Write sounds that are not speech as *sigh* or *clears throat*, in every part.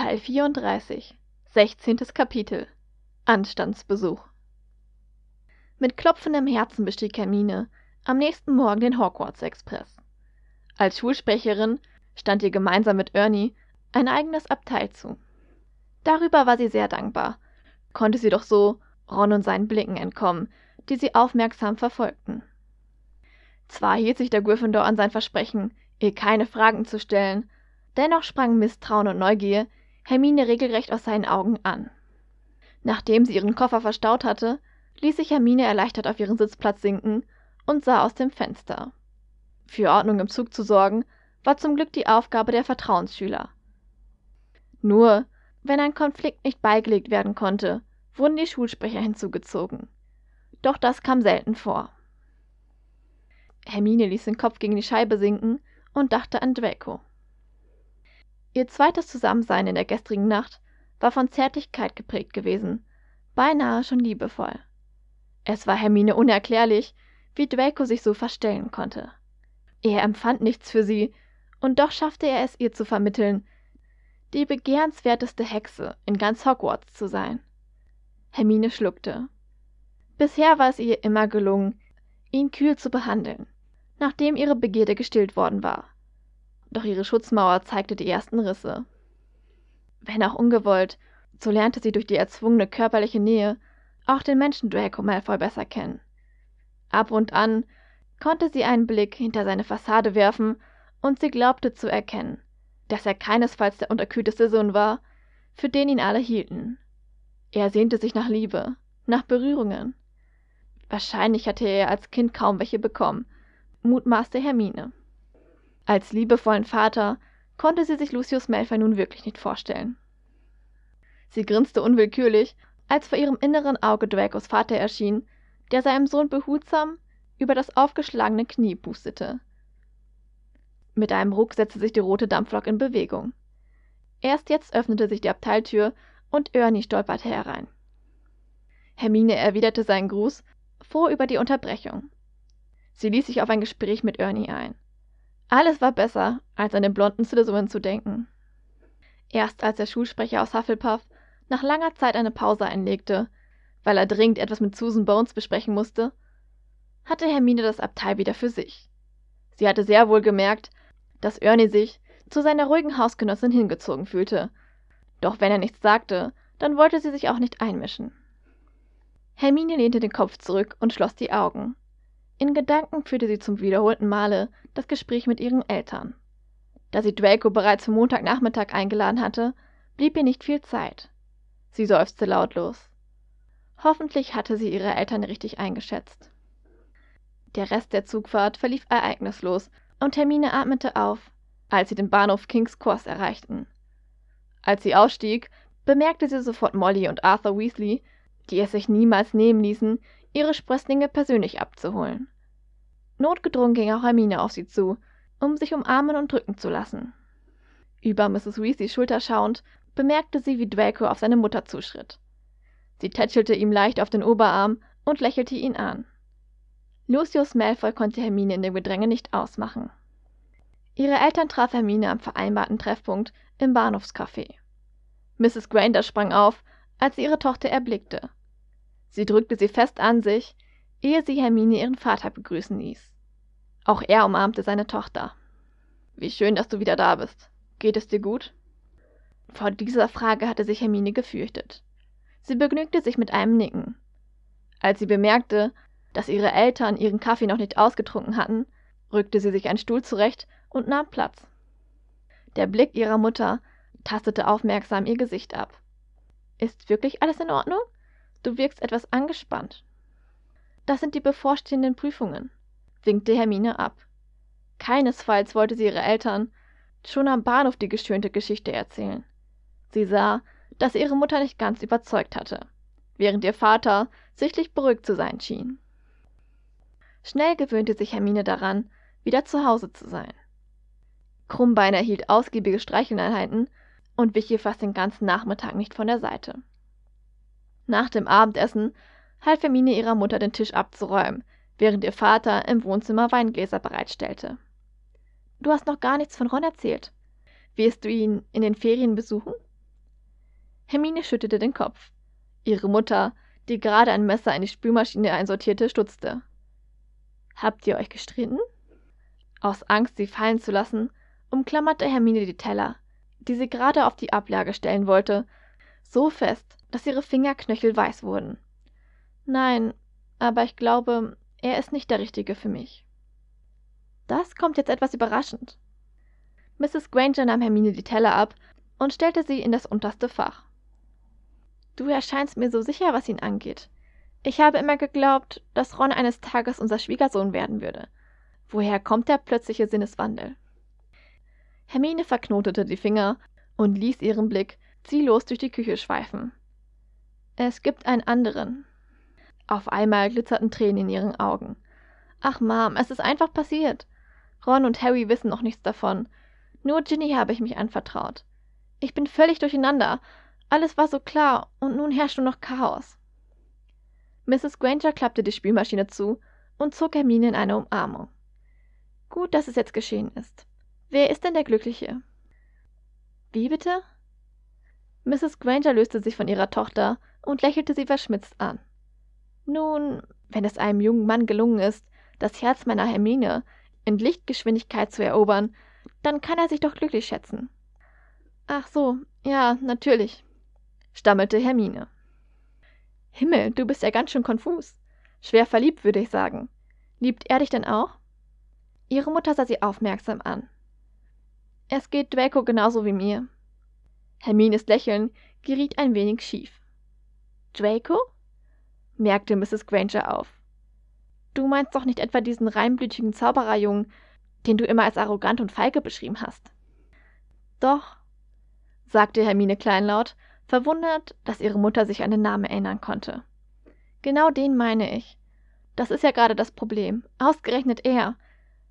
Teil 34, 16. Kapitel Anstandsbesuch Mit klopfendem Herzen bestieg Hermine am nächsten Morgen den Hogwarts Express. Als Schulsprecherin stand ihr gemeinsam mit Ernie ein eigenes Abteil zu. Darüber war sie sehr dankbar, konnte sie doch so Ron und seinen Blicken entkommen, die sie aufmerksam verfolgten. Zwar hielt sich der Gryffindor an sein Versprechen, ihr keine Fragen zu stellen, dennoch sprangen Misstrauen und Neugier Hermine regelrecht aus seinen Augen an. Nachdem sie ihren Koffer verstaut hatte, ließ sich Hermine erleichtert auf ihren Sitzplatz sinken und sah aus dem Fenster. Für Ordnung im Zug zu sorgen, war zum Glück die Aufgabe der Vertrauensschüler. Nur, wenn ein Konflikt nicht beigelegt werden konnte, wurden die Schulsprecher hinzugezogen. Doch das kam selten vor. Hermine ließ den Kopf gegen die Scheibe sinken und dachte an Draco. Ihr zweites Zusammensein in der gestrigen Nacht war von Zärtlichkeit geprägt gewesen, beinahe schon liebevoll. Es war Hermine unerklärlich, wie Draco sich so verstellen konnte. Er empfand nichts für sie, und doch schaffte er es ihr zu vermitteln, die begehrenswerteste Hexe in ganz Hogwarts zu sein. Hermine schluckte. Bisher war es ihr immer gelungen, ihn kühl zu behandeln, nachdem ihre Begierde gestillt worden war doch ihre Schutzmauer zeigte die ersten Risse. Wenn auch ungewollt, so lernte sie durch die erzwungene körperliche Nähe auch den Menschen Draco Malfoy besser kennen. Ab und an konnte sie einen Blick hinter seine Fassade werfen und sie glaubte zu erkennen, dass er keinesfalls der unterkühlteste Sohn war, für den ihn alle hielten. Er sehnte sich nach Liebe, nach Berührungen. Wahrscheinlich hatte er als Kind kaum welche bekommen, mutmaßte Hermine. Als liebevollen Vater konnte sie sich Lucius Malfoy nun wirklich nicht vorstellen. Sie grinste unwillkürlich, als vor ihrem inneren Auge Dracos Vater erschien, der seinem Sohn behutsam über das aufgeschlagene Knie pustete. Mit einem Ruck setzte sich die rote Dampflok in Bewegung. Erst jetzt öffnete sich die Abteiltür und Ernie stolperte herein. Hermine erwiderte seinen Gruß, froh über die Unterbrechung. Sie ließ sich auf ein Gespräch mit Ernie ein. Alles war besser, als an den blonden Citizen zu denken. Erst als der Schulsprecher aus Hufflepuff nach langer Zeit eine Pause einlegte, weil er dringend etwas mit Susan Bones besprechen musste, hatte Hermine das Abteil wieder für sich. Sie hatte sehr wohl gemerkt, dass Ernie sich zu seiner ruhigen Hausgenossin hingezogen fühlte. Doch wenn er nichts sagte, dann wollte sie sich auch nicht einmischen. Hermine lehnte den Kopf zurück und schloss die Augen. In Gedanken führte sie zum wiederholten Male das Gespräch mit ihren Eltern. Da sie Draco bereits für Montagnachmittag eingeladen hatte, blieb ihr nicht viel Zeit. Sie seufzte lautlos. Hoffentlich hatte sie ihre Eltern richtig eingeschätzt. Der Rest der Zugfahrt verlief ereignislos und Hermine atmete auf, als sie den Bahnhof King's Cross erreichten. Als sie ausstieg, bemerkte sie sofort Molly und Arthur Weasley, die es sich niemals nehmen ließen, ihre Sprösslinge persönlich abzuholen. Notgedrungen ging auch Hermine auf sie zu, um sich umarmen und drücken zu lassen. Über Mrs. Weasleys Schulter schauend, bemerkte sie, wie Draco auf seine Mutter zuschritt. Sie tätschelte ihm leicht auf den Oberarm und lächelte ihn an. Lucius Malfoy konnte Hermine in dem Gedränge nicht ausmachen. Ihre Eltern traf Hermine am vereinbarten Treffpunkt im Bahnhofscafé. Mrs. Granger sprang auf, als sie ihre Tochter erblickte Sie drückte sie fest an sich, ehe sie Hermine ihren Vater begrüßen ließ. Auch er umarmte seine Tochter. Wie schön, dass du wieder da bist. Geht es dir gut? Vor dieser Frage hatte sich Hermine gefürchtet. Sie begnügte sich mit einem Nicken. Als sie bemerkte, dass ihre Eltern ihren Kaffee noch nicht ausgetrunken hatten, rückte sie sich einen Stuhl zurecht und nahm Platz. Der Blick ihrer Mutter tastete aufmerksam ihr Gesicht ab. Ist wirklich alles in Ordnung? Du wirkst etwas angespannt. Das sind die bevorstehenden Prüfungen, winkte Hermine ab. Keinesfalls wollte sie ihre Eltern schon am Bahnhof die geschönte Geschichte erzählen. Sie sah, dass ihre Mutter nicht ganz überzeugt hatte, während ihr Vater sichtlich beruhigt zu sein schien. Schnell gewöhnte sich Hermine daran, wieder zu Hause zu sein. Krummbein erhielt ausgiebige Streicheleinheiten und wich ihr fast den ganzen Nachmittag nicht von der Seite. Nach dem Abendessen half Hermine ihrer Mutter den Tisch abzuräumen, während ihr Vater im Wohnzimmer Weingläser bereitstellte. Du hast noch gar nichts von Ron erzählt. Wirst du ihn in den Ferien besuchen? Hermine schüttelte den Kopf. Ihre Mutter, die gerade ein Messer in die Spülmaschine einsortierte, stutzte. Habt ihr euch gestritten? Aus Angst, sie fallen zu lassen, umklammerte Hermine die Teller, die sie gerade auf die Ablage stellen wollte, so fest, dass ihre Fingerknöchel weiß wurden. Nein, aber ich glaube, er ist nicht der Richtige für mich. Das kommt jetzt etwas überraschend. Mrs. Granger nahm Hermine die Teller ab und stellte sie in das unterste Fach. Du erscheinst mir so sicher, was ihn angeht. Ich habe immer geglaubt, dass Ron eines Tages unser Schwiegersohn werden würde. Woher kommt der plötzliche Sinneswandel? Hermine verknotete die Finger und ließ ihren Blick ziellos durch die Küche schweifen. Es gibt einen anderen. Auf einmal glitzerten Tränen in ihren Augen. Ach, Mom, es ist einfach passiert. Ron und Harry wissen noch nichts davon. Nur Ginny habe ich mich anvertraut. Ich bin völlig durcheinander. Alles war so klar und nun herrscht nur noch Chaos. Mrs. Granger klappte die Spülmaschine zu und zog Hermine in eine Umarmung. Gut, dass es jetzt geschehen ist. Wer ist denn der Glückliche? Wie bitte? Mrs. Granger löste sich von ihrer Tochter und lächelte sie verschmitzt an. Nun, wenn es einem jungen Mann gelungen ist, das Herz meiner Hermine in Lichtgeschwindigkeit zu erobern, dann kann er sich doch glücklich schätzen. Ach so, ja, natürlich, stammelte Hermine. Himmel, du bist ja ganz schön konfus. Schwer verliebt, würde ich sagen. Liebt er dich denn auch? Ihre Mutter sah sie aufmerksam an. Es geht Draco genauso wie mir. Hermines Lächeln geriet ein wenig schief. Draco? merkte Mrs. Granger auf. Du meinst doch nicht etwa diesen reinblütigen Zaubererjungen, den du immer als arrogant und feige beschrieben hast. Doch, sagte Hermine kleinlaut, verwundert, dass ihre Mutter sich an den Namen erinnern konnte. Genau den meine ich. Das ist ja gerade das Problem. Ausgerechnet er.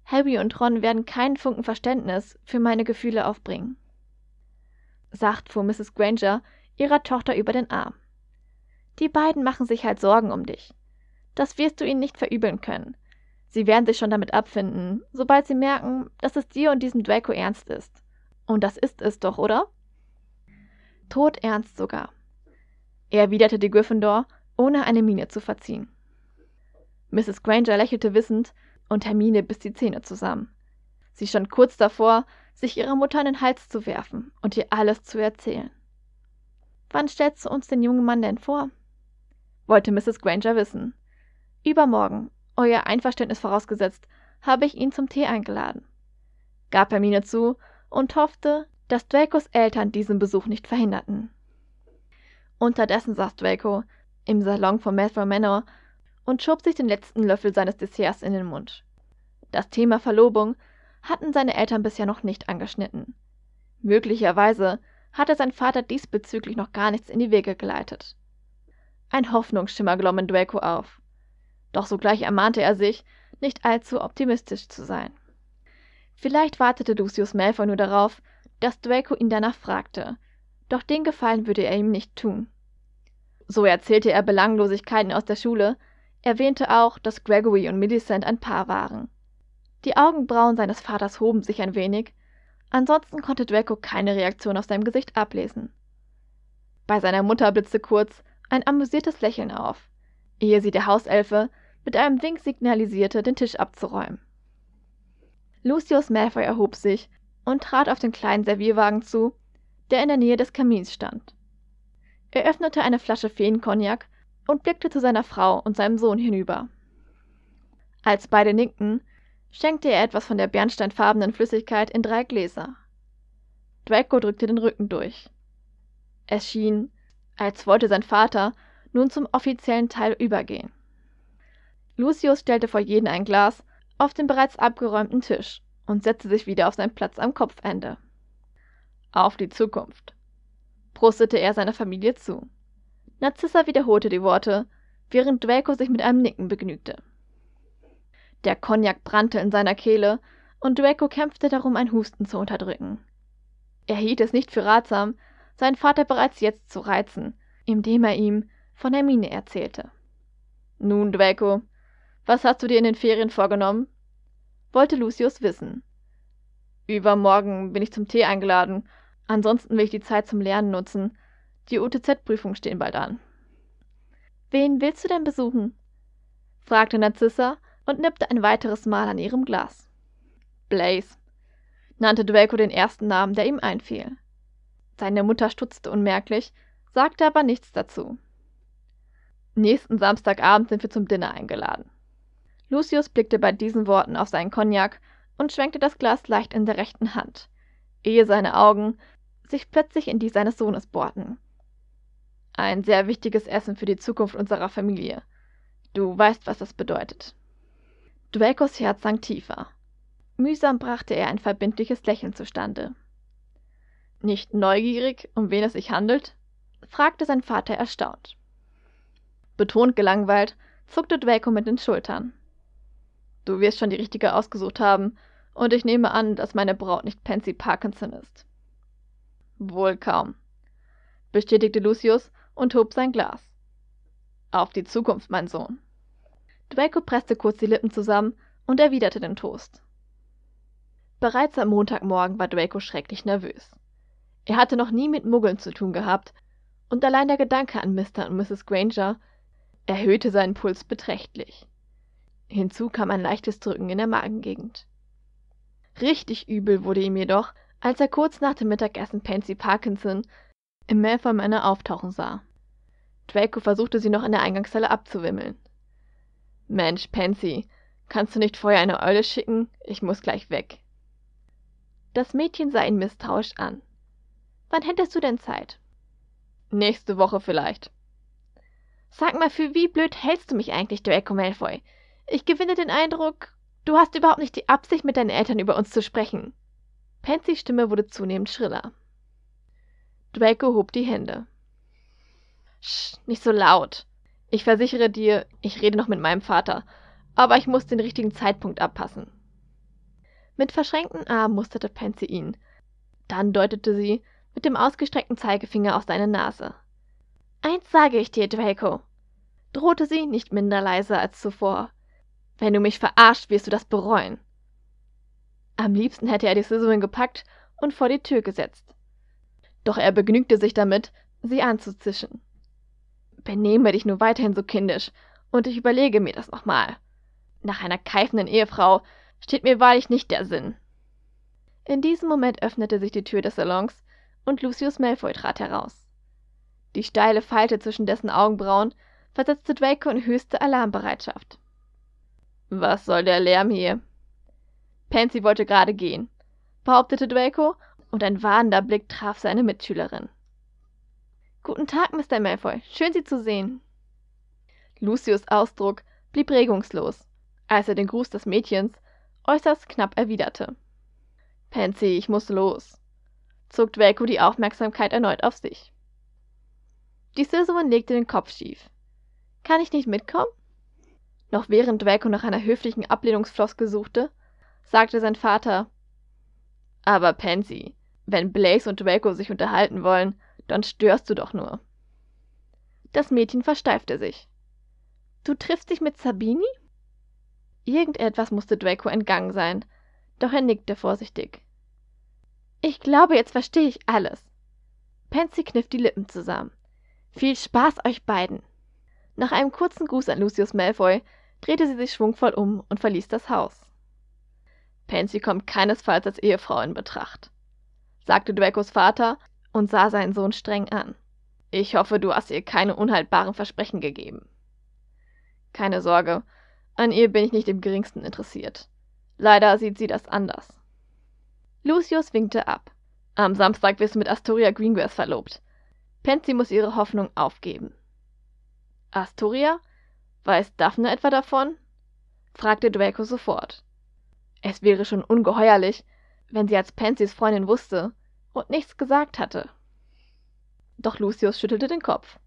Harry und Ron werden keinen Funken Verständnis für meine Gefühle aufbringen. Sacht fuhr Mrs. Granger ihrer Tochter über den Arm. Die beiden machen sich halt Sorgen um dich. Das wirst du ihnen nicht verübeln können. Sie werden sich schon damit abfinden, sobald sie merken, dass es dir und diesem Draco ernst ist. Und das ist es doch, oder? Todernst sogar. Erwiderte die Gryffindor, ohne eine Miene zu verziehen. Mrs. Granger lächelte wissend und Hermine biss die Zähne zusammen. Sie stand kurz davor, sich ihrer Mutter in den Hals zu werfen und ihr alles zu erzählen. Wann stellst du uns den jungen Mann denn vor? wollte Mrs. Granger wissen. Übermorgen, euer Einverständnis vorausgesetzt, habe ich ihn zum Tee eingeladen. Gab Hermine zu und hoffte, dass Dracos Eltern diesen Besuch nicht verhinderten. Unterdessen saß Draco im Salon von Methra Manor und schob sich den letzten Löffel seines Desserts in den Mund. Das Thema Verlobung hatten seine Eltern bisher noch nicht angeschnitten. Möglicherweise hatte sein Vater diesbezüglich noch gar nichts in die Wege geleitet ein Hoffnungsschimmer glomm in Draco auf. Doch sogleich ermahnte er sich, nicht allzu optimistisch zu sein. Vielleicht wartete Lucius Malfoy nur darauf, dass Draco ihn danach fragte, doch den Gefallen würde er ihm nicht tun. So erzählte er Belanglosigkeiten aus der Schule, erwähnte auch, dass Gregory und Millicent ein Paar waren. Die Augenbrauen seines Vaters hoben sich ein wenig, ansonsten konnte Draco keine Reaktion auf seinem Gesicht ablesen. Bei seiner Mutter blitzte kurz ein amüsiertes Lächeln auf, ehe sie der Hauselfe mit einem Wink signalisierte, den Tisch abzuräumen. Lucius Malfoy erhob sich und trat auf den kleinen Servierwagen zu, der in der Nähe des Kamins stand. Er öffnete eine Flasche Feenkognak und blickte zu seiner Frau und seinem Sohn hinüber. Als beide nickten, schenkte er etwas von der bernsteinfarbenen Flüssigkeit in drei Gläser. Draco drückte den Rücken durch. Es schien, als wollte sein Vater, nun zum offiziellen Teil übergehen. Lucius stellte vor jeden ein Glas auf den bereits abgeräumten Tisch und setzte sich wieder auf seinen Platz am Kopfende. Auf die Zukunft, brustete er seiner Familie zu. Narzissa wiederholte die Worte, während Draco sich mit einem Nicken begnügte. Der Cognac brannte in seiner Kehle und Draco kämpfte darum, ein Husten zu unterdrücken. Er hielt es nicht für ratsam, seinen Vater bereits jetzt zu reizen, indem er ihm von Hermine erzählte. Nun, Draco, was hast du dir in den Ferien vorgenommen? wollte Lucius wissen. Übermorgen bin ich zum Tee eingeladen, ansonsten will ich die Zeit zum Lernen nutzen. Die UTZ-Prüfungen stehen bald an. Wen willst du denn besuchen? fragte Narzissa und nippte ein weiteres Mal an ihrem Glas. Blaze, nannte Draco den ersten Namen, der ihm einfiel. Seine Mutter stutzte unmerklich, sagte aber nichts dazu. Nächsten Samstagabend sind wir zum Dinner eingeladen. Lucius blickte bei diesen Worten auf seinen Cognac und schwenkte das Glas leicht in der rechten Hand, ehe seine Augen sich plötzlich in die seines Sohnes bohrten. Ein sehr wichtiges Essen für die Zukunft unserer Familie. Du weißt, was das bedeutet. Duelkos Herz sank tiefer. Mühsam brachte er ein verbindliches Lächeln zustande. Nicht neugierig, um wen es sich handelt? fragte sein Vater erstaunt. Betont gelangweilt zuckte Draco mit den Schultern. Du wirst schon die richtige ausgesucht haben, und ich nehme an, dass meine Braut nicht Pansy Parkinson ist. Wohl kaum, bestätigte Lucius und hob sein Glas. Auf die Zukunft, mein Sohn. Draco presste kurz die Lippen zusammen und erwiderte den Toast. Bereits am Montagmorgen war Draco schrecklich nervös. Er hatte noch nie mit Muggeln zu tun gehabt, und allein der Gedanke an Mr. und Mrs. Granger erhöhte seinen Puls beträchtlich. Hinzu kam ein leichtes Drücken in der Magengegend. Richtig übel wurde ihm jedoch, als er kurz nach dem Mittagessen Pansy Parkinson im Malfoy Manor auftauchen sah. Draco versuchte sie noch in der Eingangshalle abzuwimmeln. Mensch, Pansy, kannst du nicht vorher eine Eule schicken? Ich muss gleich weg. Das Mädchen sah ihn misstrauisch an. Wann hättest du denn Zeit? Nächste Woche vielleicht. Sag mal, für wie blöd hältst du mich eigentlich, Draco Malfoy? Ich gewinne den Eindruck, du hast überhaupt nicht die Absicht, mit deinen Eltern über uns zu sprechen. Pansys Stimme wurde zunehmend schriller. Draco hob die Hände. Sch, nicht so laut. Ich versichere dir, ich rede noch mit meinem Vater, aber ich muss den richtigen Zeitpunkt abpassen. Mit verschränkten Armen musterte Pansy ihn. Dann deutete sie, mit dem ausgestreckten Zeigefinger auf seine Nase. Eins sage ich dir, Draco, drohte sie nicht minder leise als zuvor. Wenn du mich verarscht, wirst du das bereuen. Am liebsten hätte er die Scissoring gepackt und vor die Tür gesetzt. Doch er begnügte sich damit, sie anzuzischen. Benehme dich nur weiterhin so kindisch, und ich überlege mir das nochmal. Nach einer keifenden Ehefrau steht mir wahrlich nicht der Sinn. In diesem Moment öffnete sich die Tür des Salons und Lucius Malfoy trat heraus. Die steile Falte zwischen dessen Augenbrauen versetzte Draco in höchste Alarmbereitschaft. Was soll der Lärm hier? Pansy wollte gerade gehen, behauptete Draco, und ein warnender Blick traf seine Mitschülerin. Guten Tag, Mr. Malfoy. Schön, Sie zu sehen. Lucius Ausdruck blieb regungslos, als er den Gruß des Mädchens äußerst knapp erwiderte. Pansy, ich muss los zog Draco die Aufmerksamkeit erneut auf sich. Die Scissorin legte den Kopf schief. Kann ich nicht mitkommen? Noch während Draco nach einer höflichen Ablehnungsfloske suchte, sagte sein Vater: Aber Pansy, wenn Blaze und Draco sich unterhalten wollen, dann störst du doch nur. Das Mädchen versteifte sich. Du triffst dich mit Sabini? Irgendetwas musste Draco entgangen sein, doch er nickte vorsichtig. Ich glaube, jetzt verstehe ich alles. Pansy kniff die Lippen zusammen. Viel Spaß euch beiden. Nach einem kurzen Gruß an Lucius Malfoy drehte sie sich schwungvoll um und verließ das Haus. Pansy kommt keinesfalls als Ehefrau in Betracht, sagte Dracos Vater und sah seinen Sohn streng an. Ich hoffe, du hast ihr keine unhaltbaren Versprechen gegeben. Keine Sorge, an ihr bin ich nicht im geringsten interessiert. Leider sieht sie das anders. Lucius winkte ab. Am Samstag wirst du mit Astoria Greengrass verlobt. Pansy muss ihre Hoffnung aufgeben. Astoria? Weiß Daphne etwa davon? fragte Draco sofort. Es wäre schon ungeheuerlich, wenn sie als Pansys Freundin wusste und nichts gesagt hatte. Doch Lucius schüttelte den Kopf.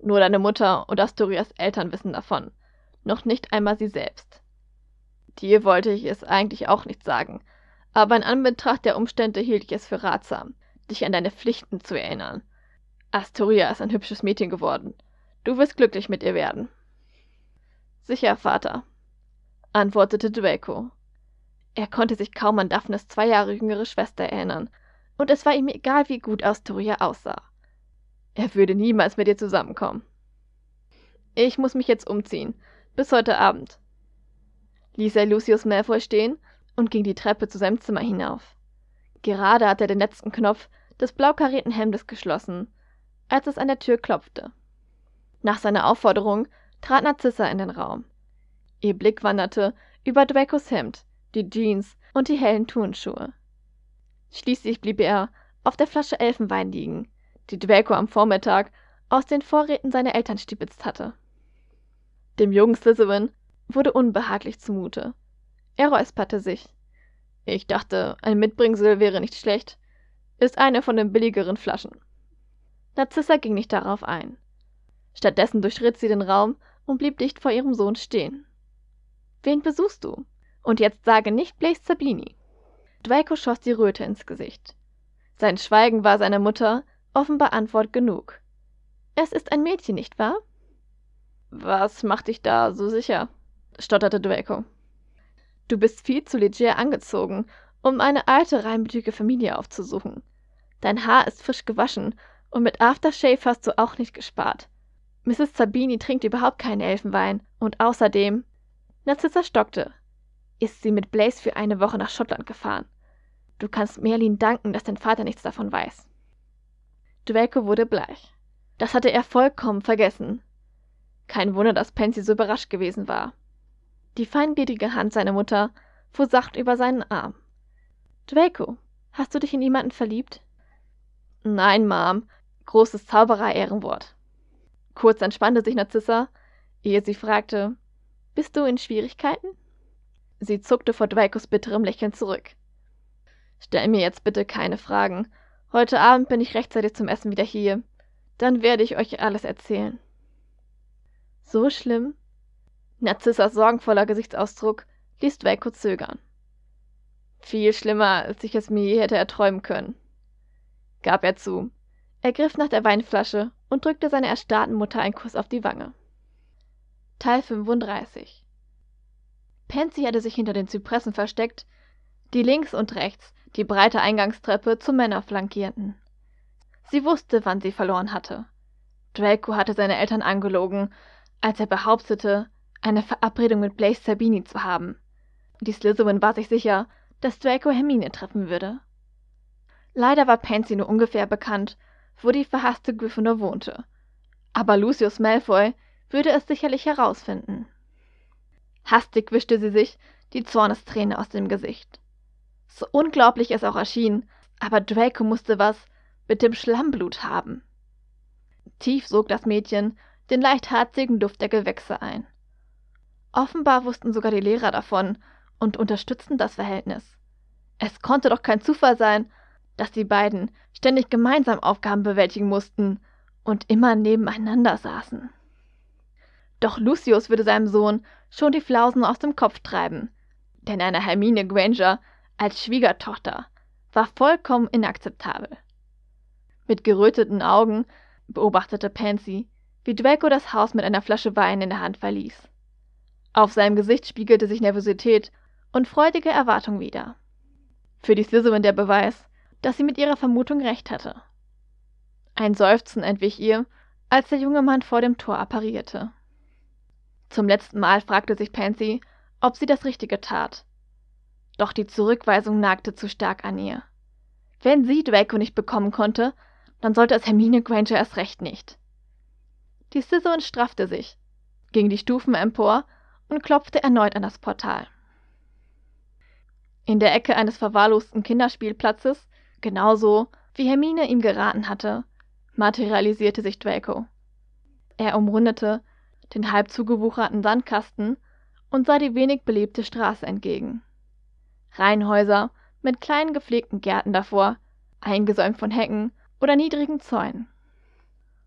Nur deine Mutter und Astorias Eltern wissen davon, noch nicht einmal sie selbst. Dir wollte ich es eigentlich auch nicht sagen, aber in Anbetracht der Umstände hielt ich es für ratsam, dich an deine Pflichten zu erinnern. Astoria ist ein hübsches Mädchen geworden. Du wirst glücklich mit ihr werden. Sicher, Vater, antwortete Draco. Er konnte sich kaum an Daphnes zwei Jahre jüngere Schwester erinnern, und es war ihm egal, wie gut Astoria aussah. Er würde niemals mit ihr zusammenkommen. Ich muss mich jetzt umziehen. Bis heute Abend. Ließ er Lucius Malfoy stehen und ging die Treppe zu seinem Zimmer hinauf. Gerade hatte er den letzten Knopf des blaukarierten Hemdes geschlossen, als es an der Tür klopfte. Nach seiner Aufforderung trat Narzissa in den Raum. Ihr Blick wanderte über Dracos Hemd, die Jeans und die hellen Turnschuhe. Schließlich blieb er auf der Flasche Elfenwein liegen, die Draco am Vormittag aus den Vorräten seiner Eltern stibitzt hatte. Dem jungen Slytherin wurde unbehaglich zumute. Er räusperte sich. Ich dachte, ein Mitbringsel wäre nicht schlecht. Ist eine von den billigeren Flaschen. Narzissa ging nicht darauf ein. Stattdessen durchschritt sie den Raum und blieb dicht vor ihrem Sohn stehen. Wen besuchst du? Und jetzt sage nicht Blaise Sabini. Dweiko schoss die Röte ins Gesicht. Sein Schweigen war seiner Mutter offenbar Antwort genug. Es ist ein Mädchen, nicht wahr? Was macht dich da so sicher? stotterte Dweiko. Du bist viel zu leger angezogen, um eine alte, reinblütige Familie aufzusuchen. Dein Haar ist frisch gewaschen und mit Aftershave hast du auch nicht gespart. Mrs. Sabini trinkt überhaupt keinen Elfenwein und außerdem. Narzissa stockte. Ist sie mit Blaze für eine Woche nach Schottland gefahren. Du kannst Merlin danken, dass dein Vater nichts davon weiß. Dwelke wurde bleich. Das hatte er vollkommen vergessen. Kein Wunder, dass Pansy so überrascht gewesen war. Die feingliedrige Hand seiner Mutter fuhr sacht über seinen Arm. Draco, hast du dich in jemanden verliebt? Nein, Mom. Großes Zauberer-Ehrenwort. Kurz entspannte sich Narzissa, ehe sie fragte: Bist du in Schwierigkeiten? Sie zuckte vor Dracos bitterem Lächeln zurück. Stell mir jetzt bitte keine Fragen. Heute Abend bin ich rechtzeitig zum Essen wieder hier. Dann werde ich euch alles erzählen. So schlimm? Narzissas sorgenvoller Gesichtsausdruck ließ Draco zögern. Viel schlimmer, als ich es mir je hätte erträumen können. Gab er zu. Er griff nach der Weinflasche und drückte seiner erstarrten Mutter einen Kuss auf die Wange. Teil 35 Pansy hatte sich hinter den Zypressen versteckt, die links und rechts die breite Eingangstreppe zu Männer flankierten. Sie wusste, wann sie verloren hatte. Draco hatte seine Eltern angelogen, als er behauptete, eine Verabredung mit Blaze Sabini zu haben. Die Slytherin war sich sicher, dass Draco Hermine treffen würde. Leider war Pansy nur ungefähr bekannt, wo die verhasste Gryffindor wohnte. Aber Lucius Malfoy würde es sicherlich herausfinden. Hastig wischte sie sich die Zornesträne aus dem Gesicht. So unglaublich es auch erschien, aber Draco musste was mit dem Schlammblut haben. Tief sog das Mädchen den leicht harzigen Duft der Gewächse ein. Offenbar wussten sogar die Lehrer davon und unterstützten das Verhältnis. Es konnte doch kein Zufall sein, dass die beiden ständig gemeinsam Aufgaben bewältigen mussten und immer nebeneinander saßen. Doch Lucius würde seinem Sohn schon die Flausen aus dem Kopf treiben, denn eine Hermine Granger als Schwiegertochter war vollkommen inakzeptabel. Mit geröteten Augen beobachtete Pansy, wie Draco das Haus mit einer Flasche Wein in der Hand verließ. Auf seinem Gesicht spiegelte sich Nervosität und freudige Erwartung wider. Für die Slytherin der Beweis, dass sie mit ihrer Vermutung recht hatte. Ein Seufzen entwich ihr, als der junge Mann vor dem Tor apparierte. Zum letzten Mal fragte sich Pansy, ob sie das Richtige tat. Doch die Zurückweisung nagte zu stark an ihr. Wenn sie Draco nicht bekommen konnte, dann sollte es Hermine Granger erst recht nicht. Die Slytherin straffte sich, ging die Stufen empor und klopfte erneut an das Portal. In der Ecke eines verwahrlosten Kinderspielplatzes, genauso wie Hermine ihm geraten hatte, materialisierte sich Draco. Er umrundete den halb zugewucherten Sandkasten und sah die wenig belebte Straße entgegen. Reihenhäuser mit kleinen gepflegten Gärten davor, eingesäumt von Hecken oder niedrigen Zäunen.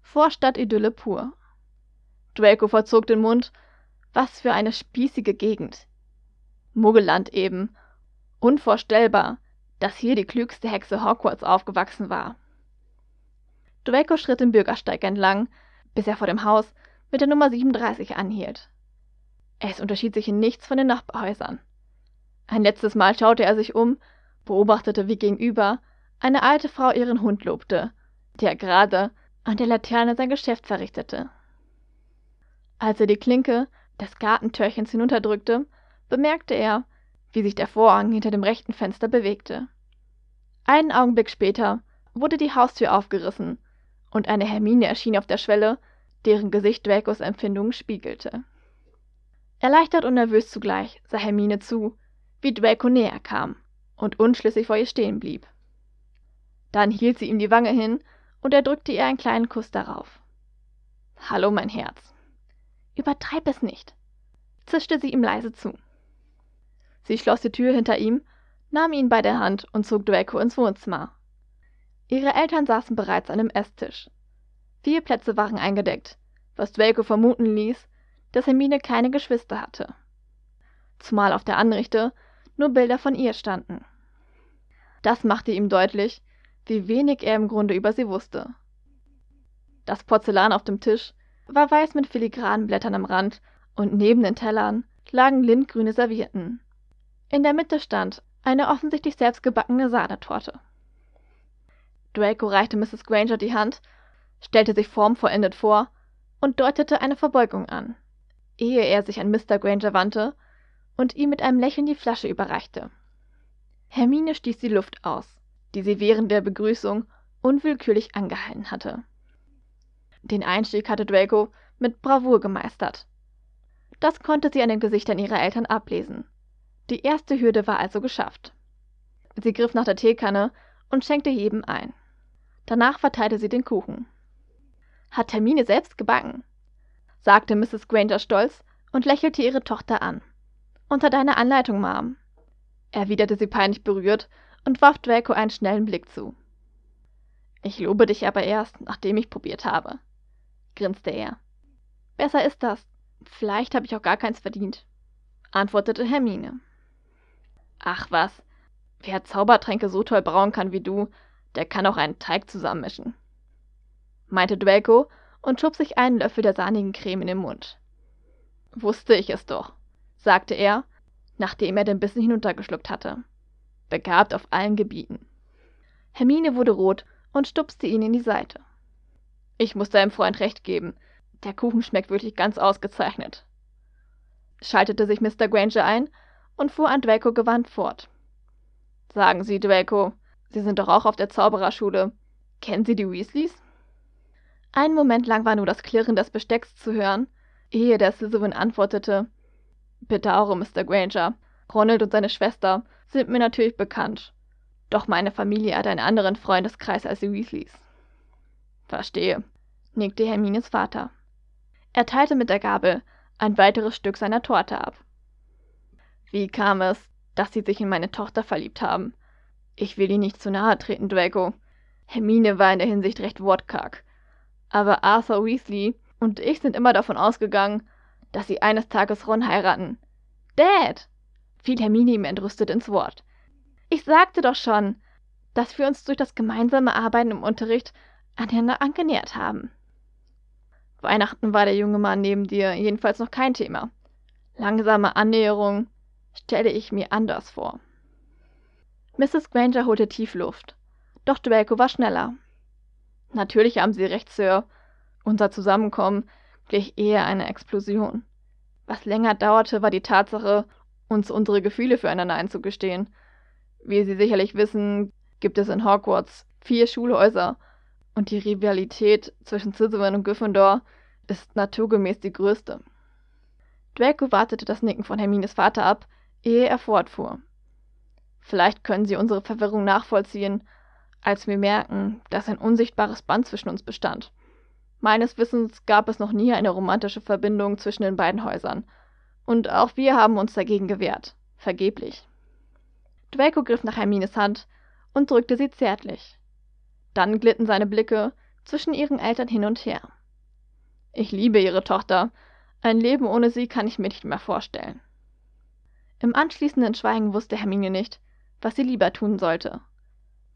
Vorstadtidylle pur. Draco verzog den Mund was für eine spießige Gegend. Muggelland eben. Unvorstellbar, dass hier die klügste Hexe Hogwarts aufgewachsen war. Draco schritt den Bürgersteig entlang, bis er vor dem Haus mit der Nummer 37 anhielt. Es unterschied sich in nichts von den Nachbarhäusern. Ein letztes Mal schaute er sich um, beobachtete wie gegenüber eine alte Frau ihren Hund lobte, der gerade an der Laterne sein Geschäft verrichtete. Als er die Klinke das Gartentürchens hinunterdrückte, bemerkte er, wie sich der Vorhang hinter dem rechten Fenster bewegte. Einen Augenblick später wurde die Haustür aufgerissen und eine Hermine erschien auf der Schwelle, deren Gesicht Dracos Empfindungen spiegelte. Erleichtert und nervös zugleich sah Hermine zu, wie Draco näher kam und unschlüssig vor ihr stehen blieb. Dann hielt sie ihm die Wange hin und er drückte ihr einen kleinen Kuss darauf. Hallo, mein Herz, Übertreib es nicht, zischte sie ihm leise zu. Sie schloss die Tür hinter ihm, nahm ihn bei der Hand und zog Draco ins Wohnzimmer. Ihre Eltern saßen bereits an dem Esstisch. Vier Plätze waren eingedeckt, was Draco vermuten ließ, dass Hermine keine Geschwister hatte. Zumal auf der Anrichte nur Bilder von ihr standen. Das machte ihm deutlich, wie wenig er im Grunde über sie wusste. Das Porzellan auf dem Tisch war weiß mit filigranen Blättern am Rand, und neben den Tellern lagen lindgrüne Servietten. In der Mitte stand eine offensichtlich selbstgebackene Sahnetorte. Draco reichte Mrs. Granger die Hand, stellte sich formvollendet vor und deutete eine Verbeugung an, ehe er sich an Mr. Granger wandte und ihm mit einem Lächeln die Flasche überreichte. Hermine stieß die Luft aus, die sie während der Begrüßung unwillkürlich angehalten hatte. Den Einstieg hatte Draco mit Bravour gemeistert. Das konnte sie an den Gesichtern ihrer Eltern ablesen. Die erste Hürde war also geschafft. Sie griff nach der Teekanne und schenkte jedem ein. Danach verteilte sie den Kuchen. Hat Termine selbst gebacken, sagte Mrs. Granger stolz und lächelte ihre Tochter an. Unter deiner Anleitung, Mom, erwiderte sie peinlich berührt und warf Draco einen schnellen Blick zu. Ich lobe dich aber erst, nachdem ich probiert habe, grinste er. Besser ist das. Vielleicht habe ich auch gar keins verdient, antwortete Hermine. Ach was, wer Zaubertränke so toll brauen kann wie du, der kann auch einen Teig zusammenmischen, meinte Dwelko und schob sich einen Löffel der sahnigen Creme in den Mund. Wusste ich es doch, sagte er, nachdem er den Bissen hinuntergeschluckt hatte. Begabt auf allen Gebieten. Hermine wurde rot und stupste ihn in die Seite. Ich muss deinem Freund recht geben. Der Kuchen schmeckt wirklich ganz ausgezeichnet. Schaltete sich Mr. Granger ein und fuhr an Draco gewandt fort. Sagen Sie, Draco, Sie sind doch auch auf der Zaubererschule. Kennen Sie die Weasleys? Einen Moment lang war nur das Klirren des Bestecks zu hören, ehe der Slytherin antwortete: Bedauere, Mr. Granger. Ronald und seine Schwester sind mir natürlich bekannt. Doch meine Familie hat einen anderen Freundeskreis als die Weasleys. Verstehe, nickte Hermines Vater. Er teilte mit der Gabel ein weiteres Stück seiner Torte ab. Wie kam es, dass Sie sich in meine Tochter verliebt haben? Ich will Ihnen nicht zu nahe treten, Draco. Hermine war in der Hinsicht recht wortkarg. Aber Arthur Weasley und ich sind immer davon ausgegangen, dass sie eines Tages Ron heiraten. Dad! fiel Hermine ihm entrüstet ins Wort. Ich sagte doch schon, dass wir uns durch das gemeinsame Arbeiten im Unterricht aneinander angenähert haben. Weihnachten war der junge Mann neben dir jedenfalls noch kein Thema. Langsame Annäherung stelle ich mir anders vor. Mrs. Granger holte tief Luft. Doch Draco war schneller. Natürlich haben Sie recht, Sir. Unser Zusammenkommen glich eher einer Explosion. Was länger dauerte, war die Tatsache, uns unsere Gefühle füreinander einzugestehen. Wie Sie sicherlich wissen, gibt es in Hogwarts vier Schulhäuser und die Rivalität zwischen Slytherin und Gryffindor ist naturgemäß die größte. Draco wartete das Nicken von Hermines Vater ab, ehe er fortfuhr. Vielleicht können Sie unsere Verwirrung nachvollziehen, als wir merken, dass ein unsichtbares Band zwischen uns bestand. Meines Wissens gab es noch nie eine romantische Verbindung zwischen den beiden Häusern. Und auch wir haben uns dagegen gewehrt. Vergeblich. Draco griff nach Hermines Hand und drückte sie zärtlich dann glitten seine Blicke zwischen ihren Eltern hin und her. Ich liebe ihre Tochter. Ein Leben ohne sie kann ich mir nicht mehr vorstellen. Im anschließenden Schweigen wusste Hermine nicht, was sie lieber tun sollte.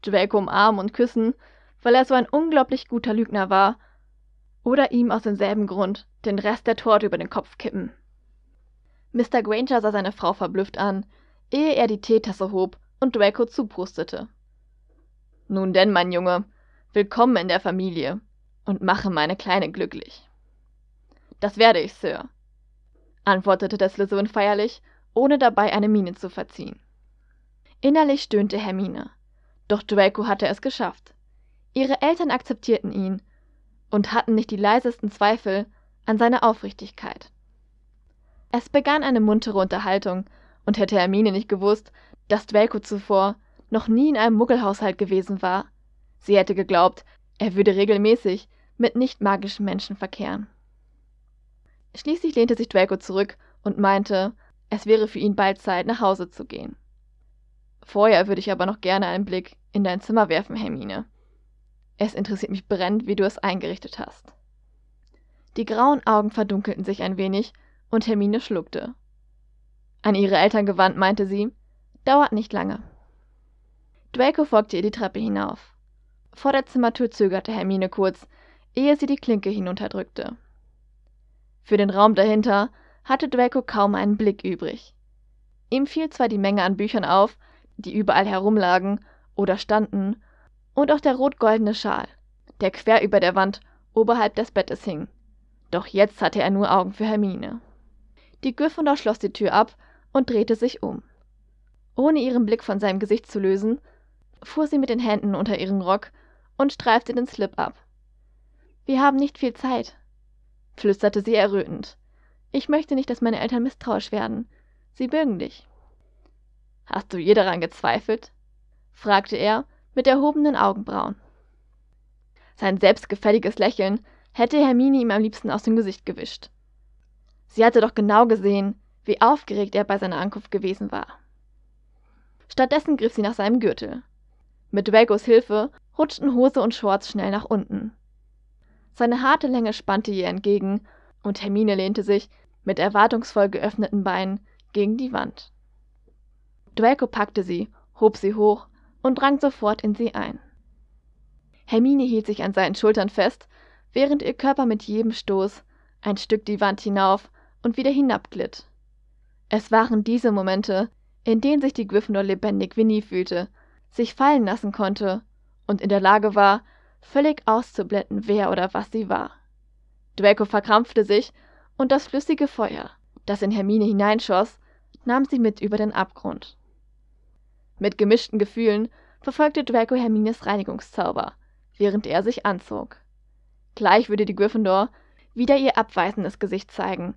Draco umarmen und küssen, weil er so ein unglaublich guter Lügner war, oder ihm aus demselben Grund den Rest der Torte über den Kopf kippen. Mr. Granger sah seine Frau verblüfft an, ehe er die Teetasse hob und Draco zuprustete nun denn mein junge willkommen in der familie und mache meine kleine glücklich das werde ich sir antwortete der slizewin feierlich ohne dabei eine miene zu verziehen innerlich stöhnte hermine doch draco hatte es geschafft ihre eltern akzeptierten ihn und hatten nicht die leisesten zweifel an seiner aufrichtigkeit es begann eine muntere unterhaltung und hätte hermine nicht gewusst, dass draco zuvor noch nie in einem Muggelhaushalt gewesen war. Sie hätte geglaubt, er würde regelmäßig mit nicht magischen Menschen verkehren. Schließlich lehnte sich Draco zurück und meinte, es wäre für ihn bald Zeit, nach Hause zu gehen. Vorher würde ich aber noch gerne einen Blick in dein Zimmer werfen, Hermine. Es interessiert mich brennend, wie du es eingerichtet hast. Die grauen Augen verdunkelten sich ein wenig und Hermine schluckte. An ihre Eltern gewandt, meinte sie, dauert nicht lange. Draco folgte ihr die Treppe hinauf. Vor der Zimmertür zögerte Hermine kurz, ehe sie die Klinke hinunterdrückte. Für den Raum dahinter hatte Draco kaum einen Blick übrig. Ihm fiel zwar die Menge an Büchern auf, die überall herumlagen oder standen, und auch der rot-goldene Schal, der quer über der Wand oberhalb des Bettes hing. Doch jetzt hatte er nur Augen für Hermine. Die Gryffindor schloss die Tür ab und drehte sich um. Ohne ihren Blick von seinem Gesicht zu lösen, fuhr sie mit den Händen unter ihren Rock und streifte den Slip ab. Wir haben nicht viel Zeit, flüsterte sie errötend. Ich möchte nicht, dass meine Eltern misstrauisch werden. Sie mögen dich. Hast du je daran gezweifelt? fragte er mit erhobenen Augenbrauen. Sein selbstgefälliges Lächeln hätte Hermine ihm am liebsten aus dem Gesicht gewischt. Sie hatte doch genau gesehen, wie aufgeregt er bei seiner Ankunft gewesen war. Stattdessen griff sie nach seinem Gürtel. Mit Dragos Hilfe rutschten Hose und Shorts schnell nach unten. Seine harte Länge spannte ihr entgegen, und Hermine lehnte sich, mit erwartungsvoll geöffneten Beinen, gegen die Wand. Draco packte sie, hob sie hoch und drang sofort in sie ein. Hermine hielt sich an seinen Schultern fest, während ihr Körper mit jedem Stoß ein Stück die Wand hinauf und wieder hinabglitt. Es waren diese Momente, in denen sich die Gryffindor lebendig wie nie fühlte sich fallen lassen konnte und in der Lage war, völlig auszublenden, wer oder was sie war. Draco verkrampfte sich und das flüssige Feuer, das in Hermine hineinschoss, nahm sie mit über den Abgrund. Mit gemischten Gefühlen verfolgte Draco Hermines Reinigungszauber, während er sich anzog. Gleich würde die Gryffindor wieder ihr abweisendes Gesicht zeigen,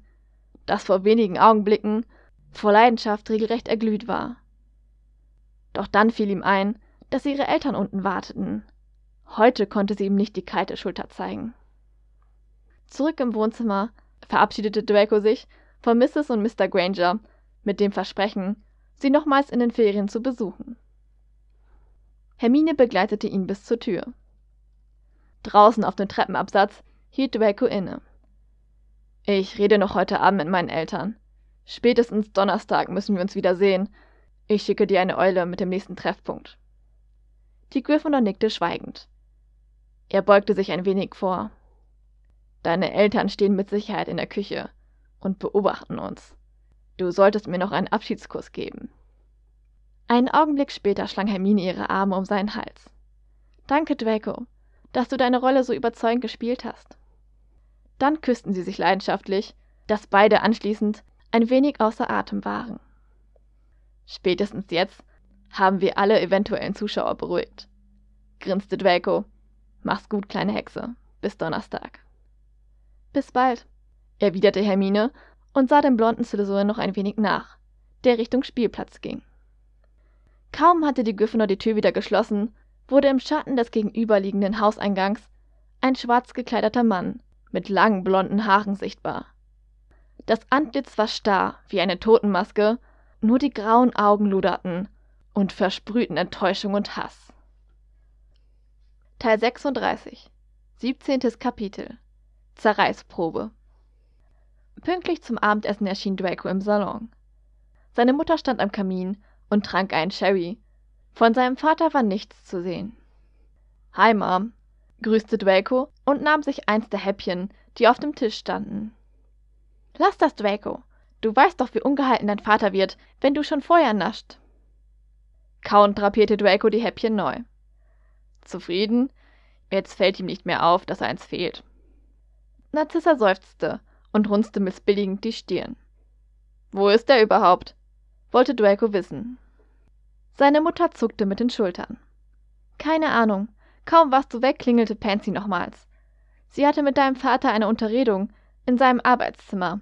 das vor wenigen Augenblicken vor Leidenschaft regelrecht erglüht war. Doch dann fiel ihm ein, dass ihre Eltern unten warteten. Heute konnte sie ihm nicht die kalte Schulter zeigen. Zurück im Wohnzimmer verabschiedete Draco sich von Mrs. und Mr. Granger mit dem Versprechen, sie nochmals in den Ferien zu besuchen. Hermine begleitete ihn bis zur Tür. Draußen auf dem Treppenabsatz hielt Draco inne. Ich rede noch heute Abend mit meinen Eltern. Spätestens Donnerstag müssen wir uns wieder sehen, ich schicke dir eine Eule mit dem nächsten Treffpunkt. Die Gryffindor nickte schweigend. Er beugte sich ein wenig vor. Deine Eltern stehen mit Sicherheit in der Küche und beobachten uns. Du solltest mir noch einen Abschiedskuss geben. Einen Augenblick später schlang Hermine ihre Arme um seinen Hals. Danke, Draco, dass du deine Rolle so überzeugend gespielt hast. Dann küssten sie sich leidenschaftlich, dass beide anschließend ein wenig außer Atem waren. Spätestens jetzt haben wir alle eventuellen Zuschauer beruhigt, grinste Draco. Mach's gut, kleine Hexe. Bis Donnerstag. Bis bald, erwiderte Hermine und sah dem blonden Slytherin noch ein wenig nach, der Richtung Spielplatz ging. Kaum hatte die Gryffindor die Tür wieder geschlossen, wurde im Schatten des gegenüberliegenden Hauseingangs ein schwarz gekleideter Mann mit langen blonden Haaren sichtbar. Das Antlitz war starr wie eine Totenmaske nur die grauen Augen luderten und versprühten Enttäuschung und Hass. Teil 36 17. Kapitel Zerreißprobe Pünktlich zum Abendessen erschien Draco im Salon. Seine Mutter stand am Kamin und trank einen Sherry. Von seinem Vater war nichts zu sehen. Hi, Mom, grüßte Draco und nahm sich eins der Häppchen, die auf dem Tisch standen. Lass das, Draco, Du weißt doch, wie ungehalten dein Vater wird, wenn du schon vorher nascht. Kaum drapierte Draco die Häppchen neu. Zufrieden? Jetzt fällt ihm nicht mehr auf, dass eins fehlt. Narzissa seufzte und runzte missbilligend die Stirn. Wo ist er überhaupt? wollte Draco wissen. Seine Mutter zuckte mit den Schultern. Keine Ahnung. Kaum warst du weg, klingelte Pansy nochmals. Sie hatte mit deinem Vater eine Unterredung in seinem Arbeitszimmer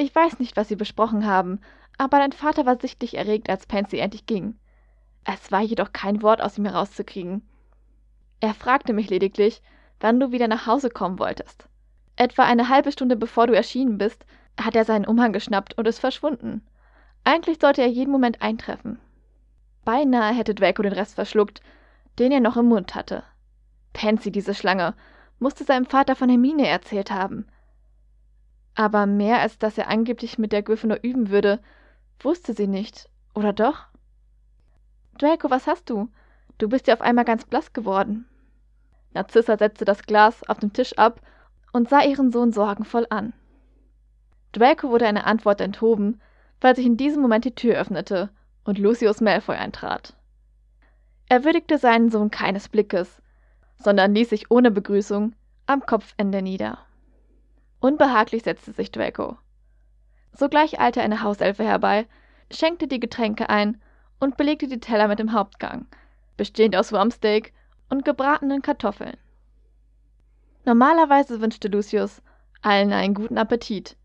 ich weiß nicht, was sie besprochen haben, aber dein Vater war sichtlich erregt, als Pansy endlich ging. Es war jedoch kein Wort aus ihm herauszukriegen. Er fragte mich lediglich, wann du wieder nach Hause kommen wolltest. Etwa eine halbe Stunde bevor du erschienen bist, hat er seinen Umhang geschnappt und ist verschwunden. Eigentlich sollte er jeden Moment eintreffen. Beinahe hätte Draco den Rest verschluckt, den er noch im Mund hatte. Pansy, diese Schlange, musste seinem Vater von Hermine erzählt haben. Aber mehr als dass er angeblich mit der Gryffindor üben würde, wusste sie nicht, oder doch? Draco, was hast du? Du bist ja auf einmal ganz blass geworden. Narzissa setzte das Glas auf dem Tisch ab und sah ihren Sohn sorgenvoll an. Draco wurde eine Antwort enthoben, weil sich in diesem Moment die Tür öffnete und Lucius Malfoy eintrat. Er würdigte seinen Sohn keines Blickes, sondern ließ sich ohne Begrüßung am Kopfende nieder. Unbehaglich setzte sich Draco. Sogleich eilte eine Hauselfe herbei, schenkte die Getränke ein und belegte die Teller mit dem Hauptgang, bestehend aus Rumpsteak und gebratenen Kartoffeln. Normalerweise wünschte Lucius allen einen guten Appetit,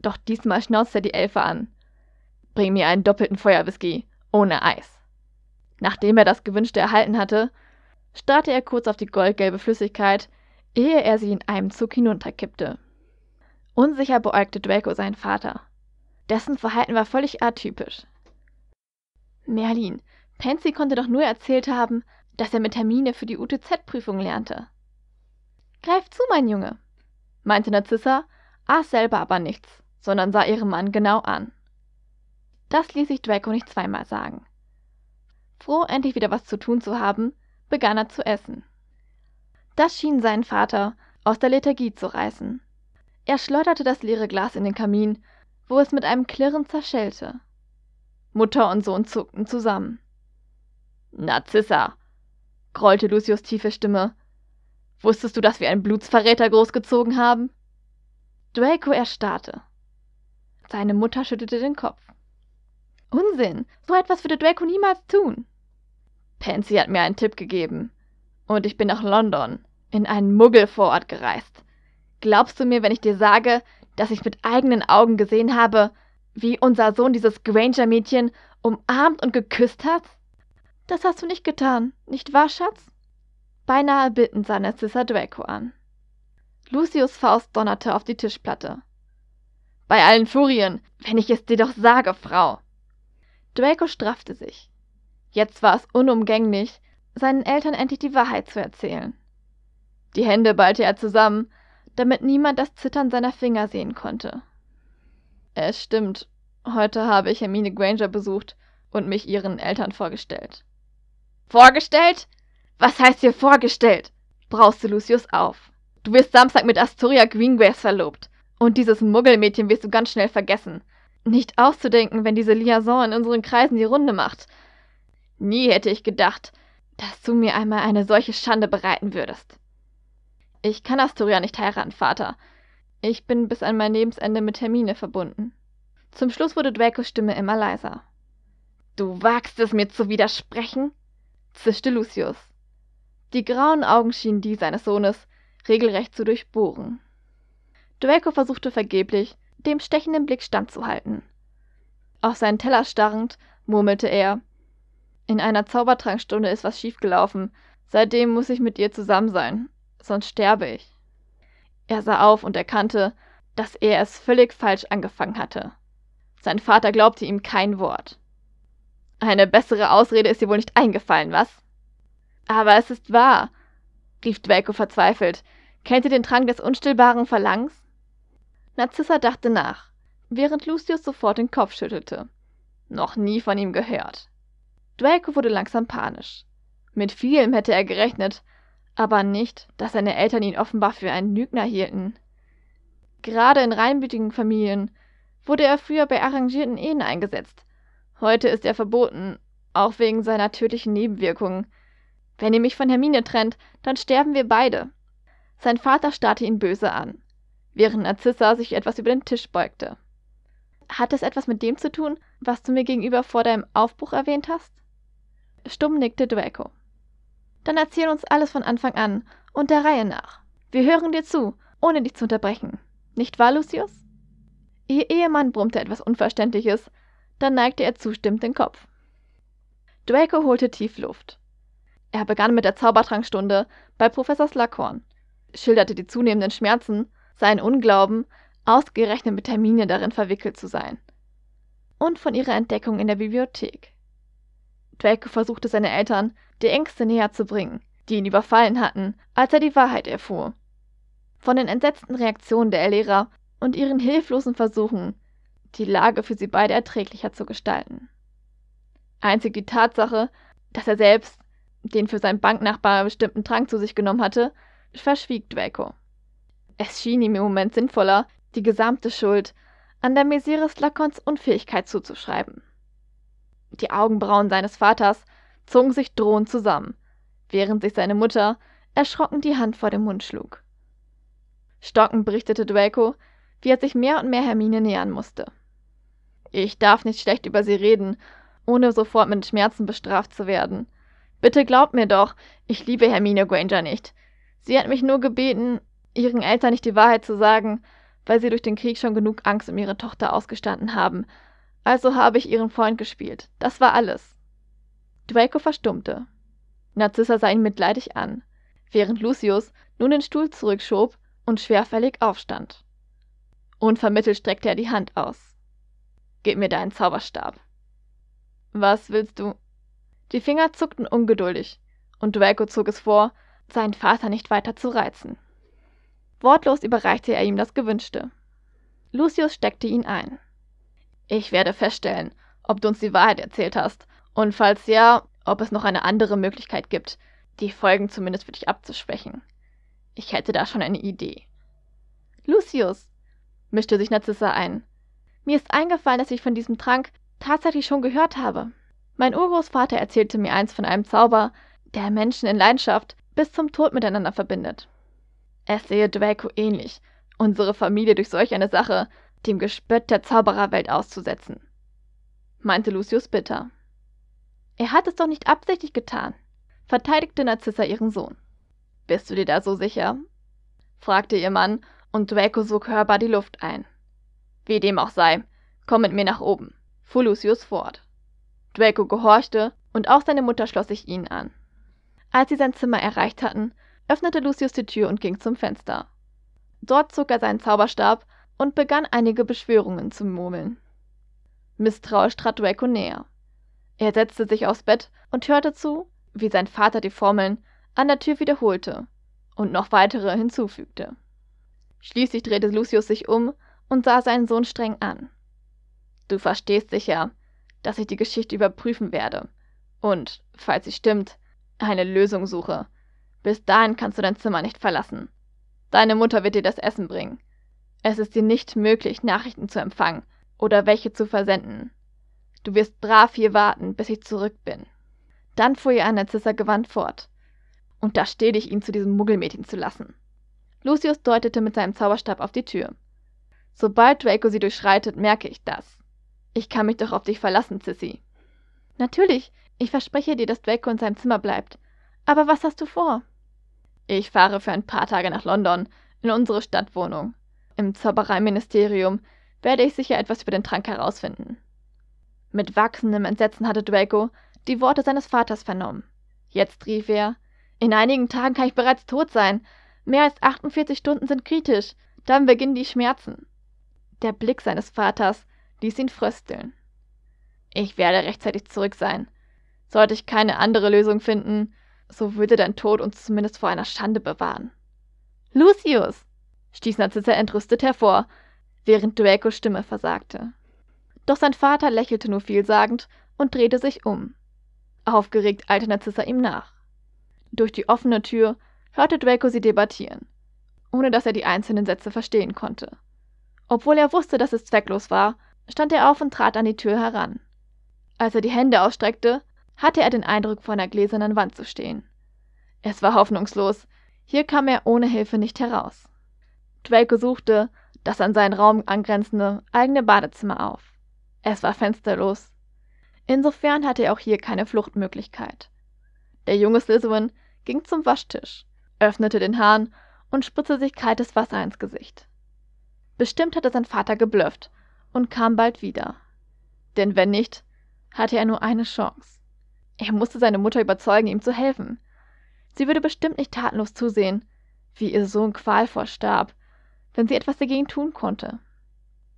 doch diesmal schnauzte er die Elfe an. Bring mir einen doppelten Feuerwhisky, ohne Eis. Nachdem er das Gewünschte erhalten hatte, starrte er kurz auf die goldgelbe Flüssigkeit, ehe er sie in einem Zug hinunterkippte. Unsicher beäugte Draco seinen Vater. Dessen Verhalten war völlig atypisch. Merlin, Pansy konnte doch nur erzählt haben, dass er mit Hermine für die UTZ-Prüfung lernte. Greif zu, mein Junge, meinte Narzissa, aß selber aber nichts, sondern sah ihren Mann genau an. Das ließ sich Draco nicht zweimal sagen. Froh, endlich wieder was zu tun zu haben, begann er zu essen. Das schien seinen Vater aus der Lethargie zu reißen er schleuderte das leere Glas in den Kamin, wo es mit einem Klirren zerschellte. Mutter und Sohn zuckten zusammen. Narzissa, grollte Lucius tiefe Stimme. Wusstest du, dass wir einen Blutsverräter großgezogen haben? Draco erstarrte. Seine Mutter schüttelte den Kopf. Unsinn! So etwas würde Draco niemals tun! Pansy hat mir einen Tipp gegeben. Und ich bin nach London, in einen Muggelvorort gereist. Glaubst du mir, wenn ich dir sage, dass ich mit eigenen Augen gesehen habe, wie unser Sohn dieses Granger-Mädchen umarmt und geküsst hat? Das hast du nicht getan, nicht wahr, Schatz? Beinahe bittend sah Narcissa Draco an. Lucius Faust donnerte auf die Tischplatte. Bei allen Furien, wenn ich es dir doch sage, Frau! Draco straffte sich. Jetzt war es unumgänglich, seinen Eltern endlich die Wahrheit zu erzählen. Die Hände ballte er zusammen, damit niemand das Zittern seiner Finger sehen konnte. Es stimmt, heute habe ich Hermine Granger besucht und mich ihren Eltern vorgestellt. Vorgestellt? Was heißt hier vorgestellt? brauste Lucius auf. Du wirst Samstag mit Astoria Greengrass verlobt. Und dieses Muggelmädchen wirst du ganz schnell vergessen. Nicht auszudenken, wenn diese Liaison in unseren Kreisen die Runde macht. Nie hätte ich gedacht, dass du mir einmal eine solche Schande bereiten würdest. Ich kann Astoria nicht heiraten, Vater. Ich bin bis an mein Lebensende mit Hermine verbunden. Zum Schluss wurde Dracos Stimme immer leiser. Du wagst es mir zu widersprechen? zischte Lucius. Die grauen Augen schienen die seines Sohnes regelrecht zu durchbohren. Draco versuchte vergeblich, dem stechenden Blick standzuhalten. Auf seinen Teller starrend, murmelte er: In einer Zaubertrankstunde ist was schiefgelaufen. Seitdem muss ich mit ihr zusammen sein sonst sterbe ich. Er sah auf und erkannte, dass er es völlig falsch angefangen hatte. Sein Vater glaubte ihm kein Wort. Eine bessere Ausrede ist dir wohl nicht eingefallen, was? Aber es ist wahr, rief Dwelko verzweifelt. Kennt ihr den Drang des unstillbaren Verlangens? Narzissa dachte nach, während Lucius sofort den Kopf schüttelte. Noch nie von ihm gehört. Dwelko wurde langsam panisch. Mit vielem hätte er gerechnet, aber nicht, dass seine Eltern ihn offenbar für einen Lügner hielten. Gerade in reinblütigen Familien wurde er früher bei arrangierten Ehen eingesetzt. Heute ist er verboten, auch wegen seiner tödlichen Nebenwirkungen. Wenn ihr mich von Hermine trennt, dann sterben wir beide. Sein Vater starrte ihn böse an, während Narzissa sich etwas über den Tisch beugte. Hat es etwas mit dem zu tun, was du mir gegenüber vor deinem Aufbruch erwähnt hast? Stumm nickte Draco. Dann erzähl uns alles von Anfang an und der Reihe nach. Wir hören dir zu, ohne dich zu unterbrechen. Nicht wahr, Lucius? Ihr Ehemann brummte etwas Unverständliches, dann neigte er zustimmend den Kopf. Draco holte tief Luft. Er begann mit der Zaubertrankstunde bei Professor Slughorn, schilderte die zunehmenden Schmerzen, seinen Unglauben, ausgerechnet mit Termine darin verwickelt zu sein, und von ihrer Entdeckung in der Bibliothek. Draco versuchte seine Eltern die Ängste näher zu bringen, die ihn überfallen hatten, als er die Wahrheit erfuhr. Von den entsetzten Reaktionen der Lehrer und ihren hilflosen Versuchen, die Lage für sie beide erträglicher zu gestalten. Einzig die Tatsache, dass er selbst den für seinen Banknachbar bestimmten Trank zu sich genommen hatte, verschwieg Draco. Es schien ihm im Moment sinnvoller, die gesamte Schuld an der Misere Lacons Unfähigkeit zuzuschreiben. Die Augenbrauen seines Vaters zogen sich drohend zusammen, während sich seine Mutter erschrocken die Hand vor den Mund schlug. Stockend berichtete Draco, wie er sich mehr und mehr Hermine nähern musste. Ich darf nicht schlecht über sie reden, ohne sofort mit Schmerzen bestraft zu werden. Bitte glaubt mir doch, ich liebe Hermine Granger nicht. Sie hat mich nur gebeten, ihren Eltern nicht die Wahrheit zu sagen, weil sie durch den Krieg schon genug Angst um ihre Tochter ausgestanden haben, also habe ich ihren Freund gespielt. Das war alles. Draco verstummte. Narzissa sah ihn mitleidig an, während Lucius nun den Stuhl zurückschob und schwerfällig aufstand. Unvermittelt streckte er die Hand aus. Gib mir deinen Zauberstab. Was willst du? Die Finger zuckten ungeduldig, und Draco zog es vor, seinen Vater nicht weiter zu reizen. Wortlos überreichte er ihm das Gewünschte. Lucius steckte ihn ein. Ich werde feststellen, ob du uns die Wahrheit erzählt hast und falls ja, ob es noch eine andere Möglichkeit gibt, die Folgen zumindest für dich abzuschwächen. Ich hätte da schon eine Idee. Lucius, mischte sich Narzissa ein. Mir ist eingefallen, dass ich von diesem Trank tatsächlich schon gehört habe. Mein Urgroßvater erzählte mir eins von einem Zauber, der Menschen in Leidenschaft bis zum Tod miteinander verbindet. Es sehe Draco ähnlich, unsere Familie durch solch eine Sache dem Gespött der Zaubererwelt auszusetzen, meinte Lucius bitter. Er hat es doch nicht absichtlich getan, verteidigte Narzissa ihren Sohn. Bist du dir da so sicher? fragte ihr Mann, und Draco sog hörbar die Luft ein. Wie dem auch sei, komm mit mir nach oben, fuhr Lucius fort. Draco gehorchte, und auch seine Mutter schloss sich ihnen an. Als sie sein Zimmer erreicht hatten, öffnete Lucius die Tür und ging zum Fenster. Dort zog er seinen Zauberstab und begann einige Beschwörungen zu murmeln. Misstrauisch trat Draco näher. Er setzte sich aufs Bett und hörte zu, wie sein Vater die Formeln an der Tür wiederholte und noch weitere hinzufügte. Schließlich drehte Lucius sich um und sah seinen Sohn streng an. Du verstehst sicher, dass ich die Geschichte überprüfen werde und, falls sie stimmt, eine Lösung suche. Bis dahin kannst du dein Zimmer nicht verlassen. Deine Mutter wird dir das Essen bringen es ist dir nicht möglich, Nachrichten zu empfangen oder welche zu versenden. Du wirst brav hier warten, bis ich zurück bin. Dann fuhr ihr Narzissa gewandt fort. Und da steh dich, ihn zu diesem Muggelmädchen zu lassen. Lucius deutete mit seinem Zauberstab auf die Tür. Sobald Draco sie durchschreitet, merke ich das. Ich kann mich doch auf dich verlassen, Sissy. Natürlich, ich verspreche dir, dass Draco in seinem Zimmer bleibt. Aber was hast du vor? Ich fahre für ein paar Tage nach London, in unsere Stadtwohnung. Im Zaubereiministerium werde ich sicher etwas über den Trank herausfinden. Mit wachsendem Entsetzen hatte Draco die Worte seines Vaters vernommen. Jetzt rief er: In einigen Tagen kann ich bereits tot sein. Mehr als 48 Stunden sind kritisch. Dann beginnen die Schmerzen. Der Blick seines Vaters ließ ihn frösteln. Ich werde rechtzeitig zurück sein. Sollte ich keine andere Lösung finden, so würde dein Tod uns zumindest vor einer Schande bewahren. Lucius! stieß Narzissa entrüstet hervor, während Duekos Stimme versagte. Doch sein Vater lächelte nur vielsagend und drehte sich um. Aufgeregt eilte Narzissa ihm nach. Durch die offene Tür hörte Draco sie debattieren, ohne dass er die einzelnen Sätze verstehen konnte. Obwohl er wusste, dass es zwecklos war, stand er auf und trat an die Tür heran. Als er die Hände ausstreckte, hatte er den Eindruck, vor einer gläsernen Wand zu stehen. Es war hoffnungslos, hier kam er ohne Hilfe nicht heraus. Draco suchte das an seinen Raum angrenzende eigene Badezimmer auf. Es war fensterlos. Insofern hatte er auch hier keine Fluchtmöglichkeit. Der junge Slytherin ging zum Waschtisch, öffnete den Hahn und spritzte sich kaltes Wasser ins Gesicht. Bestimmt hatte sein Vater geblufft und kam bald wieder. Denn wenn nicht, hatte er nur eine Chance. Er musste seine Mutter überzeugen, ihm zu helfen. Sie würde bestimmt nicht tatenlos zusehen, wie ihr Sohn qualvoll starb, wenn sie etwas dagegen tun konnte.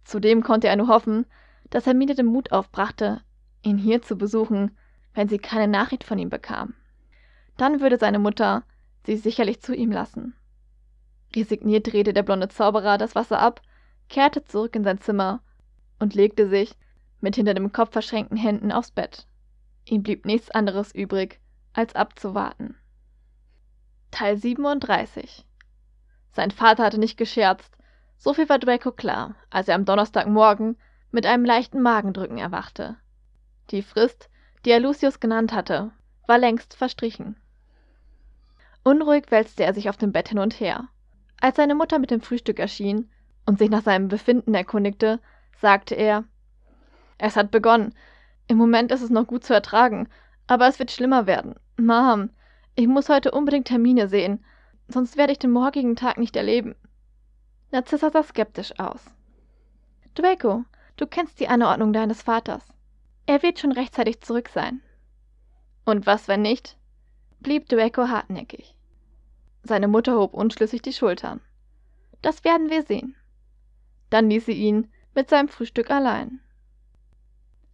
Zudem konnte er nur hoffen, dass Hermine den Mut aufbrachte, ihn hier zu besuchen, wenn sie keine Nachricht von ihm bekam. Dann würde seine Mutter sie sicherlich zu ihm lassen. Resigniert drehte der blonde Zauberer das Wasser ab, kehrte zurück in sein Zimmer und legte sich mit hinter dem Kopf verschränkten Händen aufs Bett. Ihm blieb nichts anderes übrig, als abzuwarten. Teil 37 sein Vater hatte nicht gescherzt. So viel war Draco klar, als er am Donnerstagmorgen mit einem leichten Magendrücken erwachte. Die Frist, die er Lucius genannt hatte, war längst verstrichen. Unruhig wälzte er sich auf dem Bett hin und her. Als seine Mutter mit dem Frühstück erschien und sich nach seinem Befinden erkundigte, sagte er Es hat begonnen. Im Moment ist es noch gut zu ertragen, aber es wird schlimmer werden. Mom, ich muss heute unbedingt Termine sehen sonst werde ich den morgigen Tag nicht erleben. Narzissa sah skeptisch aus. Draco, du kennst die Anordnung deines Vaters. Er wird schon rechtzeitig zurück sein. Und was, wenn nicht? blieb Draco hartnäckig. Seine Mutter hob unschlüssig die Schultern. Das werden wir sehen. Dann ließ sie ihn mit seinem Frühstück allein.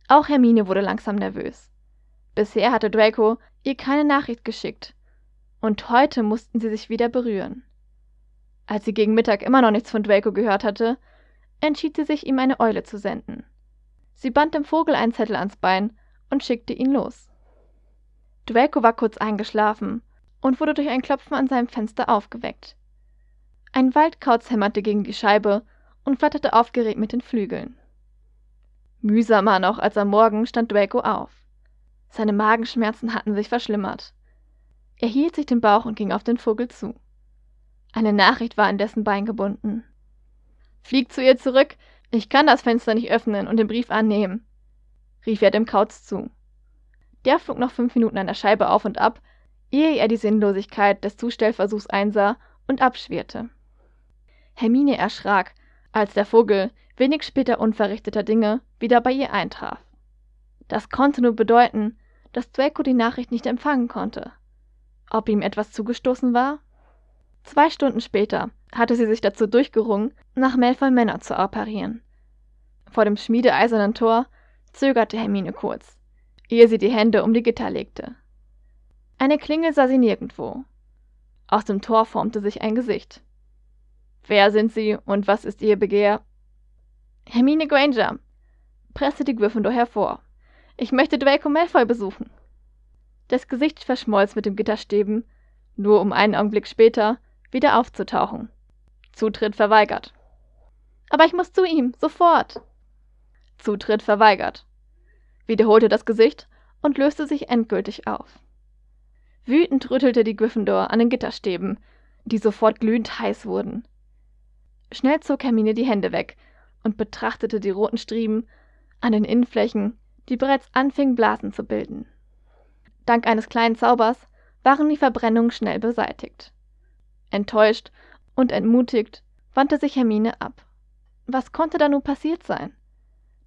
Auch Hermine wurde langsam nervös. Bisher hatte Draco ihr keine Nachricht geschickt und heute mussten sie sich wieder berühren. Als sie gegen Mittag immer noch nichts von Draco gehört hatte, entschied sie sich, ihm eine Eule zu senden. Sie band dem Vogel einen Zettel ans Bein und schickte ihn los. Draco war kurz eingeschlafen und wurde durch ein Klopfen an seinem Fenster aufgeweckt. Ein Waldkauz hämmerte gegen die Scheibe und flatterte aufgeregt mit den Flügeln. Mühsamer noch als am Morgen stand Draco auf. Seine Magenschmerzen hatten sich verschlimmert. Er hielt sich den Bauch und ging auf den Vogel zu. Eine Nachricht war an dessen Bein gebunden. Flieg zu ihr zurück, ich kann das Fenster nicht öffnen und den Brief annehmen, rief er dem Kauz zu. Der flog noch fünf Minuten an der Scheibe auf und ab, ehe er die Sinnlosigkeit des Zustellversuchs einsah und abschwirrte. Hermine erschrak, als der Vogel, wenig später unverrichteter Dinge, wieder bei ihr eintraf. Das konnte nur bedeuten, dass Draco die Nachricht nicht empfangen konnte ob ihm etwas zugestoßen war? Zwei Stunden später hatte sie sich dazu durchgerungen, nach Malfoy Männer zu operieren. Vor dem schmiedeeisernen Tor zögerte Hermine kurz, ehe sie die Hände um die Gitter legte. Eine Klingel sah sie nirgendwo. Aus dem Tor formte sich ein Gesicht. Wer sind Sie und was ist Ihr Begehr? Hermine Granger, presste die Gryffindor hervor. Ich möchte Draco Malfoy besuchen das Gesicht verschmolz mit den Gitterstäben, nur um einen Augenblick später wieder aufzutauchen. Zutritt verweigert. Aber ich muss zu ihm, sofort. Zutritt verweigert. Wiederholte das Gesicht und löste sich endgültig auf. Wütend rüttelte die Gryffindor an den Gitterstäben, die sofort glühend heiß wurden. Schnell zog Hermine die Hände weg und betrachtete die roten Strieben an den Innenflächen, die bereits anfingen Blasen zu bilden dank eines kleinen Zaubers, waren die Verbrennungen schnell beseitigt. Enttäuscht und entmutigt wandte sich Hermine ab. Was konnte da nun passiert sein?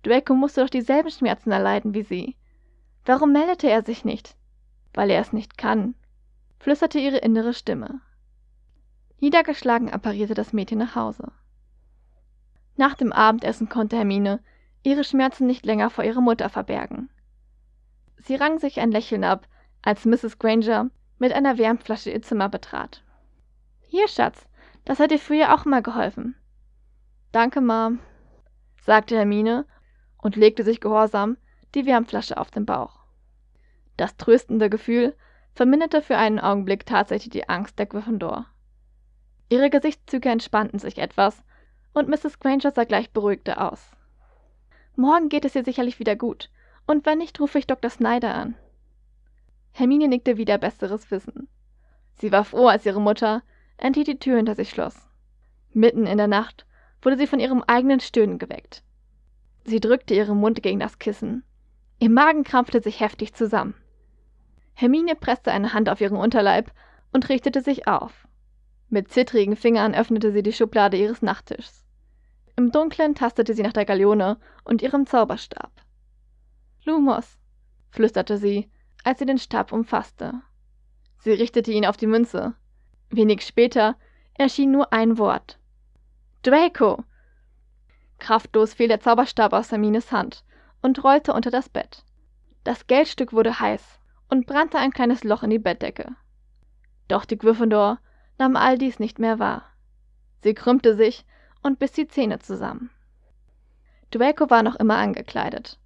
Draco musste doch dieselben Schmerzen erleiden wie sie. Warum meldete er sich nicht? Weil er es nicht kann, flüsterte ihre innere Stimme. Niedergeschlagen apparierte das Mädchen nach Hause. Nach dem Abendessen konnte Hermine ihre Schmerzen nicht länger vor ihrer Mutter verbergen. Sie rang sich ein Lächeln ab, als Mrs. Granger mit einer Wärmflasche ihr Zimmer betrat. Hier, Schatz, das hat dir früher auch mal geholfen. Danke, Mom, sagte Hermine und legte sich gehorsam die Wärmflasche auf den Bauch. Das tröstende Gefühl verminderte für einen Augenblick tatsächlich die Angst der Gryffindor. Ihre Gesichtszüge entspannten sich etwas und Mrs. Granger sah gleich beruhigter aus. Morgen geht es ihr sicherlich wieder gut und wenn nicht, rufe ich Dr. Snyder an. Hermine nickte wieder besseres Wissen. Sie war froh, als ihre Mutter endlich die Tür hinter sich schloss. Mitten in der Nacht wurde sie von ihrem eigenen Stöhnen geweckt. Sie drückte ihren Mund gegen das Kissen. Ihr Magen krampfte sich heftig zusammen. Hermine presste eine Hand auf ihren Unterleib und richtete sich auf. Mit zittrigen Fingern öffnete sie die Schublade ihres Nachttischs. Im Dunkeln tastete sie nach der Galeone und ihrem Zauberstab. Lumos, flüsterte sie als sie den Stab umfasste. Sie richtete ihn auf die Münze. Wenig später erschien nur ein Wort. Draco! Kraftlos fiel der Zauberstab aus Samines Hand und rollte unter das Bett. Das Geldstück wurde heiß und brannte ein kleines Loch in die Bettdecke. Doch die Gryffindor nahm all dies nicht mehr wahr. Sie krümmte sich und biss die Zähne zusammen. Draco war noch immer angekleidet.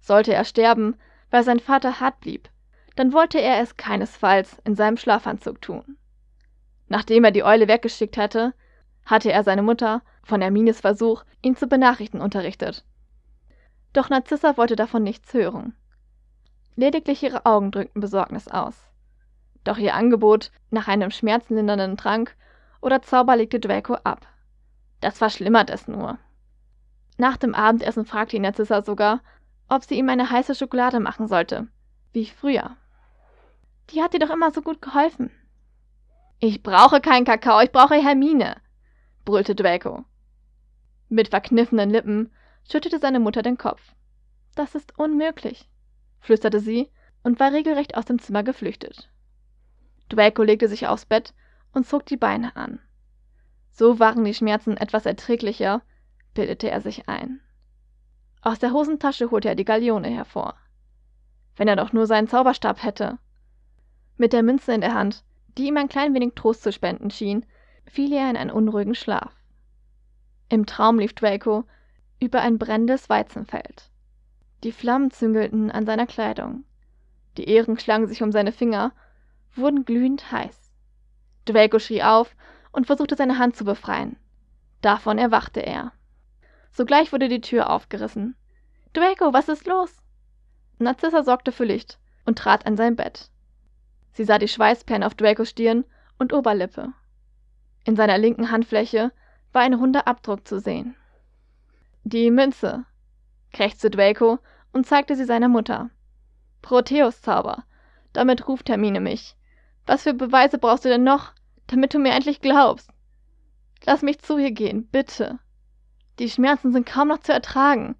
Sollte er sterben, weil sein Vater hart blieb, dann wollte er es keinesfalls in seinem Schlafanzug tun. Nachdem er die Eule weggeschickt hatte, hatte er seine Mutter von Hermines Versuch, ihn zu benachrichten, unterrichtet. Doch Narzissa wollte davon nichts hören. Lediglich ihre Augen drückten Besorgnis aus. Doch ihr Angebot nach einem schmerzlindernden Trank oder Zauber legte Draco ab. Das verschlimmert es nur. Nach dem Abendessen fragte ihn Narzissa sogar, ob sie ihm eine heiße Schokolade machen sollte, wie früher. Die hat dir doch immer so gut geholfen. Ich brauche keinen Kakao, ich brauche Hermine, brüllte Draco. Mit verkniffenen Lippen schüttelte seine Mutter den Kopf. Das ist unmöglich, flüsterte sie und war regelrecht aus dem Zimmer geflüchtet. Draco legte sich aufs Bett und zog die Beine an. So waren die Schmerzen etwas erträglicher, bildete er sich ein. Aus der Hosentasche holte er die Gallione hervor. Wenn er doch nur seinen Zauberstab hätte mit der Münze in der Hand, die ihm ein klein wenig Trost zu spenden schien, fiel er in einen unruhigen Schlaf. Im Traum lief Draco über ein brennendes Weizenfeld. Die Flammen züngelten an seiner Kleidung. Die Ähren schlangen sich um seine Finger, wurden glühend heiß. Draco schrie auf und versuchte seine Hand zu befreien. Davon erwachte er. Sogleich wurde die Tür aufgerissen. Draco, was ist los? Narzissa sorgte für Licht und trat an sein Bett sie sah die Schweißperlen auf Dracos Stirn und Oberlippe. In seiner linken Handfläche war ein runder Abdruck zu sehen. Die Münze, krächzte Draco und zeigte sie seiner Mutter. Proteus Zauber, damit ruft Hermine mich. Was für Beweise brauchst du denn noch, damit du mir endlich glaubst? Lass mich zu ihr gehen, bitte. Die Schmerzen sind kaum noch zu ertragen.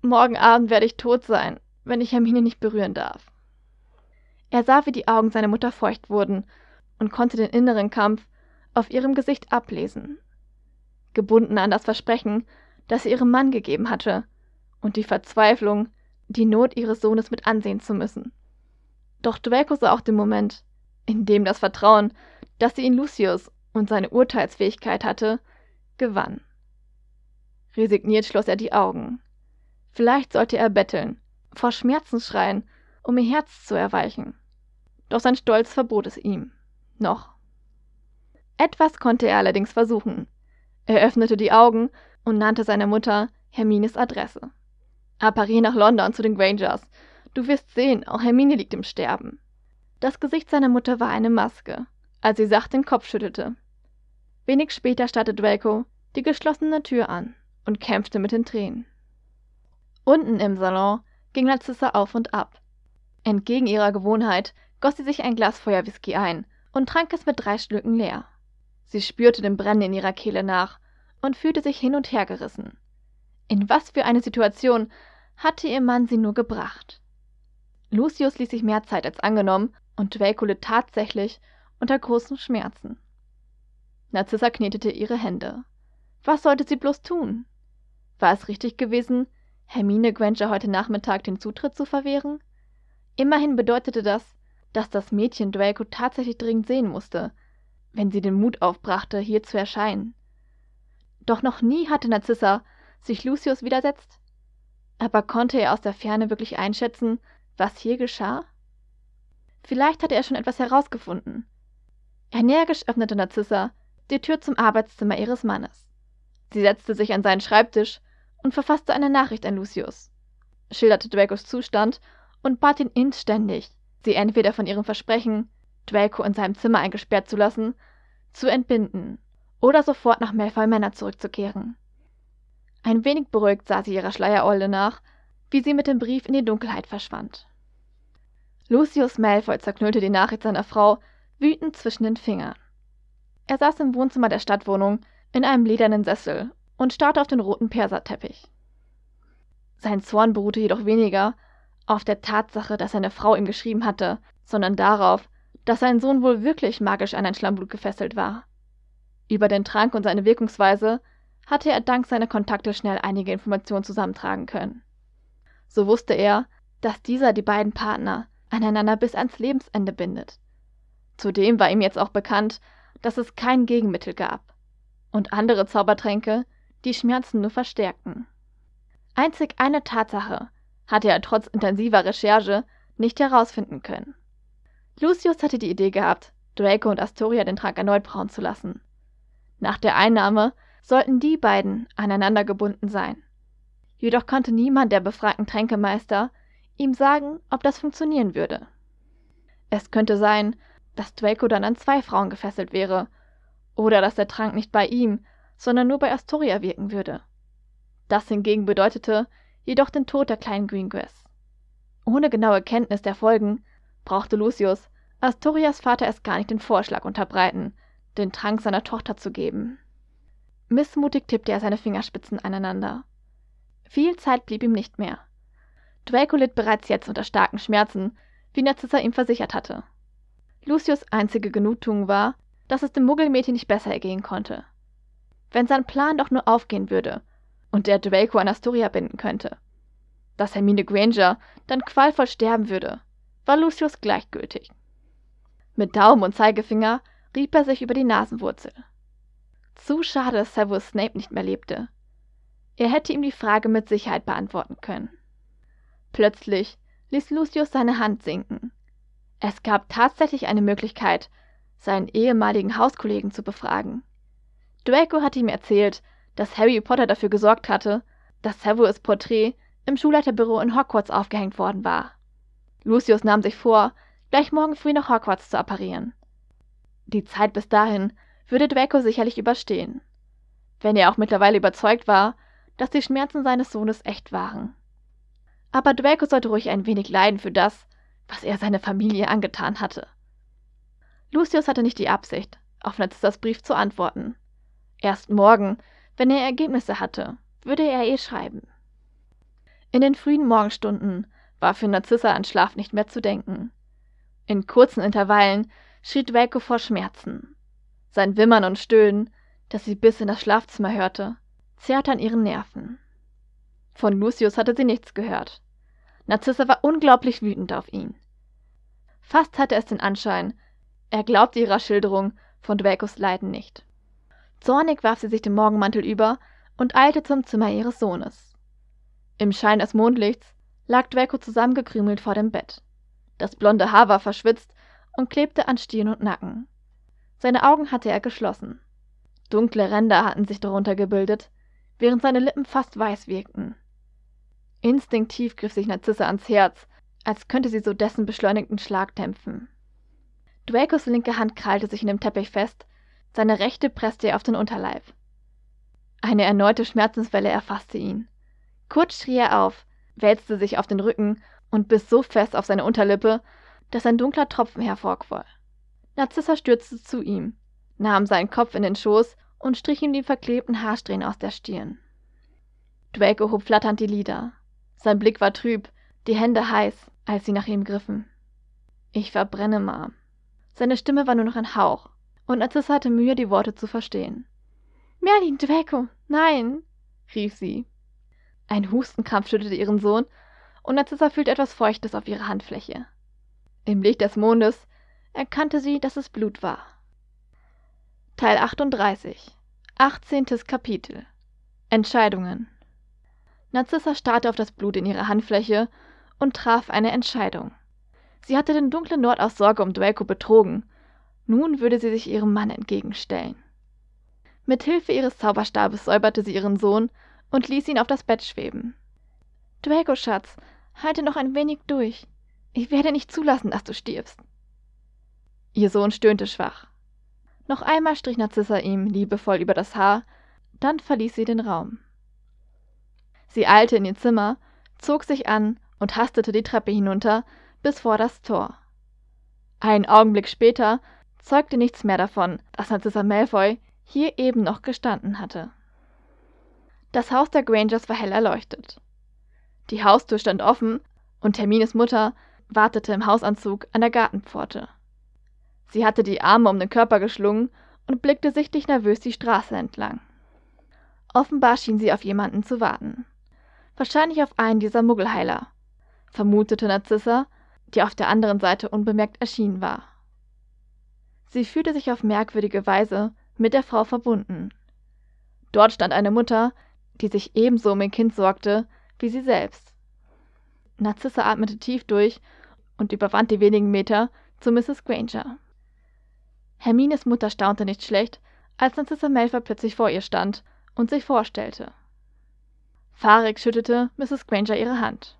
Morgen Abend werde ich tot sein, wenn ich Hermine nicht berühren darf er sah, wie die Augen seiner Mutter feucht wurden und konnte den inneren Kampf auf ihrem Gesicht ablesen. Gebunden an das Versprechen, das sie ihrem Mann gegeben hatte, und die Verzweiflung, die Not ihres Sohnes mit ansehen zu müssen. Doch Draco sah auch den Moment, in dem das Vertrauen, das sie in Lucius und seine Urteilsfähigkeit hatte, gewann. Resigniert schloss er die Augen. Vielleicht sollte er betteln, vor Schmerzen schreien, um ihr Herz zu erweichen doch sein Stolz verbot es ihm. Noch. Etwas konnte er allerdings versuchen. Er öffnete die Augen und nannte seiner Mutter Hermines Adresse. A ah, nach London zu den Grangers. Du wirst sehen, auch Hermine liegt im Sterben. Das Gesicht seiner Mutter war eine Maske, als sie sacht den Kopf schüttelte. Wenig später starrte Draco die geschlossene Tür an und kämpfte mit den Tränen. Unten im Salon ging Narcissa auf und ab. Entgegen ihrer Gewohnheit goss sie sich ein Glas Feuerwhisky ein und trank es mit drei Schlücken leer. Sie spürte dem Brennen in ihrer Kehle nach und fühlte sich hin und her gerissen. In was für eine Situation hatte ihr Mann sie nur gebracht? Lucius ließ sich mehr Zeit als angenommen und Dvelko litt tatsächlich unter großen Schmerzen. Narzissa knetete ihre Hände. Was sollte sie bloß tun? War es richtig gewesen, Hermine Granger heute Nachmittag den Zutritt zu verwehren? Immerhin bedeutete das, dass das Mädchen Draco tatsächlich dringend sehen musste, wenn sie den Mut aufbrachte, hier zu erscheinen. Doch noch nie hatte Narzissa sich Lucius widersetzt. Aber konnte er aus der Ferne wirklich einschätzen, was hier geschah? Vielleicht hatte er schon etwas herausgefunden. Energisch öffnete Narzissa die Tür zum Arbeitszimmer ihres Mannes. Sie setzte sich an seinen Schreibtisch und verfasste eine Nachricht an Lucius, schilderte Dracos Zustand und bat ihn inständig, sie entweder von ihrem Versprechen, Draco in seinem Zimmer eingesperrt zu lassen, zu entbinden oder sofort nach Malfoy Männer zurückzukehren. Ein wenig beruhigt sah sie ihrer Schleiereule nach, wie sie mit dem Brief in die Dunkelheit verschwand. Lucius Malfoy zerknüllte die Nachricht seiner Frau wütend zwischen den Fingern. Er saß im Wohnzimmer der Stadtwohnung in einem ledernen Sessel und starrte auf den roten Perserteppich. Sein Zorn beruhte jedoch weniger auf der Tatsache, dass seine Frau ihm geschrieben hatte, sondern darauf, dass sein Sohn wohl wirklich magisch an ein Schlammblut gefesselt war. Über den Trank und seine Wirkungsweise hatte er dank seiner Kontakte schnell einige Informationen zusammentragen können. So wusste er, dass dieser die beiden Partner aneinander bis ans Lebensende bindet. Zudem war ihm jetzt auch bekannt, dass es kein Gegenmittel gab und andere Zaubertränke, die Schmerzen nur verstärkten. Einzig eine Tatsache hatte er trotz intensiver Recherche nicht herausfinden können. Lucius hatte die Idee gehabt, Draco und Astoria den Trank erneut brauen zu lassen. Nach der Einnahme sollten die beiden aneinander gebunden sein. Jedoch konnte niemand der befragten Tränkemeister ihm sagen, ob das funktionieren würde. Es könnte sein, dass Draco dann an zwei Frauen gefesselt wäre oder dass der Trank nicht bei ihm, sondern nur bei Astoria wirken würde. Das hingegen bedeutete, jedoch den Tod der kleinen Greengrass. Ohne genaue Kenntnis der Folgen brauchte Lucius Astorias Vater erst gar nicht den Vorschlag unterbreiten, den Trank seiner Tochter zu geben. Missmutig tippte er seine Fingerspitzen aneinander. Viel Zeit blieb ihm nicht mehr. Draco litt bereits jetzt unter starken Schmerzen, wie Narcissa ihm versichert hatte. Lucius einzige Genugtuung war, dass es dem Muggelmädchen nicht besser ergehen konnte. Wenn sein Plan doch nur aufgehen würde und der Draco an Astoria binden könnte. Dass Hermine Granger dann qualvoll sterben würde, war Lucius gleichgültig. Mit Daumen und Zeigefinger rieb er sich über die Nasenwurzel. Zu schade, dass Severus Snape nicht mehr lebte. Er hätte ihm die Frage mit Sicherheit beantworten können. Plötzlich ließ Lucius seine Hand sinken. Es gab tatsächlich eine Möglichkeit, seinen ehemaligen Hauskollegen zu befragen. Draco hatte ihm erzählt, dass Harry Potter dafür gesorgt hatte, dass Severus Porträt im Schulleiterbüro in Hogwarts aufgehängt worden war. Lucius nahm sich vor, gleich morgen früh nach Hogwarts zu apparieren. Die Zeit bis dahin würde Draco sicherlich überstehen, wenn er auch mittlerweile überzeugt war, dass die Schmerzen seines Sohnes echt waren. Aber Draco sollte ruhig ein wenig leiden für das, was er seiner Familie angetan hatte. Lucius hatte nicht die Absicht, auf Narcissas Brief zu antworten. Erst morgen wenn er Ergebnisse hatte, würde er ihr schreiben. In den frühen Morgenstunden war für Narzissa an Schlaf nicht mehr zu denken. In kurzen Intervallen schrie Dvelko vor Schmerzen. Sein Wimmern und Stöhnen, das sie bis in das Schlafzimmer hörte, zerrte an ihren Nerven. Von Lucius hatte sie nichts gehört. Narzissa war unglaublich wütend auf ihn. Fast hatte es den Anschein, er glaubte ihrer Schilderung von Dvelkos Leiden nicht. Zornig warf sie sich den Morgenmantel über und eilte zum Zimmer ihres Sohnes. Im Schein des Mondlichts lag Dwecko zusammengekrümelt vor dem Bett. Das blonde Haar war verschwitzt und klebte an Stirn und Nacken. Seine Augen hatte er geschlossen. Dunkle Ränder hatten sich darunter gebildet, während seine Lippen fast weiß wirkten. Instinktiv griff sich Narzisse ans Herz, als könnte sie so dessen beschleunigten Schlag dämpfen. Duekos linke Hand krallte sich in dem Teppich fest seine rechte presste er auf den Unterleib. Eine erneute Schmerzenswelle erfasste ihn. Kurz schrie er auf, wälzte sich auf den Rücken und biss so fest auf seine Unterlippe, dass ein dunkler Tropfen hervorquoll. Narzissa stürzte zu ihm, nahm seinen Kopf in den Schoß und strich ihm die verklebten Haarsträhnen aus der Stirn. Dwelko hob flatternd die Lider. Sein Blick war trüb, die Hände heiß, als sie nach ihm griffen. Ich verbrenne, Mom. Seine Stimme war nur noch ein Hauch, und Narzissa hatte Mühe, die Worte zu verstehen. Merlin, Draco, nein, rief sie. Ein Hustenkrampf schüttelte ihren Sohn, und Narzissa fühlte etwas Feuchtes auf ihrer Handfläche. Im Licht des Mondes erkannte sie, dass es Blut war. Teil 38 18. Kapitel Entscheidungen Narzissa starrte auf das Blut in ihrer Handfläche und traf eine Entscheidung. Sie hatte den dunklen Nord aus Sorge um Draco betrogen nun würde sie sich ihrem Mann entgegenstellen. Mit Hilfe ihres Zauberstabes säuberte sie ihren Sohn und ließ ihn auf das Bett schweben. Draco, Schatz, halte noch ein wenig durch. Ich werde nicht zulassen, dass du stirbst. Ihr Sohn stöhnte schwach. Noch einmal strich Narzissa ihm liebevoll über das Haar, dann verließ sie den Raum. Sie eilte in ihr Zimmer, zog sich an und hastete die Treppe hinunter bis vor das Tor. Einen Augenblick später zeugte nichts mehr davon, dass Narcissa Malfoy hier eben noch gestanden hatte. Das Haus der Grangers war hell erleuchtet. Die Haustür stand offen und Hermines Mutter wartete im Hausanzug an der Gartenpforte. Sie hatte die Arme um den Körper geschlungen und blickte sichtlich nervös die Straße entlang. Offenbar schien sie auf jemanden zu warten. Wahrscheinlich auf einen dieser Muggelheiler, vermutete Narzissa, die auf der anderen Seite unbemerkt erschienen war. Sie fühlte sich auf merkwürdige Weise mit der Frau verbunden. Dort stand eine Mutter, die sich ebenso um ihr Kind sorgte wie sie selbst. Narzissa atmete tief durch und überwand die wenigen Meter zu Mrs. Granger. Hermines Mutter staunte nicht schlecht, als Narzissa Melfer plötzlich vor ihr stand und sich vorstellte. Farek schüttelte Mrs. Granger ihre Hand.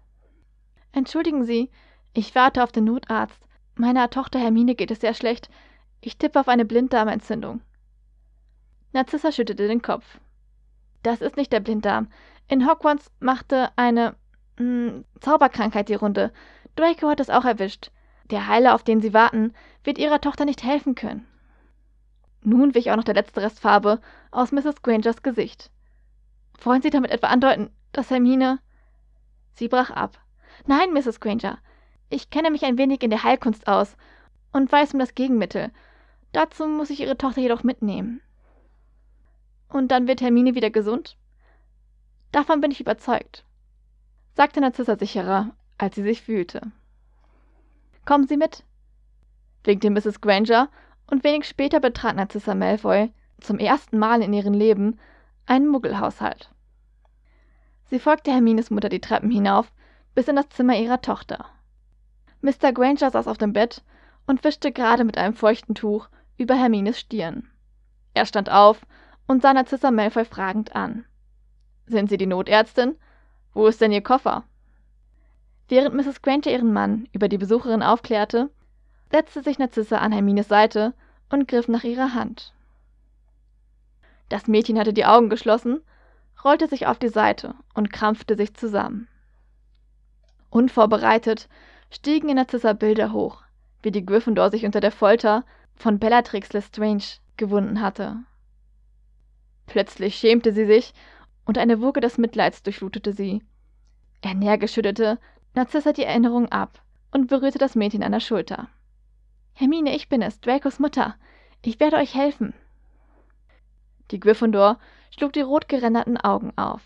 Entschuldigen Sie, ich warte auf den Notarzt. Meiner Tochter Hermine geht es sehr schlecht. Ich tippe auf eine Blinddarmentzündung. Narzissa schüttelte den Kopf. Das ist nicht der Blinddarm. In Hogwarts machte eine mh, hm, Zauberkrankheit die Runde. Draco hat es auch erwischt. Der Heiler, auf den sie warten, wird ihrer Tochter nicht helfen können. Nun wich auch noch der letzte Rest Farbe aus Mrs. Grangers Gesicht. Wollen Sie damit etwa andeuten, dass Hermine. Sie brach ab. Nein, Mrs. Granger. Ich kenne mich ein wenig in der Heilkunst aus und weiß um das Gegenmittel, Dazu muss ich ihre Tochter jedoch mitnehmen. Und dann wird Hermine wieder gesund? Davon bin ich überzeugt, sagte Narzissa sicherer, als sie sich fühlte. Kommen Sie mit, winkte Mrs. Granger, und wenig später betrat Narzissa Malfoy, zum ersten Mal in ihrem Leben, einen Muggelhaushalt. Sie folgte Hermines Mutter die Treppen hinauf bis in das Zimmer ihrer Tochter. Mr. Granger saß auf dem Bett und wischte gerade mit einem feuchten Tuch über Hermines Stirn. Er stand auf und sah Narcissa Malfoy fragend an. Sind Sie die Notärztin? Wo ist denn Ihr Koffer? Während Mrs. Granger ihren Mann über die Besucherin aufklärte, setzte sich Narcissa an Hermines Seite und griff nach ihrer Hand. Das Mädchen hatte die Augen geschlossen, rollte sich auf die Seite und krampfte sich zusammen. Unvorbereitet stiegen in Narcissa Bilder hoch, wie die Gryffindor sich unter der Folter von Bellatrix Lestrange gewunden hatte. Plötzlich schämte sie sich und eine Woge des Mitleids durchflutete sie. Energisch schüttelte Narzissa die Erinnerung ab und berührte das Mädchen an der Schulter. Hermine, ich bin es, Dracos Mutter. Ich werde euch helfen. Die Gryffindor schlug die rot geränderten Augen auf.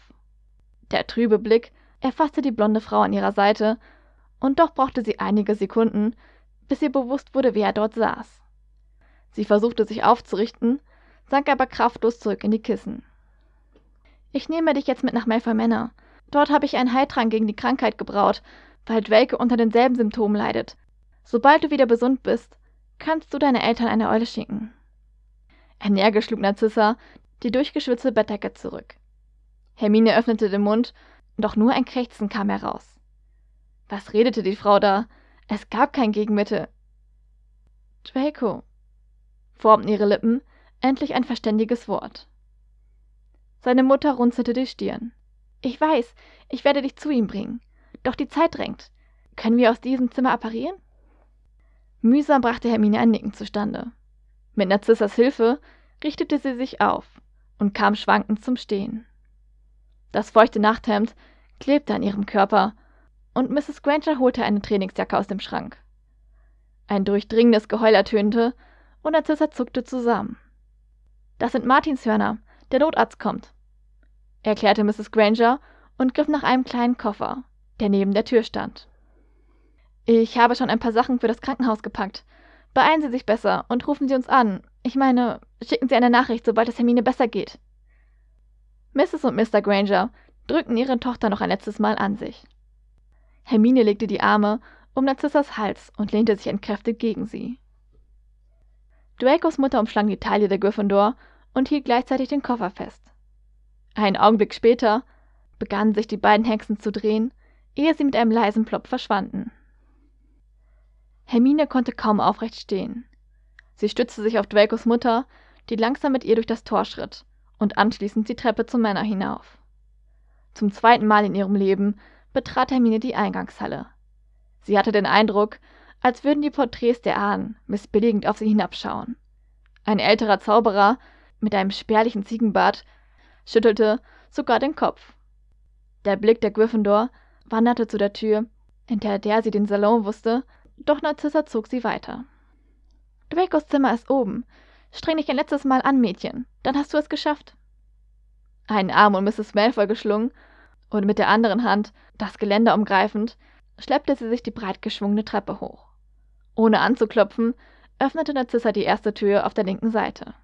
Der trübe Blick erfasste die blonde Frau an ihrer Seite, und doch brauchte sie einige Sekunden, bis ihr bewusst wurde, wer dort saß. Sie versuchte sich aufzurichten, sank aber kraftlos zurück in die Kissen. Ich nehme dich jetzt mit nach Malfoy Manor. Dort habe ich einen Heiltrank gegen die Krankheit gebraut, weil Dwelke unter denselben Symptomen leidet. Sobald du wieder gesund bist, kannst du deine Eltern eine Eule schicken. Energisch schlug Narzissa die durchgeschwitzte Bettdecke zurück. Hermine öffnete den Mund, doch nur ein Krächzen kam heraus. Was redete die Frau da? Es gab kein Gegenmittel. Draco, formten ihre Lippen endlich ein verständiges Wort. Seine Mutter runzelte die Stirn. Ich weiß, ich werde dich zu ihm bringen. Doch die Zeit drängt. Können wir aus diesem Zimmer apparieren? Mühsam brachte Hermine ein Nicken zustande. Mit Narzissas Hilfe richtete sie sich auf und kam schwankend zum Stehen. Das feuchte Nachthemd klebte an ihrem Körper und Mrs. Granger holte eine Trainingsjacke aus dem Schrank. Ein durchdringendes Geheul ertönte, und der zuckte zusammen. Das sind Martinshörner. Der Notarzt kommt, erklärte Mrs. Granger und griff nach einem kleinen Koffer, der neben der Tür stand. Ich habe schon ein paar Sachen für das Krankenhaus gepackt. Beeilen Sie sich besser und rufen Sie uns an. Ich meine, schicken Sie eine Nachricht, sobald es Hermine besser geht. Mrs. und Mr. Granger drückten ihre Tochter noch ein letztes Mal an sich. Hermine legte die Arme um Narzissas Hals und lehnte sich entkräftet gegen sie. Dracos Mutter umschlang die Taille der Gryffindor und hielt gleichzeitig den Koffer fest. Einen Augenblick später begannen sich die beiden Hexen zu drehen, ehe sie mit einem leisen Plopp verschwanden. Hermine konnte kaum aufrecht stehen. Sie stützte sich auf Dracos Mutter, die langsam mit ihr durch das Tor schritt und anschließend die Treppe zum Männer hinauf. Zum zweiten Mal in ihrem Leben betrat Hermine die Eingangshalle. Sie hatte den Eindruck, als würden die Porträts der Ahnen missbilligend auf sie hinabschauen. Ein älterer Zauberer mit einem spärlichen Ziegenbart schüttelte sogar den Kopf. Der Blick der Gryffindor wanderte zu der Tür, hinter der sie den Salon wusste, doch Narzissa zog sie weiter. Dracos Zimmer ist oben. Streng dich ein letztes Mal an, Mädchen. Dann hast du es geschafft. Einen Arm um Mrs. Malfoy geschlungen und mit der anderen Hand, das Geländer umgreifend, schleppte sie sich die breit geschwungene Treppe hoch. Ohne anzuklopfen, öffnete Narzissa die erste Tür auf der linken Seite.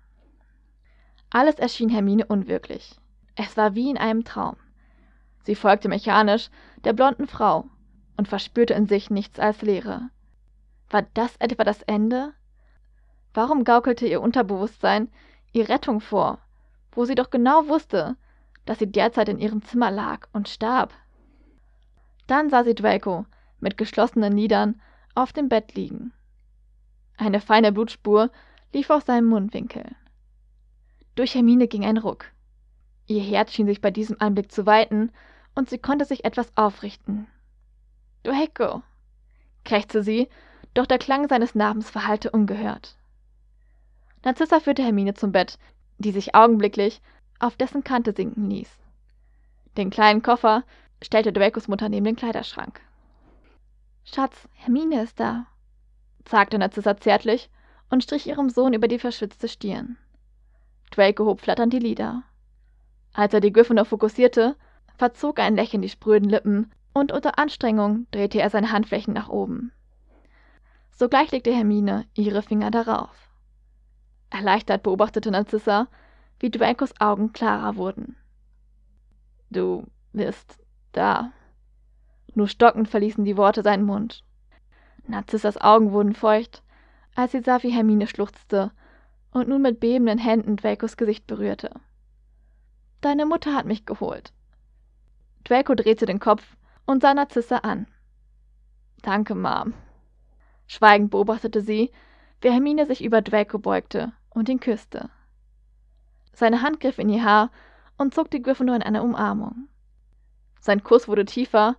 Alles erschien Hermine unwirklich. Es war wie in einem Traum. Sie folgte mechanisch der blonden Frau und verspürte in sich nichts als Leere. War das etwa das Ende? Warum gaukelte ihr Unterbewusstsein ihr Rettung vor, wo sie doch genau wusste, dass sie derzeit in ihrem Zimmer lag und starb? Dann sah sie Draco mit geschlossenen Lidern auf dem Bett liegen. Eine feine Blutspur lief aus seinem Mundwinkel. Durch Hermine ging ein Ruck. Ihr Herz schien sich bei diesem Anblick zu weiten, und sie konnte sich etwas aufrichten. Du Hecko! krächzte sie, doch der Klang seines Namens verhallte ungehört. Narzissa führte Hermine zum Bett, die sich augenblicklich auf dessen Kante sinken ließ. Den kleinen Koffer stellte Dracos Mutter neben den Kleiderschrank. Schatz, Hermine ist da, sagte Narzissa zärtlich und strich ihrem Sohn über die verschwitzte Stirn. Draco hob flatternd die Lider. Als er die Gryffindor fokussierte, verzog ein Lächeln die spröden Lippen und unter Anstrengung drehte er seine Handflächen nach oben. Sogleich legte Hermine ihre Finger darauf. Erleichtert beobachtete Narzissa, wie Dracos Augen klarer wurden. Du bist da. Nur stockend verließen die Worte seinen Mund. Narzissas Augen wurden feucht, als sie sah, wie Hermine schluchzte und nun mit bebenden Händen Dwakos Gesicht berührte. Deine Mutter hat mich geholt. Dwelko drehte den Kopf und sah Narzissa an. Danke, Mom. Schweigend beobachtete sie, wie Hermine sich über Dwelko beugte und ihn küsste. Seine Hand griff in ihr Haar und zog die Gryffindor in eine Umarmung. Sein Kuss wurde tiefer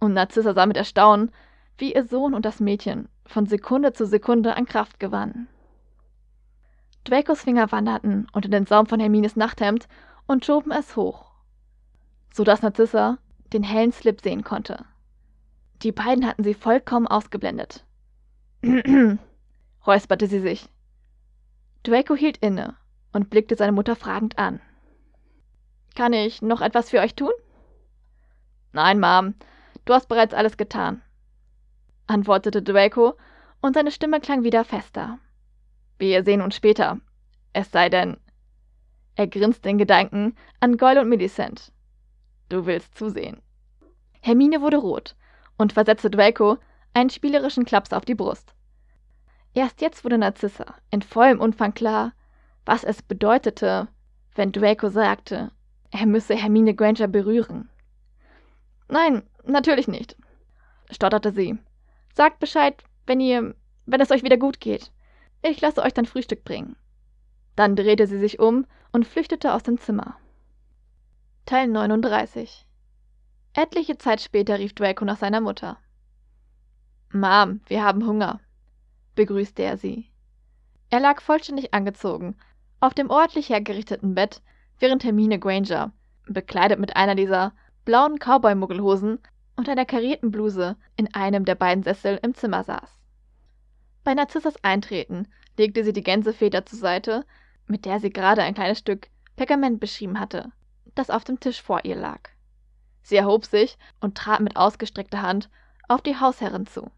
und Narzissa sah mit Erstaunen, wie ihr Sohn und das Mädchen von Sekunde zu Sekunde an Kraft gewannen. Dracos Finger wanderten unter den Saum von Hermines Nachthemd und schoben es hoch, so dass Narzissa den hellen Slip sehen konnte. Die beiden hatten sie vollkommen ausgeblendet. *clears throat* räusperte sie sich. Draco hielt inne und blickte seine Mutter fragend an. Kann ich noch etwas für euch tun? Nein, Mom, Du hast bereits alles getan, antwortete Draco, und seine Stimme klang wieder fester. Wir sehen uns später. Es sei denn. Er grinste den Gedanken an Goyle und Millicent. Du willst zusehen. Hermine wurde rot und versetzte Draco einen spielerischen Klaps auf die Brust. Erst jetzt wurde Narzissa in vollem Umfang klar, was es bedeutete, wenn Draco sagte, er müsse Hermine Granger berühren. Nein, Natürlich nicht, stotterte sie. Sagt Bescheid, wenn ihr, wenn es euch wieder gut geht. Ich lasse euch dann Frühstück bringen. Dann drehte sie sich um und flüchtete aus dem Zimmer. Teil 39 Etliche Zeit später rief Draco nach seiner Mutter. Mom, wir haben Hunger, begrüßte er sie. Er lag vollständig angezogen, auf dem ordentlich hergerichteten Bett, während Hermine Granger, bekleidet mit einer dieser blauen Cowboy-Muggelhosen, unter einer karierten Bluse in einem der beiden Sessel im Zimmer saß. Bei Narzissas Eintreten legte sie die Gänsefeder zur Seite, mit der sie gerade ein kleines Stück Pergament beschrieben hatte, das auf dem Tisch vor ihr lag. Sie erhob sich und trat mit ausgestreckter Hand auf die Hausherrin zu.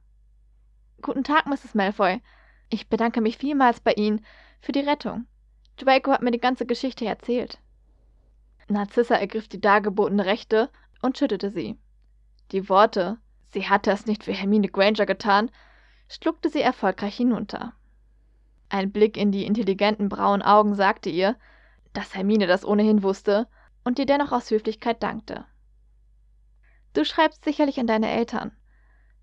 Guten Tag, Mrs. Malfoy. Ich bedanke mich vielmals bei Ihnen für die Rettung. Draco hat mir die ganze Geschichte erzählt. Narzissa ergriff die dargebotene Rechte und schüttete sie. Die Worte, sie hatte es nicht für Hermine Granger getan, schluckte sie erfolgreich hinunter. Ein Blick in die intelligenten braunen Augen sagte ihr, dass Hermine das ohnehin wusste und ihr dennoch aus Höflichkeit dankte. Du schreibst sicherlich an deine Eltern.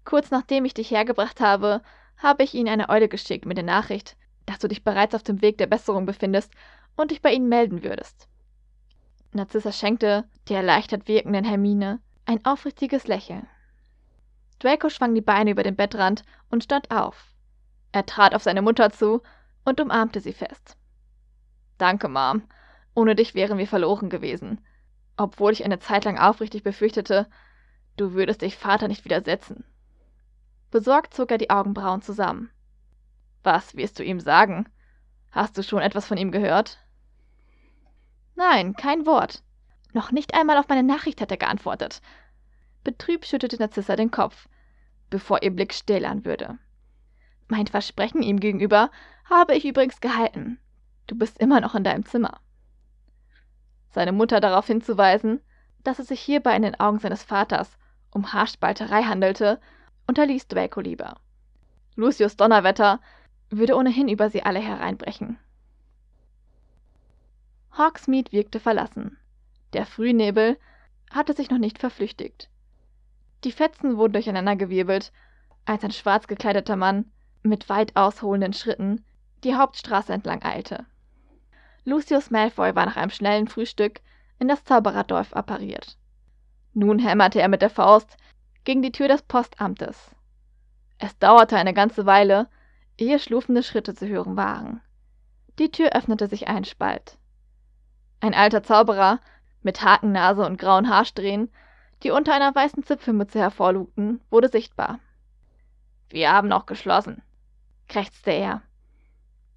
Kurz nachdem ich dich hergebracht habe, habe ich ihnen eine Eule geschickt mit der Nachricht, dass du dich bereits auf dem Weg der Besserung befindest und dich bei ihnen melden würdest. Narzissa schenkte der erleichtert wirkenden Hermine ein aufrichtiges Lächeln. Draco schwang die Beine über den Bettrand und stand auf. Er trat auf seine Mutter zu und umarmte sie fest. Danke, Mom. Ohne dich wären wir verloren gewesen. Obwohl ich eine Zeit lang aufrichtig befürchtete, du würdest dich Vater nicht widersetzen. Besorgt zog er die Augenbrauen zusammen. Was wirst du ihm sagen? Hast du schon etwas von ihm gehört? Nein, kein Wort. Noch nicht einmal auf meine Nachricht hat er geantwortet. Betrübt schüttelte Narzissa den Kopf, bevor ihr Blick stählern würde. Mein Versprechen ihm gegenüber habe ich übrigens gehalten. Du bist immer noch in deinem Zimmer. Seine Mutter darauf hinzuweisen, dass es sich hierbei in den Augen seines Vaters um Haarspalterei handelte, unterließ Draco lieber. Lucius Donnerwetter würde ohnehin über sie alle hereinbrechen. Hawksmead wirkte verlassen. Der Frühnebel hatte sich noch nicht verflüchtigt. Die Fetzen wurden durcheinandergewirbelt, als ein schwarz gekleideter Mann mit weit ausholenden Schritten die Hauptstraße entlang eilte. Lucius Malfoy war nach einem schnellen Frühstück in das Zaubererdorf appariert. Nun hämmerte er mit der Faust gegen die Tür des Postamtes. Es dauerte eine ganze Weile, ehe schlufende Schritte zu hören waren. Die Tür öffnete sich ein Spalt. Ein alter Zauberer mit Hakennase und grauen Haarsträhnen, die unter einer weißen Zipfelmütze hervorlugten, wurde sichtbar. Wir haben noch geschlossen, krächzte er.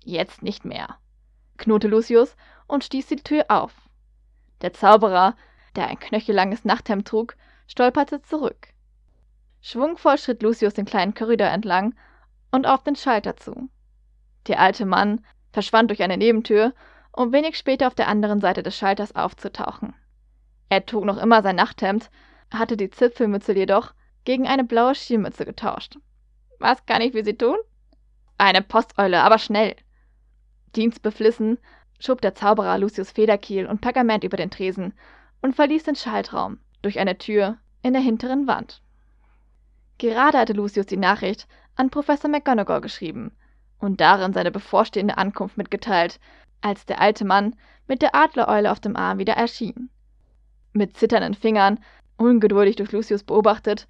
Jetzt nicht mehr, knurrte Lucius und stieß die Tür auf. Der Zauberer, der ein knöchelanges Nachthemd trug, stolperte zurück. Schwungvoll schritt Lucius den kleinen Korridor entlang und auf den Schalter zu. Der alte Mann verschwand durch eine Nebentür um wenig später auf der anderen Seite des Schalters aufzutauchen. Er trug noch immer sein Nachthemd, hatte die Zipfelmütze jedoch gegen eine blaue Skimütze getauscht. Was kann ich für Sie tun? Eine Posteule, aber schnell. Dienstbeflissen schob der Zauberer Lucius Federkiel und Pergament über den Tresen und verließ den Schaltraum durch eine Tür in der hinteren Wand. Gerade hatte Lucius die Nachricht an Professor McGonagall geschrieben und darin seine bevorstehende Ankunft mitgeteilt, als der alte Mann mit der Adlereule auf dem Arm wieder erschien. Mit zitternden Fingern, ungeduldig durch Lucius beobachtet,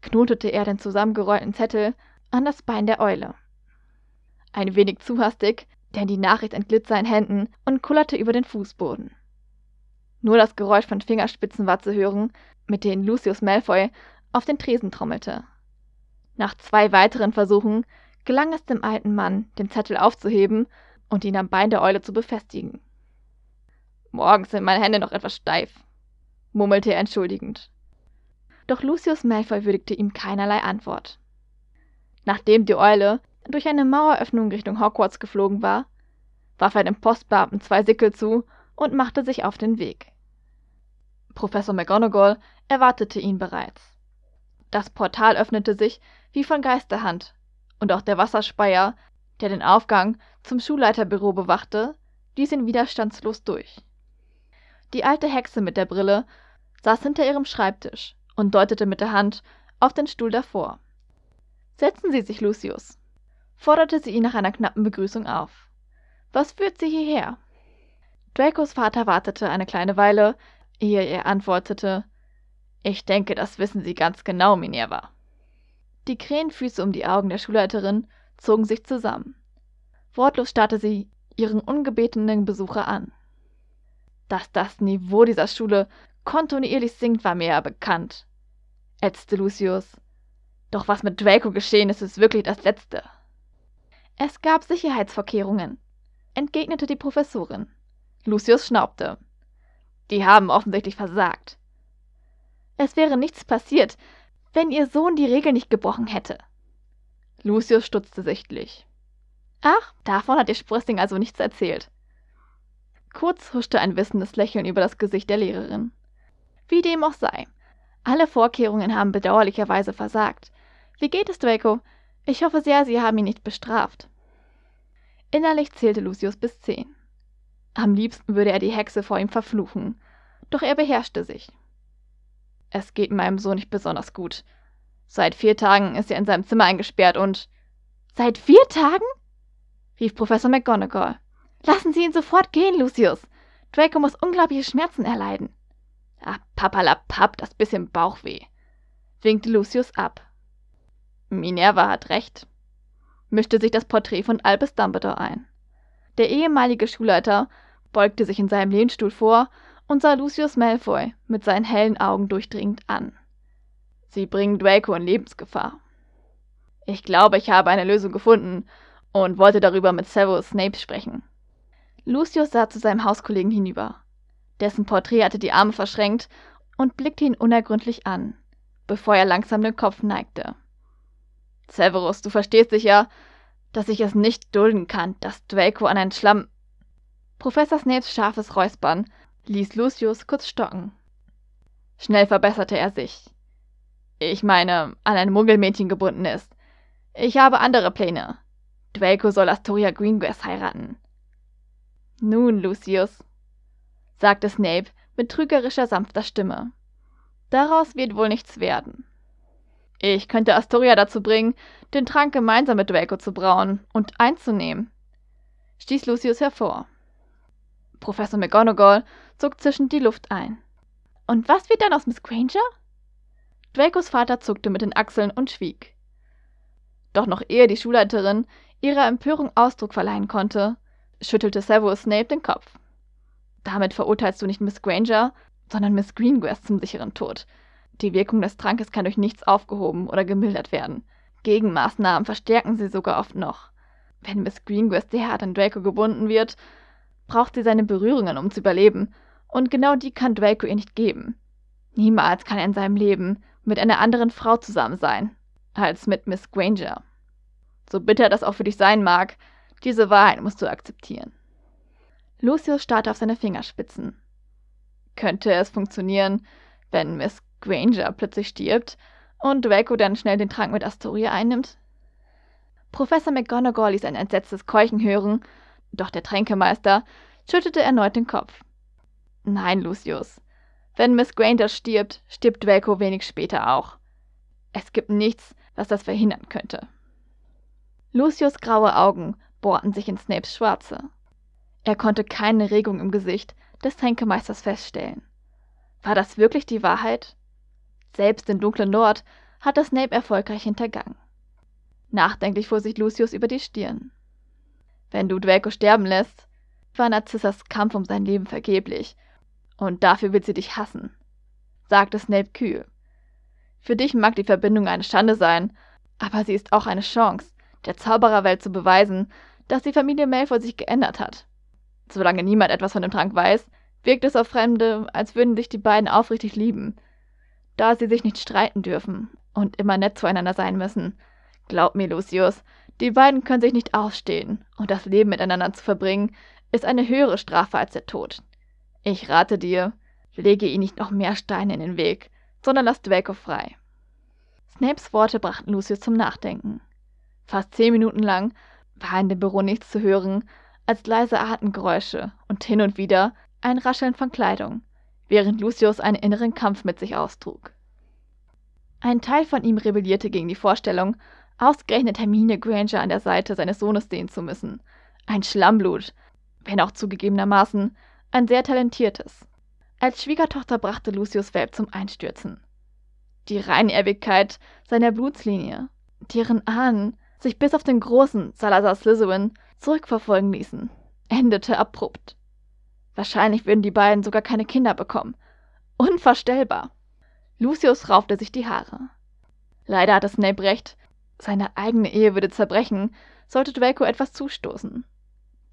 knotete er den zusammengerollten Zettel an das Bein der Eule. Ein wenig zu hastig, denn die Nachricht entglitt seinen Händen und kullerte über den Fußboden. Nur das Geräusch von Fingerspitzen war zu hören, mit denen Lucius Malfoy auf den Tresen trommelte. Nach zwei weiteren Versuchen gelang es dem alten Mann, den Zettel aufzuheben und ihn am Bein der Eule zu befestigen. Morgens sind meine Hände noch etwas steif, murmelte er entschuldigend. Doch Lucius Malfoy würdigte ihm keinerlei Antwort. Nachdem die Eule durch eine Maueröffnung Richtung Hogwarts geflogen war, warf er dem Postbeamten zwei Sickel zu und machte sich auf den Weg. Professor McGonagall erwartete ihn bereits. Das Portal öffnete sich wie von Geisterhand, und auch der Wasserspeier, der den Aufgang zum Schulleiterbüro bewachte, ließ ihn widerstandslos durch. Die alte Hexe mit der Brille saß hinter ihrem Schreibtisch und deutete mit der Hand auf den Stuhl davor. Setzen Sie sich, Lucius, forderte sie ihn nach einer knappen Begrüßung auf. Was führt Sie hierher? Dracos Vater wartete eine kleine Weile, ehe er antwortete: Ich denke, das wissen Sie ganz genau, Minerva. Die Krähenfüße um die Augen der Schulleiterin zogen sich zusammen. Wortlos starrte sie ihren ungebetenen Besucher an. Dass das Niveau dieser Schule kontinuierlich sinkt, war mir ja bekannt, ätzte Lucius. Doch was mit Draco geschehen ist, ist wirklich das Letzte. Es gab Sicherheitsvorkehrungen, entgegnete die Professorin. Lucius schnaubte. Die haben offensichtlich versagt. Es wäre nichts passiert, wenn ihr Sohn die Regel nicht gebrochen hätte. Lucius stutzte sichtlich. Ach, davon hat dir Sprössling also nichts erzählt. Kurz huschte ein wissendes Lächeln über das Gesicht der Lehrerin. Wie dem auch sei. Alle Vorkehrungen haben bedauerlicherweise versagt. Wie geht es, Draco? Ich hoffe sehr, Sie haben ihn nicht bestraft. Innerlich zählte Lucius bis zehn. Am liebsten würde er die Hexe vor ihm verfluchen, doch er beherrschte sich. Es geht meinem Sohn nicht besonders gut, Seit vier Tagen ist er in seinem Zimmer eingesperrt und. Seit vier Tagen? rief Professor McGonagall. Lassen Sie ihn sofort gehen, Lucius. Draco muss unglaubliche Schmerzen erleiden. Ah, papalapap, das bisschen Bauchweh, winkte Lucius ab. Minerva hat recht, mischte sich das Porträt von Albus Dumbledore ein. Der ehemalige Schulleiter beugte sich in seinem Lehnstuhl vor und sah Lucius Malfoy mit seinen hellen Augen durchdringend an. Sie bringen Draco in Lebensgefahr. Ich glaube, ich habe eine Lösung gefunden und wollte darüber mit Severus Snape sprechen. Lucius sah zu seinem Hauskollegen hinüber. Dessen Porträt hatte die Arme verschränkt und blickte ihn unergründlich an, bevor er langsam den Kopf neigte. Severus, du verstehst sicher, dass ich es nicht dulden kann, dass Draco an einen Schlamm. Professor Snapes scharfes Räuspern ließ Lucius kurz stocken. Schnell verbesserte er sich ich meine, an ein Muggelmädchen gebunden ist. Ich habe andere Pläne. Draco soll Astoria Greengrass heiraten. Nun, Lucius, sagte Snape mit trügerischer, sanfter Stimme. Daraus wird wohl nichts werden. Ich könnte Astoria dazu bringen, den Trank gemeinsam mit Draco zu brauen und einzunehmen, stieß Lucius hervor. Professor McGonagall zog zischend die Luft ein. Und was wird dann aus Miss Granger? Dracos Vater zuckte mit den Achseln und schwieg. Doch noch ehe die Schulleiterin ihrer Empörung Ausdruck verleihen konnte, schüttelte Severus Snape den Kopf. Damit verurteilst du nicht Miss Granger, sondern Miss Greengrass zum sicheren Tod. Die Wirkung des Trankes kann durch nichts aufgehoben oder gemildert werden. Gegenmaßnahmen verstärken sie sogar oft noch. Wenn Miss Greengrass derart an Draco gebunden wird, braucht sie seine Berührungen, um zu überleben. Und genau die kann Draco ihr nicht geben. Niemals kann er in seinem Leben mit einer anderen Frau zusammen sein, als mit Miss Granger. So bitter das auch für dich sein mag, diese Wahrheit musst du akzeptieren. Lucius starrte auf seine Fingerspitzen. Könnte es funktionieren, wenn Miss Granger plötzlich stirbt und Draco dann schnell den Trank mit Astoria einnimmt? Professor McGonagall ließ ein entsetztes Keuchen hören, doch der Tränkemeister schüttelte erneut den Kopf. Nein, Lucius, wenn Miss Granger stirbt, stirbt Draco wenig später auch. Es gibt nichts, was das verhindern könnte. Lucius graue Augen bohrten sich in Snapes schwarze. Er konnte keine Regung im Gesicht des Tränkemeisters feststellen. War das wirklich die Wahrheit? Selbst den dunklen Nord hatte Snape erfolgreich hintergangen. Nachdenklich fuhr sich Lucius über die Stirn. Wenn du Draco sterben lässt, war Narzissas Kampf um sein Leben vergeblich und dafür wird sie dich hassen, sagte Snape kühl. Für dich mag die Verbindung eine Schande sein, aber sie ist auch eine Chance, der Zaubererwelt zu beweisen, dass die Familie Malfoy sich geändert hat. Solange niemand etwas von dem Trank weiß, wirkt es auf Fremde, als würden sich die beiden aufrichtig lieben. Da sie sich nicht streiten dürfen und immer nett zueinander sein müssen. Glaub mir, Lucius, die beiden können sich nicht ausstehen, und das Leben miteinander zu verbringen, ist eine höhere Strafe als der Tod. Ich rate dir, lege ihr nicht noch mehr Steine in den Weg, sondern lass Draco frei. Snapes Worte brachten Lucius zum Nachdenken. Fast zehn Minuten lang war in dem Büro nichts zu hören, als leise Atemgeräusche und hin und wieder ein Rascheln von Kleidung, während Lucius einen inneren Kampf mit sich austrug. Ein Teil von ihm rebellierte gegen die Vorstellung, ausgerechnet Hermine Granger an der Seite seines Sohnes sehen zu müssen. Ein Schlammblut, wenn auch zugegebenermaßen ein sehr talentiertes. Als Schwiegertochter brachte Lucius Welp zum Einstürzen. Die Reinerbigkeit seiner Blutslinie, deren Ahnen sich bis auf den großen Salazar Slytherin zurückverfolgen ließen, endete abrupt. Wahrscheinlich würden die beiden sogar keine Kinder bekommen. Unvorstellbar. Lucius raufte sich die Haare. Leider hatte Snape recht, seine eigene Ehe würde zerbrechen, sollte Draco etwas zustoßen.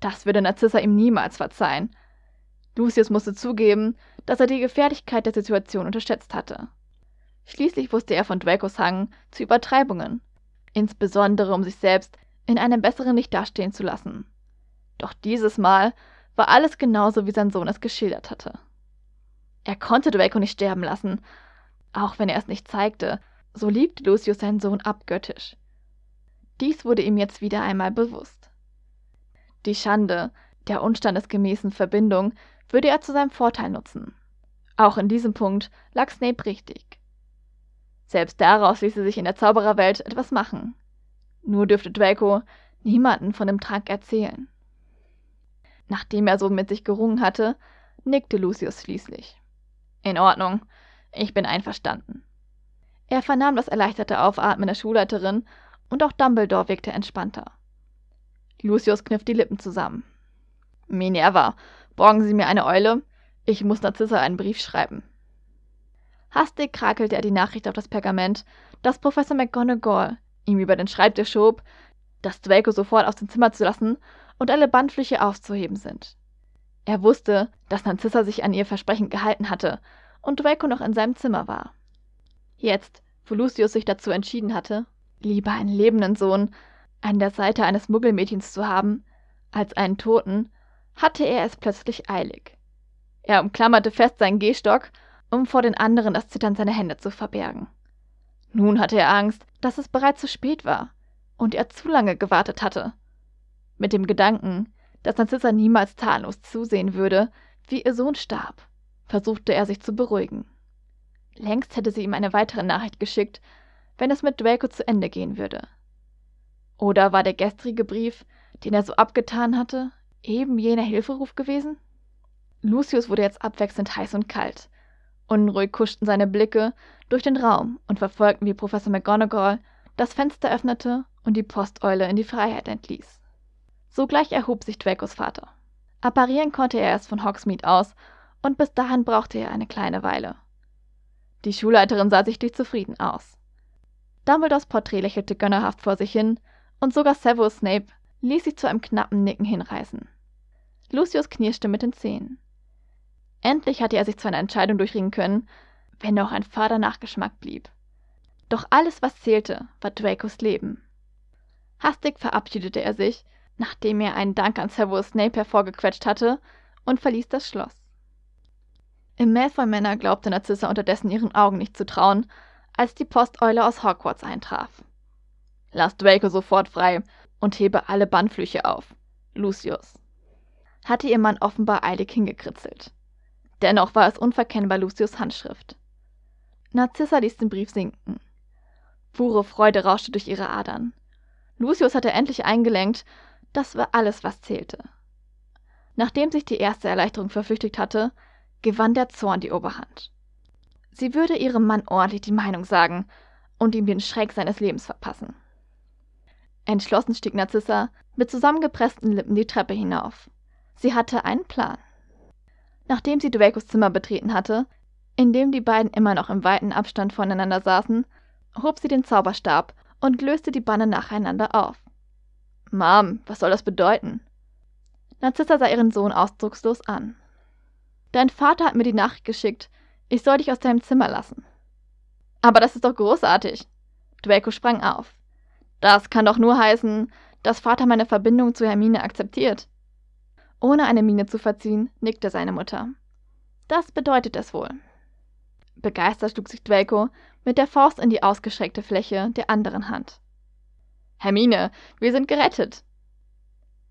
Das würde Narcissa ihm niemals verzeihen, Lucius musste zugeben, dass er die Gefährlichkeit der Situation unterschätzt hatte. Schließlich wusste er von Dracos Hang zu Übertreibungen, insbesondere um sich selbst in einem besseren Licht dastehen zu lassen. Doch dieses Mal war alles genauso, wie sein Sohn es geschildert hatte. Er konnte Draco nicht sterben lassen, auch wenn er es nicht zeigte, so liebte Lucius seinen Sohn abgöttisch. Dies wurde ihm jetzt wieder einmal bewusst. Die Schande der unstandesgemäßen Verbindung würde er zu seinem Vorteil nutzen. Auch in diesem Punkt lag Snape richtig. Selbst daraus ließe sich in der Zaubererwelt etwas machen. Nur dürfte Draco niemanden von dem Trank erzählen. Nachdem er so mit sich gerungen hatte, nickte Lucius schließlich. In Ordnung, ich bin einverstanden. Er vernahm das erleichterte Aufatmen der Schulleiterin und auch Dumbledore wirkte entspannter. Lucius kniff die Lippen zusammen. Minerva, Borgen Sie mir eine Eule. Ich muss Narzissa einen Brief schreiben. Hastig krakelte er die Nachricht auf das Pergament, das Professor McGonagall ihm über den Schreibtisch schob, dass Draco sofort aus dem Zimmer zu lassen und alle Bandflüche aufzuheben sind. Er wusste, dass Narzissa sich an ihr Versprechen gehalten hatte und Draco noch in seinem Zimmer war. Jetzt, wo Lucius sich dazu entschieden hatte, lieber einen lebenden Sohn an der Seite eines Muggelmädchens zu haben, als einen Toten, hatte er es plötzlich eilig. Er umklammerte fest seinen Gehstock, um vor den anderen das Zittern seiner Hände zu verbergen. Nun hatte er Angst, dass es bereits zu spät war und er zu lange gewartet hatte. Mit dem Gedanken, dass Narcissa niemals zahllos zusehen würde, wie ihr Sohn starb, versuchte er sich zu beruhigen. Längst hätte sie ihm eine weitere Nachricht geschickt, wenn es mit Draco zu Ende gehen würde. Oder war der gestrige Brief, den er so abgetan hatte, eben jener Hilferuf gewesen? Lucius wurde jetzt abwechselnd heiß und kalt. Unruhig kuschten seine Blicke durch den Raum und verfolgten, wie Professor McGonagall das Fenster öffnete und die Posteule in die Freiheit entließ. Sogleich erhob sich Dracos Vater. Apparieren konnte er erst von Hogsmeade aus und bis dahin brauchte er eine kleine Weile. Die Schulleiterin sah sichtlich zufrieden aus. Dumbledores Porträt lächelte gönnerhaft vor sich hin und sogar Severus Snape ließ sich zu einem knappen Nicken hinreißen. Lucius knirschte mit den Zähnen. Endlich hatte er sich zu einer Entscheidung durchringen können, wenn auch ein fader Nachgeschmack blieb. Doch alles, was zählte, war Dracos Leben. Hastig verabschiedete er sich, nachdem er einen Dank an Severus Snape hervorgequetscht hatte, und verließ das Schloss. Im Malfoy-Männer glaubte Narzissa unterdessen ihren Augen nicht zu trauen, als die Posteule aus Hogwarts eintraf. Lasst Draco sofort frei, und hebe alle Bannflüche auf. Lucius. Hatte ihr Mann offenbar eilig hingekritzelt. Dennoch war es unverkennbar Lucius Handschrift. Narzissa ließ den Brief sinken. Pure Freude rauschte durch ihre Adern. Lucius hatte endlich eingelenkt, das war alles, was zählte. Nachdem sich die erste Erleichterung verflüchtigt hatte, gewann der Zorn die Oberhand. Sie würde ihrem Mann ordentlich die Meinung sagen und ihm den Schreck seines Lebens verpassen. Entschlossen stieg Narzissa mit zusammengepressten Lippen die Treppe hinauf. Sie hatte einen Plan. Nachdem sie Drakos Zimmer betreten hatte, in dem die beiden immer noch im weiten Abstand voneinander saßen, hob sie den Zauberstab und löste die Banne nacheinander auf. Mom, was soll das bedeuten? Narzissa sah ihren Sohn ausdruckslos an. Dein Vater hat mir die Nachricht geschickt, ich soll dich aus deinem Zimmer lassen. Aber das ist doch großartig. Draco sprang auf. Das kann doch nur heißen, dass Vater meine Verbindung zu Hermine akzeptiert. Ohne eine Miene zu verziehen, nickte seine Mutter. Das bedeutet es wohl. Begeistert schlug sich Draco mit der Faust in die ausgestreckte Fläche der anderen Hand. Hermine, wir sind gerettet!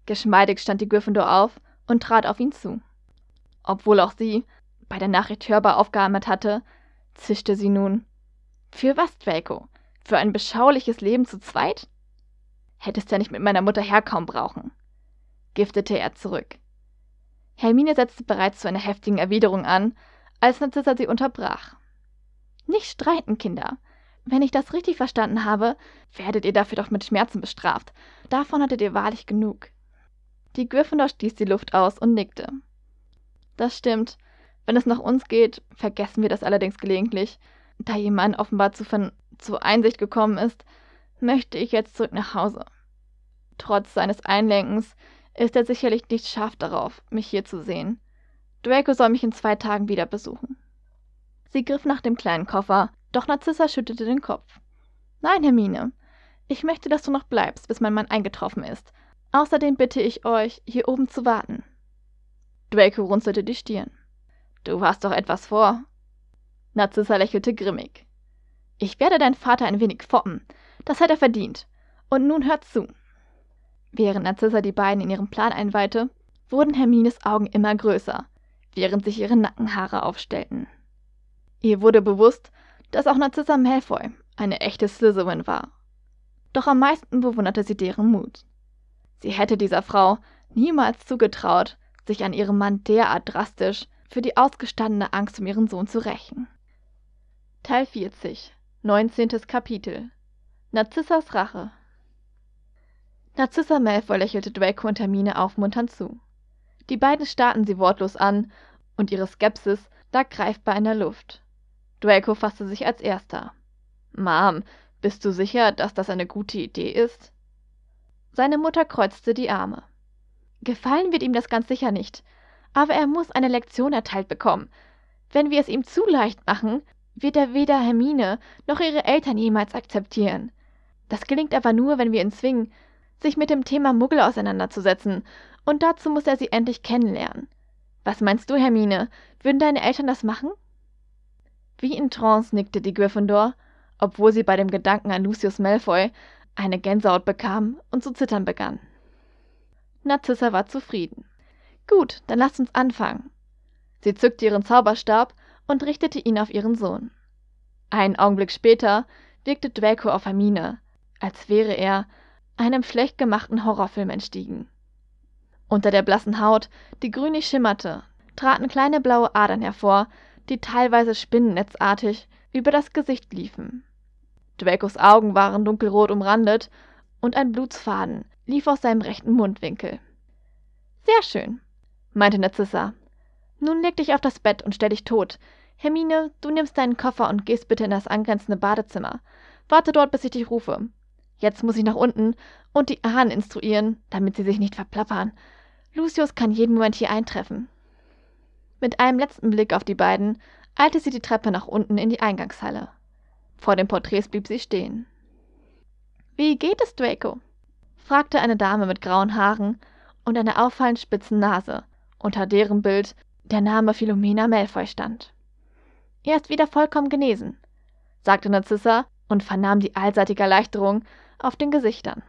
Geschmeidig stand die Gryffindor auf und trat auf ihn zu. Obwohl auch sie bei der Nachricht hörbar aufgeatmet hatte, zischte sie nun. Für was, Draco? Für ein beschauliches Leben zu zweit? Hättest ja nicht mit meiner Mutter herkommen brauchen, giftete er zurück. Hermine setzte bereits zu einer heftigen Erwiderung an, als Narzissa sie unterbrach. Nicht streiten, Kinder. Wenn ich das richtig verstanden habe, werdet ihr dafür doch mit Schmerzen bestraft. Davon hattet ihr wahrlich genug. Die Gryffindor stieß die Luft aus und nickte. Das stimmt. Wenn es nach uns geht, vergessen wir das allerdings gelegentlich, da ihr Mann offenbar zu, zu Einsicht gekommen ist, möchte ich jetzt zurück nach Hause. Trotz seines Einlenkens ist er sicherlich nicht scharf darauf, mich hier zu sehen. Draco soll mich in zwei Tagen wieder besuchen. Sie griff nach dem kleinen Koffer, doch Narzissa schüttelte den Kopf. Nein, Hermine, ich möchte, dass du noch bleibst, bis mein Mann eingetroffen ist. Außerdem bitte ich euch, hier oben zu warten. Draco runzelte die Stirn. Du hast doch etwas vor, Narzissa lächelte grimmig. Ich werde dein Vater ein wenig foppen. Das hat er verdient. Und nun hört zu. Während Narzissa die beiden in ihren Plan einweihte, wurden Hermines Augen immer größer, während sich ihre Nackenhaare aufstellten. Ihr wurde bewusst, dass auch Narzissa Malfoy eine echte Slytherin war. Doch am meisten bewunderte sie deren Mut. Sie hätte dieser Frau niemals zugetraut, sich an ihrem Mann derart drastisch für die ausgestandene Angst um ihren Sohn zu rächen. Teil 40, 19. Kapitel Narzissas Rache Narzissa Malfoy lächelte Draco und Hermine aufmunternd zu. Die beiden starrten sie wortlos an, und ihre Skepsis lag greifbar in der Luft. Draco fasste sich als erster. Mom, bist du sicher, dass das eine gute Idee ist? Seine Mutter kreuzte die Arme. Gefallen wird ihm das ganz sicher nicht, aber er muss eine Lektion erteilt bekommen. Wenn wir es ihm zu leicht machen, wird er weder Hermine noch ihre Eltern jemals akzeptieren. Das gelingt aber nur, wenn wir ihn zwingen, sich mit dem Thema Muggel auseinanderzusetzen, und dazu muss er sie endlich kennenlernen. Was meinst du, Hermine? Würden deine Eltern das machen? Wie in Trance nickte die Gryffindor, obwohl sie bei dem Gedanken an Lucius Malfoy eine Gänsehaut bekam und zu zittern begann. Narzissa war zufrieden. Gut, dann lasst uns anfangen. Sie zückte ihren Zauberstab und richtete ihn auf ihren Sohn. Einen Augenblick später wirkte Draco auf Hermine, als wäre er einem schlecht gemachten Horrorfilm entstiegen. Unter der blassen Haut, die grünlich schimmerte, traten kleine blaue Adern hervor, die teilweise spinnennetzartig über das Gesicht liefen. Dracos Augen waren dunkelrot umrandet und ein Blutsfaden lief aus seinem rechten Mundwinkel. Sehr schön, meinte Narzissa. Nun leg dich auf das Bett und stell dich tot, Hermine, du nimmst deinen Koffer und gehst bitte in das angrenzende Badezimmer. Warte dort, bis ich dich rufe. Jetzt muss ich nach unten und die Ahnen instruieren, damit sie sich nicht verplappern. Lucius kann jeden Moment hier eintreffen. Mit einem letzten Blick auf die beiden eilte sie die Treppe nach unten in die Eingangshalle. Vor den Porträts blieb sie stehen. Wie geht es, Draco? fragte eine Dame mit grauen Haaren und einer auffallend spitzen Nase, unter deren Bild der Name Philomena Malfoy stand. Er ist wieder vollkommen genesen, sagte Narzissa und vernahm die allseitige Erleichterung auf den Gesichtern.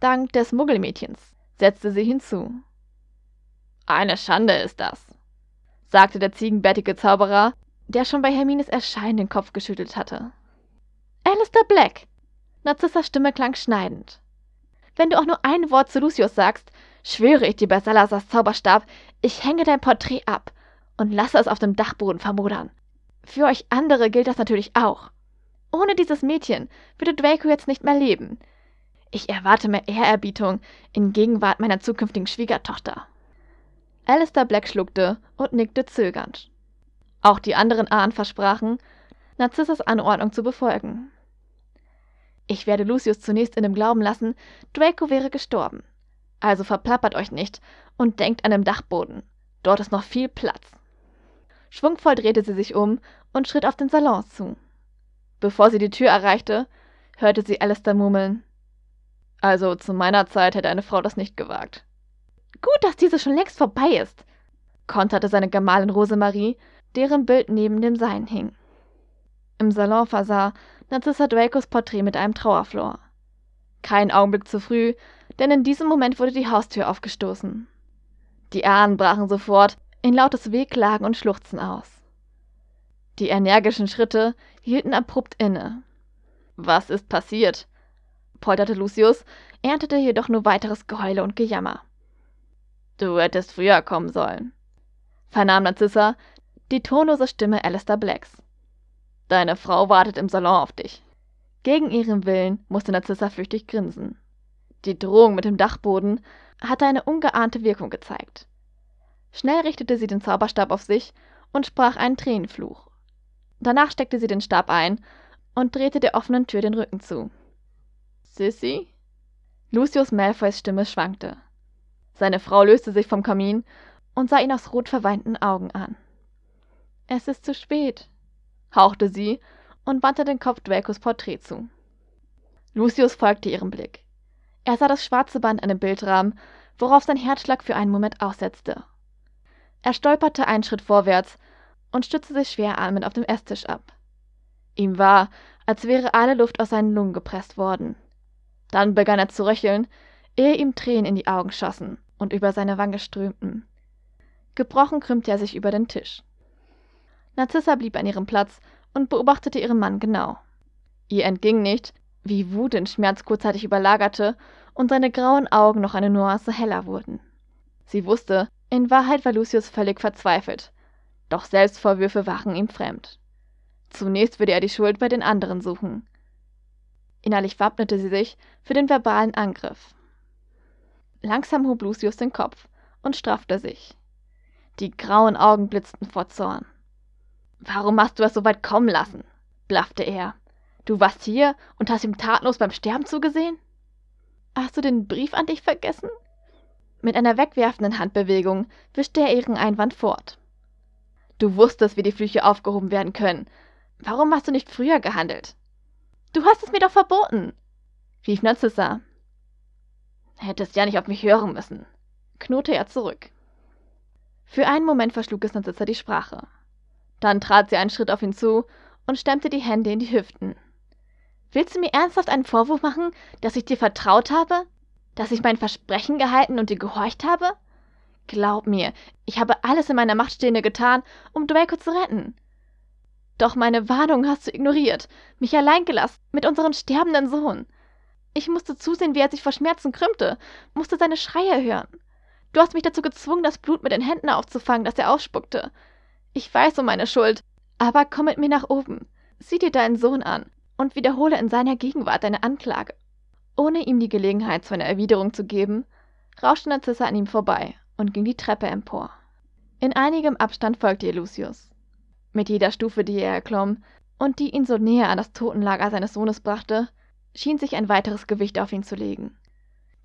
Dank des Muggelmädchens, setzte sie hinzu. Eine Schande ist das, sagte der ziegenbärtige Zauberer, der schon bei Hermines Erscheinen den Kopf geschüttelt hatte. Alistair Black! Narzissas Stimme klang schneidend. Wenn du auch nur ein Wort zu Lucius sagst, schwöre ich dir bei Salazars Zauberstab, ich hänge dein Porträt ab und lasse es auf dem Dachboden vermodern. Für euch andere gilt das natürlich auch. Ohne dieses Mädchen würde Draco jetzt nicht mehr leben. Ich erwarte mehr Ehrerbietung in Gegenwart meiner zukünftigen Schwiegertochter. Alistair Black schluckte und nickte zögernd. Auch die anderen Ahnen versprachen, Narzissas Anordnung zu befolgen. Ich werde Lucius zunächst in dem Glauben lassen, Draco wäre gestorben. Also verplappert euch nicht und denkt an den Dachboden. Dort ist noch viel Platz. Schwungvoll drehte sie sich um und schritt auf den Salon zu. Bevor sie die Tür erreichte, hörte sie Alistair murmeln. Also zu meiner Zeit hätte eine Frau das nicht gewagt. Gut, dass diese schon längst vorbei ist, konterte seine Gemahlin Rosemarie, deren Bild neben dem Sein hing. Im Salon versah Narcissa Dracos Porträt mit einem Trauerflor. Kein Augenblick zu früh, denn in diesem Moment wurde die Haustür aufgestoßen. Die Ahnen brachen sofort in lautes Wehklagen und Schluchzen aus. Die energischen Schritte hielten abrupt inne. Was ist passiert? polterte Lucius, erntete jedoch nur weiteres Geheule und Gejammer. Du hättest früher kommen sollen, vernahm Narzissa die tonlose Stimme Alistair Blacks. Deine Frau wartet im Salon auf dich. Gegen ihren Willen musste Narzissa flüchtig grinsen. Die Drohung mit dem Dachboden hatte eine ungeahnte Wirkung gezeigt. Schnell richtete sie den Zauberstab auf sich und sprach einen Tränenfluch. Danach steckte sie den Stab ein und drehte der offenen Tür den Rücken zu. Sissy? Lucius Malfoys Stimme schwankte. Seine Frau löste sich vom Kamin und sah ihn aus rot verweinten Augen an. Es ist zu spät, hauchte sie und wandte den Kopf Dracos Porträt zu. Lucius folgte ihrem Blick. Er sah das schwarze Band an dem Bildrahmen, worauf sein Herzschlag für einen Moment aussetzte er stolperte einen Schritt vorwärts und stützte sich schweratmend auf dem Esstisch ab. Ihm war, als wäre alle Luft aus seinen Lungen gepresst worden. Dann begann er zu röcheln, ehe ihm Tränen in die Augen schossen und über seine Wange strömten. Gebrochen krümmte er sich über den Tisch. Narzissa blieb an ihrem Platz und beobachtete ihren Mann genau. Ihr entging nicht, wie Wut den Schmerz kurzzeitig überlagerte und seine grauen Augen noch eine Nuance heller wurden. Sie wusste, in Wahrheit war Lucius völlig verzweifelt, doch Selbstvorwürfe waren ihm fremd. Zunächst würde er die Schuld bei den anderen suchen. Innerlich wappnete sie sich für den verbalen Angriff. Langsam hob Lucius den Kopf und straffte sich. Die grauen Augen blitzten vor Zorn. Warum hast du es so weit kommen lassen? blaffte er. Du warst hier und hast ihm tatlos beim Sterben zugesehen? Hast du den Brief an dich vergessen? Mit einer wegwerfenden Handbewegung wischte er ihren Einwand fort. Du wusstest, wie die Flüche aufgehoben werden können. Warum hast du nicht früher gehandelt? Du hast es mir doch verboten, rief Narzissa. Hättest ja nicht auf mich hören müssen, knurrte er zurück. Für einen Moment verschlug es Narzissa die Sprache. Dann trat sie einen Schritt auf ihn zu und stemmte die Hände in die Hüften. Willst du mir ernsthaft einen Vorwurf machen, dass ich dir vertraut habe? Dass ich mein Versprechen gehalten und dir gehorcht habe? Glaub mir, ich habe alles in meiner Macht Stehende getan, um Draco zu retten. Doch meine Warnung hast du ignoriert, mich allein gelassen, mit unserem sterbenden Sohn. Ich musste zusehen, wie er sich vor Schmerzen krümmte, musste seine Schreie hören. Du hast mich dazu gezwungen, das Blut mit den Händen aufzufangen, das er ausspuckte. Ich weiß um meine Schuld, aber komm mit mir nach oben. Sieh dir deinen Sohn an und wiederhole in seiner Gegenwart deine Anklage. Ohne ihm die Gelegenheit zu einer Erwiderung zu geben, rauschte Narzissa an ihm vorbei und ging die Treppe empor. In einigem Abstand folgte ihr Lucius. Mit jeder Stufe, die er erklomm und die ihn so näher an das Totenlager seines Sohnes brachte, schien sich ein weiteres Gewicht auf ihn zu legen.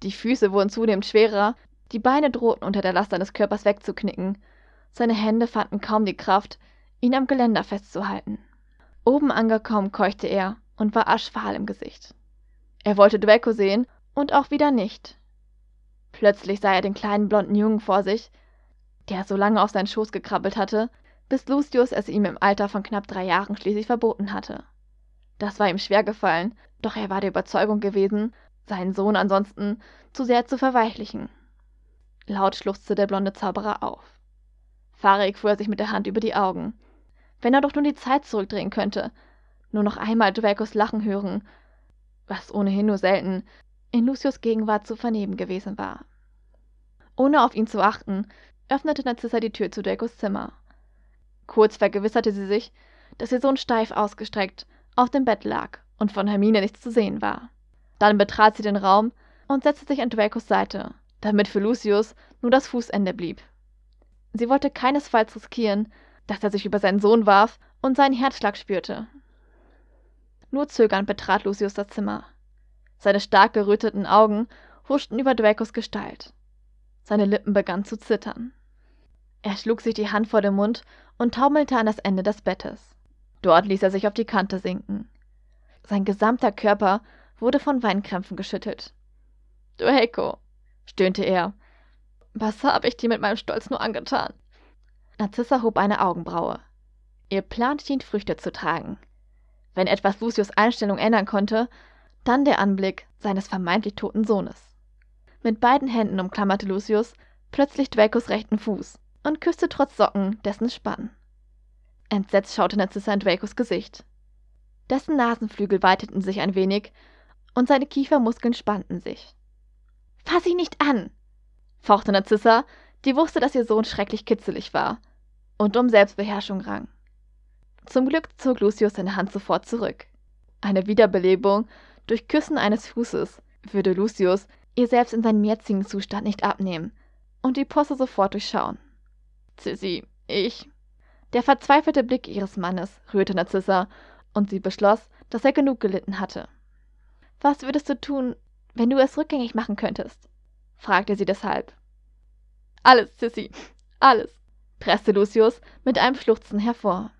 Die Füße wurden zunehmend schwerer, die Beine drohten unter der Last seines Körpers wegzuknicken, seine Hände fanden kaum die Kraft, ihn am Geländer festzuhalten. Oben angekommen keuchte er und war aschfahl im Gesicht. Er wollte Dweko sehen und auch wieder nicht. Plötzlich sah er den kleinen blonden Jungen vor sich, der so lange auf seinen Schoß gekrabbelt hatte, bis Lucius es ihm im Alter von knapp drei Jahren schließlich verboten hatte. Das war ihm schwer gefallen, doch er war der Überzeugung gewesen, seinen Sohn ansonsten zu sehr zu verweichlichen. Laut schluchzte der blonde Zauberer auf. Farik fuhr er sich mit der Hand über die Augen. Wenn er doch nur die Zeit zurückdrehen könnte, nur noch einmal Dracos Lachen hören was ohnehin nur selten in Lucius Gegenwart zu vernehmen gewesen war. Ohne auf ihn zu achten, öffnete Narzissa die Tür zu Drakos Zimmer. Kurz vergewisserte sie sich, dass ihr Sohn steif ausgestreckt auf dem Bett lag und von Hermine nichts zu sehen war. Dann betrat sie den Raum und setzte sich an Dracos Seite, damit für Lucius nur das Fußende blieb. Sie wollte keinesfalls riskieren, dass er sich über seinen Sohn warf und seinen Herzschlag spürte. Nur zögernd betrat Lucius das Zimmer. Seine stark geröteten Augen huschten über Dracos Gestalt. Seine Lippen begannen zu zittern. Er schlug sich die Hand vor den Mund und taumelte an das Ende des Bettes. Dort ließ er sich auf die Kante sinken. Sein gesamter Körper wurde von Weinkrämpfen geschüttelt. Draco, stöhnte er, was habe ich dir mit meinem Stolz nur angetan? Narzissa hob eine Augenbraue. Ihr Plan schien Früchte zu tragen wenn etwas Lucius Einstellung ändern konnte, dann der Anblick seines vermeintlich toten Sohnes. Mit beiden Händen umklammerte Lucius plötzlich Dracos rechten Fuß und küsste trotz Socken dessen Spann. Entsetzt schaute Narcissa in Dracos Gesicht. Dessen Nasenflügel weiteten sich ein wenig und seine Kiefermuskeln spannten sich. Fass ihn nicht an! fauchte Narcissa, die wusste, dass ihr Sohn schrecklich kitzelig war und um Selbstbeherrschung rang. Zum Glück zog Lucius seine Hand sofort zurück. Eine Wiederbelebung durch Küssen eines Fußes würde Lucius ihr selbst in seinem jetzigen Zustand nicht abnehmen und die Posse sofort durchschauen. Sissy, ich. Der verzweifelte Blick ihres Mannes rührte Narzissa und sie beschloss, dass er genug gelitten hatte. Was würdest du tun, wenn du es rückgängig machen könntest? fragte sie deshalb. Alles, Sissy, alles, presste Lucius mit einem Schluchzen hervor.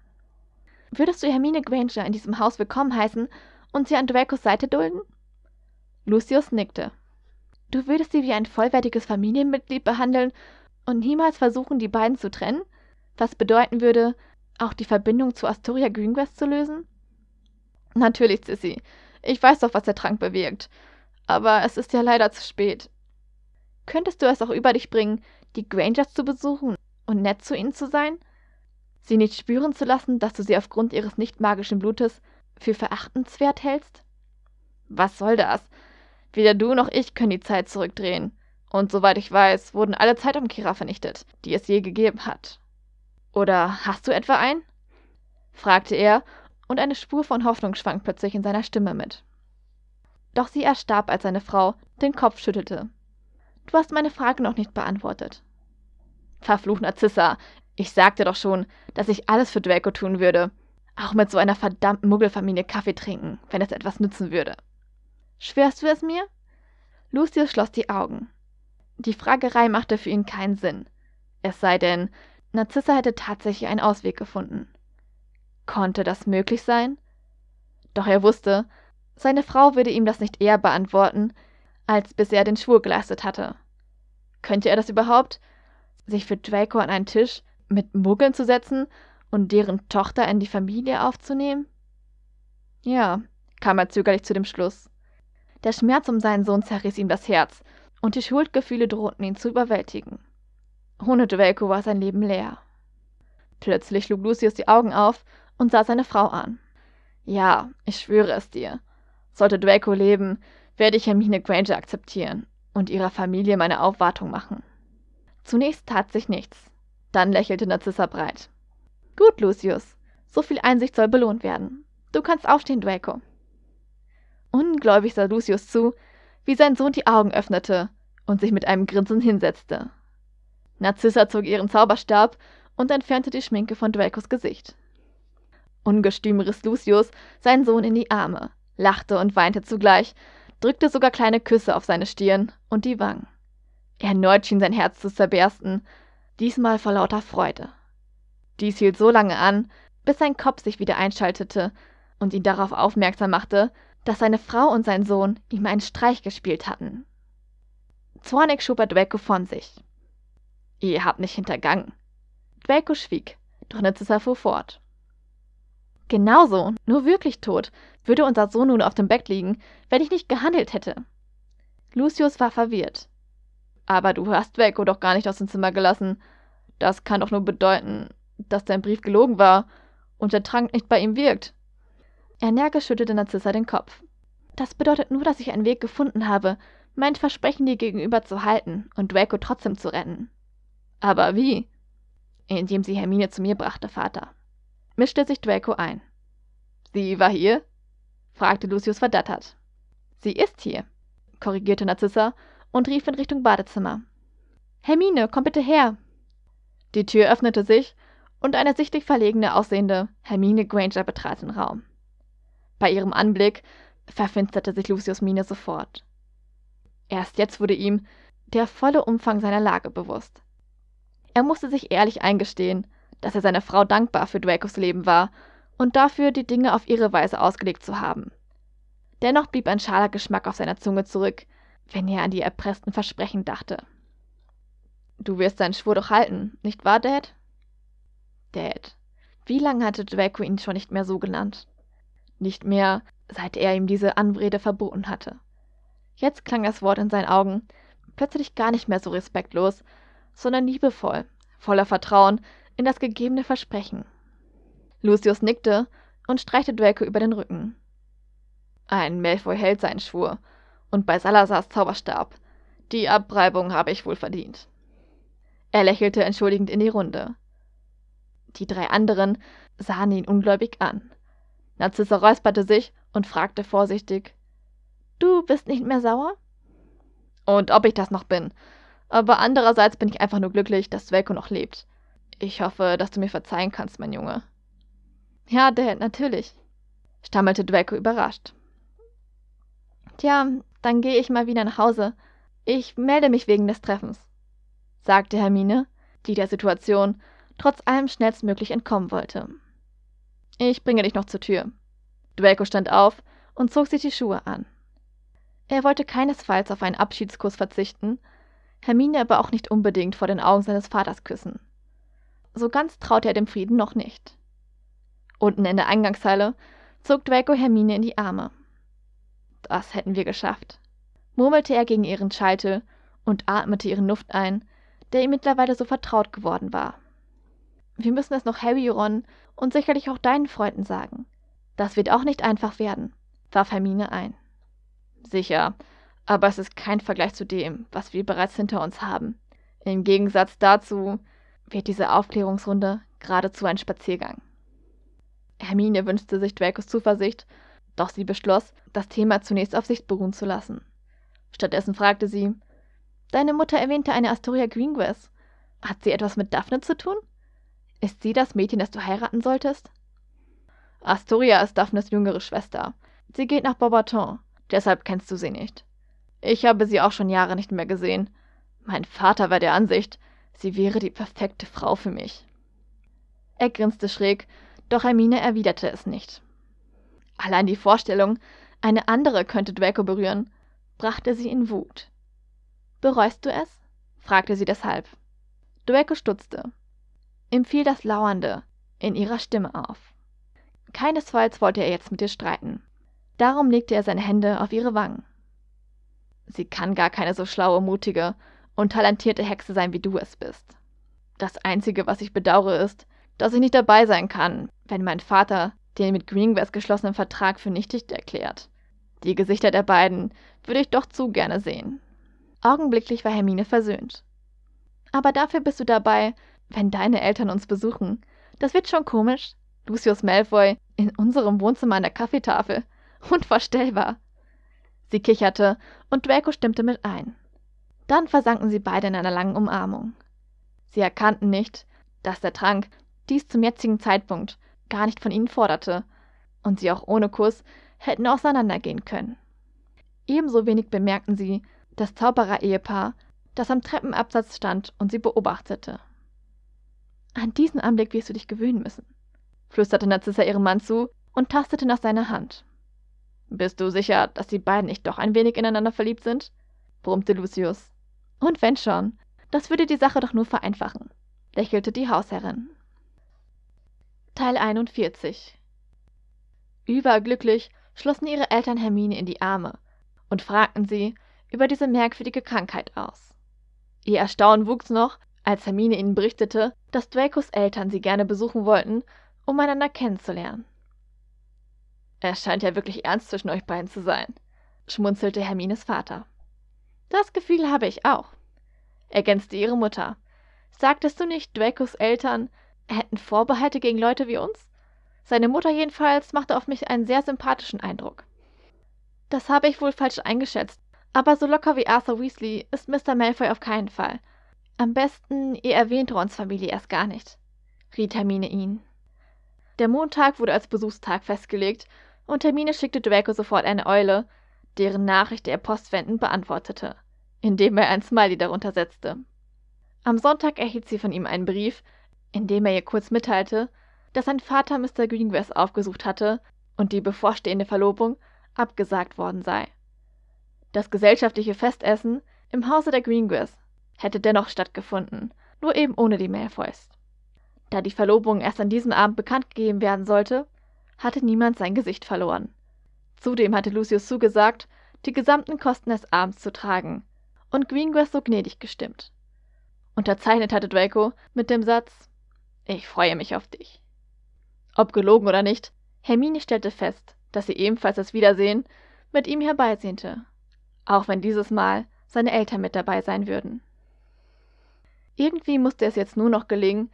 Würdest du Hermine Granger in diesem Haus willkommen heißen und sie an Dracos Seite dulden? Lucius nickte. Du würdest sie wie ein vollwertiges Familienmitglied behandeln und niemals versuchen, die beiden zu trennen? Was bedeuten würde, auch die Verbindung zu Astoria Greengrass zu lösen? Natürlich, Sissy. Ich weiß doch, was der Trank bewirkt. Aber es ist ja leider zu spät. Könntest du es auch über dich bringen, die Grangers zu besuchen und nett zu ihnen zu sein? Sie nicht spüren zu lassen, dass du sie aufgrund ihres nicht magischen Blutes für verachtenswert hältst? Was soll das? Weder du noch ich können die Zeit zurückdrehen. Und soweit ich weiß, wurden alle Zeitumkehrer vernichtet, die es je gegeben hat. Oder hast du etwa einen? fragte er, und eine Spur von Hoffnung schwang plötzlich in seiner Stimme mit. Doch sie erstarb, als seine Frau den Kopf schüttelte. Du hast meine Frage noch nicht beantwortet. Verflucht Narzissa, ich sagte doch schon, dass ich alles für Draco tun würde. Auch mit so einer verdammten Muggelfamilie Kaffee trinken, wenn es etwas nützen würde. Schwörst du es mir? Lucius schloss die Augen. Die Fragerei machte für ihn keinen Sinn. Es sei denn, Narzissa hätte tatsächlich einen Ausweg gefunden. Konnte das möglich sein? Doch er wusste, seine Frau würde ihm das nicht eher beantworten, als bis er den Schwur geleistet hatte. Könnte er das überhaupt? Sich für Draco an einen Tisch mit Muggeln zu setzen und deren Tochter in die Familie aufzunehmen? Ja, kam er zögerlich zu dem Schluss. Der Schmerz um seinen Sohn zerriss ihm das Herz, und die Schuldgefühle drohten ihn zu überwältigen. Ohne Dvelko war sein Leben leer. Plötzlich schlug Lucius die Augen auf und sah seine Frau an. Ja, ich schwöre es dir. Sollte Draco leben, werde ich Hermine Granger akzeptieren und ihrer Familie meine Aufwartung machen. Zunächst tat sich nichts. Dann lächelte Narzissa breit. Gut, Lucius. So viel Einsicht soll belohnt werden. Du kannst aufstehen, Draco. Ungläubig sah Lucius zu, wie sein Sohn die Augen öffnete und sich mit einem Grinsen hinsetzte. Narzissa zog ihren Zauberstab und entfernte die Schminke von Dracos Gesicht. Ungestüm riss Lucius seinen Sohn in die Arme, lachte und weinte zugleich, drückte sogar kleine Küsse auf seine Stirn und die Wangen. Erneut schien sein Herz zu zerbersten, diesmal vor lauter Freude. Dies hielt so lange an, bis sein Kopf sich wieder einschaltete und ihn darauf aufmerksam machte, dass seine Frau und sein Sohn ihm einen Streich gespielt hatten. Zornig schob er Dwelko von sich. Ihr habt mich hintergangen. Dwelko schwieg, doch Netzer fuhr fort. Genauso, nur wirklich tot, würde unser Sohn nun auf dem Bett liegen, wenn ich nicht gehandelt hätte. Lucius war verwirrt. Aber du hast Velko doch gar nicht aus dem Zimmer gelassen. Das kann doch nur bedeuten, dass dein Brief gelogen war und der Trank nicht bei ihm wirkt. Energisch schüttelte Narzissa den Kopf. Das bedeutet nur, dass ich einen Weg gefunden habe, mein Versprechen dir gegenüber zu halten und Draco trotzdem zu retten. Aber wie? Indem sie Hermine zu mir brachte, Vater. Mischte sich Draco ein. Sie war hier? fragte Lucius verdattert. Sie ist hier, korrigierte Narzissa und rief in Richtung Badezimmer. Hermine, komm bitte her! Die Tür öffnete sich und eine sichtlich verlegene aussehende Hermine Granger betrat den Raum. Bei ihrem Anblick verfinsterte sich Lucius Miene sofort. Erst jetzt wurde ihm der volle Umfang seiner Lage bewusst. Er musste sich ehrlich eingestehen, dass er seiner Frau dankbar für Dracos Leben war und dafür, die Dinge auf ihre Weise ausgelegt zu haben. Dennoch blieb ein schaler Geschmack auf seiner Zunge zurück, wenn er an die erpressten Versprechen dachte. Du wirst deinen Schwur doch halten, nicht wahr, Dad? Dad. Wie lange hatte Draco ihn schon nicht mehr so genannt? Nicht mehr, seit er ihm diese Anrede verboten hatte. Jetzt klang das Wort in seinen Augen plötzlich gar nicht mehr so respektlos, sondern liebevoll, voller Vertrauen in das gegebene Versprechen. Lucius nickte und streichte Draco über den Rücken. Ein Malfoy hält seinen Schwur, und bei Salazars Zauberstab. Die Abreibung habe ich wohl verdient. Er lächelte entschuldigend in die Runde. Die drei anderen sahen ihn ungläubig an. Narzissa räusperte sich und fragte vorsichtig: Du bist nicht mehr sauer? Und ob ich das noch bin. Aber andererseits bin ich einfach nur glücklich, dass Dvelko noch lebt. Ich hoffe, dass du mir verzeihen kannst, mein Junge. Ja, Dad, natürlich, stammelte Dvelko überrascht. Tja, dann gehe ich mal wieder nach Hause. Ich melde mich wegen des Treffens, sagte Hermine, die der Situation trotz allem schnellstmöglich entkommen wollte. Ich bringe dich noch zur Tür. Dvelko stand auf und zog sich die Schuhe an. Er wollte keinesfalls auf einen Abschiedskuss verzichten, Hermine aber auch nicht unbedingt vor den Augen seines Vaters küssen. So ganz traute er dem Frieden noch nicht. Unten in der Eingangshalle zog Draco Hermine in die Arme das hätten wir geschafft, murmelte er gegen ihren Scheitel und atmete ihren Luft ein, der ihm mittlerweile so vertraut geworden war. Wir müssen es noch Harry, Ron und sicherlich auch deinen Freunden sagen. Das wird auch nicht einfach werden, warf Hermine ein. Sicher, aber es ist kein Vergleich zu dem, was wir bereits hinter uns haben. Im Gegensatz dazu wird diese Aufklärungsrunde geradezu ein Spaziergang. Hermine wünschte sich Dracos Zuversicht doch sie beschloss, das Thema zunächst auf sich beruhen zu lassen. Stattdessen fragte sie: Deine Mutter erwähnte eine Astoria Greengrass. Hat sie etwas mit Daphne zu tun? Ist sie das Mädchen, das du heiraten solltest? Astoria ist Daphnes jüngere Schwester. Sie geht nach Bobaton. Deshalb kennst du sie nicht. Ich habe sie auch schon Jahre nicht mehr gesehen. Mein Vater war der Ansicht, sie wäre die perfekte Frau für mich. Er grinste schräg, doch Hermine erwiderte es nicht. Allein die Vorstellung, eine andere könnte Draco berühren, brachte sie in Wut. Bereust du es? fragte sie deshalb. Draco stutzte. Ihm fiel das Lauernde in ihrer Stimme auf. Keinesfalls wollte er jetzt mit ihr streiten. Darum legte er seine Hände auf ihre Wangen. Sie kann gar keine so schlaue, mutige und talentierte Hexe sein, wie du es bist. Das Einzige, was ich bedauere, ist, dass ich nicht dabei sein kann, wenn mein Vater den mit Greengrass geschlossenen Vertrag für nichtig erklärt. Die Gesichter der beiden würde ich doch zu gerne sehen. Augenblicklich war Hermine versöhnt. Aber dafür bist du dabei, wenn deine Eltern uns besuchen. Das wird schon komisch. Lucius Malfoy in unserem Wohnzimmer an der Kaffeetafel. Unvorstellbar. Sie kicherte und Draco stimmte mit ein. Dann versanken sie beide in einer langen Umarmung. Sie erkannten nicht, dass der Trank dies zum jetzigen Zeitpunkt gar nicht von ihnen forderte, und sie auch ohne Kuss hätten auseinandergehen können. Ebenso wenig bemerkten sie das Zauberer-Ehepaar, das am Treppenabsatz stand und sie beobachtete. An diesen Anblick wirst du dich gewöhnen müssen, flüsterte Narzissa ihrem Mann zu und tastete nach seiner Hand. Bist du sicher, dass die beiden nicht doch ein wenig ineinander verliebt sind? brummte Lucius. Und wenn schon, das würde die Sache doch nur vereinfachen, lächelte die Hausherrin. Teil 41 Überglücklich schlossen ihre Eltern Hermine in die Arme und fragten sie über diese merkwürdige Krankheit aus. Ihr Erstaunen wuchs noch, als Hermine ihnen berichtete, dass Dracos Eltern sie gerne besuchen wollten, um einander kennenzulernen. Es scheint ja wirklich ernst zwischen euch beiden zu sein, schmunzelte Hermines Vater. Das Gefühl habe ich auch, ergänzte ihre Mutter. Sagtest du nicht, Dracos Eltern hätten Vorbehalte gegen Leute wie uns? Seine Mutter jedenfalls machte auf mich einen sehr sympathischen Eindruck. Das habe ich wohl falsch eingeschätzt, aber so locker wie Arthur Weasley ist Mr. Malfoy auf keinen Fall. Am besten, ihr erwähnt Rons Familie erst gar nicht, riet Hermine ihn. Der Montag wurde als Besuchstag festgelegt und Hermine schickte Draco sofort eine Eule, deren Nachricht er postwendend beantwortete, indem er ein Smiley darunter setzte. Am Sonntag erhielt sie von ihm einen Brief, indem er ihr kurz mitteilte, dass sein Vater Mr. Greengrass aufgesucht hatte und die bevorstehende Verlobung abgesagt worden sei. Das gesellschaftliche Festessen im Hause der Greengrass hätte dennoch stattgefunden, nur eben ohne die Malfoys. Da die Verlobung erst an diesem Abend bekannt gegeben werden sollte, hatte niemand sein Gesicht verloren. Zudem hatte Lucius zugesagt, die gesamten Kosten des Abends zu tragen und Greengrass so gnädig gestimmt. Unterzeichnet hatte Draco mit dem Satz ich freue mich auf dich. Ob gelogen oder nicht, Hermine stellte fest, dass sie ebenfalls das Wiedersehen mit ihm herbeisehnte, auch wenn dieses Mal seine Eltern mit dabei sein würden. Irgendwie musste es jetzt nur noch gelingen,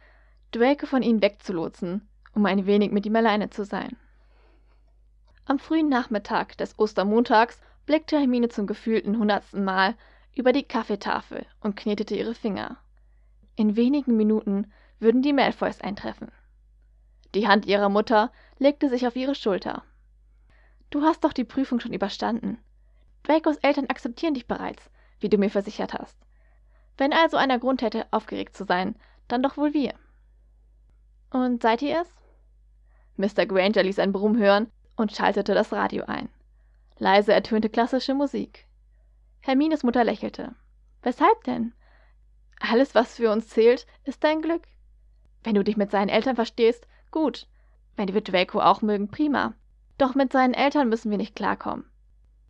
Draco von ihnen wegzulotsen, um ein wenig mit ihm alleine zu sein. Am frühen Nachmittag des Ostermontags blickte Hermine zum gefühlten hundertsten Mal über die Kaffeetafel und knetete ihre Finger. In wenigen Minuten würden die Malfoys eintreffen. Die Hand ihrer Mutter legte sich auf ihre Schulter. Du hast doch die Prüfung schon überstanden. Dracos Eltern akzeptieren dich bereits, wie du mir versichert hast. Wenn also einer Grund hätte, aufgeregt zu sein, dann doch wohl wir. Und seid ihr es? Mr. Granger ließ ein Brumm hören und schaltete das Radio ein. Leise ertönte klassische Musik. Hermines Mutter lächelte. Weshalb denn? Alles, was für uns zählt, ist dein Glück. Wenn du dich mit seinen Eltern verstehst, gut. Wenn wir Draco auch mögen, prima. Doch mit seinen Eltern müssen wir nicht klarkommen.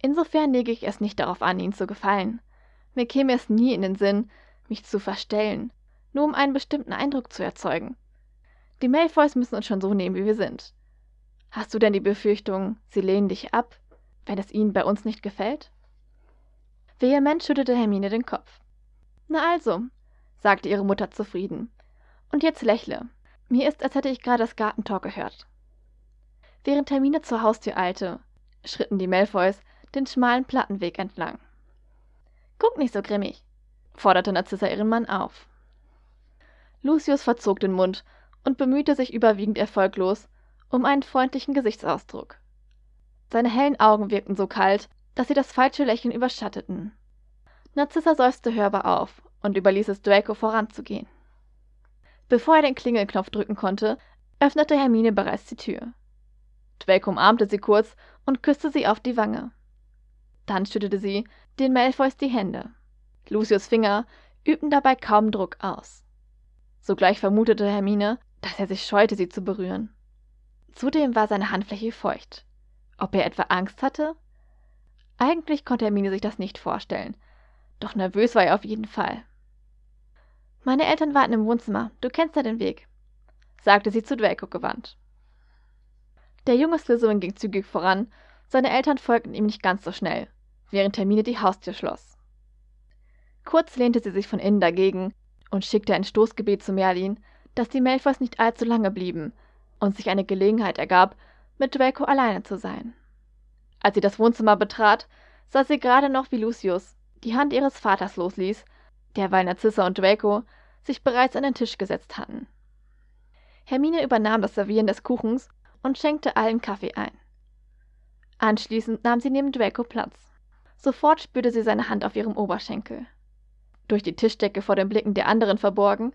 Insofern lege ich es nicht darauf an, ihnen zu gefallen. Mir käme es nie in den Sinn, mich zu verstellen, nur um einen bestimmten Eindruck zu erzeugen. Die Malfoys müssen uns schon so nehmen, wie wir sind. Hast du denn die Befürchtung, sie lehnen dich ab, wenn es ihnen bei uns nicht gefällt? Vehement schüttelte Hermine den Kopf. Na also, sagte ihre Mutter zufrieden und jetzt lächle. Mir ist, als hätte ich gerade das Gartentor gehört. Während Termine zur Haustür eilte, schritten die Malfoys den schmalen Plattenweg entlang. Guck nicht so grimmig, forderte Narzissa ihren Mann auf. Lucius verzog den Mund und bemühte sich überwiegend erfolglos um einen freundlichen Gesichtsausdruck. Seine hellen Augen wirkten so kalt, dass sie das falsche Lächeln überschatteten. Narzissa seufzte hörbar auf und überließ es Draco voranzugehen. Bevor er den Klingelknopf drücken konnte, öffnete Hermine bereits die Tür. Draco umarmte sie kurz und küsste sie auf die Wange. Dann schüttelte sie den Malfoys die Hände. Lucius Finger übten dabei kaum Druck aus. Sogleich vermutete Hermine, dass er sich scheute, sie zu berühren. Zudem war seine Handfläche feucht. Ob er etwa Angst hatte? Eigentlich konnte Hermine sich das nicht vorstellen, doch nervös war er auf jeden Fall. Meine Eltern warten im Wohnzimmer, du kennst ja den Weg, sagte sie zu Draco gewandt. Der junge Slytherin ging zügig voran, seine Eltern folgten ihm nicht ganz so schnell, während Termine die Haustür schloss. Kurz lehnte sie sich von innen dagegen und schickte ein Stoßgebet zu Merlin, dass die Malfoys nicht allzu lange blieben und sich eine Gelegenheit ergab, mit Draco alleine zu sein. Als sie das Wohnzimmer betrat, sah sie gerade noch, wie Lucius die Hand ihres Vaters losließ derweil Narzissa und Draco sich bereits an den Tisch gesetzt hatten. Hermine übernahm das Servieren des Kuchens und schenkte allen Kaffee ein. Anschließend nahm sie neben Draco Platz. Sofort spürte sie seine Hand auf ihrem Oberschenkel. Durch die Tischdecke vor den Blicken der anderen verborgen,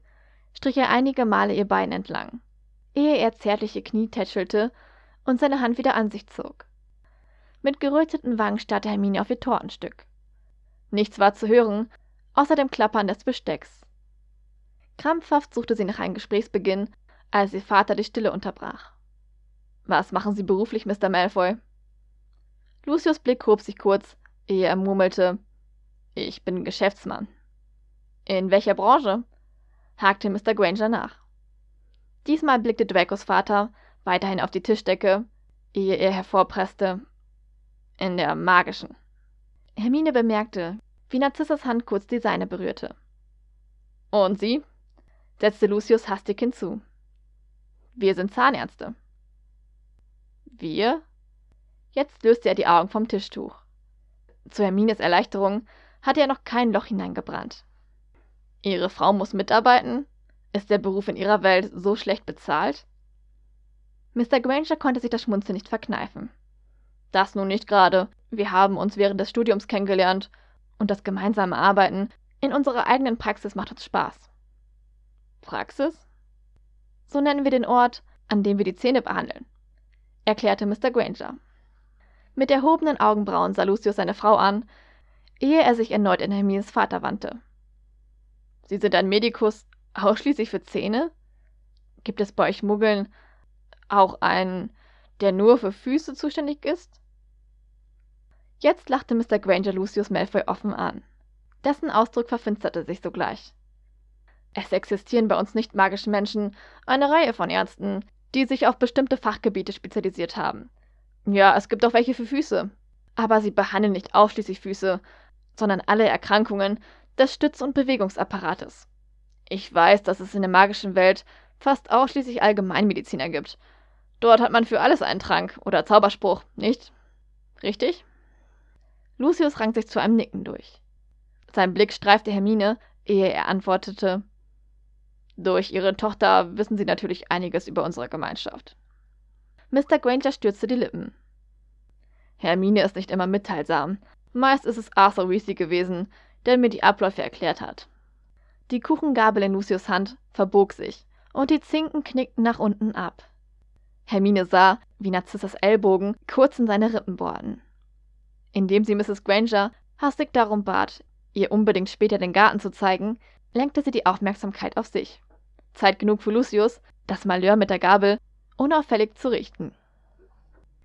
strich er einige Male ihr Bein entlang, ehe er zärtliche Knie tätschelte und seine Hand wieder an sich zog. Mit geröteten Wangen starrte Hermine auf ihr Tortenstück. Nichts war zu hören, außer dem Klappern des Bestecks. Krampfhaft suchte sie nach einem Gesprächsbeginn, als ihr Vater die Stille unterbrach. Was machen Sie beruflich, Mr. Malfoy? Lucius Blick hob sich kurz, ehe er murmelte: Ich bin Geschäftsmann. In welcher Branche? hakte Mr. Granger nach. Diesmal blickte Dracos Vater weiterhin auf die Tischdecke, ehe er hervorpresste: In der magischen. Hermine bemerkte, wie Narzissas Hand kurz die seine berührte. Und Sie? setzte Lucius hastig hinzu. Wir sind Zahnärzte. Wir? Jetzt löste er die Augen vom Tischtuch. Zu Hermines Erleichterung hatte er noch kein Loch hineingebrannt. Ihre Frau muss mitarbeiten? Ist der Beruf in ihrer Welt so schlecht bezahlt? Mr. Granger konnte sich das Schmunzeln nicht verkneifen. Das nun nicht gerade. Wir haben uns während des Studiums kennengelernt und das gemeinsame Arbeiten in unserer eigenen Praxis macht uns Spaß. Praxis? So nennen wir den Ort, an dem wir die Zähne behandeln, erklärte Mr. Granger. Mit erhobenen Augenbrauen sah Lucius seine Frau an, ehe er sich erneut an Hermines Vater wandte. Sie sind ein Medikus ausschließlich für Zähne? Gibt es bei euch Muggeln auch einen, der nur für Füße zuständig ist? Jetzt lachte Mr. Granger Lucius Malfoy offen an. Dessen Ausdruck verfinsterte sich sogleich. Es existieren bei uns nicht magische Menschen, eine Reihe von Ärzten, die sich auf bestimmte Fachgebiete spezialisiert haben. Ja, es gibt auch welche für Füße. Aber sie behandeln nicht ausschließlich Füße, sondern alle Erkrankungen des Stütz- und Bewegungsapparates. Ich weiß, dass es in der magischen Welt fast ausschließlich Allgemeinmediziner gibt. Dort hat man für alles einen Trank oder Zauberspruch, nicht? Richtig? Lucius rang sich zu einem Nicken durch. Sein Blick streifte Hermine, ehe er antwortete Durch Ihre Tochter wissen Sie natürlich einiges über unsere Gemeinschaft. Mr. Granger stürzte die Lippen. Hermine ist nicht immer mitteilsam. Meist ist es Arthur Weasley gewesen, der mir die Abläufe erklärt hat. Die Kuchengabel in Lucius Hand verbog sich und die Zinken knickten nach unten ab. Hermine sah, wie Narzissas Ellbogen kurz in seine Rippen bohrten. Indem sie Mrs. Granger hastig darum bat, ihr unbedingt später den Garten zu zeigen, lenkte sie die Aufmerksamkeit auf sich. Zeit genug für Lucius, das Malheur mit der Gabel unauffällig zu richten.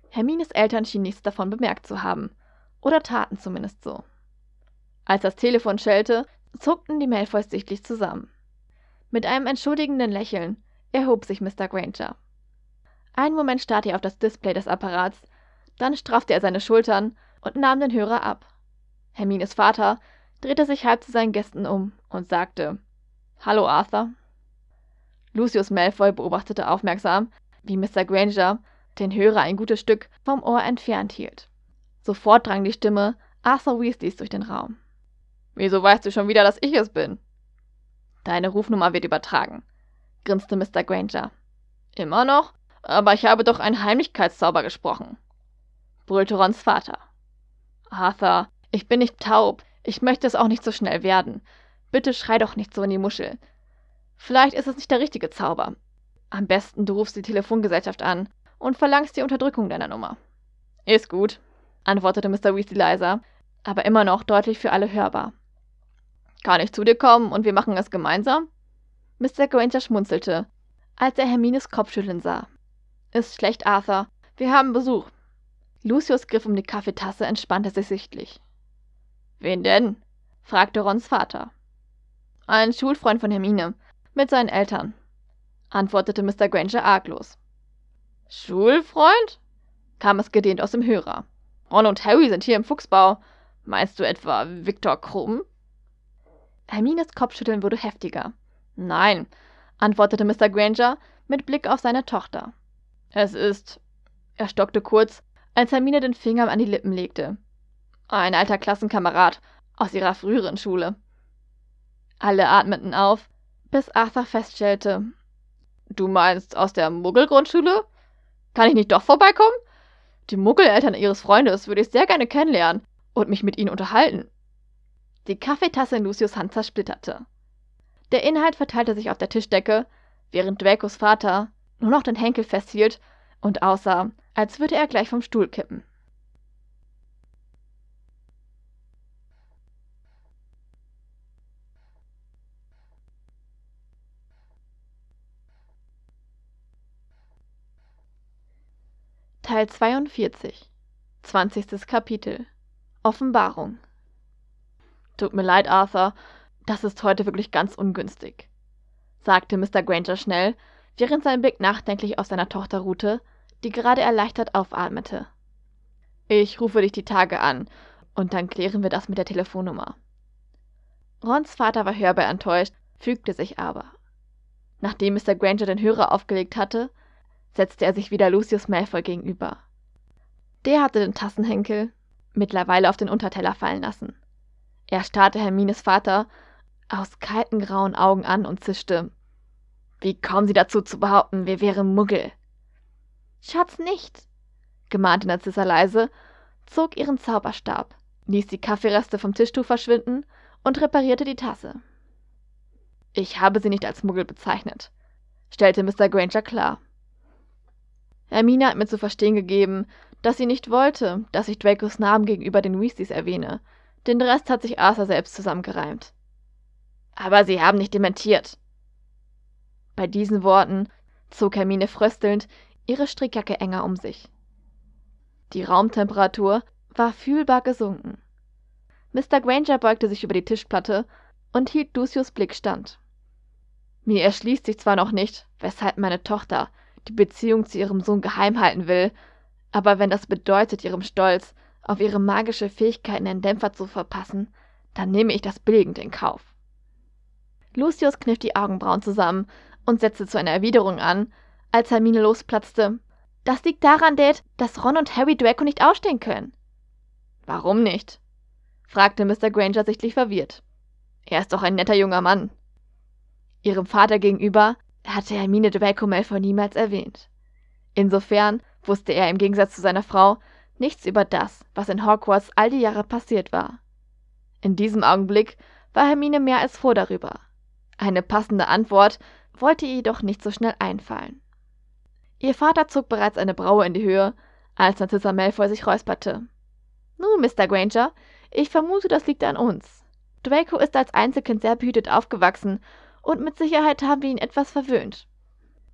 Hermines Eltern schienen nichts davon bemerkt zu haben, oder taten zumindest so. Als das Telefon schellte, zuckten die Malfoys sichtlich zusammen. Mit einem entschuldigenden Lächeln erhob sich Mr. Granger. Einen Moment starrte er auf das Display des Apparats, dann straffte er seine Schultern und nahm den Hörer ab. Hermines Vater drehte sich halb zu seinen Gästen um und sagte: Hallo, Arthur. Lucius Malfoy beobachtete aufmerksam, wie Mr. Granger den Hörer ein gutes Stück vom Ohr entfernt hielt. Sofort drang die Stimme Arthur Weasleys durch den Raum. Wieso weißt du schon wieder, dass ich es bin? Deine Rufnummer wird übertragen, grinste Mr. Granger. Immer noch? Aber ich habe doch einen Heimlichkeitszauber gesprochen, brüllte Rons Vater. Arthur, ich bin nicht taub. Ich möchte es auch nicht so schnell werden. Bitte schrei doch nicht so in die Muschel. Vielleicht ist es nicht der richtige Zauber. Am besten du rufst die Telefongesellschaft an und verlangst die Unterdrückung deiner Nummer. Ist gut, antwortete Mr. Weasley leiser, aber immer noch deutlich für alle hörbar. Kann ich zu dir kommen und wir machen es gemeinsam? Mr. Granger schmunzelte, als er Hermines Kopfschütteln sah. Ist schlecht, Arthur. Wir haben Besuch. Lucius griff um die Kaffeetasse, entspannte sich sichtlich. Wen denn? fragte Rons Vater. Ein Schulfreund von Hermine, mit seinen Eltern, antwortete Mr. Granger arglos. Schulfreund? kam es gedehnt aus dem Hörer. Ron und Harry sind hier im Fuchsbau. Meinst du etwa Viktor Krumm? Hermines Kopfschütteln wurde heftiger. Nein, antwortete Mr. Granger mit Blick auf seine Tochter. Es ist. Er stockte kurz, als Hermine den Finger an die Lippen legte. Ein alter Klassenkamerad aus ihrer früheren Schule. Alle atmeten auf, bis Arthur feststellte: Du meinst aus der Muggelgrundschule? Kann ich nicht doch vorbeikommen? Die Muggeleltern ihres Freundes würde ich sehr gerne kennenlernen und mich mit ihnen unterhalten. Die Kaffeetasse in Lucius Hand zersplitterte. Der Inhalt verteilte sich auf der Tischdecke, während Drakos Vater nur noch den Henkel festhielt und aussah, als würde er gleich vom Stuhl kippen. Teil 42 20. Kapitel Offenbarung Tut mir leid, Arthur, das ist heute wirklich ganz ungünstig, sagte Mr. Granger schnell, während sein Blick nachdenklich auf seiner Tochter ruhte, die gerade erleichtert aufatmete. Ich rufe dich die Tage an, und dann klären wir das mit der Telefonnummer. Rons Vater war hörbar enttäuscht, fügte sich aber. Nachdem Mr. Granger den Hörer aufgelegt hatte, setzte er sich wieder Lucius Malfoy gegenüber. Der hatte den Tassenhenkel mittlerweile auf den Unterteller fallen lassen. Er starrte Hermines Vater aus kalten grauen Augen an und zischte: Wie kommen Sie dazu zu behaupten, wir wären Muggel? Schatz nicht, gemahnte Narzissa leise, zog ihren Zauberstab, ließ die Kaffeereste vom Tischtuch verschwinden und reparierte die Tasse. Ich habe sie nicht als Muggel bezeichnet, stellte Mr. Granger klar. Hermine hat mir zu verstehen gegeben, dass sie nicht wollte, dass ich Dracos Namen gegenüber den Weasleys erwähne. Den Rest hat sich Arthur selbst zusammengereimt. Aber sie haben nicht dementiert. Bei diesen Worten zog Hermine fröstelnd ihre Strickjacke enger um sich. Die Raumtemperatur war fühlbar gesunken. Mr. Granger beugte sich über die Tischplatte und hielt Lucius Blick stand. Mir erschließt sich zwar noch nicht, weshalb meine Tochter die Beziehung zu ihrem Sohn geheim halten will, aber wenn das bedeutet, ihrem Stolz auf ihre magische Fähigkeit einen Dämpfer zu verpassen, dann nehme ich das billigend in Kauf. Lucius kniff die Augenbrauen zusammen und setzte zu einer Erwiderung an, als Hermine losplatzte. Das liegt daran, Dad, dass Ron und Harry Draco nicht ausstehen können. Warum nicht? fragte Mr. Granger sichtlich verwirrt. Er ist doch ein netter junger Mann. Ihrem Vater gegenüber hatte Hermine Draco Malfoy niemals erwähnt. Insofern wusste er im Gegensatz zu seiner Frau nichts über das, was in Hogwarts all die Jahre passiert war. In diesem Augenblick war Hermine mehr als froh darüber. Eine passende Antwort wollte ihr jedoch nicht so schnell einfallen. Ihr Vater zog bereits eine Braue in die Höhe, als Narcissa Malfoy sich räusperte. Nun, Mr. Granger, ich vermute, das liegt an uns. Draco ist als Einzelkind sehr behütet aufgewachsen und mit Sicherheit haben wir ihn etwas verwöhnt.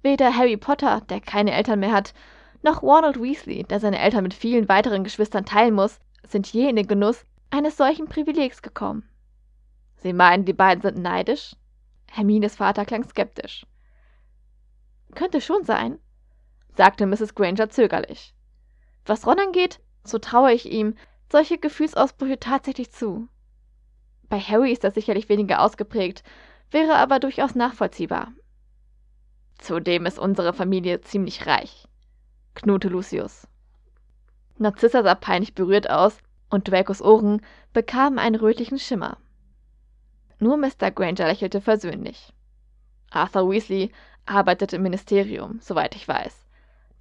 Weder Harry Potter, der keine Eltern mehr hat, noch Ronald Weasley, der seine Eltern mit vielen weiteren Geschwistern teilen muss, sind je in den Genuss eines solchen Privilegs gekommen. Sie meinen, die beiden sind neidisch? Hermines Vater klang skeptisch. Könnte schon sein, sagte Mrs. Granger zögerlich. Was Ron angeht, so traue ich ihm solche Gefühlsausbrüche tatsächlich zu. Bei Harry ist das sicherlich weniger ausgeprägt, wäre aber durchaus nachvollziehbar. Zudem ist unsere Familie ziemlich reich, knurrte Lucius. Narzissa sah peinlich berührt aus und Dracos Ohren bekamen einen rötlichen Schimmer. Nur Mr. Granger lächelte versöhnlich. Arthur Weasley arbeitet im Ministerium, soweit ich weiß.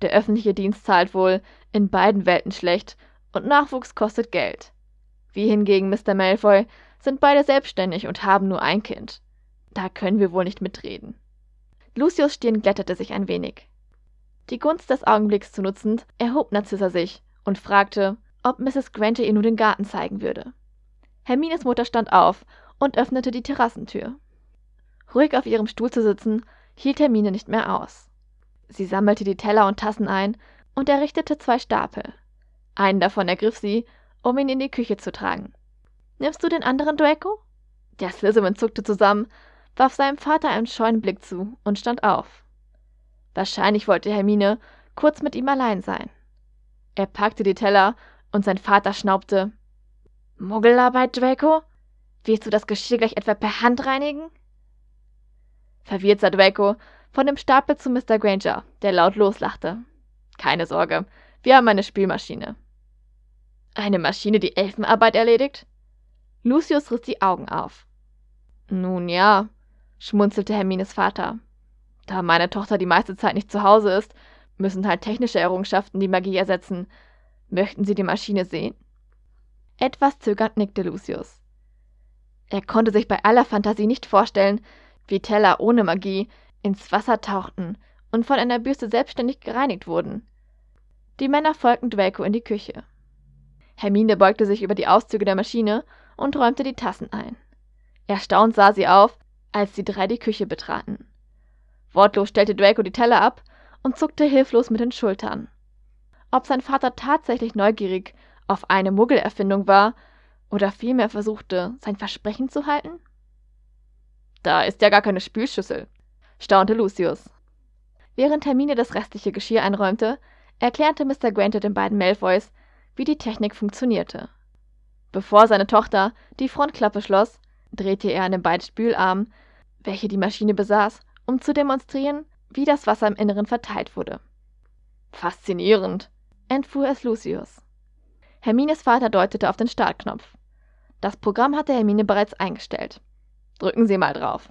Der öffentliche Dienst zahlt wohl in beiden Welten schlecht und Nachwuchs kostet Geld. Wir hingegen, Mr. Malfoy, sind beide selbstständig und haben nur ein Kind. Da können wir wohl nicht mitreden. Lucius Stirn glättete sich ein wenig. Die Gunst des Augenblicks zu nutzen, erhob Narzissa sich und fragte, ob Mrs. Granter ihr nur den Garten zeigen würde. Hermines Mutter stand auf und öffnete die Terrassentür. Ruhig auf ihrem Stuhl zu sitzen, hielt Hermine nicht mehr aus. Sie sammelte die Teller und Tassen ein und errichtete zwei Stapel. Einen davon ergriff sie, um ihn in die Küche zu tragen. Nimmst du den anderen, Draco? Der Slytherin zuckte zusammen, warf seinem Vater einen scheuen Blick zu und stand auf. Wahrscheinlich wollte Hermine kurz mit ihm allein sein. Er packte die Teller und sein Vater schnaubte. Muggelarbeit, Draco? Willst du das Geschirr gleich etwa per Hand reinigen? Verwirrt sah Draco von dem Stapel zu Mr. Granger, der laut loslachte. Keine Sorge, wir haben eine Spielmaschine. Eine Maschine, die Elfenarbeit erledigt? Lucius riss die Augen auf. Nun ja, schmunzelte Hermines Vater. Da meine Tochter die meiste Zeit nicht zu Hause ist, müssen halt technische Errungenschaften die Magie ersetzen. Möchten Sie die Maschine sehen? Etwas zögernd nickte Lucius. Er konnte sich bei aller Fantasie nicht vorstellen, wie Teller ohne Magie ins Wasser tauchten und von einer Bürste selbstständig gereinigt wurden. Die Männer folgten Draco in die Küche. Hermine beugte sich über die Auszüge der Maschine und räumte die Tassen ein. Erstaunt sah sie auf, als die drei die Küche betraten. Wortlos stellte Draco die Teller ab und zuckte hilflos mit den Schultern. Ob sein Vater tatsächlich neugierig auf eine Muggelerfindung war oder vielmehr versuchte, sein Versprechen zu halten? Da ist ja gar keine Spülschüssel, staunte Lucius. Während Hermine das restliche Geschirr einräumte, erklärte Mr. Granger den beiden Malfoys, wie die Technik funktionierte. Bevor seine Tochter die Frontklappe schloss, drehte er an den beiden Spülarmen, welche die Maschine besaß, um zu demonstrieren, wie das Wasser im Inneren verteilt wurde. Faszinierend, entfuhr es Lucius. Hermines Vater deutete auf den Startknopf. Das Programm hatte Hermine bereits eingestellt. Drücken Sie mal drauf.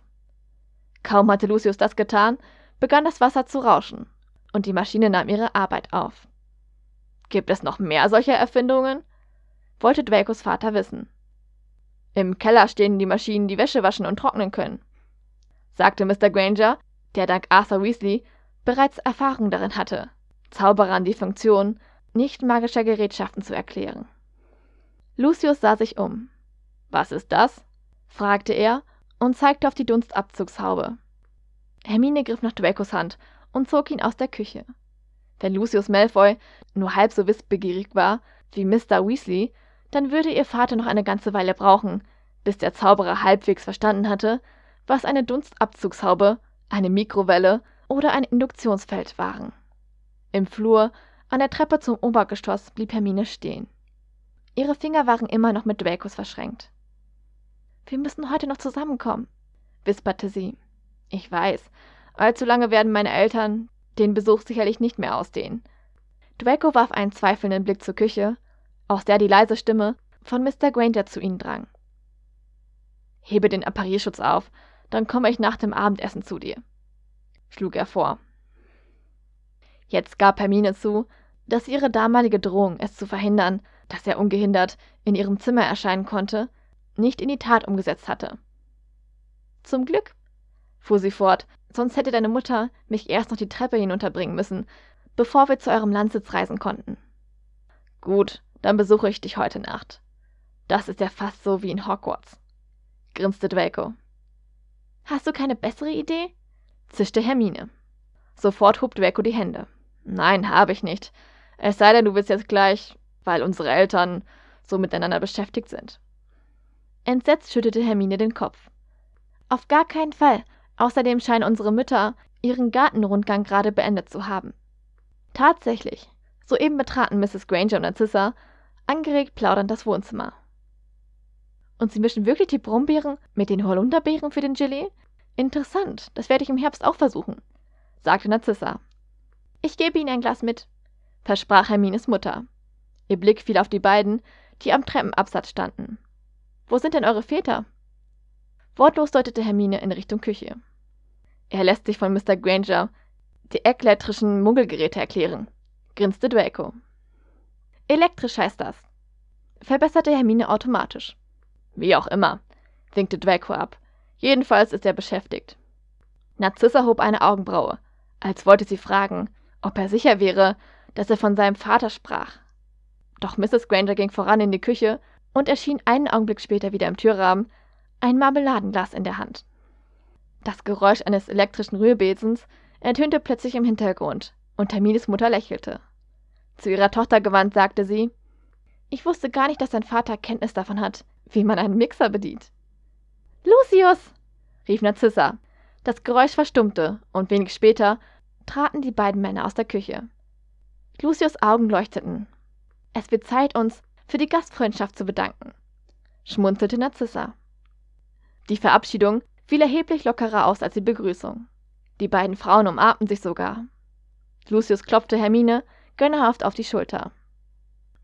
Kaum hatte Lucius das getan, begann das Wasser zu rauschen, und die Maschine nahm ihre Arbeit auf. Gibt es noch mehr solcher Erfindungen? wollte Dwakos Vater wissen. Im Keller stehen die Maschinen, die Wäsche waschen und trocknen können, sagte Mr. Granger, der dank Arthur Weasley bereits Erfahrung darin hatte, Zauberern die Funktion nicht magischer Gerätschaften zu erklären. Lucius sah sich um. Was ist das? fragte er und zeigte auf die Dunstabzugshaube. Hermine griff nach Dracos Hand und zog ihn aus der Küche. Wenn Lucius Malfoy nur halb so wissbegierig war wie Mr. Weasley, dann würde ihr Vater noch eine ganze Weile brauchen, bis der Zauberer halbwegs verstanden hatte, was eine Dunstabzugshaube, eine Mikrowelle oder ein Induktionsfeld waren. Im Flur, an der Treppe zum Obergeschoss blieb Hermine stehen. Ihre Finger waren immer noch mit Dracos verschränkt. Wir müssen heute noch zusammenkommen, wisperte sie. Ich weiß, allzu lange werden meine Eltern den Besuch sicherlich nicht mehr ausdehnen. Draco warf einen zweifelnden Blick zur Küche, aus der die leise Stimme von Mr. Granger zu ihnen drang. Hebe den Apparierschutz auf, dann komme ich nach dem Abendessen zu dir, schlug er vor. Jetzt gab Hermine zu, dass ihre damalige Drohung, es zu verhindern, dass er ungehindert in ihrem Zimmer erscheinen konnte, nicht in die Tat umgesetzt hatte. Zum Glück, fuhr sie fort, sonst hätte deine Mutter mich erst noch die Treppe hinunterbringen müssen, bevor wir zu eurem Landsitz reisen konnten. Gut, dann besuche ich dich heute Nacht. Das ist ja fast so wie in Hogwarts, grinste Draco. Hast du keine bessere Idee? zischte Hermine. Sofort hob Draco die Hände. Nein, habe ich nicht. Es sei denn, du willst jetzt gleich, weil unsere Eltern so miteinander beschäftigt sind. Entsetzt schüttelte Hermine den Kopf. Auf gar keinen Fall. Außerdem scheinen unsere Mütter ihren Gartenrundgang gerade beendet zu haben. Tatsächlich. Soeben betraten Mrs. Granger und Narcissa angeregt plaudernd das Wohnzimmer. Und sie mischen wirklich die Brombeeren mit den Holunderbeeren für den Gelee? Interessant, das werde ich im Herbst auch versuchen, sagte Narzissa. Ich gebe Ihnen ein Glas mit, versprach Hermines Mutter. Ihr Blick fiel auf die beiden, die am Treppenabsatz standen. Wo sind denn eure Väter? Wortlos deutete Hermine in Richtung Küche. Er lässt sich von Mr. Granger die elektrischen Muggelgeräte erklären, grinste Draco. Elektrisch heißt das, verbesserte Hermine automatisch. Wie auch immer, winkte Draco ab. Jedenfalls ist er beschäftigt. Narzissa hob eine Augenbraue, als wollte sie fragen, ob er sicher wäre, dass er von seinem Vater sprach. Doch Mrs. Granger ging voran in die Küche und erschien einen Augenblick später wieder im Türrahmen, ein Marmeladenglas in der Hand. Das Geräusch eines elektrischen Rührbesens ertönte plötzlich im Hintergrund, und Tamines Mutter lächelte. Zu ihrer Tochter gewandt sagte sie: Ich wusste gar nicht, dass dein Vater Kenntnis davon hat, wie man einen Mixer bedient. Lucius! rief Narzissa. Das Geräusch verstummte, und wenig später traten die beiden Männer aus der Küche. Lucius Augen leuchteten. Es wird Zeit, uns für die Gastfreundschaft zu bedanken, schmunzelte Narzissa. Die Verabschiedung fiel erheblich lockerer aus als die Begrüßung. Die beiden Frauen umarmten sich sogar. Lucius klopfte Hermine gönnerhaft auf die Schulter.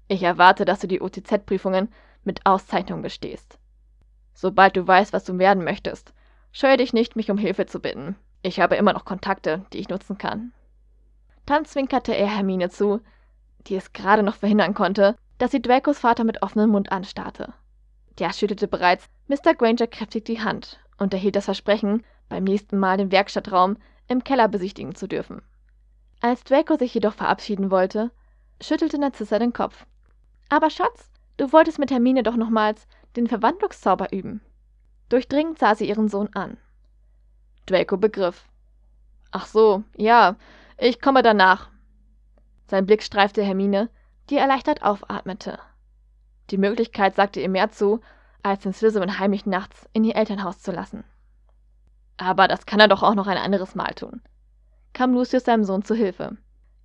Ich erwarte, dass du die OTZ-Prüfungen mit Auszeichnung bestehst. Sobald du weißt, was du werden möchtest, scheue dich nicht, mich um Hilfe zu bitten. Ich habe immer noch Kontakte, die ich nutzen kann. Dann zwinkerte er Hermine zu, die es gerade noch verhindern konnte, dass sie Dracos Vater mit offenem Mund anstarrte. Der schüttelte bereits Mr. Granger kräftig die Hand und erhielt das Versprechen, beim nächsten Mal den Werkstattraum im Keller besichtigen zu dürfen. Als Draco sich jedoch verabschieden wollte, schüttelte Narzissa den Kopf. Aber Schatz, du wolltest mit Hermine doch nochmals den Verwandlungszauber üben. Durchdringend sah sie ihren Sohn an. Draco begriff. Ach so, ja, ich komme danach. Sein Blick streifte Hermine, die erleichtert aufatmete. Die Möglichkeit sagte ihr mehr zu, als den Slytherin heimlich nachts in ihr Elternhaus zu lassen. Aber das kann er doch auch noch ein anderes Mal tun, kam Lucius seinem Sohn zu Hilfe.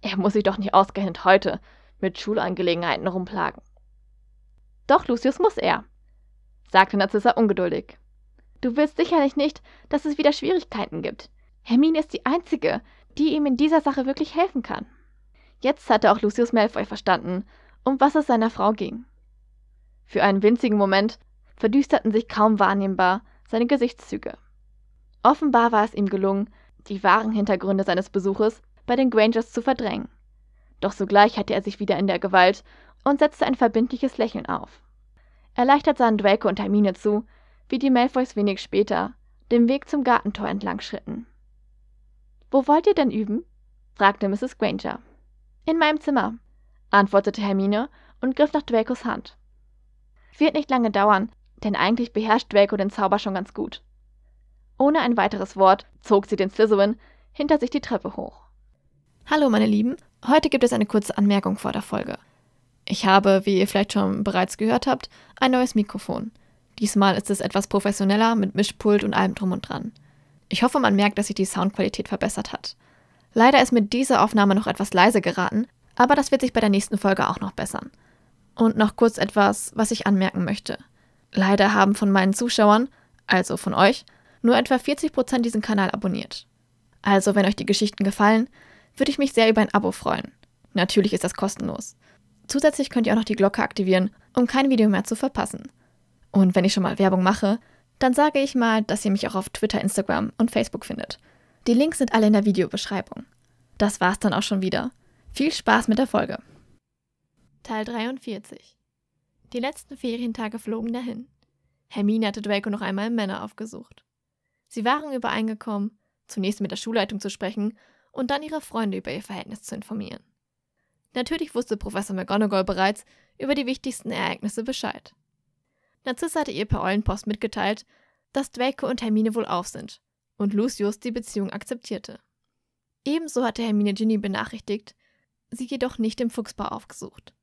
Er muss sich doch nicht ausgehend heute mit Schulangelegenheiten rumplagen. Doch, Lucius muss er, sagte Narzissa ungeduldig. Du willst sicherlich nicht, dass es wieder Schwierigkeiten gibt. Hermine ist die Einzige, die ihm in dieser Sache wirklich helfen kann. Jetzt hatte auch Lucius Malfoy verstanden, um was es seiner Frau ging. Für einen winzigen Moment verdüsterten sich kaum wahrnehmbar seine Gesichtszüge. Offenbar war es ihm gelungen, die wahren Hintergründe seines Besuches bei den Grangers zu verdrängen. Doch sogleich hatte er sich wieder in der Gewalt und setzte ein verbindliches Lächeln auf. Erleichtert sahen Draco und Hermine zu, wie die Malfoys wenig später den Weg zum Gartentor entlang schritten. Wo wollt ihr denn üben? fragte Mrs. Granger. In meinem Zimmer, antwortete Hermine und griff nach Dracos Hand. Wird nicht lange dauern, denn eigentlich beherrscht Draco den Zauber schon ganz gut. Ohne ein weiteres Wort zog sie den Slytherin hinter sich die Treppe hoch. Hallo, meine Lieben. Heute gibt es eine kurze Anmerkung vor der Folge. Ich habe, wie ihr vielleicht schon bereits gehört habt, ein neues Mikrofon. Diesmal ist es etwas professioneller mit Mischpult und allem drum und dran. Ich hoffe, man merkt, dass sich die Soundqualität verbessert hat. Leider ist mit dieser Aufnahme noch etwas leise geraten, aber das wird sich bei der nächsten Folge auch noch bessern. Und noch kurz etwas, was ich anmerken möchte. Leider haben von meinen Zuschauern, also von euch, nur etwa 40% diesen Kanal abonniert. Also, wenn euch die Geschichten gefallen, würde ich mich sehr über ein Abo freuen. Natürlich ist das kostenlos. Zusätzlich könnt ihr auch noch die Glocke aktivieren, um kein Video mehr zu verpassen. Und wenn ich schon mal Werbung mache, dann sage ich mal, dass ihr mich auch auf Twitter, Instagram und Facebook findet. Die Links sind alle in der Videobeschreibung. Das war's dann auch schon wieder. Viel Spaß mit der Folge. Teil 43 Die letzten Ferientage flogen dahin. Hermine hatte Draco noch einmal im Männer aufgesucht. Sie waren übereingekommen, zunächst mit der Schulleitung zu sprechen und dann ihre Freunde über ihr Verhältnis zu informieren. Natürlich wusste Professor McGonagall bereits über die wichtigsten Ereignisse Bescheid. Narzissa hatte ihr per Eulenpost mitgeteilt, dass Draco und Hermine wohl auf sind und Lucius die Beziehung akzeptierte. Ebenso hatte Hermine Ginny benachrichtigt, sie jedoch nicht im Fuchsbau aufgesucht.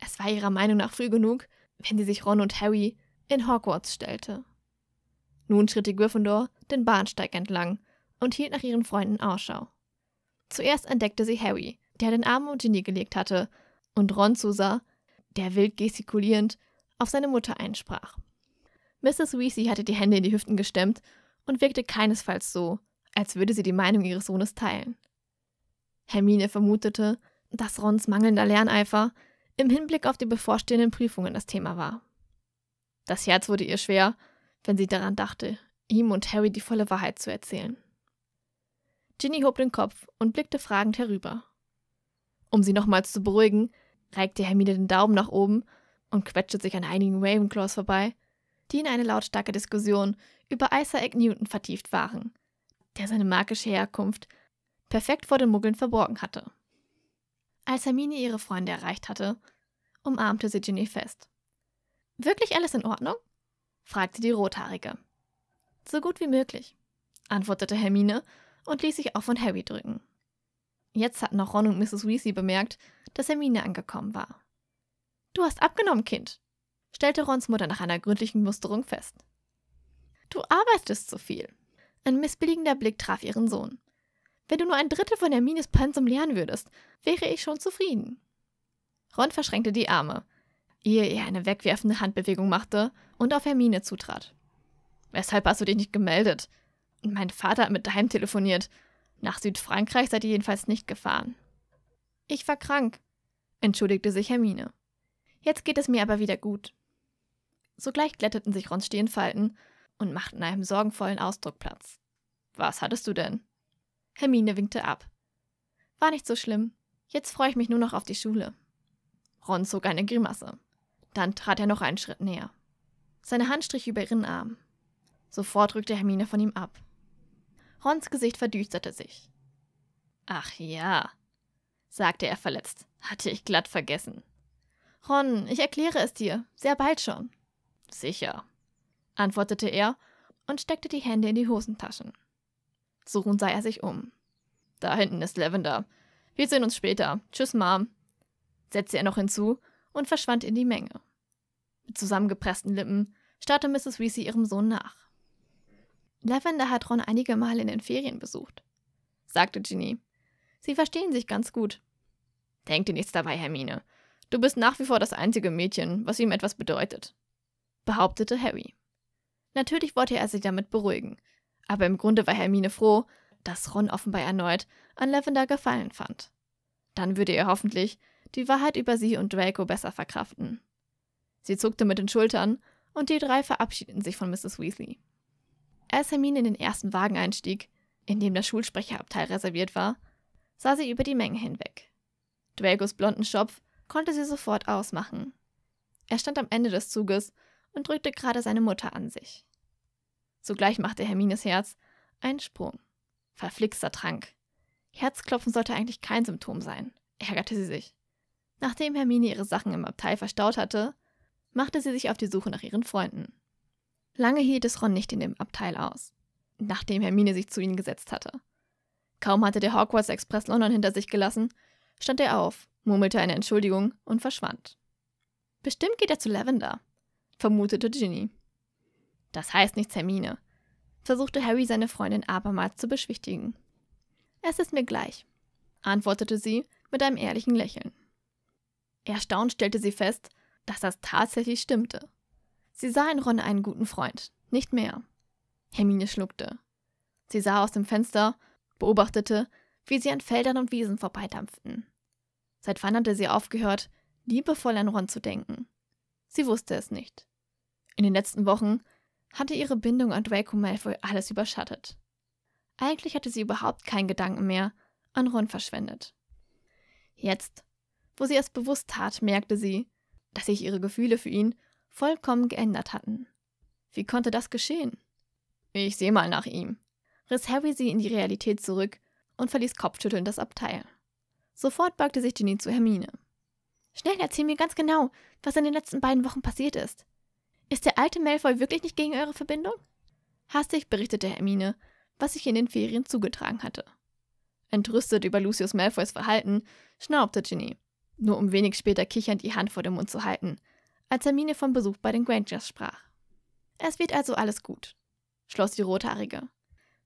Es war ihrer Meinung nach früh genug, wenn sie sich Ron und Harry in Hogwarts stellte. Nun schritt die Gryffindor den Bahnsteig entlang und hielt nach ihren Freunden Ausschau. Zuerst entdeckte sie Harry, der den Arm um Ginny gelegt hatte, und Ron zusah, der wild gestikulierend auf seine Mutter einsprach. Mrs. Weasley hatte die Hände in die Hüften gestemmt und wirkte keinesfalls so, als würde sie die Meinung ihres Sohnes teilen. Hermine vermutete, dass Rons mangelnder Lerneifer im Hinblick auf die bevorstehenden Prüfungen das Thema war. Das Herz wurde ihr schwer, wenn sie daran dachte, ihm und Harry die volle Wahrheit zu erzählen. Ginny hob den Kopf und blickte fragend herüber. Um sie nochmals zu beruhigen, reikte Hermine den Daumen nach oben und quetschte sich an einigen Ravenclaws vorbei, die in eine lautstarke Diskussion über Isaac Newton vertieft waren, der seine magische Herkunft perfekt vor den Muggeln verborgen hatte. Als Hermine ihre Freunde erreicht hatte, umarmte sie Ginny fest. Wirklich alles in Ordnung? fragte die Rothaarige. So gut wie möglich, antwortete Hermine und ließ sich auch von Harry drücken. Jetzt hatten auch Ron und Mrs. Weasley bemerkt, dass Hermine angekommen war. Du hast abgenommen, Kind, stellte Rons Mutter nach einer gründlichen Musterung fest. Du arbeitest zu viel. Ein missbilligender Blick traf ihren Sohn. Wenn du nur ein Drittel von Hermines Pensum lernen würdest, wäre ich schon zufrieden. Ron verschränkte die Arme, ehe er eine wegwerfende Handbewegung machte und auf Hermine zutrat. Weshalb hast du dich nicht gemeldet? Mein Vater hat mit daheim telefoniert. Nach Südfrankreich seid ihr jedenfalls nicht gefahren. Ich war krank, entschuldigte sich Hermine. Jetzt geht es mir aber wieder gut. Sogleich glätteten sich Rons Stirnfalten und machten einem sorgenvollen Ausdruck Platz. Was hattest du denn? Hermine winkte ab. War nicht so schlimm. Jetzt freue ich mich nur noch auf die Schule. Ron zog eine Grimasse. Dann trat er noch einen Schritt näher. Seine Hand strich über ihren Arm. Sofort rückte Hermine von ihm ab. Rons Gesicht verdüsterte sich. Ach ja, sagte er verletzt. Hatte ich glatt vergessen. Ron, ich erkläre es dir. Sehr bald schon. Sicher, antwortete er und steckte die Hände in die Hosentaschen. Suchend sah er sich um. Da hinten ist Lavender. Wir sehen uns später. Tschüss, Mom, setzte er noch hinzu und verschwand in die Menge. Mit zusammengepressten Lippen starrte Mrs. Weasy ihrem Sohn nach. Lavender hat Ron einige Male in den Ferien besucht, sagte Ginny. Sie verstehen sich ganz gut. Denk dir nichts dabei, Hermine. Du bist nach wie vor das einzige Mädchen, was ihm etwas bedeutet, behauptete Harry. Natürlich wollte er sie damit beruhigen. Aber im Grunde war Hermine froh, dass Ron offenbar erneut an Lavender gefallen fand. Dann würde er hoffentlich die Wahrheit über sie und Draco besser verkraften. Sie zuckte mit den Schultern und die drei verabschiedeten sich von Mrs. Weasley. Als Hermine in den ersten Wagen einstieg, in dem das Schulsprecherabteil reserviert war, sah sie über die Menge hinweg. Dragos blonden Schopf konnte sie sofort ausmachen. Er stand am Ende des Zuges und drückte gerade seine Mutter an sich. Sogleich machte Hermines Herz einen Sprung. Verflixter Trank. Herzklopfen sollte eigentlich kein Symptom sein, ärgerte sie sich. Nachdem Hermine ihre Sachen im Abteil verstaut hatte, machte sie sich auf die Suche nach ihren Freunden. Lange hielt es Ron nicht in dem Abteil aus, nachdem Hermine sich zu ihnen gesetzt hatte. Kaum hatte der Hogwarts Express London hinter sich gelassen, stand er auf, murmelte eine Entschuldigung und verschwand. Bestimmt geht er zu Lavender, vermutete Ginny. Das heißt nichts, Hermine, versuchte Harry seine Freundin abermals zu beschwichtigen. Es ist mir gleich, antwortete sie mit einem ehrlichen Lächeln. Erstaunt stellte sie fest, dass das tatsächlich stimmte. Sie sah in Ron einen guten Freund, nicht mehr. Hermine schluckte. Sie sah aus dem Fenster, beobachtete, wie sie an Feldern und Wiesen vorbeidampften. Seit wann hatte sie aufgehört, liebevoll an Ron zu denken? Sie wusste es nicht. In den letzten Wochen hatte ihre Bindung an Draco Malfoy alles überschattet. Eigentlich hatte sie überhaupt keinen Gedanken mehr an Ron verschwendet. Jetzt, wo sie es bewusst tat, merkte sie, dass sich ihre Gefühle für ihn vollkommen geändert hatten. Wie konnte das geschehen? Ich sehe mal nach ihm. Riss Harry sie in die Realität zurück und verließ kopfschüttelnd das Abteil. Sofort bagte sich Ginny zu Hermine. Schnell erzähl mir ganz genau, was in den letzten beiden Wochen passiert ist. Ist der alte Malfoy wirklich nicht gegen eure Verbindung? Hastig berichtete Hermine, was sich in den Ferien zugetragen hatte. Entrüstet über Lucius Malfoys Verhalten, schnaubte Ginny, nur um wenig später kichernd die Hand vor dem Mund zu halten, als Hermine vom Besuch bei den Grangers sprach. Es wird also alles gut, schloss die Rothaarige.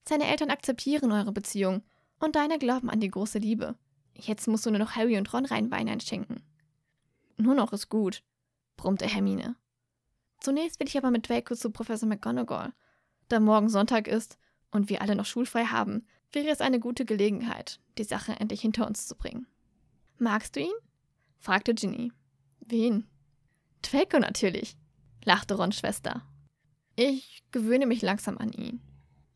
Seine Eltern akzeptieren eure Beziehung und deine glauben an die große Liebe. Jetzt musst du nur noch Harry und Ron rein Wein einschenken nur noch ist gut, brummte Hermine. Zunächst will ich aber mit Draco zu Professor McGonagall. Da morgen Sonntag ist und wir alle noch schulfrei haben, wäre es eine gute Gelegenheit, die Sache endlich hinter uns zu bringen. Magst du ihn? fragte Ginny. Wen? Draco natürlich, lachte Rons Schwester. Ich gewöhne mich langsam an ihn,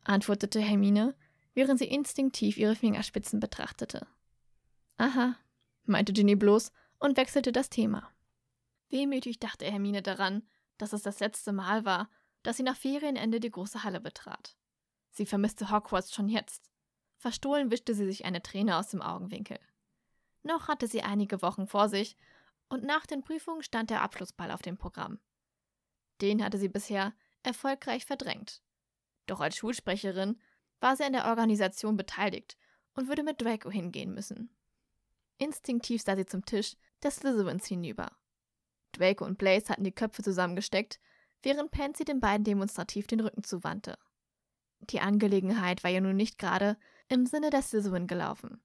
antwortete Hermine, während sie instinktiv ihre Fingerspitzen betrachtete. Aha, meinte Ginny bloß und wechselte das Thema. Wehmütig dachte Hermine daran, dass es das letzte Mal war, dass sie nach Ferienende die große Halle betrat. Sie vermisste Hogwarts schon jetzt. Verstohlen wischte sie sich eine Träne aus dem Augenwinkel. Noch hatte sie einige Wochen vor sich, und nach den Prüfungen stand der Abschlussball auf dem Programm. Den hatte sie bisher erfolgreich verdrängt. Doch als Schulsprecherin war sie an der Organisation beteiligt und würde mit Draco hingehen müssen. Instinktiv sah sie zum Tisch der Slytherins hinüber. Draco und Blaze hatten die Köpfe zusammengesteckt, während Pansy den beiden demonstrativ den Rücken zuwandte. Die Angelegenheit war ja nun nicht gerade im Sinne der Slytherin gelaufen,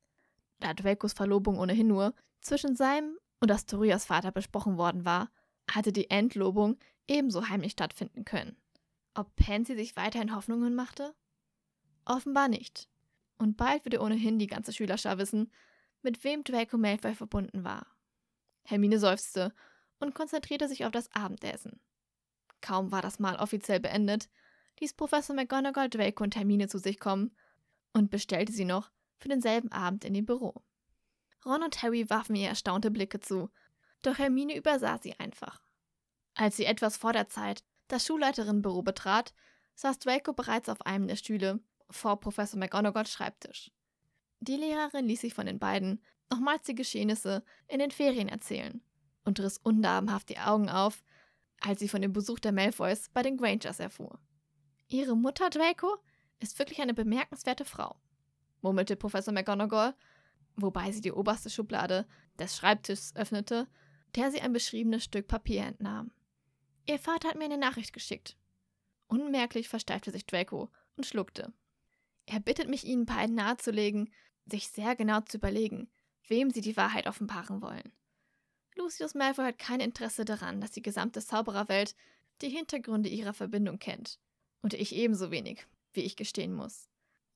da Dracos Verlobung ohnehin nur zwischen seinem und Asturias Vater besprochen worden war, hatte die Entlobung ebenso heimlich stattfinden können. Ob Pansy sich weiterhin Hoffnungen machte? Offenbar nicht. Und bald würde ohnehin die ganze Schülerschar wissen, mit wem Draco Malfoy verbunden war. Hermine seufzte und konzentrierte sich auf das Abendessen. Kaum war das Mahl offiziell beendet, ließ Professor McGonagall Draco und Hermine zu sich kommen und bestellte sie noch für denselben Abend in dem Büro. Ron und Harry warfen ihr erstaunte Blicke zu, doch Hermine übersah sie einfach. Als sie etwas vor der Zeit das Schulleiterinnenbüro betrat, saß Draco bereits auf einem der Stühle vor Professor McGonagalls Schreibtisch. Die Lehrerin ließ sich von den beiden nochmals die Geschehnisse in den Ferien erzählen und riss unnabenhaft die Augen auf, als sie von dem Besuch der Malfoys bei den Grangers erfuhr. Ihre Mutter, Draco, ist wirklich eine bemerkenswerte Frau, murmelte Professor McGonagall, wobei sie die oberste Schublade des Schreibtischs öffnete, der sie ein beschriebenes Stück Papier entnahm. Ihr Vater hat mir eine Nachricht geschickt. Unmerklich versteifte sich Draco und schluckte. Er bittet mich, Ihnen beiden nahezulegen, sich sehr genau zu überlegen, wem sie die Wahrheit offenbaren wollen. Lucius Malfoy hat kein Interesse daran, dass die gesamte Zaubererwelt die Hintergründe ihrer Verbindung kennt. Und ich ebenso wenig, wie ich gestehen muss.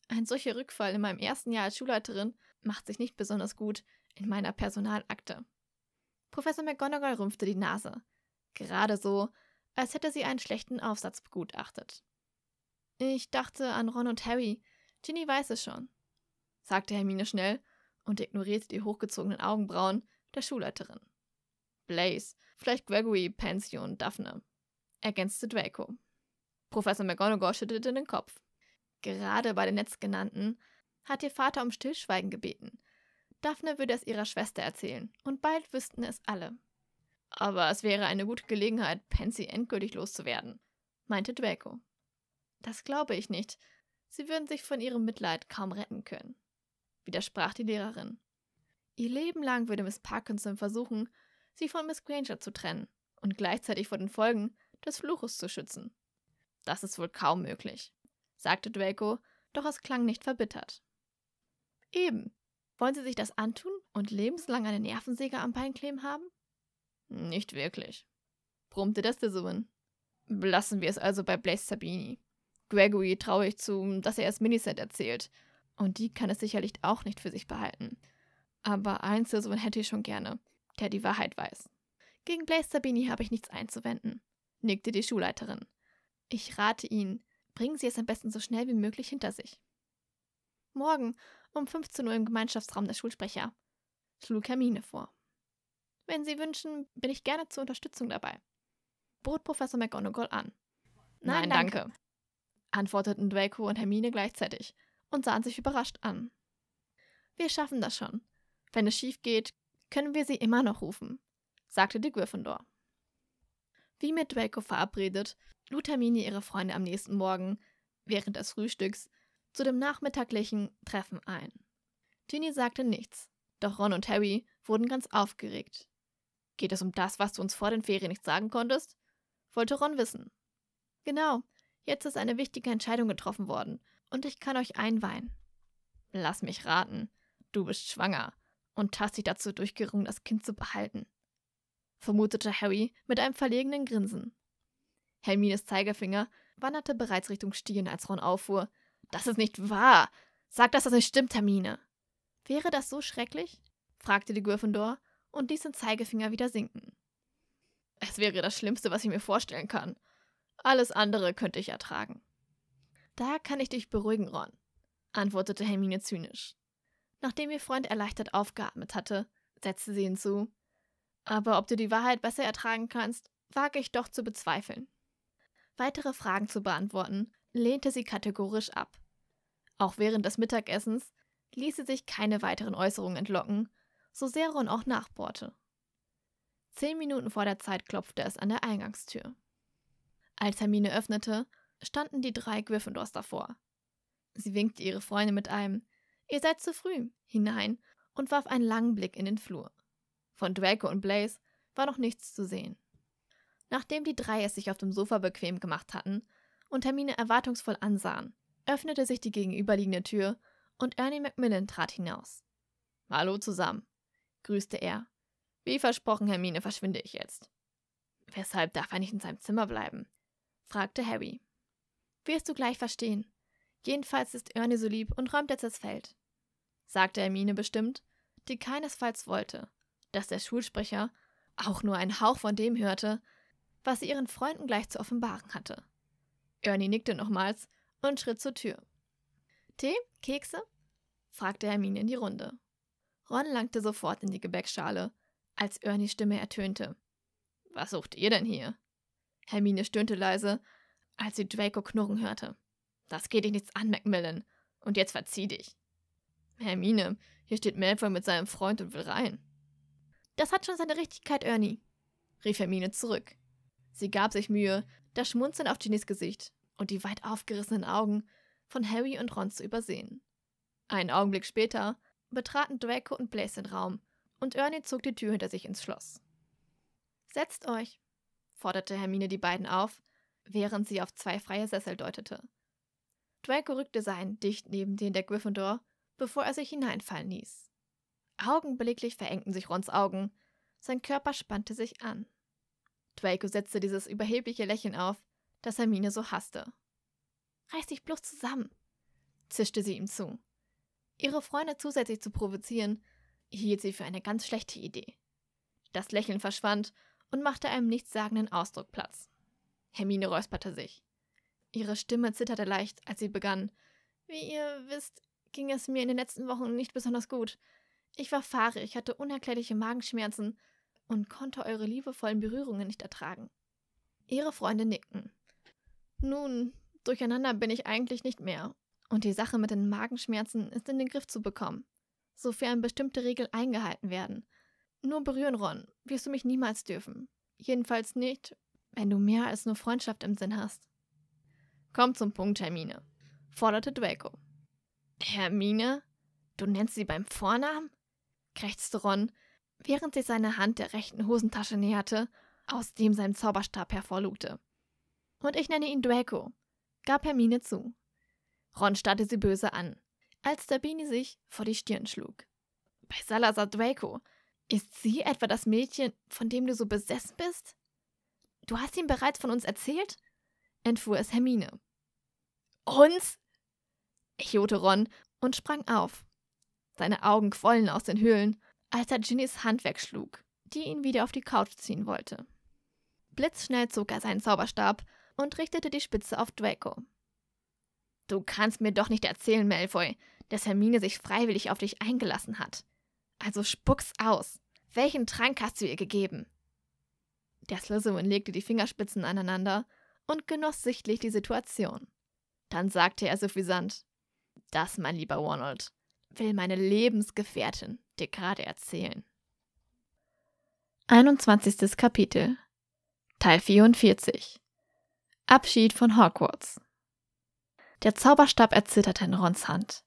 Ein solcher Rückfall in meinem ersten Jahr als Schulleiterin macht sich nicht besonders gut in meiner Personalakte. Professor McGonagall rümpfte die Nase. Gerade so, als hätte sie einen schlechten Aufsatz begutachtet. Ich dachte an Ron und Harry. Ginny weiß es schon sagte Hermine schnell und ignorierte die hochgezogenen Augenbrauen der Schulleiterin. Blaze, vielleicht Gregory, Pansy und Daphne, ergänzte Draco. Professor McGonagall schüttelte den Kopf. Gerade bei den letztgenannten hat ihr Vater um Stillschweigen gebeten. Daphne würde es ihrer Schwester erzählen und bald wüssten es alle. Aber es wäre eine gute Gelegenheit, Pansy endgültig loszuwerden, meinte Draco. Das glaube ich nicht. Sie würden sich von ihrem Mitleid kaum retten können widersprach die Lehrerin. Ihr Leben lang würde Miss Parkinson versuchen, sie von Miss Granger zu trennen und gleichzeitig vor den Folgen des Fluches zu schützen. Das ist wohl kaum möglich, sagte Draco, doch es klang nicht verbittert. Eben. Wollen Sie sich das antun und lebenslang eine Nervensäge am Bein kleben haben? Nicht wirklich, brummte der Slytherin. Belassen wir es also bei Blaise Sabini. Gregory traue ich zu, dass er es Millicent erzählt und die kann es sicherlich auch nicht für sich behalten. Aber einen Sirsohn hätte ich schon gerne, der die Wahrheit weiß. Gegen Blaise Sabini habe ich nichts einzuwenden, nickte die Schulleiterin. Ich rate Ihnen, bringen Sie es am besten so schnell wie möglich hinter sich. Morgen um 15 Uhr im Gemeinschaftsraum der Schulsprecher, schlug Hermine vor. Wenn Sie wünschen, bin ich gerne zur Unterstützung dabei. Bot Professor McGonagall an. Nein, Nein danke, danke, antworteten Draco und Hermine gleichzeitig und sahen sich überrascht an. Wir schaffen das schon. Wenn es schief geht, können wir sie immer noch rufen, sagte die Gryffindor. Wie mit Draco verabredet, lud Hermine ihre Freunde am nächsten Morgen, während des Frühstücks, zu dem nachmittaglichen Treffen ein. Ginny sagte nichts, doch Ron und Harry wurden ganz aufgeregt. Geht es um das, was du uns vor den Ferien nicht sagen konntest? wollte Ron wissen. Genau, jetzt ist eine wichtige Entscheidung getroffen worden und ich kann euch einweihen. Lass mich raten, du bist schwanger und hast dich dazu durchgerungen, das Kind zu behalten, vermutete Harry mit einem verlegenen Grinsen. Hermines Zeigefinger wanderte bereits Richtung Stien, als Ron auffuhr. Das ist nicht wahr! Sag, dass das nicht stimmt, Hermine! Wäre das so schrecklich? fragte die Gryffindor und ließ den Zeigefinger wieder sinken. Es wäre das Schlimmste, was ich mir vorstellen kann. Alles andere könnte ich ertragen. Da kann ich dich beruhigen, Ron, antwortete Hermine zynisch. Nachdem ihr Freund erleichtert aufgeatmet hatte, setzte sie hinzu: Aber ob du die Wahrheit besser ertragen kannst, wage ich doch zu bezweifeln. Weitere Fragen zu beantworten, lehnte sie kategorisch ab. Auch während des Mittagessens ließ sie sich keine weiteren Äußerungen entlocken, so sehr Ron auch nachbohrte. Zehn Minuten vor der Zeit klopfte es an der Eingangstür. Als Hermine öffnete, standen die drei Gryffindors davor. Sie winkte ihre Freunde mit einem Ihr seid zu früh hinein und warf einen langen Blick in den Flur. Von Draco und Blaze war noch nichts zu sehen. Nachdem die drei es sich auf dem Sofa bequem gemacht hatten und Hermine erwartungsvoll ansahen, öffnete sich die gegenüberliegende Tür und Ernie Macmillan trat hinaus. Hallo zusammen, grüßte er. Wie versprochen, Hermine, verschwinde ich jetzt. Weshalb darf er nicht in seinem Zimmer bleiben? fragte Harry. Wirst du gleich verstehen. Jedenfalls ist Ernie so lieb und räumt jetzt das Feld, sagte Hermine bestimmt, die keinesfalls wollte, dass der Schulsprecher auch nur einen Hauch von dem hörte, was sie ihren Freunden gleich zu offenbaren hatte. Ernie nickte nochmals und schritt zur Tür. Tee? Kekse? fragte Hermine in die Runde. Ron langte sofort in die Gebäckschale, als Ernies Stimme ertönte. Was sucht ihr denn hier? Hermine stöhnte leise, als sie Draco knurren hörte. Das geht dich nichts an, Macmillan. Und jetzt verzieh dich. Hermine, hier steht Malfoy mit seinem Freund und will rein. Das hat schon seine Richtigkeit, Ernie, rief Hermine zurück. Sie gab sich Mühe, das Schmunzeln auf Ginnys Gesicht und die weit aufgerissenen Augen von Harry und Ron zu übersehen. Einen Augenblick später betraten Draco und Blaise den Raum und Ernie zog die Tür hinter sich ins Schloss. Setzt euch, forderte Hermine die beiden auf während sie auf zwei freie Sessel deutete. Draco rückte seinen dicht neben den der Gryffindor, bevor er sich hineinfallen ließ. Augenblicklich verengten sich Rons Augen, sein Körper spannte sich an. Draco setzte dieses überhebliche Lächeln auf, das Hermine so hasste. Reiß dich bloß zusammen, zischte sie ihm zu. Ihre Freunde zusätzlich zu provozieren, hielt sie für eine ganz schlechte Idee. Das Lächeln verschwand und machte einem nichtssagenden Ausdruck Platz. Hermine räusperte sich. Ihre Stimme zitterte leicht, als sie begann. Wie ihr wisst, ging es mir in den letzten Wochen nicht besonders gut. Ich war fahrig, hatte unerklärliche Magenschmerzen und konnte eure liebevollen Berührungen nicht ertragen. Ihre Freunde nickten. Nun, durcheinander bin ich eigentlich nicht mehr. Und die Sache mit den Magenschmerzen ist in den Griff zu bekommen, sofern bestimmte Regeln eingehalten werden. Nur berühren, Ron, wirst du mich niemals dürfen. Jedenfalls nicht, wenn du mehr als nur Freundschaft im Sinn hast. Komm zum Punkt, Hermine, forderte Draco. Hermine? Du nennst sie beim Vornamen? krächzte Ron, während sich seine Hand der rechten Hosentasche näherte, aus dem sein Zauberstab hervorlugte. Und ich nenne ihn Draco, gab Hermine zu. Ron starrte sie böse an, als Stabini sich vor die Stirn schlug. Bei Salazar Draco, ist sie etwa das Mädchen, von dem du so besessen bist? Du hast ihm bereits von uns erzählt? entfuhr es Hermine. Uns? echote Ron und sprang auf. Seine Augen quollen aus den Höhlen, als er Ginnys Hand wegschlug, die ihn wieder auf die Couch ziehen wollte. Blitzschnell zog er seinen Zauberstab und richtete die Spitze auf Draco. Du kannst mir doch nicht erzählen, Malfoy, dass Hermine sich freiwillig auf dich eingelassen hat. Also spuck's aus. Welchen Trank hast du ihr gegeben? Der Slytherin legte die Fingerspitzen aneinander und genoss sichtlich die Situation. Dann sagte er suffisant: Das, mein lieber Ronald, will meine Lebensgefährtin dir gerade erzählen. 21. Kapitel Teil 44 Abschied von Hogwarts Der Zauberstab erzitterte in Rons Hand.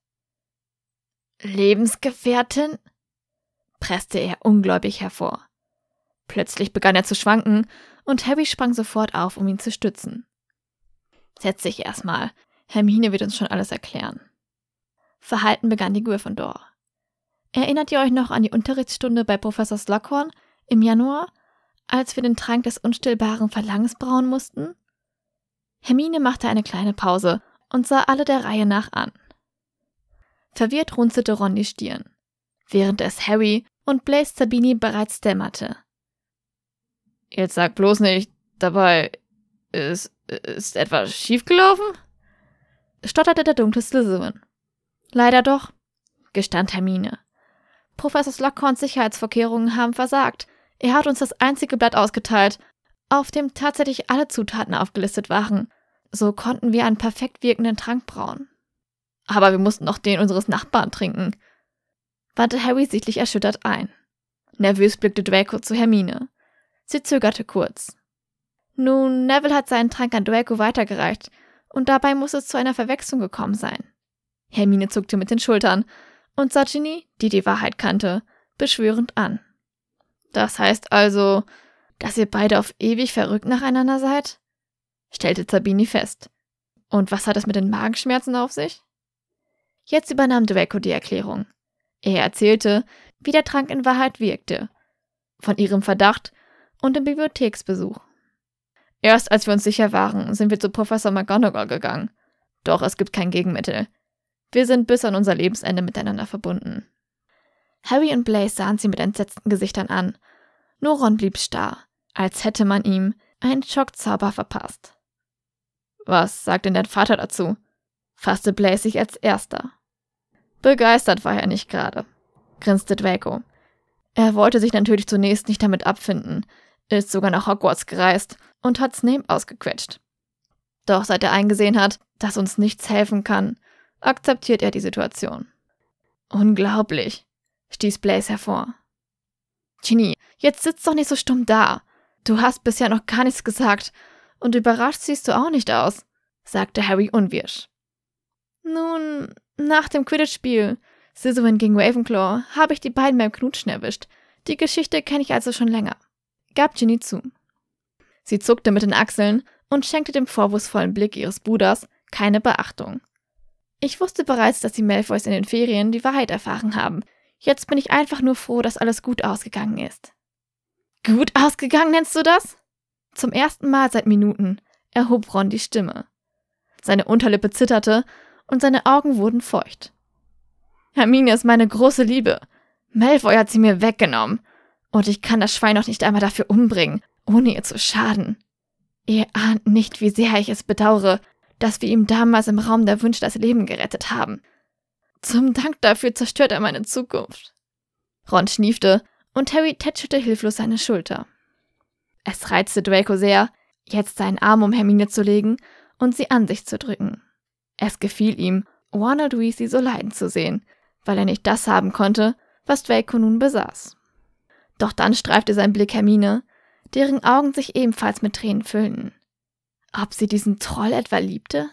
Lebensgefährtin? presste er ungläubig hervor. Plötzlich begann er zu schwanken und Harry sprang sofort auf, um ihn zu stützen. Setz dich erstmal. Hermine wird uns schon alles erklären. Verhalten begann die Gryffindor. Erinnert ihr euch noch an die Unterrichtsstunde bei Professor Slughorn im Januar, als wir den Trank des unstillbaren Verlangens brauen mussten? Hermine machte eine kleine Pause und sah alle der Reihe nach an. Verwirrt runzelte Ron die Stirn, während es Harry und Blaise Sabini bereits dämmerte. Jetzt sag bloß nicht, dabei ist, ist etwas schiefgelaufen? stotterte der dunkle Slytherin. Leider doch, gestand Hermine. Professor Slockhorns Sicherheitsvorkehrungen haben versagt. Er hat uns das einzige Blatt ausgeteilt, auf dem tatsächlich alle Zutaten aufgelistet waren. So konnten wir einen perfekt wirkenden Trank brauen. Aber wir mussten noch den unseres Nachbarn trinken, wandte Harry sichtlich erschüttert ein. Nervös blickte Draco zu Hermine. Sie zögerte kurz. Nun, Neville hat seinen Trank an Draco weitergereicht, und dabei muss es zu einer Verwechslung gekommen sein. Hermine zuckte mit den Schultern, und Satini, die die Wahrheit kannte, beschwörend an. Das heißt also, dass ihr beide auf ewig verrückt nacheinander seid? stellte Sabini fest. Und was hat es mit den Magenschmerzen auf sich? Jetzt übernahm Draco die Erklärung. Er erzählte, wie der Trank in Wahrheit wirkte, von ihrem Verdacht, und im Bibliotheksbesuch. Erst als wir uns sicher waren, sind wir zu Professor McGonagall gegangen. Doch es gibt kein Gegenmittel. Wir sind bis an unser Lebensende miteinander verbunden. Harry und Blaze sahen sie mit entsetzten Gesichtern an. Nur Ron blieb starr, als hätte man ihm einen Schockzauber verpasst. Was sagt denn dein Vater dazu? fasste Blaze sich als erster. Begeistert war er nicht gerade, grinste Draco. Er wollte sich natürlich zunächst nicht damit abfinden, ist sogar nach Hogwarts gereist und hat Snape ausgequetscht. Doch seit er eingesehen hat, dass uns nichts helfen kann, akzeptiert er die Situation. Unglaublich, stieß Blaze hervor. Ginny, jetzt sitzt doch nicht so stumm da. Du hast bisher noch gar nichts gesagt und überrascht siehst du auch nicht aus, sagte Harry unwirsch. Nun, nach dem Quidditch-Spiel, Slytherin gegen Ravenclaw, habe ich die beiden beim Knutschen erwischt. Die Geschichte kenne ich also schon länger gab Ginny zu. Sie zuckte mit den Achseln und schenkte dem vorwurfsvollen Blick ihres Bruders keine Beachtung. Ich wusste bereits, dass die Malfoys in den Ferien die Wahrheit erfahren haben. Jetzt bin ich einfach nur froh, dass alles gut ausgegangen ist. Gut ausgegangen nennst du das? Zum ersten Mal seit Minuten erhob Ron die Stimme. Seine Unterlippe zitterte und seine Augen wurden feucht. Hermine ist meine große Liebe. Malfoy hat sie mir weggenommen und ich kann das Schwein noch nicht einmal dafür umbringen, ohne ihr zu schaden. Ihr ahnt nicht, wie sehr ich es bedauere, dass wir ihm damals im Raum der Wünsche das Leben gerettet haben. Zum Dank dafür zerstört er meine Zukunft. Ron schniefte und Harry tätschelte hilflos seine Schulter. Es reizte Draco sehr, jetzt seinen Arm um Hermine zu legen und sie an sich zu drücken. Es gefiel ihm, Ronald Weasley so leiden zu sehen, weil er nicht das haben konnte, was Draco nun besaß. Doch dann streifte sein Blick Hermine, deren Augen sich ebenfalls mit Tränen füllten. Ob sie diesen Troll etwa liebte?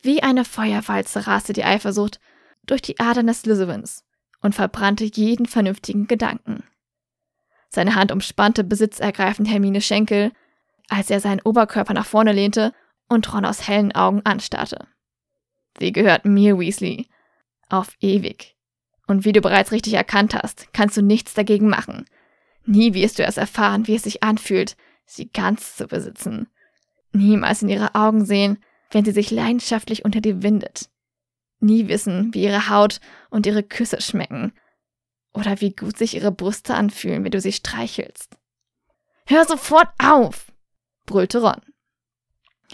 Wie eine Feuerwalze raste die Eifersucht durch die Adern des Lizewins und verbrannte jeden vernünftigen Gedanken. Seine Hand umspannte besitzergreifend Hermine Schenkel, als er seinen Oberkörper nach vorne lehnte und Ron aus hellen Augen anstarrte. Sie gehört mir, Weasley. Auf ewig. Und wie du bereits richtig erkannt hast, kannst du nichts dagegen machen. Nie wirst du es erfahren, wie es sich anfühlt, sie ganz zu besitzen. Niemals in ihre Augen sehen, wenn sie sich leidenschaftlich unter dir windet. Nie wissen, wie ihre Haut und ihre Küsse schmecken. Oder wie gut sich ihre Brüste anfühlen, wenn du sie streichelst. Hör sofort auf! brüllte Ron.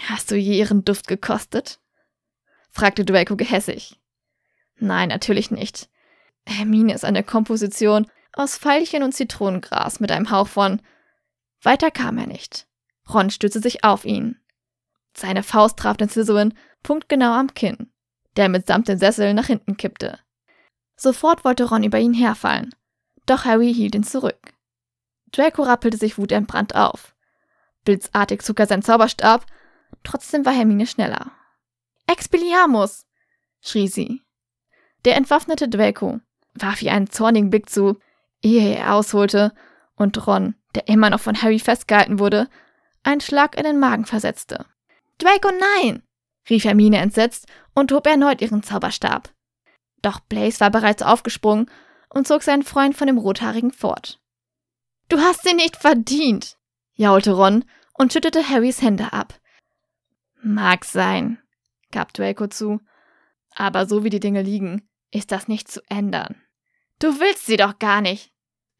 Hast du je ihren Duft gekostet? fragte Draco gehässig. Nein, natürlich nicht. Hermine ist eine Komposition aus Veilchen und Zitronengras mit einem Hauch von. Weiter kam er nicht. Ron stürzte sich auf ihn. Seine Faust traf den Slytherin punktgenau am Kinn, der mitsamt dem Sessel nach hinten kippte. Sofort wollte Ron über ihn herfallen, doch Harry hielt ihn zurück. Draco rappelte sich wutentbrannt auf. Blitzartig zog er seinen Zauberstab, trotzdem war Hermine schneller. Expelliarmus! schrie sie. Der entwaffnete Draco warf ihr einen zornigen Blick zu, ehe er ausholte und Ron, der immer noch von Harry festgehalten wurde, einen Schlag in den Magen versetzte. Draco, nein! rief Hermine entsetzt und hob erneut ihren Zauberstab. Doch Blaze war bereits aufgesprungen und zog seinen Freund von dem Rothaarigen fort. Du hast sie nicht verdient, jaulte Ron und schüttete Harrys Hände ab. Mag sein, gab Draco zu. Aber so wie die Dinge liegen, ist das nicht zu ändern. Du willst sie doch gar nicht,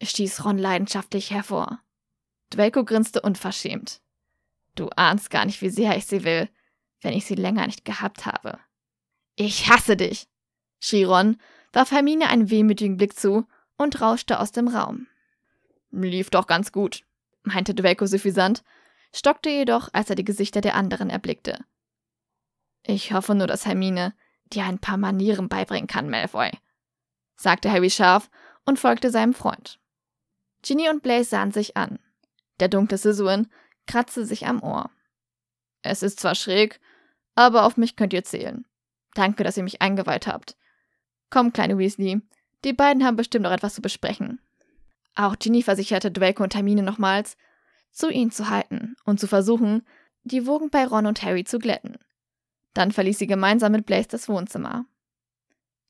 stieß Ron leidenschaftlich hervor. Dwelko grinste unverschämt. Du ahnst gar nicht, wie sehr ich sie will, wenn ich sie länger nicht gehabt habe. Ich hasse dich, schrie Ron, warf Hermine einen wehmütigen Blick zu und rauschte aus dem Raum. Lief doch ganz gut, meinte Dwelko suffisant, stockte jedoch, als er die Gesichter der anderen erblickte. Ich hoffe nur, dass Hermine dir ein paar Manieren beibringen kann, Malfoy, sagte Harry scharf und folgte seinem Freund. Ginny und Blaze sahen sich an. Der dunkle Sisuin kratzte sich am Ohr. Es ist zwar schräg, aber auf mich könnt ihr zählen. Danke, dass ihr mich eingeweiht habt. Komm, kleine Weasley, die beiden haben bestimmt noch etwas zu besprechen. Auch Ginny versicherte Draco und Hermine nochmals, zu ihnen zu halten und zu versuchen, die Wogen bei Ron und Harry zu glätten. Dann verließ sie gemeinsam mit Blaze das Wohnzimmer.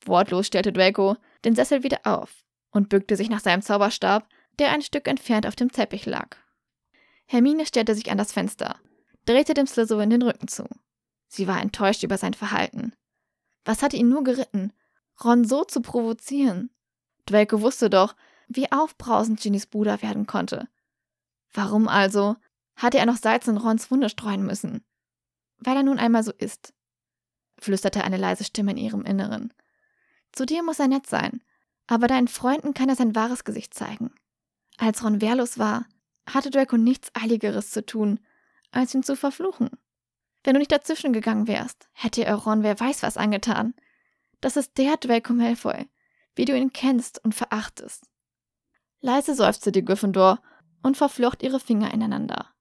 Wortlos stellte Draco den Sessel wieder auf und bückte sich nach seinem Zauberstab, der ein Stück entfernt auf dem Teppich lag. Hermine stellte sich an das Fenster, drehte dem Slytherin den Rücken zu. Sie war enttäuscht über sein Verhalten. Was hatte ihn nur geritten, Ron so zu provozieren? Draco wusste doch, wie aufbrausend Ginnys Bruder werden konnte. Warum also hatte er noch Salz in Rons Wunde streuen müssen? weil er nun einmal so ist, flüsterte eine leise Stimme in ihrem Inneren. Zu dir muss er nett sein, aber deinen Freunden kann er sein wahres Gesicht zeigen. Als Ron wehrlos war, hatte Draco nichts Eiligeres zu tun, als ihn zu verfluchen. Wenn du nicht dazwischen gegangen wärst, hätte er Ron wer weiß was angetan. Das ist der Draco Malfoy, wie du ihn kennst und verachtest. Leise seufzte die Gryffindor und verflocht ihre Finger ineinander.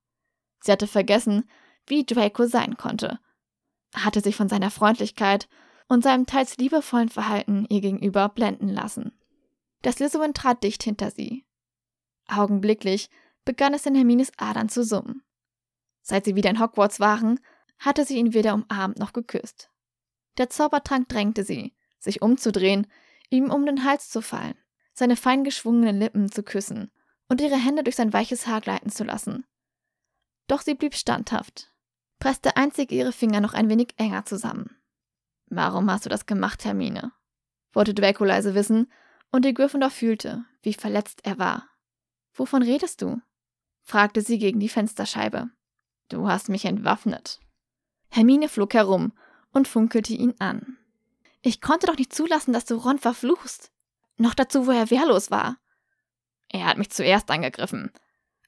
Sie hatte vergessen, wie Draco sein konnte. hatte sich von seiner Freundlichkeit und seinem teils liebevollen Verhalten ihr gegenüber blenden lassen. Das Lizowin trat dicht hinter sie. Augenblicklich begann es in Hermines Adern zu summen. Seit sie wieder in Hogwarts waren, hatte sie ihn weder umarmt noch geküsst. Der Zaubertrank drängte sie, sich umzudrehen, ihm um den Hals zu fallen, seine fein geschwungenen Lippen zu küssen und ihre Hände durch sein weiches Haar gleiten zu lassen. Doch sie blieb standhaft, presste einzig ihre Finger noch ein wenig enger zusammen. Warum hast du das gemacht, Hermine? wollte Draco leise wissen, und die Gryffindor fühlte, wie verletzt er war. Wovon redest du? fragte sie gegen die Fensterscheibe. Du hast mich entwaffnet. Hermine flog herum und funkelte ihn an. Ich konnte doch nicht zulassen, dass du Ron verfluchst. Noch dazu, wo er wehrlos war. Er hat mich zuerst angegriffen.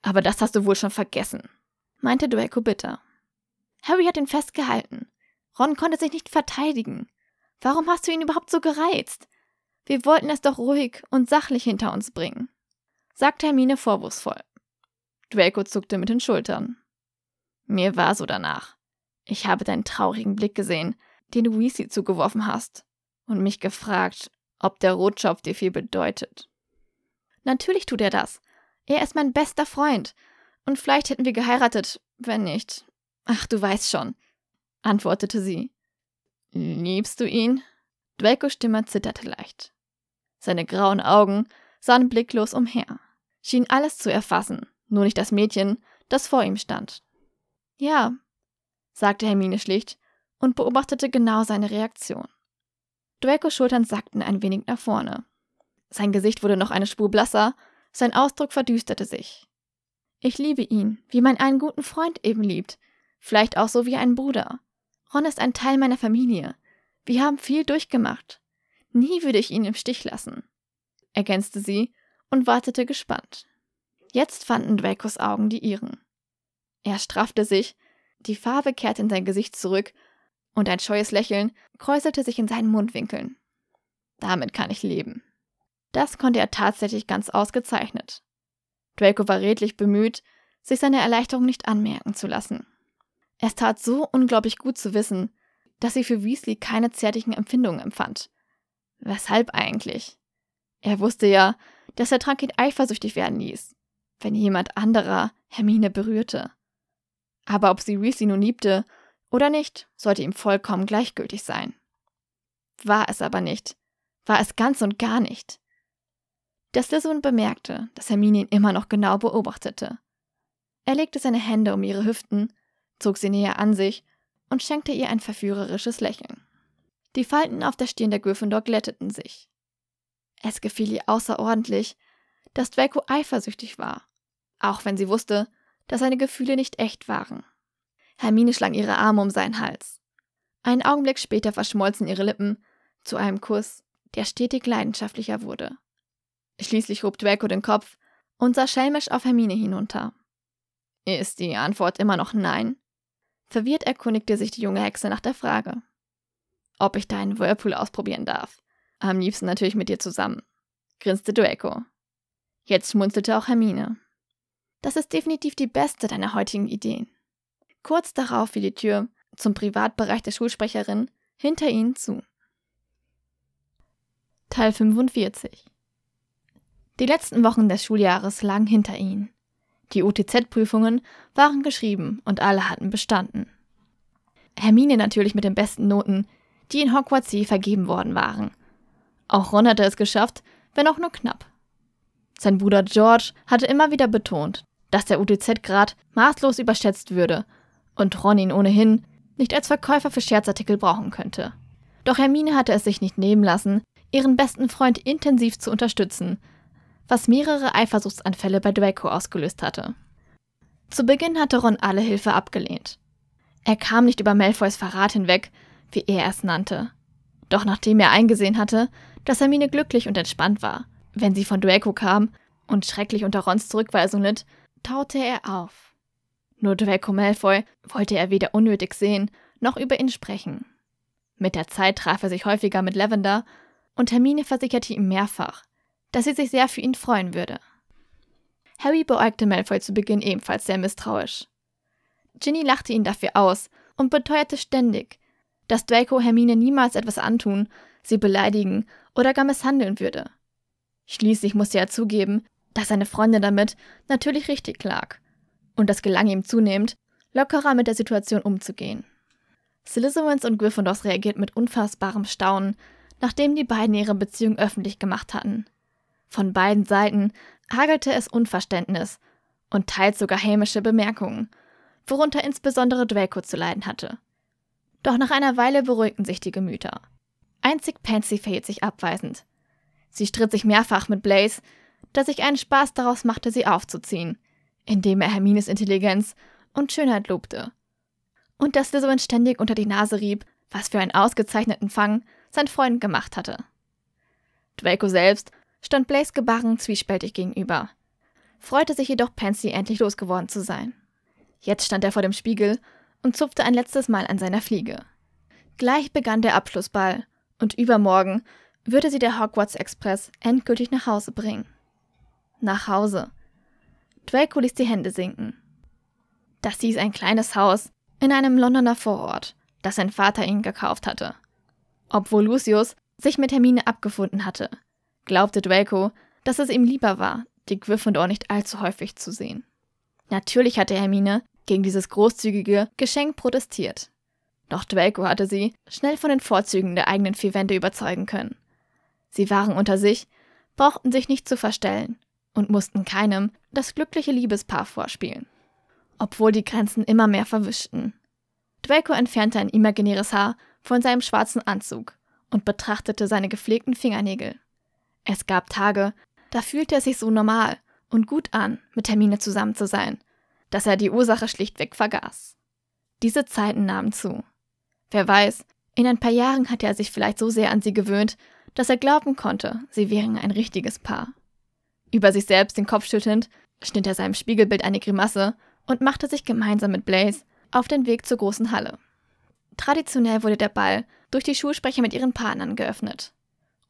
Aber das hast du wohl schon vergessen, meinte Draco bitter. Harry hat ihn festgehalten. Ron konnte sich nicht verteidigen. Warum hast du ihn überhaupt so gereizt? Wir wollten es doch ruhig und sachlich hinter uns bringen, sagte Hermine vorwurfsvoll. Draco zuckte mit den Schultern. Mir war so danach. Ich habe deinen traurigen Blick gesehen, den du Weasley zugeworfen hast, und mich gefragt, ob der Rotschopf dir viel bedeutet. Natürlich tut er das. Er ist mein bester Freund. Und vielleicht hätten wir geheiratet, wenn nicht. Ach, du weißt schon, antwortete sie. Liebst du ihn? Dwekos Stimme zitterte leicht. Seine grauen Augen sahen blicklos umher, schienen alles zu erfassen, nur nicht das Mädchen, das vor ihm stand. Ja, sagte Hermine schlicht und beobachtete genau seine Reaktion. Dwekos Schultern sackten ein wenig nach vorne. Sein Gesicht wurde noch eine Spur blasser, sein Ausdruck verdüsterte sich. Ich liebe ihn, wie man einen guten Freund eben liebt, Vielleicht auch so wie ein Bruder. Ron ist ein Teil meiner Familie. Wir haben viel durchgemacht. Nie würde ich ihn im Stich lassen, ergänzte sie und wartete gespannt. Jetzt fanden Dracos Augen die ihren. Er straffte sich, die Farbe kehrte in sein Gesicht zurück und ein scheues Lächeln kräuselte sich in seinen Mundwinkeln. Damit kann ich leben. Das konnte er tatsächlich ganz ausgezeichnet. Draco war redlich bemüht, sich seine Erleichterung nicht anmerken zu lassen. Es tat so unglaublich gut zu wissen, dass sie für Weasley keine zärtlichen Empfindungen empfand. Weshalb eigentlich? Er wusste ja, dass er Trankit eifersüchtig werden ließ, wenn jemand anderer Hermine berührte. Aber ob sie Weasley nun liebte oder nicht, sollte ihm vollkommen gleichgültig sein. War es aber nicht. War es ganz und gar nicht. Dass Lizzoon bemerkte, dass Hermine ihn immer noch genau beobachtete. Er legte seine Hände um ihre Hüften zog sie näher an sich und schenkte ihr ein verführerisches Lächeln. Die Falten auf der Stirn der Gryffindor glätteten sich. Es gefiel ihr außerordentlich, dass Draco eifersüchtig war, auch wenn sie wusste, dass seine Gefühle nicht echt waren. Hermine schlang ihre Arme um seinen Hals. Einen Augenblick später verschmolzen ihre Lippen zu einem Kuss, der stetig leidenschaftlicher wurde. Schließlich hob Draco den Kopf und sah schelmisch auf Hermine hinunter. Ist die Antwort immer noch Nein? Verwirrt erkundigte sich die junge Hexe nach der Frage, ob ich deinen Whirlpool ausprobieren darf. Am liebsten natürlich mit dir zusammen, grinste Dueco. Jetzt schmunzelte auch Hermine. Das ist definitiv die beste deiner heutigen Ideen. Kurz darauf fiel die Tür zum Privatbereich der Schulsprecherin hinter ihnen zu. Teil 45 Die letzten Wochen des Schuljahres lagen hinter ihnen. Die UTZ-Prüfungen waren geschrieben und alle hatten bestanden. Hermine natürlich mit den besten Noten, die in Hogwarts je vergeben worden waren. Auch Ron hatte es geschafft, wenn auch nur knapp. Sein Bruder George hatte immer wieder betont, dass der UTZ-Grad maßlos überschätzt würde und Ron ihn ohnehin nicht als Verkäufer für Scherzartikel brauchen könnte. Doch Hermine hatte es sich nicht nehmen lassen, ihren besten Freund intensiv zu unterstützen was mehrere Eifersuchtsanfälle bei Draco ausgelöst hatte. Zu Beginn hatte Ron alle Hilfe abgelehnt. Er kam nicht über Malfoys Verrat hinweg, wie er es nannte. Doch nachdem er eingesehen hatte, dass Hermine glücklich und entspannt war, wenn sie von Draco kam und schrecklich unter Rons Zurückweisung litt, taute er auf. Nur Draco Malfoy wollte er weder unnötig sehen, noch über ihn sprechen. Mit der Zeit traf er sich häufiger mit Lavender und Hermine versicherte ihm mehrfach, dass sie sich sehr für ihn freuen würde. Harry beäugte Malfoy zu Beginn ebenfalls sehr misstrauisch. Ginny lachte ihn dafür aus und beteuerte ständig, dass Draco Hermine niemals etwas antun, sie beleidigen oder gar misshandeln würde. Schließlich musste er zugeben, dass seine Freundin damit natürlich richtig lag. Und das gelang ihm zunehmend, lockerer mit der Situation umzugehen. Slytherins und Gryffindors reagiert mit unfassbarem Staunen, nachdem die beiden ihre Beziehung öffentlich gemacht hatten. Von beiden Seiten hagelte es Unverständnis und teils sogar hämische Bemerkungen, worunter insbesondere Draco zu leiden hatte. Doch nach einer Weile beruhigten sich die Gemüter. Einzig Pansy verhielt sich abweisend. Sie stritt sich mehrfach mit Blaze, dass sich einen Spaß daraus machte, sie aufzuziehen, indem er Hermines Intelligenz und Schönheit lobte. Und dass Slytherin ständig unter die Nase rieb, was für einen ausgezeichneten Fang sein Freund gemacht hatte. Draco selbst stand Blaze Gebarren zwiespältig gegenüber. Freute sich jedoch, Pansy endlich losgeworden zu sein. Jetzt stand er vor dem Spiegel und zupfte ein letztes Mal an seiner Fliege. Gleich begann der Abschlussball und übermorgen würde sie der Hogwarts Express endgültig nach Hause bringen. Nach Hause. Draco ließ die Hände sinken. Das hieß ein kleines Haus in einem Londoner Vorort, das sein Vater ihnen gekauft hatte. Obwohl Lucius sich mit Hermine abgefunden hatte, glaubte Draco, dass es ihm lieber war, die Gryffindor nicht allzu häufig zu sehen. Natürlich hatte Hermine gegen dieses großzügige Geschenk protestiert. Doch Draco hatte sie schnell von den Vorzügen der eigenen vier Wände überzeugen können. Sie waren unter sich, brauchten sich nicht zu verstellen und mussten keinem das glückliche Liebespaar vorspielen. Obwohl die Grenzen immer mehr verwischten. Draco entfernte ein imaginäres Haar von seinem schwarzen Anzug und betrachtete seine gepflegten Fingernägel. Es gab Tage, da fühlte er sich so normal und gut an, mit Termine zusammen zu sein, dass er die Ursache schlichtweg vergaß. Diese Zeiten nahmen zu. Wer weiß, in ein paar Jahren hatte er sich vielleicht so sehr an sie gewöhnt, dass er glauben konnte, sie wären ein richtiges Paar. Über sich selbst den Kopf schüttelnd, schnitt er seinem Spiegelbild eine Grimasse und machte sich gemeinsam mit Blaze auf den Weg zur großen Halle. Traditionell wurde der Ball durch die Schulsprecher mit ihren Partnern geöffnet.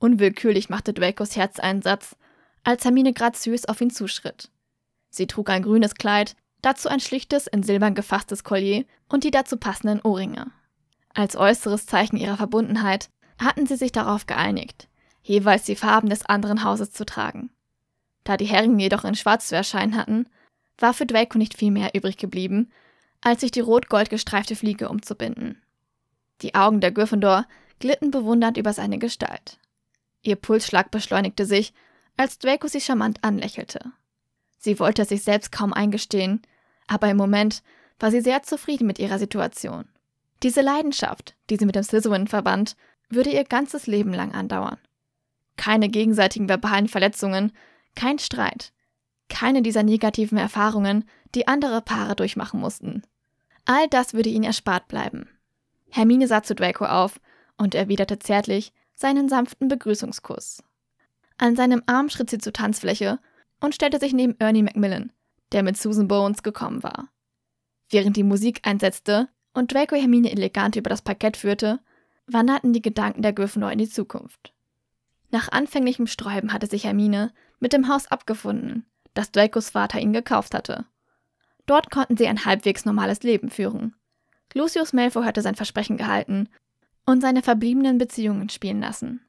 Unwillkürlich machte Dracos Herz einen Satz, als Hermine graziös auf ihn zuschritt. Sie trug ein grünes Kleid, dazu ein schlichtes, in Silbern gefasstes Collier und die dazu passenden Ohrringe. Als äußeres Zeichen ihrer Verbundenheit hatten sie sich darauf geeinigt, jeweils die Farben des anderen Hauses zu tragen. Da die Herren jedoch in Schwarz zu erscheinen hatten, war für Draco nicht viel mehr übrig geblieben, als sich die rot-gold gestreifte Fliege umzubinden. Die Augen der Gryffindor glitten bewundernd über seine Gestalt. Ihr Pulsschlag beschleunigte sich, als Draco sie charmant anlächelte. Sie wollte es sich selbst kaum eingestehen, aber im Moment war sie sehr zufrieden mit ihrer Situation. Diese Leidenschaft, die sie mit dem Slytherin verband, würde ihr ganzes Leben lang andauern. Keine gegenseitigen verbalen Verletzungen, kein Streit, keine dieser negativen Erfahrungen, die andere Paare durchmachen mussten. All das würde ihnen erspart bleiben. Hermine sah zu Draco auf und erwiderte zärtlich, seinen sanften Begrüßungskuss. An seinem Arm schritt sie zur Tanzfläche und stellte sich neben Ernie Macmillan, der mit Susan Bones gekommen war. Während die Musik einsetzte und Draco Hermine elegant über das Parkett führte, wanderten die Gedanken der Gryffindor in die Zukunft. Nach anfänglichem Sträuben hatte sich Hermine mit dem Haus abgefunden, das Dracos Vater ihnen gekauft hatte. Dort konnten sie ein halbwegs normales Leben führen. Lucius Malfoy hatte sein Versprechen gehalten und seine verbliebenen Beziehungen spielen lassen.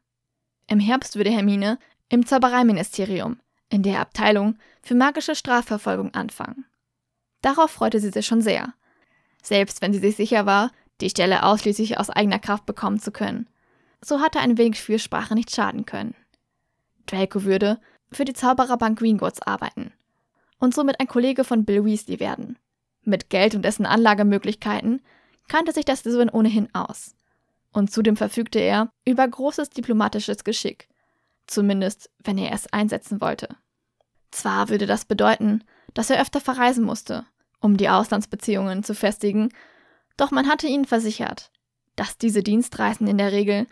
Im Herbst würde Hermine im Zaubereiministerium, in der Abteilung für magische Strafverfolgung, anfangen. Darauf freute sie sich schon sehr. Selbst wenn sie sich sicher war, die Stelle ausschließlich aus eigener Kraft bekommen zu können. So hatte ein wenig Fürsprache nicht schaden können. Draco würde für die Zaubererbank Gringotts arbeiten und somit ein Kollege von Bill Weasley werden. Mit Geld und dessen Anlagemöglichkeiten kannte sich das Slytherin ohnehin aus. Und zudem verfügte er über großes diplomatisches Geschick, zumindest wenn er es einsetzen wollte. Zwar würde das bedeuten, dass er öfter verreisen musste, um die Auslandsbeziehungen zu festigen, doch man hatte ihnen versichert, dass diese Dienstreisen in der Regel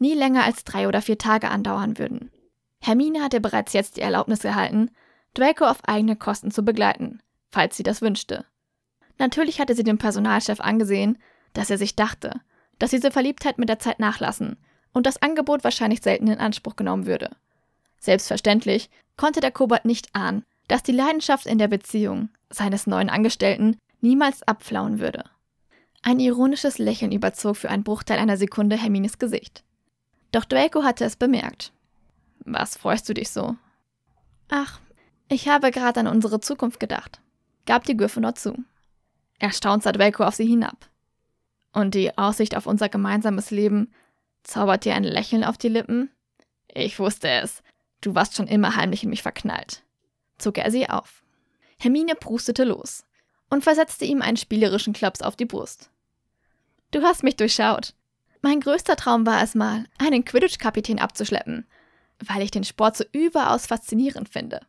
nie länger als drei oder vier Tage andauern würden. Hermine hatte bereits jetzt die Erlaubnis erhalten, Draco auf eigene Kosten zu begleiten, falls sie das wünschte. Natürlich hatte sie dem Personalchef angesehen, dass er sich dachte, dass diese Verliebtheit mit der Zeit nachlassen und das Angebot wahrscheinlich selten in Anspruch genommen würde. Selbstverständlich konnte der Kobold nicht ahnen, dass die Leidenschaft in der Beziehung seines neuen Angestellten niemals abflauen würde. Ein ironisches Lächeln überzog für einen Bruchteil einer Sekunde Hermines Gesicht. Doch Draco hatte es bemerkt. Was freust du dich so? Ach, ich habe gerade an unsere Zukunft gedacht, gab die Gryffindor zu. Erstaunt sah Draco auf sie hinab und die Aussicht auf unser gemeinsames Leben zaubert dir ein Lächeln auf die Lippen? Ich wusste es. Du warst schon immer heimlich in mich verknallt. Zog er sie auf. Hermine prustete los und versetzte ihm einen spielerischen Klops auf die Brust. Du hast mich durchschaut. Mein größter Traum war es mal, einen Quidditch-Kapitän abzuschleppen, weil ich den Sport so überaus faszinierend finde.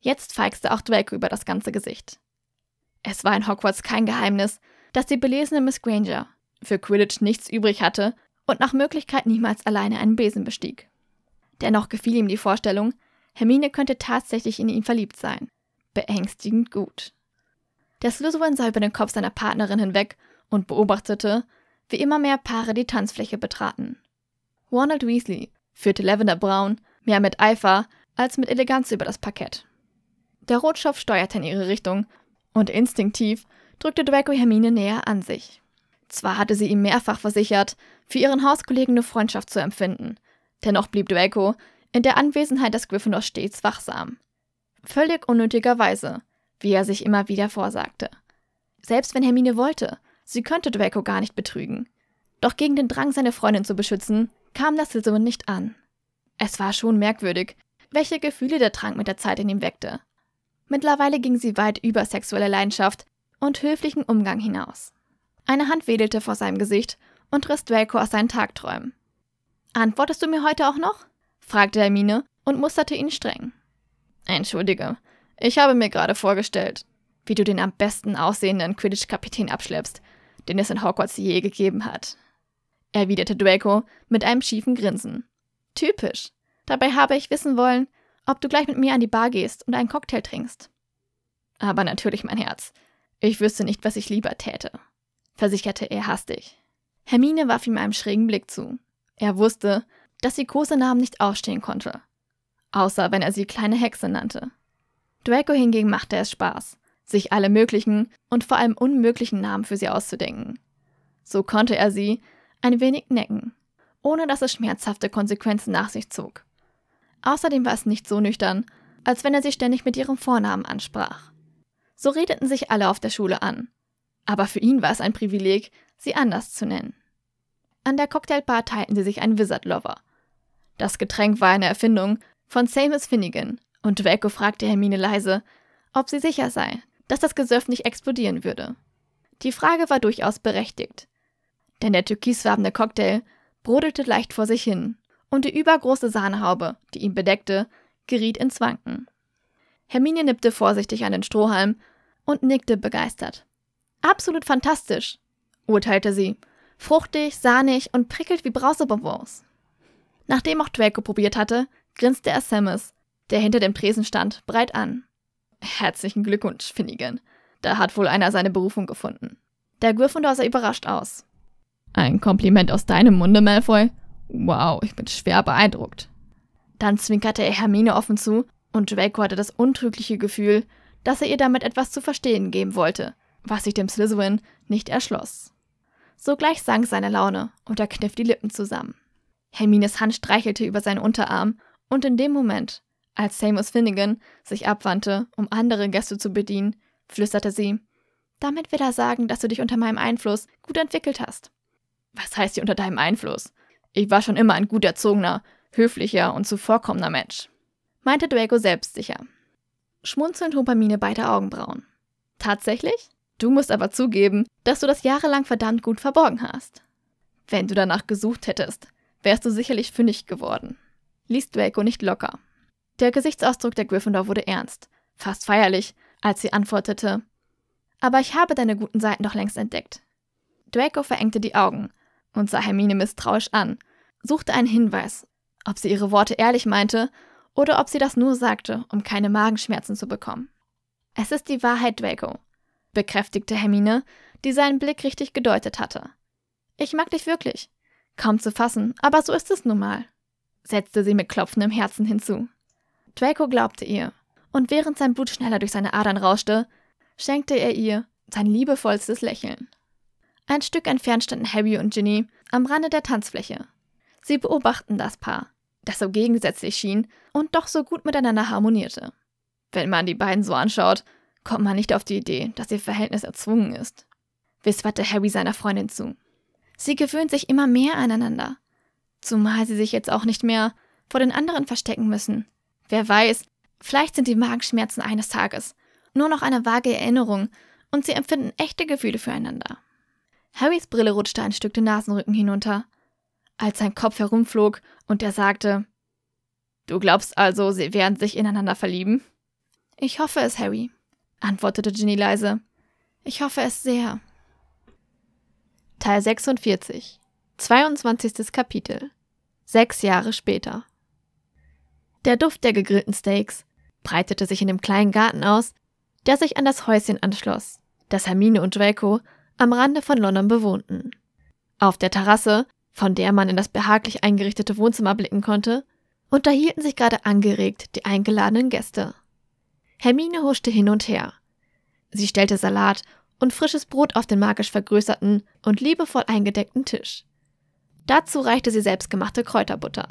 Jetzt feigste auch Draco über das ganze Gesicht. Es war in Hogwarts kein Geheimnis, dass die belesene Miss Granger für Quidditch nichts übrig hatte und nach Möglichkeit niemals alleine einen Besen bestieg. Dennoch gefiel ihm die Vorstellung, Hermine könnte tatsächlich in ihn verliebt sein. Beängstigend gut. Der Slytherin sah über den Kopf seiner Partnerin hinweg und beobachtete, wie immer mehr Paare die Tanzfläche betraten. Ronald Weasley führte Lavender Brown mehr mit Eifer als mit Eleganz über das Parkett. Der Rotstoff steuerte in ihre Richtung und instinktiv drückte Draco Hermine näher an sich. Zwar hatte sie ihm mehrfach versichert, für ihren Hauskollegen eine Freundschaft zu empfinden, dennoch blieb Draco in der Anwesenheit des Gryffindor stets wachsam. Völlig unnötigerweise, wie er sich immer wieder vorsagte. Selbst wenn Hermine wollte, sie könnte Draco gar nicht betrügen. Doch gegen den Drang, seine Freundin zu beschützen, kam das Silsumme nicht an. Es war schon merkwürdig, welche Gefühle der Drang mit der Zeit in ihm weckte. Mittlerweile ging sie weit über sexuelle Leidenschaft und höflichen Umgang hinaus. Eine Hand wedelte vor seinem Gesicht und riss Draco aus seinen Tagträumen. Antwortest du mir heute auch noch? fragte Hermine und musterte ihn streng. Entschuldige, ich habe mir gerade vorgestellt, wie du den am besten aussehenden Quidditch-Kapitän abschleppst, den es in Hogwarts je gegeben hat, erwiderte Draco mit einem schiefen Grinsen. Typisch. Dabei habe ich wissen wollen, ob du gleich mit mir an die Bar gehst und einen Cocktail trinkst. Aber natürlich, mein Herz. Ich wüsste nicht, was ich lieber täte, versicherte er hastig. Hermine warf ihm einen schrägen Blick zu. Er wusste, dass sie große Namen nicht ausstehen konnte, außer wenn er sie kleine Hexe nannte. Draco hingegen machte es Spaß, sich alle möglichen und vor allem unmöglichen Namen für sie auszudenken. So konnte er sie ein wenig necken, ohne dass es schmerzhafte Konsequenzen nach sich zog. Außerdem war es nicht so nüchtern, als wenn er sie ständig mit ihrem Vornamen ansprach. So redeten sich alle auf der Schule an. Aber für ihn war es ein Privileg, sie anders zu nennen. An der Cocktailbar teilten sie sich ein Wizard Lover. Das Getränk war eine Erfindung von Samus Finnegan und Draco fragte Hermine leise, ob sie sicher sei, dass das Gesöff nicht explodieren würde. Die Frage war durchaus berechtigt, denn der türkisfarbene Cocktail brodelte leicht vor sich hin und die übergroße Sahnehaube, die ihn bedeckte, geriet ins Wanken. Hermine nippte vorsichtig an den Strohhalm und nickte begeistert. Absolut fantastisch, urteilte sie. Fruchtig, sahnig und prickelt wie Brausebonbons. Nachdem auch Draco probiert hatte, grinste er Samus, der hinter dem Tresen stand, breit an. Herzlichen Glückwunsch, Finnigan. Da hat wohl einer seine Berufung gefunden. Der Gryffindor sah überrascht aus. Ein Kompliment aus deinem Munde, Malfoy? Wow, ich bin schwer beeindruckt. Dann zwinkerte er Hermine offen zu und Draco hatte das untrügliche Gefühl, dass er ihr damit etwas zu verstehen geben wollte, was sich dem Slytherin nicht erschloss. Sogleich sank seine Laune und er kniff die Lippen zusammen. Hermines Hand streichelte über seinen Unterarm und in dem Moment, als Seamus Finnegan sich abwandte, um andere Gäste zu bedienen, flüsterte sie: Damit will er sagen, dass du dich unter meinem Einfluss gut entwickelt hast. Was heißt sie unter deinem Einfluss? Ich war schon immer ein gut erzogener, höflicher und zuvorkommender Mensch meinte Draco selbstsicher. Schmunzelnd hob Hermine beide Augenbrauen. Tatsächlich? Du musst aber zugeben, dass du das jahrelang verdammt gut verborgen hast. Wenn du danach gesucht hättest, wärst du sicherlich fündig geworden. Ließ Draco nicht locker. Der Gesichtsausdruck der Gryffindor wurde ernst, fast feierlich, als sie antwortete: Aber ich habe deine guten Seiten doch längst entdeckt. Draco verengte die Augen und sah Hermine misstrauisch an, suchte einen Hinweis, ob sie ihre Worte ehrlich meinte oder ob sie das nur sagte, um keine Magenschmerzen zu bekommen. Es ist die Wahrheit, Draco, bekräftigte Hermine, die seinen Blick richtig gedeutet hatte. Ich mag dich wirklich. Kaum zu fassen, aber so ist es nun mal, setzte sie mit klopfendem Herzen hinzu. Draco glaubte ihr, und während sein Blut schneller durch seine Adern rauschte, schenkte er ihr sein liebevollstes Lächeln. Ein Stück entfernt standen Harry und Ginny am Rande der Tanzfläche. Sie beobachten das Paar, das so gegensätzlich schien und doch so gut miteinander harmonierte. Wenn man die beiden so anschaut, kommt man nicht auf die Idee, dass ihr Verhältnis erzwungen ist, wisperte Harry seiner Freundin zu. Sie gewöhnt sich immer mehr aneinander, zumal sie sich jetzt auch nicht mehr vor den anderen verstecken müssen. Wer weiß, vielleicht sind die Magenschmerzen eines Tages nur noch eine vage Erinnerung und sie empfinden echte Gefühle füreinander. Harrys Brille rutschte ein Stück den Nasenrücken hinunter als sein Kopf herumflog und er sagte, Du glaubst also, sie werden sich ineinander verlieben? Ich hoffe es, Harry, antwortete Ginny leise. Ich hoffe es sehr. Teil 46 22. Kapitel Sechs Jahre später Der Duft der gegrillten Steaks breitete sich in dem kleinen Garten aus, der sich an das Häuschen anschloss, das Hermine und Draco am Rande von London bewohnten. Auf der Terrasse von der man in das behaglich eingerichtete Wohnzimmer blicken konnte, unterhielten sich gerade angeregt die eingeladenen Gäste. Hermine huschte hin und her. Sie stellte Salat und frisches Brot auf den magisch vergrößerten und liebevoll eingedeckten Tisch. Dazu reichte sie selbstgemachte Kräuterbutter.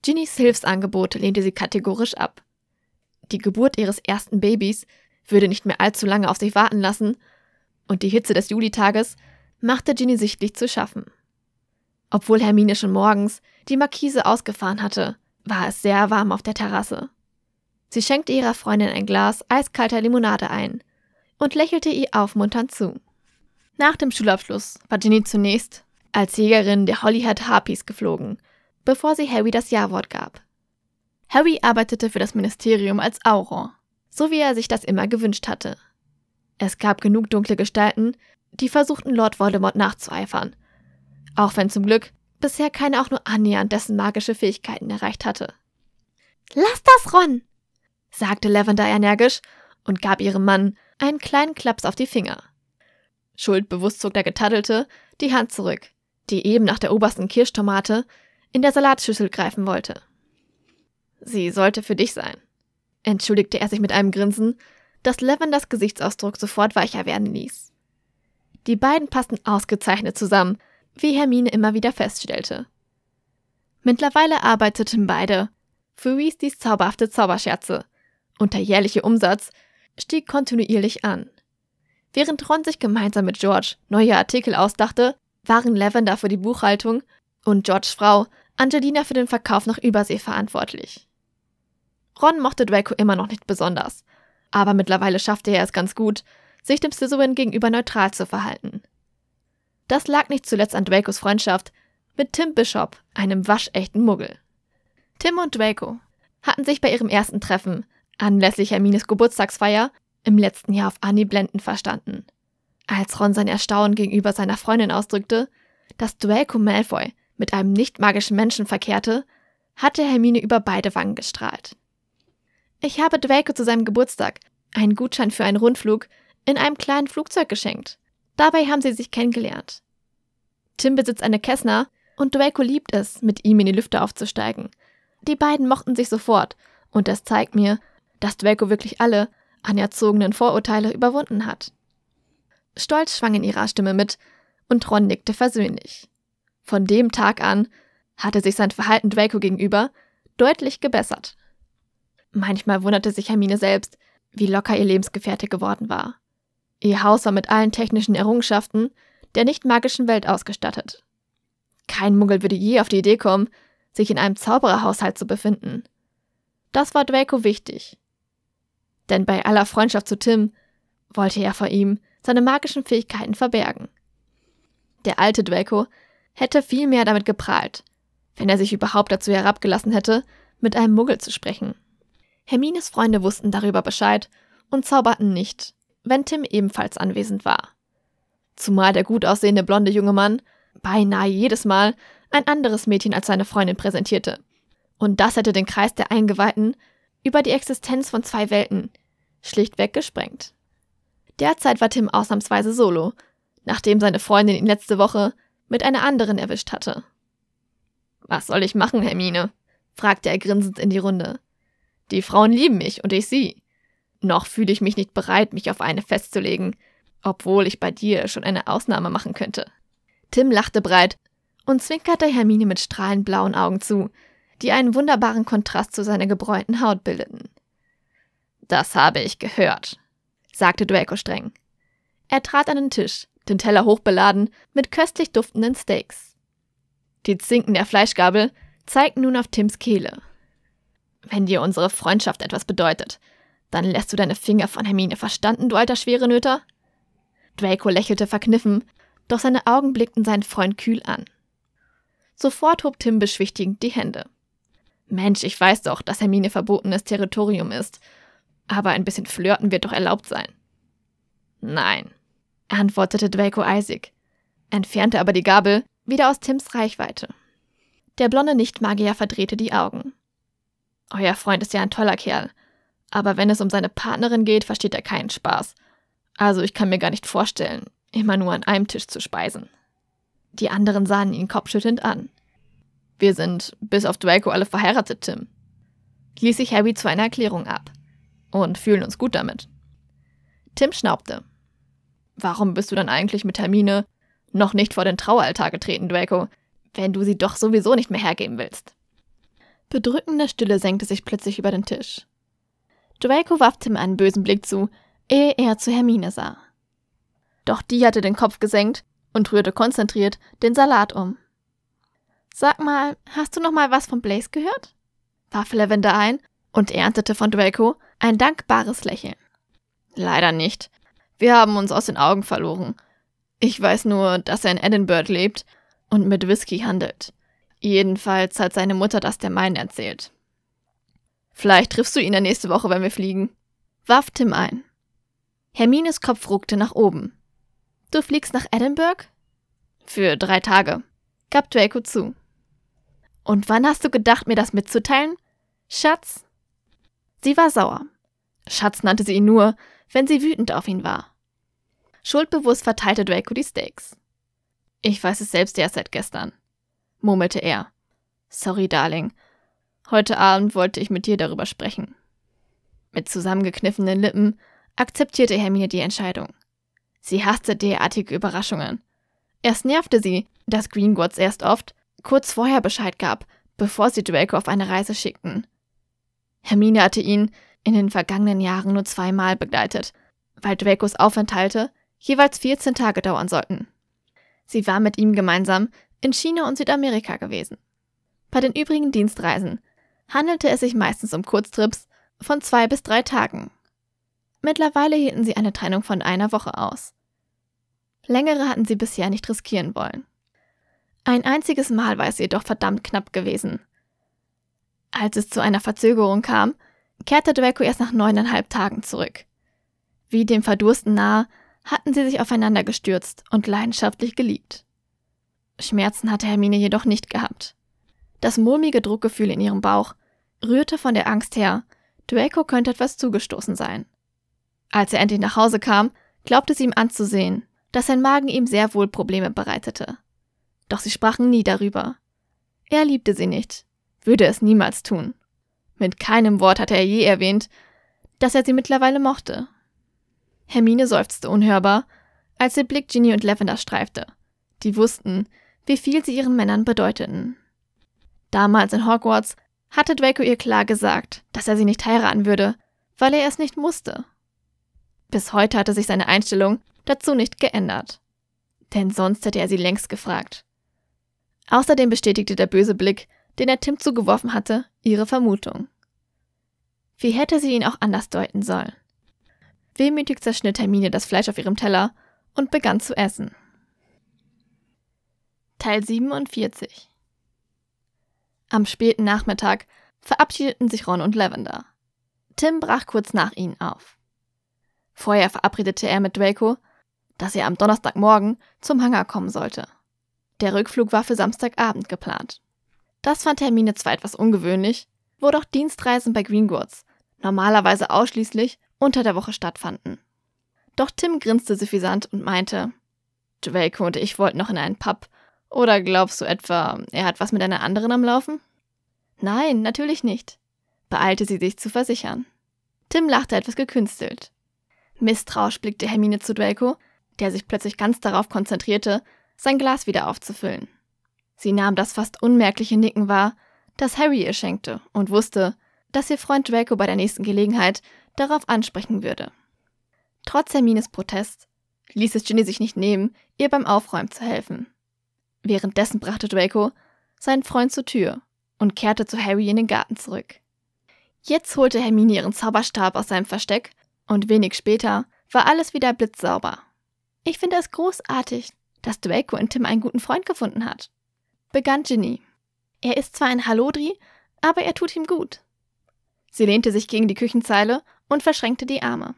Ginnys Hilfsangebot lehnte sie kategorisch ab. Die Geburt ihres ersten Babys würde nicht mehr allzu lange auf sich warten lassen, und die Hitze des Julitages machte Ginny sichtlich zu schaffen. Obwohl Hermine schon morgens die Markise ausgefahren hatte, war es sehr warm auf der Terrasse. Sie schenkte ihrer Freundin ein Glas eiskalter Limonade ein und lächelte ihr aufmunternd zu. Nach dem Schulabschluss war Ginny zunächst als Jägerin der Hollyhead Harpies geflogen, bevor sie Harry das Jawort gab. Harry arbeitete für das Ministerium als Auror, so wie er sich das immer gewünscht hatte. Es gab genug dunkle Gestalten, die versuchten Lord Voldemort nachzueifern auch wenn zum Glück bisher keine auch nur annähernd dessen magische Fähigkeiten erreicht hatte. Lass das, Ron! sagte Lavender energisch und gab ihrem Mann einen kleinen Klaps auf die Finger. Schuldbewusst zog der Getaddelte die Hand zurück, die eben nach der obersten Kirschtomate in der Salatschüssel greifen wollte. Sie sollte für dich sein, entschuldigte er sich mit einem Grinsen, das Lavenders Gesichtsausdruck sofort weicher werden ließ. Die beiden passten ausgezeichnet zusammen wie Hermine immer wieder feststellte. Mittlerweile arbeiteten beide. Furies dies zauberhafte Zauberscherze und der jährliche Umsatz stieg kontinuierlich an. Während Ron sich gemeinsam mit George neue Artikel ausdachte, waren Lavender für die Buchhaltung und Georges Frau Angelina für den Verkauf nach Übersee verantwortlich. Ron mochte Draco immer noch nicht besonders, aber mittlerweile schaffte er es ganz gut, sich dem Slytherin gegenüber neutral zu verhalten. Das lag nicht zuletzt an Dracos Freundschaft mit Tim Bishop, einem waschechten Muggel. Tim und Draco hatten sich bei ihrem ersten Treffen, anlässlich Hermines Geburtstagsfeier, im letzten Jahr auf Annie blenden verstanden. Als Ron sein Erstaunen gegenüber seiner Freundin ausdrückte, dass Draco Malfoy mit einem nicht magischen Menschen verkehrte, hatte Hermine über beide Wangen gestrahlt. Ich habe Draco zu seinem Geburtstag einen Gutschein für einen Rundflug in einem kleinen Flugzeug geschenkt, Dabei haben sie sich kennengelernt. Tim besitzt eine Kessner und Draco liebt es, mit ihm in die Lüfte aufzusteigen. Die beiden mochten sich sofort und das zeigt mir, dass Draco wirklich alle anerzogenen Vorurteile überwunden hat. Stolz schwang in ihrer Stimme mit und Ron nickte versöhnlich. Von dem Tag an hatte sich sein Verhalten Draco gegenüber deutlich gebessert. Manchmal wunderte sich Hermine selbst, wie locker ihr Lebensgefährte geworden war. Ihr Haus war mit allen technischen Errungenschaften der nicht magischen Welt ausgestattet. Kein Muggel würde je auf die Idee kommen, sich in einem Zaubererhaushalt zu befinden. Das war Draco wichtig. Denn bei aller Freundschaft zu Tim wollte er vor ihm seine magischen Fähigkeiten verbergen. Der alte Draco hätte viel mehr damit geprahlt, wenn er sich überhaupt dazu herabgelassen hätte, mit einem Muggel zu sprechen. Hermines Freunde wussten darüber Bescheid und zauberten nicht, wenn Tim ebenfalls anwesend war. Zumal der gut aussehende blonde junge Mann beinahe jedes Mal ein anderes Mädchen als seine Freundin präsentierte. Und das hätte den Kreis der Eingeweihten über die Existenz von zwei Welten schlichtweg gesprengt. Derzeit war Tim ausnahmsweise solo, nachdem seine Freundin ihn letzte Woche mit einer anderen erwischt hatte. Was soll ich machen, Hermine? fragte er grinsend in die Runde. Die Frauen lieben mich und ich sie. Noch fühle ich mich nicht bereit, mich auf eine festzulegen, obwohl ich bei dir schon eine Ausnahme machen könnte. Tim lachte breit und zwinkerte Hermine mit strahlend blauen Augen zu, die einen wunderbaren Kontrast zu seiner gebräunten Haut bildeten. Das habe ich gehört, sagte Draco streng. Er trat an den Tisch, den Teller hochbeladen mit köstlich duftenden Steaks. Die Zinken der Fleischgabel zeigten nun auf Tims Kehle. Wenn dir unsere Freundschaft etwas bedeutet, dann lässt du deine Finger von Hermine, verstanden, du alter Schwerenöter? Draco lächelte verkniffen, doch seine Augen blickten seinen Freund kühl an. Sofort hob Tim beschwichtigend die Hände. Mensch, ich weiß doch, dass Hermine verbotenes Territorium ist, aber ein bisschen Flirten wird doch erlaubt sein. Nein, antwortete Draco eisig, entfernte aber die Gabel wieder aus Tims Reichweite. Der blonde Nichtmagier verdrehte die Augen. Euer Freund ist ja ein toller Kerl, aber wenn es um seine Partnerin geht, versteht er keinen Spaß. Also ich kann mir gar nicht vorstellen, immer nur an einem Tisch zu speisen. Die anderen sahen ihn kopfschüttelnd an. Wir sind bis auf Draco alle verheiratet, Tim. Ließ sich Harry zu einer Erklärung ab. Und fühlen uns gut damit. Tim schnaubte. Warum bist du dann eigentlich mit Hermine noch nicht vor den Traueraltar getreten, Draco, wenn du sie doch sowieso nicht mehr hergeben willst? Bedrückende Stille senkte sich plötzlich über den Tisch. Draco warf Tim einen bösen Blick zu, ehe er zu Hermine sah. Doch die hatte den Kopf gesenkt und rührte konzentriert den Salat um. Sag mal, hast du noch mal was von Blaze gehört? warf Lavender ein und erntete von Draco ein dankbares Lächeln. Leider nicht. Wir haben uns aus den Augen verloren. Ich weiß nur, dass er in Edinburgh lebt und mit Whisky handelt. Jedenfalls hat seine Mutter das der meinen erzählt. Vielleicht triffst du ihn ja nächste Woche, wenn wir fliegen. Warf Tim ein. Hermines Kopf ruckte nach oben. Du fliegst nach Edinburgh? Für drei Tage, gab Draco zu. Und wann hast du gedacht, mir das mitzuteilen? Schatz? Sie war sauer. Schatz nannte sie ihn nur, wenn sie wütend auf ihn war. Schuldbewusst verteilte Draco die Steaks. Ich weiß es selbst erst seit gestern, murmelte er. Sorry, Darling, Heute Abend wollte ich mit dir darüber sprechen. Mit zusammengekniffenen Lippen akzeptierte Hermine die Entscheidung. Sie hasste derartige Überraschungen. Erst nervte sie, dass Gringotts erst oft kurz vorher Bescheid gab, bevor sie Draco auf eine Reise schickten. Hermine hatte ihn in den vergangenen Jahren nur zweimal begleitet, weil Dracos Aufenthalte jeweils 14 Tage dauern sollten. Sie war mit ihm gemeinsam in China und Südamerika gewesen. Bei den übrigen Dienstreisen handelte es sich meistens um Kurztrips von zwei bis drei Tagen. Mittlerweile hielten sie eine Trennung von einer Woche aus. Längere hatten sie bisher nicht riskieren wollen. Ein einziges Mal war es jedoch verdammt knapp gewesen. Als es zu einer Verzögerung kam, kehrte Draco erst nach neuneinhalb Tagen zurück. Wie dem Verdursten nahe, hatten sie sich aufeinander gestürzt und leidenschaftlich geliebt. Schmerzen hatte Hermine jedoch nicht gehabt. Das mulmige Druckgefühl in ihrem Bauch rührte von der Angst her, Draco könnte etwas zugestoßen sein. Als er endlich nach Hause kam, glaubte sie ihm anzusehen, dass sein Magen ihm sehr wohl Probleme bereitete. Doch sie sprachen nie darüber. Er liebte sie nicht, würde es niemals tun. Mit keinem Wort hatte er je erwähnt, dass er sie mittlerweile mochte. Hermine seufzte unhörbar, als ihr Blick Ginny und Lavender streifte. Die wussten, wie viel sie ihren Männern bedeuteten. Damals in Hogwarts hatte Draco ihr klar gesagt, dass er sie nicht heiraten würde, weil er es nicht musste. Bis heute hatte sich seine Einstellung dazu nicht geändert. Denn sonst hätte er sie längst gefragt. Außerdem bestätigte der böse Blick, den er Tim zugeworfen hatte, ihre Vermutung. Wie hätte sie ihn auch anders deuten sollen? Wehmütig zerschnitt Hermine das Fleisch auf ihrem Teller und begann zu essen. Teil 47 am späten Nachmittag verabschiedeten sich Ron und Lavender. Tim brach kurz nach ihnen auf. Vorher verabredete er mit Draco, dass er am Donnerstagmorgen zum Hangar kommen sollte. Der Rückflug war für Samstagabend geplant. Das fand Hermine zwar etwas ungewöhnlich, wo doch Dienstreisen bei Gringotts normalerweise ausschließlich unter der Woche stattfanden. Doch Tim grinste suffisant und meinte, Draco und ich wollten noch in einen Pub oder glaubst du etwa, er hat was mit einer anderen am Laufen? Nein, natürlich nicht, beeilte sie sich zu versichern. Tim lachte etwas gekünstelt. Misstrauisch blickte Hermine zu Draco, der sich plötzlich ganz darauf konzentrierte, sein Glas wieder aufzufüllen. Sie nahm das fast unmerkliche Nicken wahr, das Harry ihr schenkte, und wusste, dass ihr Freund Draco bei der nächsten Gelegenheit darauf ansprechen würde. Trotz Hermines Protest ließ es Ginny sich nicht nehmen, ihr beim Aufräumen zu helfen. Währenddessen brachte Draco seinen Freund zur Tür und kehrte zu Harry in den Garten zurück. Jetzt holte Hermine ihren Zauberstab aus seinem Versteck und wenig später war alles wieder blitzsauber. Ich finde es großartig, dass Draco in Tim einen guten Freund gefunden hat, begann Ginny. Er ist zwar ein Halodri, aber er tut ihm gut. Sie lehnte sich gegen die Küchenzeile und verschränkte die Arme.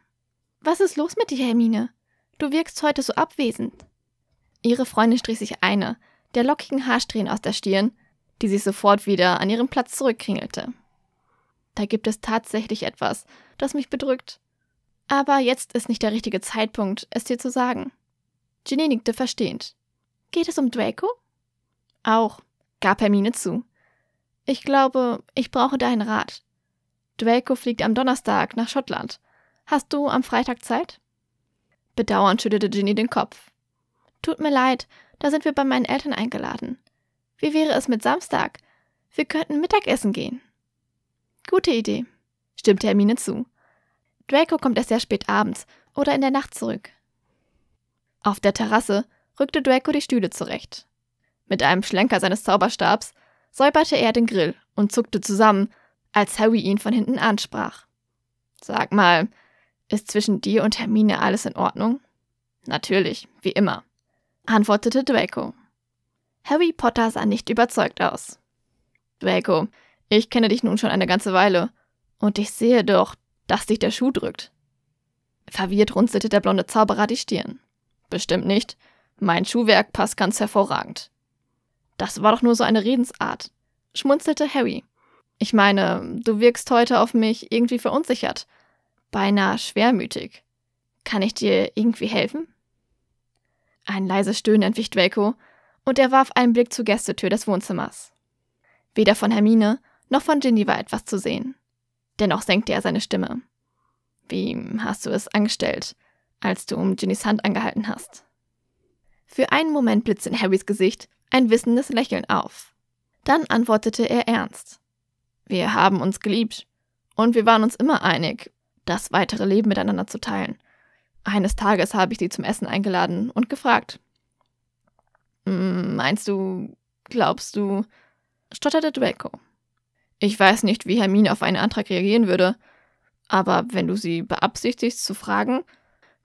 Was ist los mit dir, Hermine? Du wirkst heute so abwesend. Ihre Freundin strich sich eine, der lockigen Haarsträhnen aus der Stirn, die sich sofort wieder an ihren Platz zurückkringelte. Da gibt es tatsächlich etwas, das mich bedrückt. Aber jetzt ist nicht der richtige Zeitpunkt, es dir zu sagen. Ginny nickte verstehend. Geht es um Draco? Auch, gab Hermine zu. Ich glaube, ich brauche deinen Rat. Draco fliegt am Donnerstag nach Schottland. Hast du am Freitag Zeit? Bedauernd schüttelte Ginny den Kopf. Tut mir leid, da sind wir bei meinen Eltern eingeladen. Wie wäre es mit Samstag? Wir könnten Mittagessen gehen. Gute Idee, stimmte Hermine zu. Draco kommt erst sehr spät abends oder in der Nacht zurück. Auf der Terrasse rückte Draco die Stühle zurecht. Mit einem Schlenker seines Zauberstabs säuberte er den Grill und zuckte zusammen, als Harry ihn von hinten ansprach. Sag mal, ist zwischen dir und Hermine alles in Ordnung? Natürlich, wie immer antwortete Draco. Harry Potter sah nicht überzeugt aus. Draco, ich kenne dich nun schon eine ganze Weile, und ich sehe doch, dass dich der Schuh drückt. Verwirrt runzelte der blonde Zauberer die Stirn. Bestimmt nicht. Mein Schuhwerk passt ganz hervorragend. Das war doch nur so eine Redensart, schmunzelte Harry. Ich meine, du wirkst heute auf mich irgendwie verunsichert, beinahe schwermütig. Kann ich dir irgendwie helfen? Ein leises Stöhnen entwich Draco, und er warf einen Blick zur Gästetür des Wohnzimmers. Weder von Hermine noch von Ginny war etwas zu sehen. Dennoch senkte er seine Stimme. Wie hast du es angestellt, als du um Ginnys Hand angehalten hast? Für einen Moment blitzte in Harrys Gesicht ein wissendes Lächeln auf. Dann antwortete er ernst. Wir haben uns geliebt und wir waren uns immer einig, das weitere Leben miteinander zu teilen eines Tages habe ich sie zum Essen eingeladen und gefragt. Hm, meinst du, glaubst du, stotterte Draco. Ich weiß nicht, wie Hermine auf einen Antrag reagieren würde, aber wenn du sie beabsichtigst zu fragen,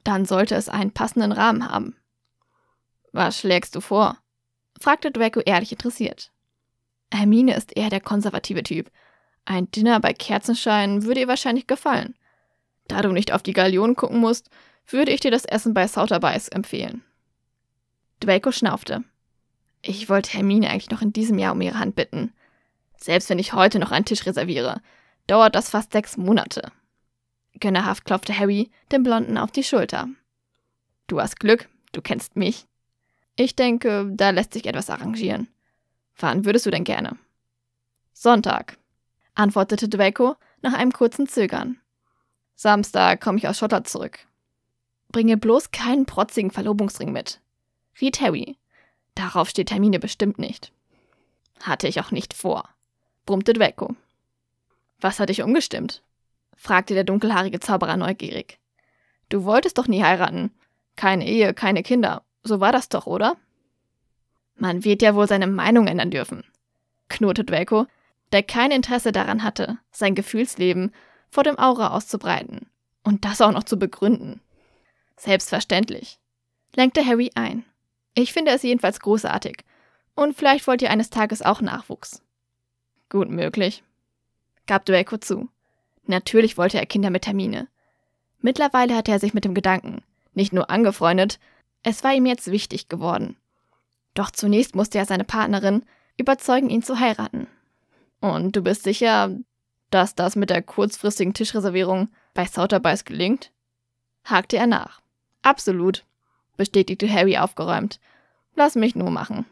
dann sollte es einen passenden Rahmen haben. Was schlägst du vor? fragte Draco ehrlich interessiert. Hermine ist eher der konservative Typ. Ein Dinner bei Kerzenschein würde ihr wahrscheinlich gefallen. Da du nicht auf die Galeonen gucken musst, würde ich dir das Essen bei Sotheby's empfehlen. Draco schnaufte. Ich wollte Hermine eigentlich noch in diesem Jahr um ihre Hand bitten. Selbst wenn ich heute noch einen Tisch reserviere, dauert das fast sechs Monate. Gönnerhaft klopfte Harry dem Blonden auf die Schulter. Du hast Glück, du kennst mich. Ich denke, da lässt sich etwas arrangieren. Wann würdest du denn gerne? Sonntag, antwortete Draco nach einem kurzen Zögern. Samstag komme ich aus Schottland zurück. Bringe bloß keinen protzigen Verlobungsring mit. Riet Harry. Darauf steht Hermine bestimmt nicht. Hatte ich auch nicht vor, brummte Dweco. Was hat dich umgestimmt? fragte der dunkelhaarige Zauberer neugierig. Du wolltest doch nie heiraten. Keine Ehe, keine Kinder. So war das doch, oder? Man wird ja wohl seine Meinung ändern dürfen, knurrte Dwaco, der kein Interesse daran hatte, sein Gefühlsleben vor dem Aura auszubreiten und das auch noch zu begründen. Selbstverständlich, lenkte Harry ein. Ich finde es jedenfalls großartig. Und vielleicht wollt ihr eines Tages auch Nachwuchs. Gut möglich, gab Draco zu. Natürlich wollte er Kinder mit Termine. Mittlerweile hatte er sich mit dem Gedanken nicht nur angefreundet, es war ihm jetzt wichtig geworden. Doch zunächst musste er seine Partnerin überzeugen, ihn zu heiraten. Und du bist sicher, dass das mit der kurzfristigen Tischreservierung bei Sotheby's gelingt? hakte er nach. Absolut, bestätigte Harry aufgeräumt. Lass mich nur machen.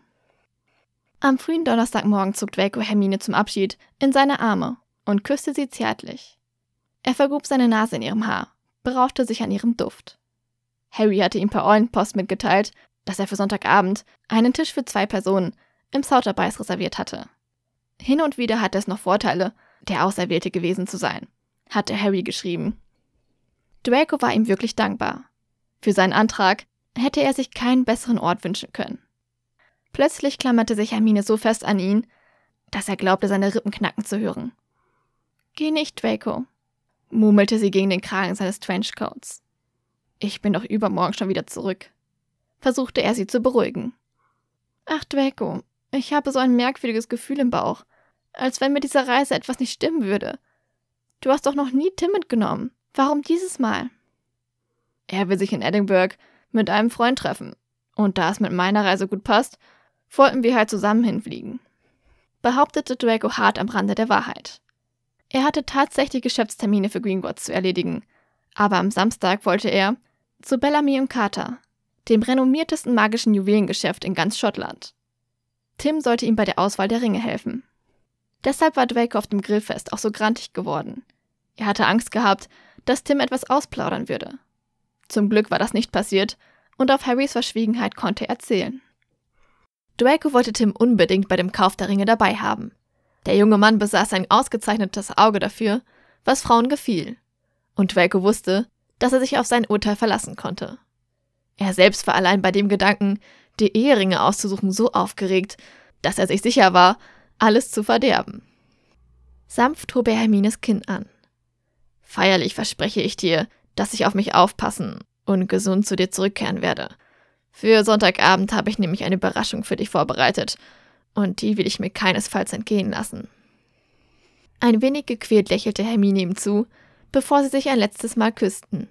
Am frühen Donnerstagmorgen zog Draco Hermine zum Abschied in seine Arme und küsste sie zärtlich. Er vergrub seine Nase in ihrem Haar, berauschte sich an ihrem Duft. Harry hatte ihm per Eulenpost mitgeteilt, dass er für Sonntagabend einen Tisch für zwei Personen im Sauterbeiß reserviert hatte. Hin und wieder hatte es noch Vorteile, der Auserwählte gewesen zu sein, hatte Harry geschrieben. Draco war ihm wirklich dankbar für seinen Antrag hätte er sich keinen besseren Ort wünschen können. Plötzlich klammerte sich Hermine so fest an ihn, dass er glaubte, seine Rippen knacken zu hören. Geh nicht, Draco, murmelte sie gegen den Kragen seines Trenchcoats. Ich bin doch übermorgen schon wieder zurück, versuchte er sie zu beruhigen. Ach, Draco, ich habe so ein merkwürdiges Gefühl im Bauch, als wenn mit dieser Reise etwas nicht stimmen würde. Du hast doch noch nie Tim mitgenommen. Warum dieses Mal? Er will sich in Edinburgh mit einem Freund treffen. Und da es mit meiner Reise gut passt, wollten wir halt zusammen hinfliegen. Behauptete Draco hart am Rande der Wahrheit. Er hatte tatsächlich Geschäftstermine für Greenwoods zu erledigen, aber am Samstag wollte er zu Bellamy und Carter, dem renommiertesten magischen Juwelengeschäft in ganz Schottland. Tim sollte ihm bei der Auswahl der Ringe helfen. Deshalb war Draco auf dem Grillfest auch so grantig geworden. Er hatte Angst gehabt, dass Tim etwas ausplaudern würde. Zum Glück war das nicht passiert und auf Harrys Verschwiegenheit konnte er zählen. Draco wollte Tim unbedingt bei dem Kauf der Ringe dabei haben. Der junge Mann besaß ein ausgezeichnetes Auge dafür, was Frauen gefiel. Und Draco wusste, dass er sich auf sein Urteil verlassen konnte. Er selbst war allein bei dem Gedanken, die Eheringe auszusuchen, so aufgeregt, dass er sich sicher war, alles zu verderben. Sanft hob er Hermines Kinn an. Feierlich verspreche ich dir, dass ich auf mich aufpassen und gesund zu dir zurückkehren werde. Für Sonntagabend habe ich nämlich eine Überraschung für dich vorbereitet und die will ich mir keinesfalls entgehen lassen. Ein wenig gequält lächelte Hermine ihm zu, bevor sie sich ein letztes Mal küssten.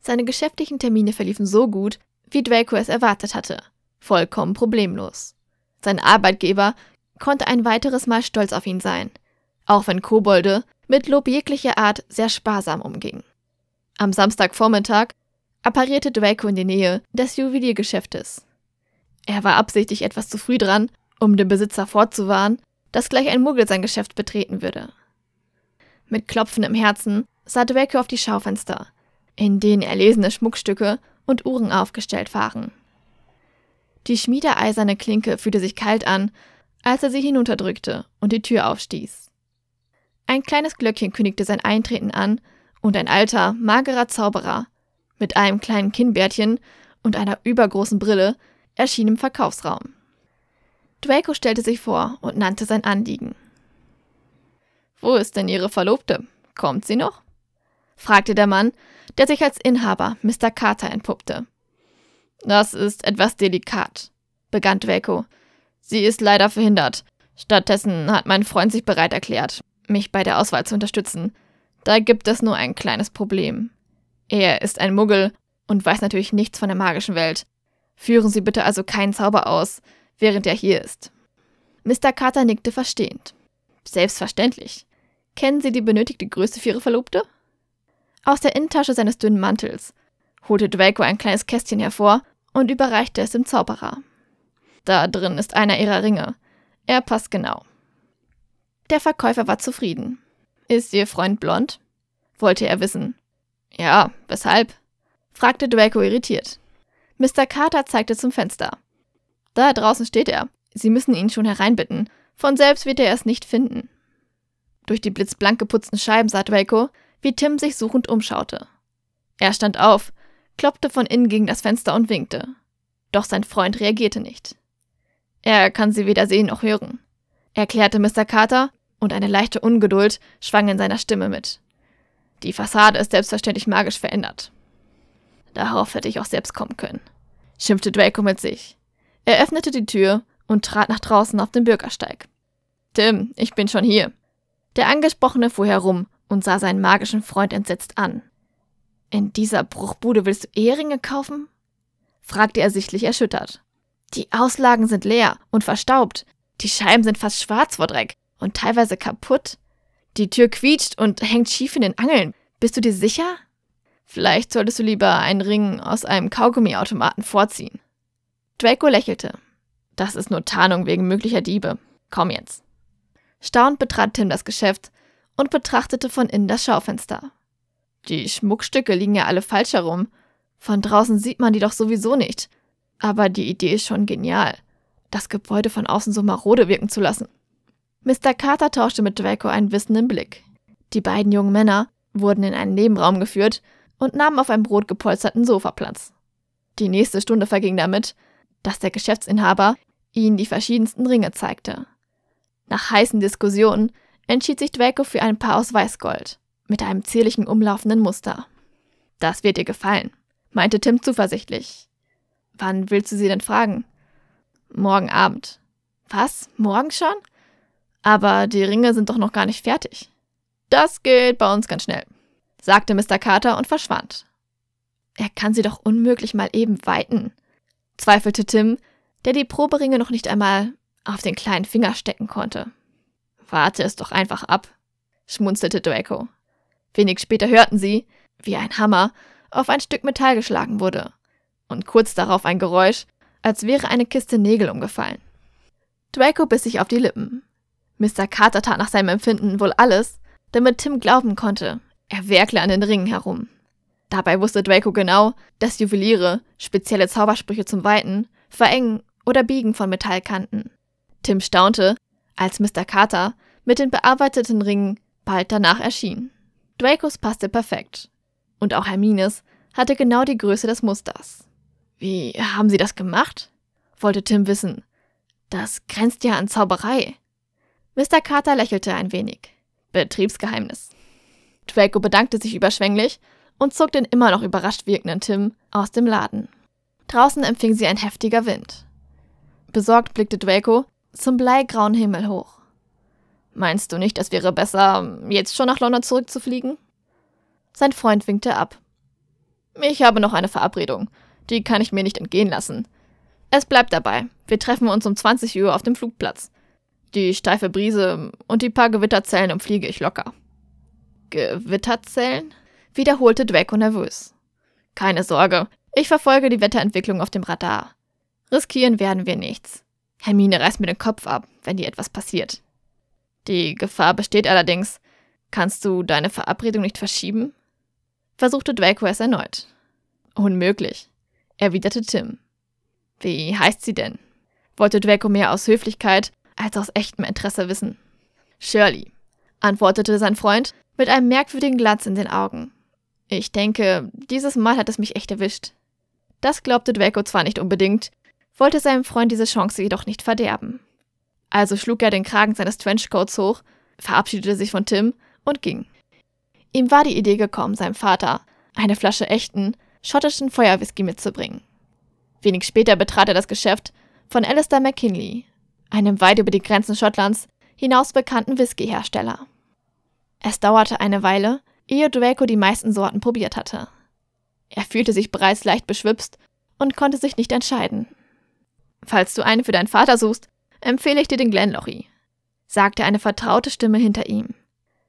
Seine geschäftlichen Termine verliefen so gut, wie Draco es erwartet hatte, vollkommen problemlos. Sein Arbeitgeber konnte ein weiteres Mal stolz auf ihn sein, auch wenn Kobolde mit Lob jeglicher Art sehr sparsam umgingen. Am Samstagvormittag apparierte Draco in die Nähe des Juweliergeschäftes. Er war absichtlich etwas zu früh dran, um den Besitzer vorzuwarnen, dass gleich ein Muggel sein Geschäft betreten würde. Mit klopfendem Herzen sah Draco auf die Schaufenster, in denen erlesene Schmuckstücke und Uhren aufgestellt waren. Die schmiedeeiserne Klinke fühlte sich kalt an, als er sie hinunterdrückte und die Tür aufstieß. Ein kleines Glöckchen kündigte sein Eintreten an und ein alter, magerer Zauberer mit einem kleinen Kinnbärtchen und einer übergroßen Brille erschien im Verkaufsraum. Draco stellte sich vor und nannte sein Anliegen. Wo ist denn Ihre Verlobte? Kommt sie noch? fragte der Mann, der sich als Inhaber Mr. Carter entpuppte. Das ist etwas delikat, begann Draco. Sie ist leider verhindert. Stattdessen hat mein Freund sich bereit erklärt, mich bei der Auswahl zu unterstützen. Da gibt es nur ein kleines Problem. Er ist ein Muggel und weiß natürlich nichts von der magischen Welt. Führen Sie bitte also keinen Zauber aus, während er hier ist. Mr. Carter nickte verstehend. Selbstverständlich. Kennen Sie die benötigte Größe für Ihre Verlobte? Aus der Innentasche seines dünnen Mantels holte Draco ein kleines Kästchen hervor und überreichte es dem Zauberer. Da drin ist einer ihrer Ringe. Er passt genau. Der Verkäufer war zufrieden. Ist Ihr Freund blond? wollte er wissen. Ja, weshalb? fragte Draco irritiert. Mr. Carter zeigte zum Fenster. Da draußen steht er. Sie müssen ihn schon hereinbitten. Von selbst wird er es nicht finden. Durch die blitzblank geputzten Scheiben sah Draco, wie Tim sich suchend umschaute. Er stand auf, klopfte von innen gegen das Fenster und winkte. Doch sein Freund reagierte nicht. Er kann sie weder sehen noch hören, erklärte Mr. Carter und eine leichte Ungeduld schwang in seiner Stimme mit. Die Fassade ist selbstverständlich magisch verändert. Darauf hätte ich auch selbst kommen können, schimpfte Draco mit sich. Er öffnete die Tür und trat nach draußen auf den Bürgersteig. Tim, ich bin schon hier. Der Angesprochene fuhr herum und sah seinen magischen Freund entsetzt an. In dieser Bruchbude willst du Ehringe kaufen? fragte er sichtlich erschüttert. Die Auslagen sind leer und verstaubt. Die Scheiben sind fast schwarz vor Dreck und teilweise kaputt. Die Tür quietscht und hängt schief in den Angeln. Bist du dir sicher? Vielleicht solltest du lieber einen Ring aus einem Kaugummiautomaten vorziehen. Draco lächelte. Das ist nur Tarnung wegen möglicher Diebe. Komm jetzt. Staunt betrat Tim das Geschäft und betrachtete von innen das Schaufenster. Die Schmuckstücke liegen ja alle falsch herum. Von draußen sieht man die doch sowieso nicht. Aber die Idee ist schon genial, das Gebäude von außen so marode wirken zu lassen. Mr. Carter tauschte mit Draco einen wissenden Blick. Die beiden jungen Männer wurden in einen Nebenraum geführt und nahmen auf einem rotgepolsterten Sofa Platz. Die nächste Stunde verging damit, dass der Geschäftsinhaber ihnen die verschiedensten Ringe zeigte. Nach heißen Diskussionen entschied sich Draco für ein Paar aus Weißgold mit einem zierlichen umlaufenden Muster. Das wird dir gefallen, meinte Tim zuversichtlich. Wann willst du sie denn fragen? Morgen Abend. Was? Morgen schon? Aber die Ringe sind doch noch gar nicht fertig. Das geht bei uns ganz schnell, sagte Mr. Carter und verschwand. Er kann sie doch unmöglich mal eben weiten, zweifelte Tim, der die Proberinge noch nicht einmal auf den kleinen Finger stecken konnte. Warte es doch einfach ab, schmunzelte Draco. Wenig später hörten sie, wie ein Hammer auf ein Stück Metall geschlagen wurde, und kurz darauf ein Geräusch, als wäre eine Kiste Nägel umgefallen. Draco biss sich auf die Lippen. Mr. Carter tat nach seinem Empfinden wohl alles, damit Tim glauben konnte, er werkle an den Ringen herum. Dabei wusste Draco genau, dass Juweliere spezielle Zaubersprüche zum Weiten, Verengen oder Biegen von Metall kannten. Tim staunte, als Mr. Carter mit den bearbeiteten Ringen bald danach erschien. Dracos passte perfekt. Und auch Hermines hatte genau die Größe des Musters. Wie haben sie das gemacht? wollte Tim wissen. Das grenzt ja an Zauberei. Mr. Carter lächelte ein wenig. Betriebsgeheimnis. Draco bedankte sich überschwänglich und zog den immer noch überrascht wirkenden Tim aus dem Laden. Draußen empfing sie ein heftiger Wind. Besorgt blickte Draco zum bleigrauen Himmel hoch. Meinst du nicht, es wäre besser, jetzt schon nach London zurückzufliegen? Sein Freund winkte ab. Ich habe noch eine Verabredung. Die kann ich mir nicht entgehen lassen. Es bleibt dabei. Wir treffen uns um 20 Uhr auf dem Flugplatz. Die steife Brise und die paar Gewitterzellen umfliege ich locker. Gewitterzellen? wiederholte Draco nervös. Keine Sorge, ich verfolge die Wetterentwicklung auf dem Radar. Riskieren werden wir nichts. Hermine reißt mir den Kopf ab, wenn dir etwas passiert. Die Gefahr besteht allerdings. Kannst du deine Verabredung nicht verschieben? versuchte Draco es erneut. Unmöglich, erwiderte Tim. Wie heißt sie denn? wollte Draco mehr aus Höflichkeit als aus echtem Interesse wissen. Shirley, antwortete sein Freund mit einem merkwürdigen Glanz in den Augen. Ich denke, dieses Mal hat es mich echt erwischt. Das glaubte Dweco zwar nicht unbedingt, wollte seinem Freund diese Chance jedoch nicht verderben. Also schlug er den Kragen seines Trenchcoats hoch, verabschiedete sich von Tim und ging. Ihm war die Idee gekommen, seinem Vater eine Flasche echten, schottischen Feuerwhisky mitzubringen. Wenig später betrat er das Geschäft von Alistair McKinley, einem weit über die Grenzen Schottlands hinaus bekannten Whiskyhersteller. Es dauerte eine Weile, ehe Draco die meisten Sorten probiert hatte. Er fühlte sich bereits leicht beschwipst und konnte sich nicht entscheiden. Falls du einen für deinen Vater suchst, empfehle ich dir den Glenlochy, sagte eine vertraute Stimme hinter ihm.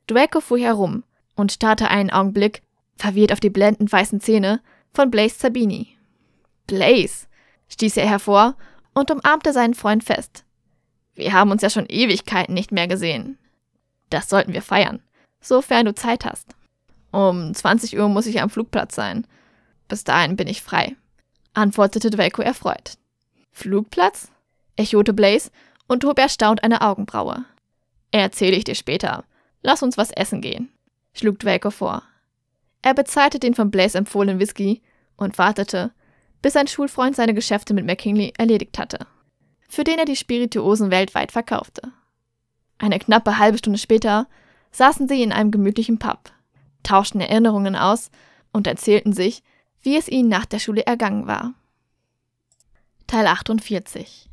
Draco fuhr herum und starrte einen Augenblick verwirrt auf die blendend weißen Zähne von Blaze Sabini. Blaze, stieß er hervor und umarmte seinen Freund fest. Wir haben uns ja schon Ewigkeiten nicht mehr gesehen. Das sollten wir feiern, sofern du Zeit hast. Um 20 Uhr muss ich am Flugplatz sein. Bis dahin bin ich frei, antwortete Dvelko erfreut. Flugplatz? echote Blaze und hob erstaunt eine Augenbraue. Erzähle ich dir später. Lass uns was essen gehen, schlug Dvelko vor. Er bezahlte den von Blaze empfohlenen Whisky und wartete, bis sein Schulfreund seine Geschäfte mit McKinley erledigt hatte für den er die Spirituosen weltweit verkaufte. Eine knappe halbe Stunde später saßen sie in einem gemütlichen Pub, tauschten Erinnerungen aus und erzählten sich, wie es ihnen nach der Schule ergangen war. Teil 48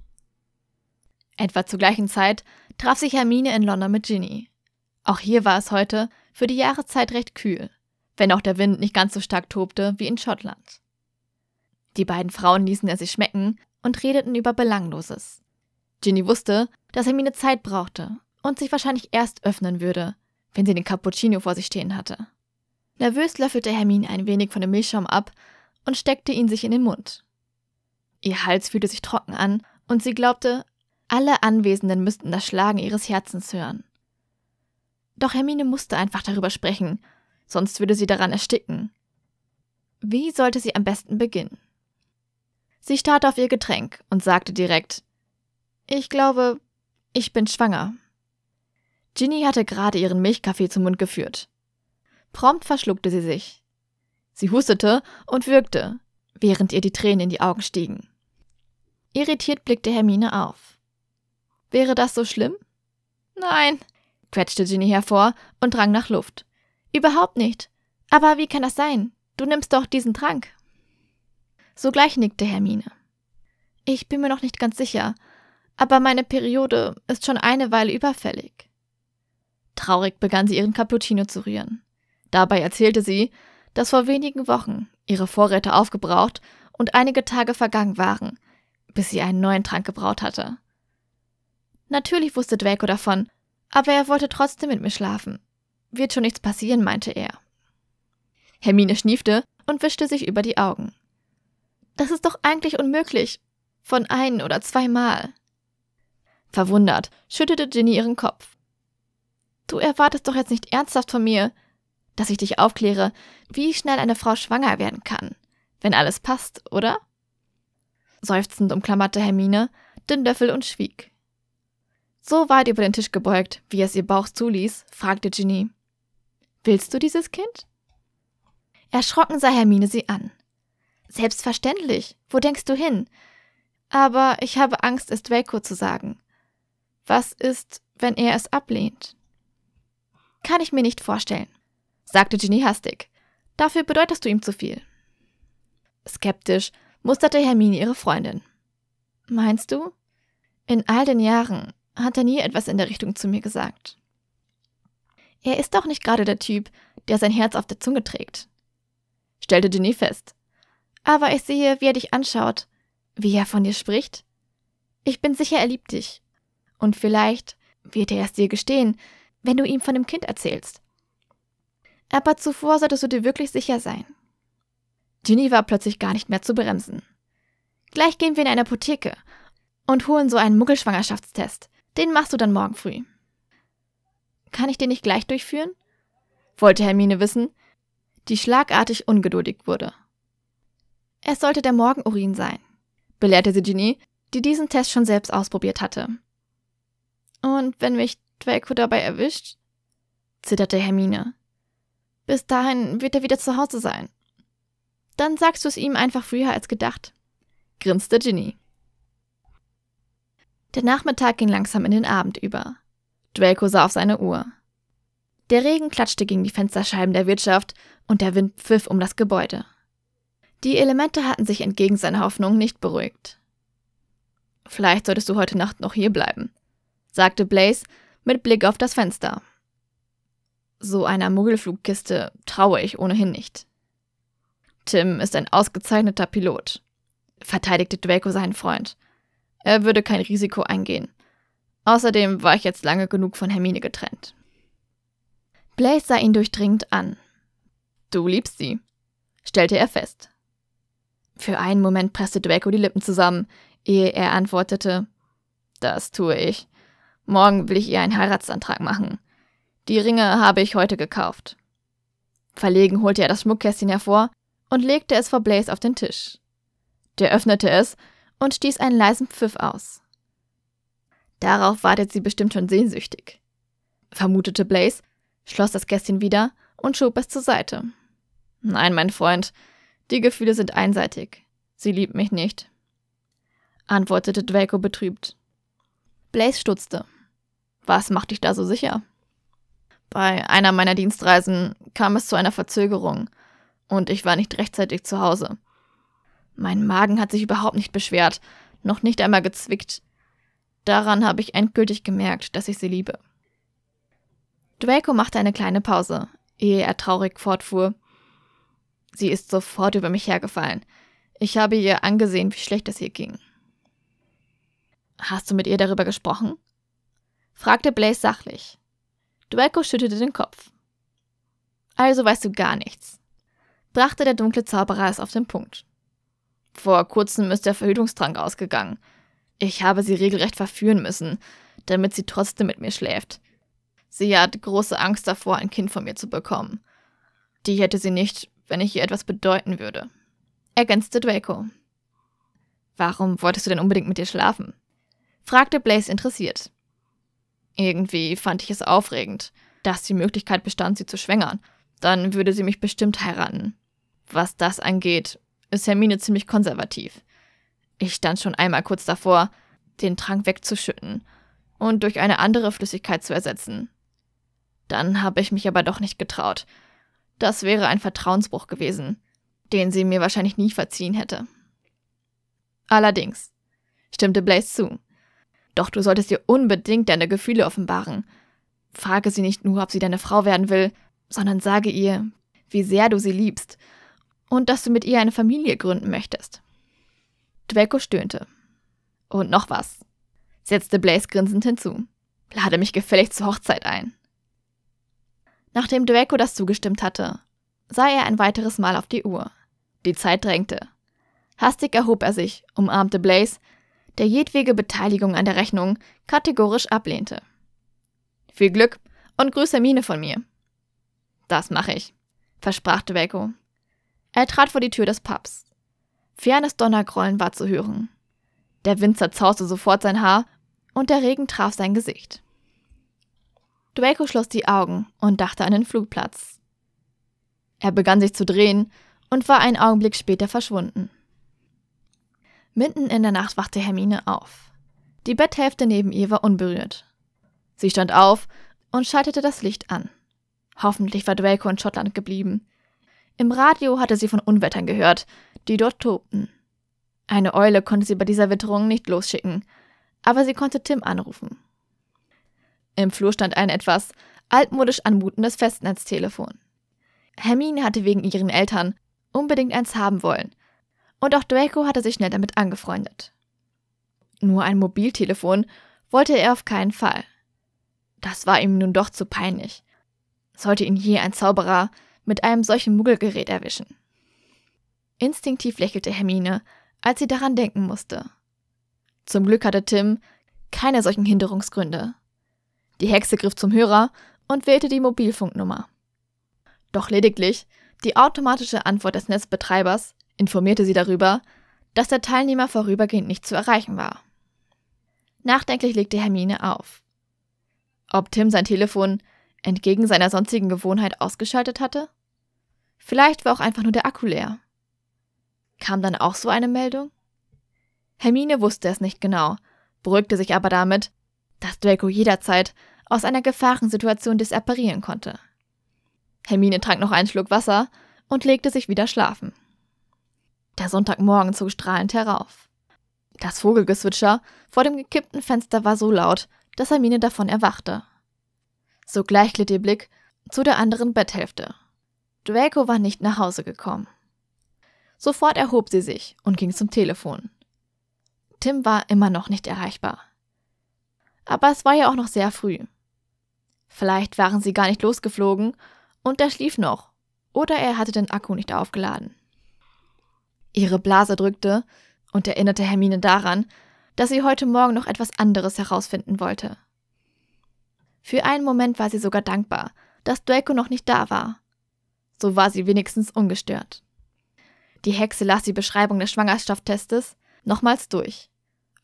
Etwa zur gleichen Zeit traf sich Hermine in London mit Ginny. Auch hier war es heute für die Jahreszeit recht kühl, wenn auch der Wind nicht ganz so stark tobte wie in Schottland. Die beiden Frauen ließen er sich schmecken, und redeten über Belangloses. Ginny wusste, dass Hermine Zeit brauchte und sich wahrscheinlich erst öffnen würde, wenn sie den Cappuccino vor sich stehen hatte. Nervös löffelte Hermine ein wenig von dem Milchschaum ab und steckte ihn sich in den Mund. Ihr Hals fühlte sich trocken an und sie glaubte, alle Anwesenden müssten das Schlagen ihres Herzens hören. Doch Hermine musste einfach darüber sprechen, sonst würde sie daran ersticken. Wie sollte sie am besten beginnen? Sie starrte auf ihr Getränk und sagte direkt Ich glaube, ich bin schwanger. Ginny hatte gerade ihren Milchkaffee zum Mund geführt. Prompt verschluckte sie sich. Sie hustete und würgte, während ihr die Tränen in die Augen stiegen. Irritiert blickte Hermine auf. Wäre das so schlimm? Nein, quetschte Ginny hervor und drang nach Luft. Überhaupt nicht. Aber wie kann das sein? Du nimmst doch diesen Trank. Sogleich nickte Hermine. Ich bin mir noch nicht ganz sicher, aber meine Periode ist schon eine Weile überfällig. Traurig begann sie ihren Cappuccino zu rühren. Dabei erzählte sie, dass vor wenigen Wochen ihre Vorräte aufgebraucht und einige Tage vergangen waren, bis sie einen neuen Trank gebraut hatte. Natürlich wusste Draco davon, aber er wollte trotzdem mit mir schlafen. Wird schon nichts passieren, meinte er. Hermine schniefte und wischte sich über die Augen. Das ist doch eigentlich unmöglich. Von ein oder zweimal. Verwundert schüttelte Ginny ihren Kopf. Du erwartest doch jetzt nicht ernsthaft von mir, dass ich dich aufkläre, wie schnell eine Frau schwanger werden kann, wenn alles passt, oder? Seufzend umklammerte Hermine den Löffel und schwieg. So weit über den Tisch gebeugt, wie es ihr Bauch zuließ, fragte Ginny: Willst du dieses Kind? Erschrocken sah Hermine sie an. Selbstverständlich. Wo denkst du hin? Aber ich habe Angst, es Draco zu sagen. Was ist, wenn er es ablehnt? Kann ich mir nicht vorstellen, sagte Ginny hastig. Dafür bedeutest du ihm zu viel. Skeptisch musterte Hermine ihre Freundin. Meinst du? In all den Jahren hat er nie etwas in der Richtung zu mir gesagt. Er ist doch nicht gerade der Typ, der sein Herz auf der Zunge trägt, stellte Ginny fest. Aber ich sehe, wie er dich anschaut, wie er von dir spricht. Ich bin sicher, er liebt dich. Und vielleicht wird er es dir gestehen, wenn du ihm von dem Kind erzählst. Aber zuvor solltest du dir wirklich sicher sein. Ginny war plötzlich gar nicht mehr zu bremsen. Gleich gehen wir in eine Apotheke und holen so einen Muggelschwangerschaftstest. Den machst du dann morgen früh. Kann ich den nicht gleich durchführen? wollte Hermine wissen, die schlagartig ungeduldig wurde. Es sollte der Morgenurin sein, belehrte sie Ginny, die diesen Test schon selbst ausprobiert hatte. Und wenn mich Draco dabei erwischt? zitterte Hermine. Bis dahin wird er wieder zu Hause sein. Dann sagst du es ihm einfach früher als gedacht, grinste Ginny. Der Nachmittag ging langsam in den Abend über. Draco sah auf seine Uhr. Der Regen klatschte gegen die Fensterscheiben der Wirtschaft und der Wind pfiff um das Gebäude. Die Elemente hatten sich entgegen seiner Hoffnung nicht beruhigt. Vielleicht solltest du heute Nacht noch hier bleiben, sagte Blaze mit Blick auf das Fenster. So einer Muggelflugkiste traue ich ohnehin nicht. Tim ist ein ausgezeichneter Pilot, verteidigte Draco seinen Freund. Er würde kein Risiko eingehen. Außerdem war ich jetzt lange genug von Hermine getrennt. Blaze sah ihn durchdringend an. Du liebst sie, stellte er fest. Für einen Moment presste Draco die Lippen zusammen, ehe er antwortete: Das tue ich. Morgen will ich ihr einen Heiratsantrag machen. Die Ringe habe ich heute gekauft. Verlegen holte er das Schmuckkästchen hervor und legte es vor Blaze auf den Tisch. Der öffnete es und stieß einen leisen Pfiff aus. Darauf wartet sie bestimmt schon sehnsüchtig. Vermutete Blaze, schloss das Kästchen wieder und schob es zur Seite. Nein, mein Freund, die Gefühle sind einseitig. Sie liebt mich nicht, antwortete Draco betrübt. Blaze stutzte. Was macht dich da so sicher? Bei einer meiner Dienstreisen kam es zu einer Verzögerung und ich war nicht rechtzeitig zu Hause. Mein Magen hat sich überhaupt nicht beschwert, noch nicht einmal gezwickt. Daran habe ich endgültig gemerkt, dass ich sie liebe. Draco machte eine kleine Pause, ehe er traurig fortfuhr. Sie ist sofort über mich hergefallen. Ich habe ihr angesehen, wie schlecht es ihr ging. Hast du mit ihr darüber gesprochen? fragte Blaze sachlich. Dweiko schüttelte den Kopf. Also weißt du gar nichts, brachte der dunkle Zauberer es auf den Punkt. Vor kurzem ist der Verhütungstrank ausgegangen. Ich habe sie regelrecht verführen müssen, damit sie trotzdem mit mir schläft. Sie hat große Angst davor, ein Kind von mir zu bekommen. Die hätte sie nicht, wenn ich ihr etwas bedeuten würde, ergänzte Draco. Warum wolltest du denn unbedingt mit ihr schlafen? fragte Blaze interessiert. Irgendwie fand ich es aufregend, dass die Möglichkeit bestand, sie zu schwängern. Dann würde sie mich bestimmt heiraten. Was das angeht, ist Hermine ziemlich konservativ. Ich stand schon einmal kurz davor, den Trank wegzuschütten und durch eine andere Flüssigkeit zu ersetzen. Dann habe ich mich aber doch nicht getraut, das wäre ein Vertrauensbruch gewesen, den sie mir wahrscheinlich nie verziehen hätte. Allerdings, stimmte Blaze zu. Doch du solltest ihr unbedingt deine Gefühle offenbaren. Frage sie nicht nur, ob sie deine Frau werden will, sondern sage ihr, wie sehr du sie liebst und dass du mit ihr eine Familie gründen möchtest. Dwecko stöhnte. Und noch was, setzte Blaze grinsend hinzu. Lade mich gefällig zur Hochzeit ein. Nachdem Dweco das zugestimmt hatte, sah er ein weiteres Mal auf die Uhr. Die Zeit drängte. Hastig erhob er sich, umarmte Blaze, der jedwege Beteiligung an der Rechnung kategorisch ablehnte. Viel Glück und grüße Mine von mir. Das mache ich, versprach Dweco. Er trat vor die Tür des Pubs. Fernes Donnergrollen war zu hören. Der Wind zerzauste sofort sein Haar und der Regen traf sein Gesicht. Draco schloss die Augen und dachte an den Flugplatz. Er begann sich zu drehen und war einen Augenblick später verschwunden. Mitten in der Nacht wachte Hermine auf. Die Betthälfte neben ihr war unberührt. Sie stand auf und schaltete das Licht an. Hoffentlich war Draco in Schottland geblieben. Im Radio hatte sie von Unwettern gehört, die dort tobten. Eine Eule konnte sie bei dieser Witterung nicht losschicken, aber sie konnte Tim anrufen. Im Flur stand ein etwas altmodisch anmutendes Festnetztelefon. Hermine hatte wegen ihren Eltern unbedingt eins haben wollen. Und auch Draco hatte sich schnell damit angefreundet. Nur ein Mobiltelefon wollte er auf keinen Fall. Das war ihm nun doch zu peinlich. Sollte ihn je ein Zauberer mit einem solchen Muggelgerät erwischen. Instinktiv lächelte Hermine, als sie daran denken musste. Zum Glück hatte Tim keine solchen Hinderungsgründe. Die Hexe griff zum Hörer und wählte die Mobilfunknummer. Doch lediglich die automatische Antwort des Netzbetreibers informierte sie darüber, dass der Teilnehmer vorübergehend nicht zu erreichen war. Nachdenklich legte Hermine auf. Ob Tim sein Telefon entgegen seiner sonstigen Gewohnheit ausgeschaltet hatte? Vielleicht war auch einfach nur der Akku leer. Kam dann auch so eine Meldung? Hermine wusste es nicht genau, beruhigte sich aber damit, dass Draco jederzeit aus einer Gefahrensituation disapparieren konnte. Hermine trank noch einen Schluck Wasser und legte sich wieder schlafen. Der Sonntagmorgen zog strahlend herauf. Das Vogelgeswitscher vor dem gekippten Fenster war so laut, dass Hermine davon erwachte. Sogleich glitt ihr Blick zu der anderen Betthälfte. Draco war nicht nach Hause gekommen. Sofort erhob sie sich und ging zum Telefon. Tim war immer noch nicht erreichbar. Aber es war ja auch noch sehr früh. Vielleicht waren sie gar nicht losgeflogen und er schlief noch. Oder er hatte den Akku nicht aufgeladen. Ihre Blase drückte und erinnerte Hermine daran, dass sie heute Morgen noch etwas anderes herausfinden wollte. Für einen Moment war sie sogar dankbar, dass Draco noch nicht da war. So war sie wenigstens ungestört. Die Hexe las die Beschreibung des Schwangerschaftstestes nochmals durch,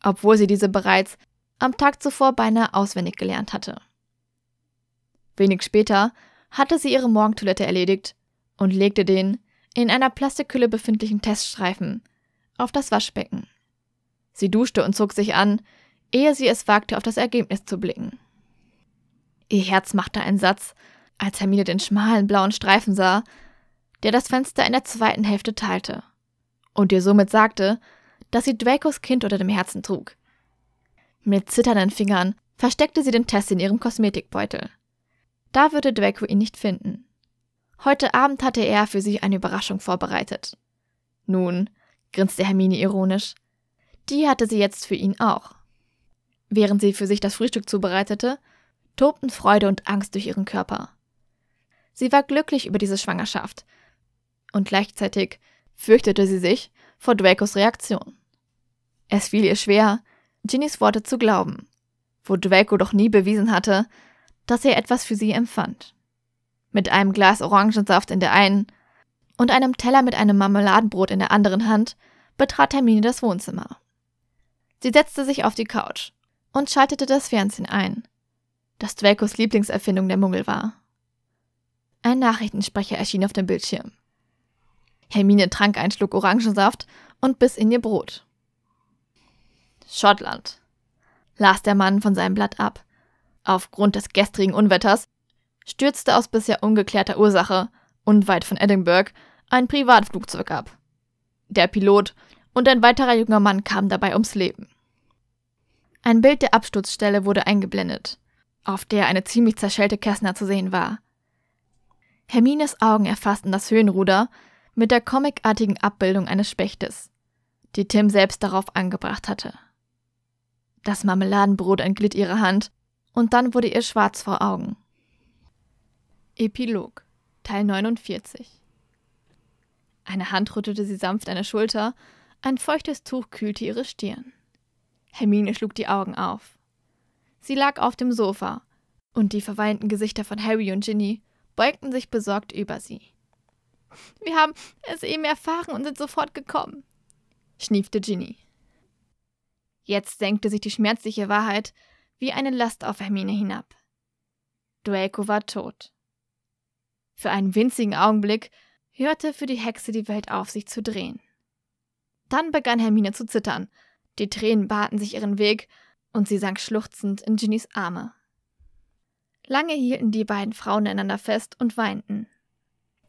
obwohl sie diese bereits am Tag zuvor beinahe auswendig gelernt hatte. Wenig später hatte sie ihre Morgentoilette erledigt und legte den in einer Plastikhülle befindlichen Teststreifen auf das Waschbecken. Sie duschte und zog sich an, ehe sie es wagte, auf das Ergebnis zu blicken. Ihr Herz machte einen Satz, als Hermine den schmalen blauen Streifen sah, der das Fenster in der zweiten Hälfte teilte, und ihr somit sagte, dass sie Dracos Kind unter dem Herzen trug, mit zitternden Fingern versteckte sie den Test in ihrem Kosmetikbeutel. Da würde Draco ihn nicht finden. Heute Abend hatte er für sie eine Überraschung vorbereitet. Nun, grinste Hermine ironisch, die hatte sie jetzt für ihn auch. Während sie für sich das Frühstück zubereitete, tobten Freude und Angst durch ihren Körper. Sie war glücklich über diese Schwangerschaft und gleichzeitig fürchtete sie sich vor Dracos Reaktion. Es fiel ihr schwer, Ginnys Worte zu glauben, wo Draco doch nie bewiesen hatte, dass er etwas für sie empfand. Mit einem Glas Orangensaft in der einen und einem Teller mit einem Marmeladenbrot in der anderen Hand betrat Hermine das Wohnzimmer. Sie setzte sich auf die Couch und schaltete das Fernsehen ein, das Dracos Lieblingserfindung der Muggel war. Ein Nachrichtensprecher erschien auf dem Bildschirm. Hermine trank einen Schluck Orangensaft und biss in ihr Brot. Schottland, las der Mann von seinem Blatt ab. Aufgrund des gestrigen Unwetters stürzte aus bisher ungeklärter Ursache, unweit von Edinburgh, ein Privatflugzeug ab. Der Pilot und ein weiterer junger Mann kamen dabei ums Leben. Ein Bild der Absturzstelle wurde eingeblendet, auf der eine ziemlich zerschellte Kessner zu sehen war. Hermines Augen erfassten das Höhenruder mit der comicartigen Abbildung eines Spechtes, die Tim selbst darauf angebracht hatte. Das Marmeladenbrot entglitt ihrer Hand, und dann wurde ihr schwarz vor Augen. Epilog Teil 49 Eine Hand rüttelte sie sanft an der Schulter, ein feuchtes Tuch kühlte ihre Stirn. Hermine schlug die Augen auf. Sie lag auf dem Sofa, und die verweinten Gesichter von Harry und Ginny beugten sich besorgt über sie. Wir haben es eben erfahren und sind sofort gekommen, schniefte Ginny. Jetzt senkte sich die schmerzliche Wahrheit wie eine Last auf Hermine hinab. Draco war tot. Für einen winzigen Augenblick hörte für die Hexe die Welt auf, sich zu drehen. Dann begann Hermine zu zittern. Die Tränen baten sich ihren Weg und sie sank schluchzend in Ginnys Arme. Lange hielten die beiden Frauen einander fest und weinten.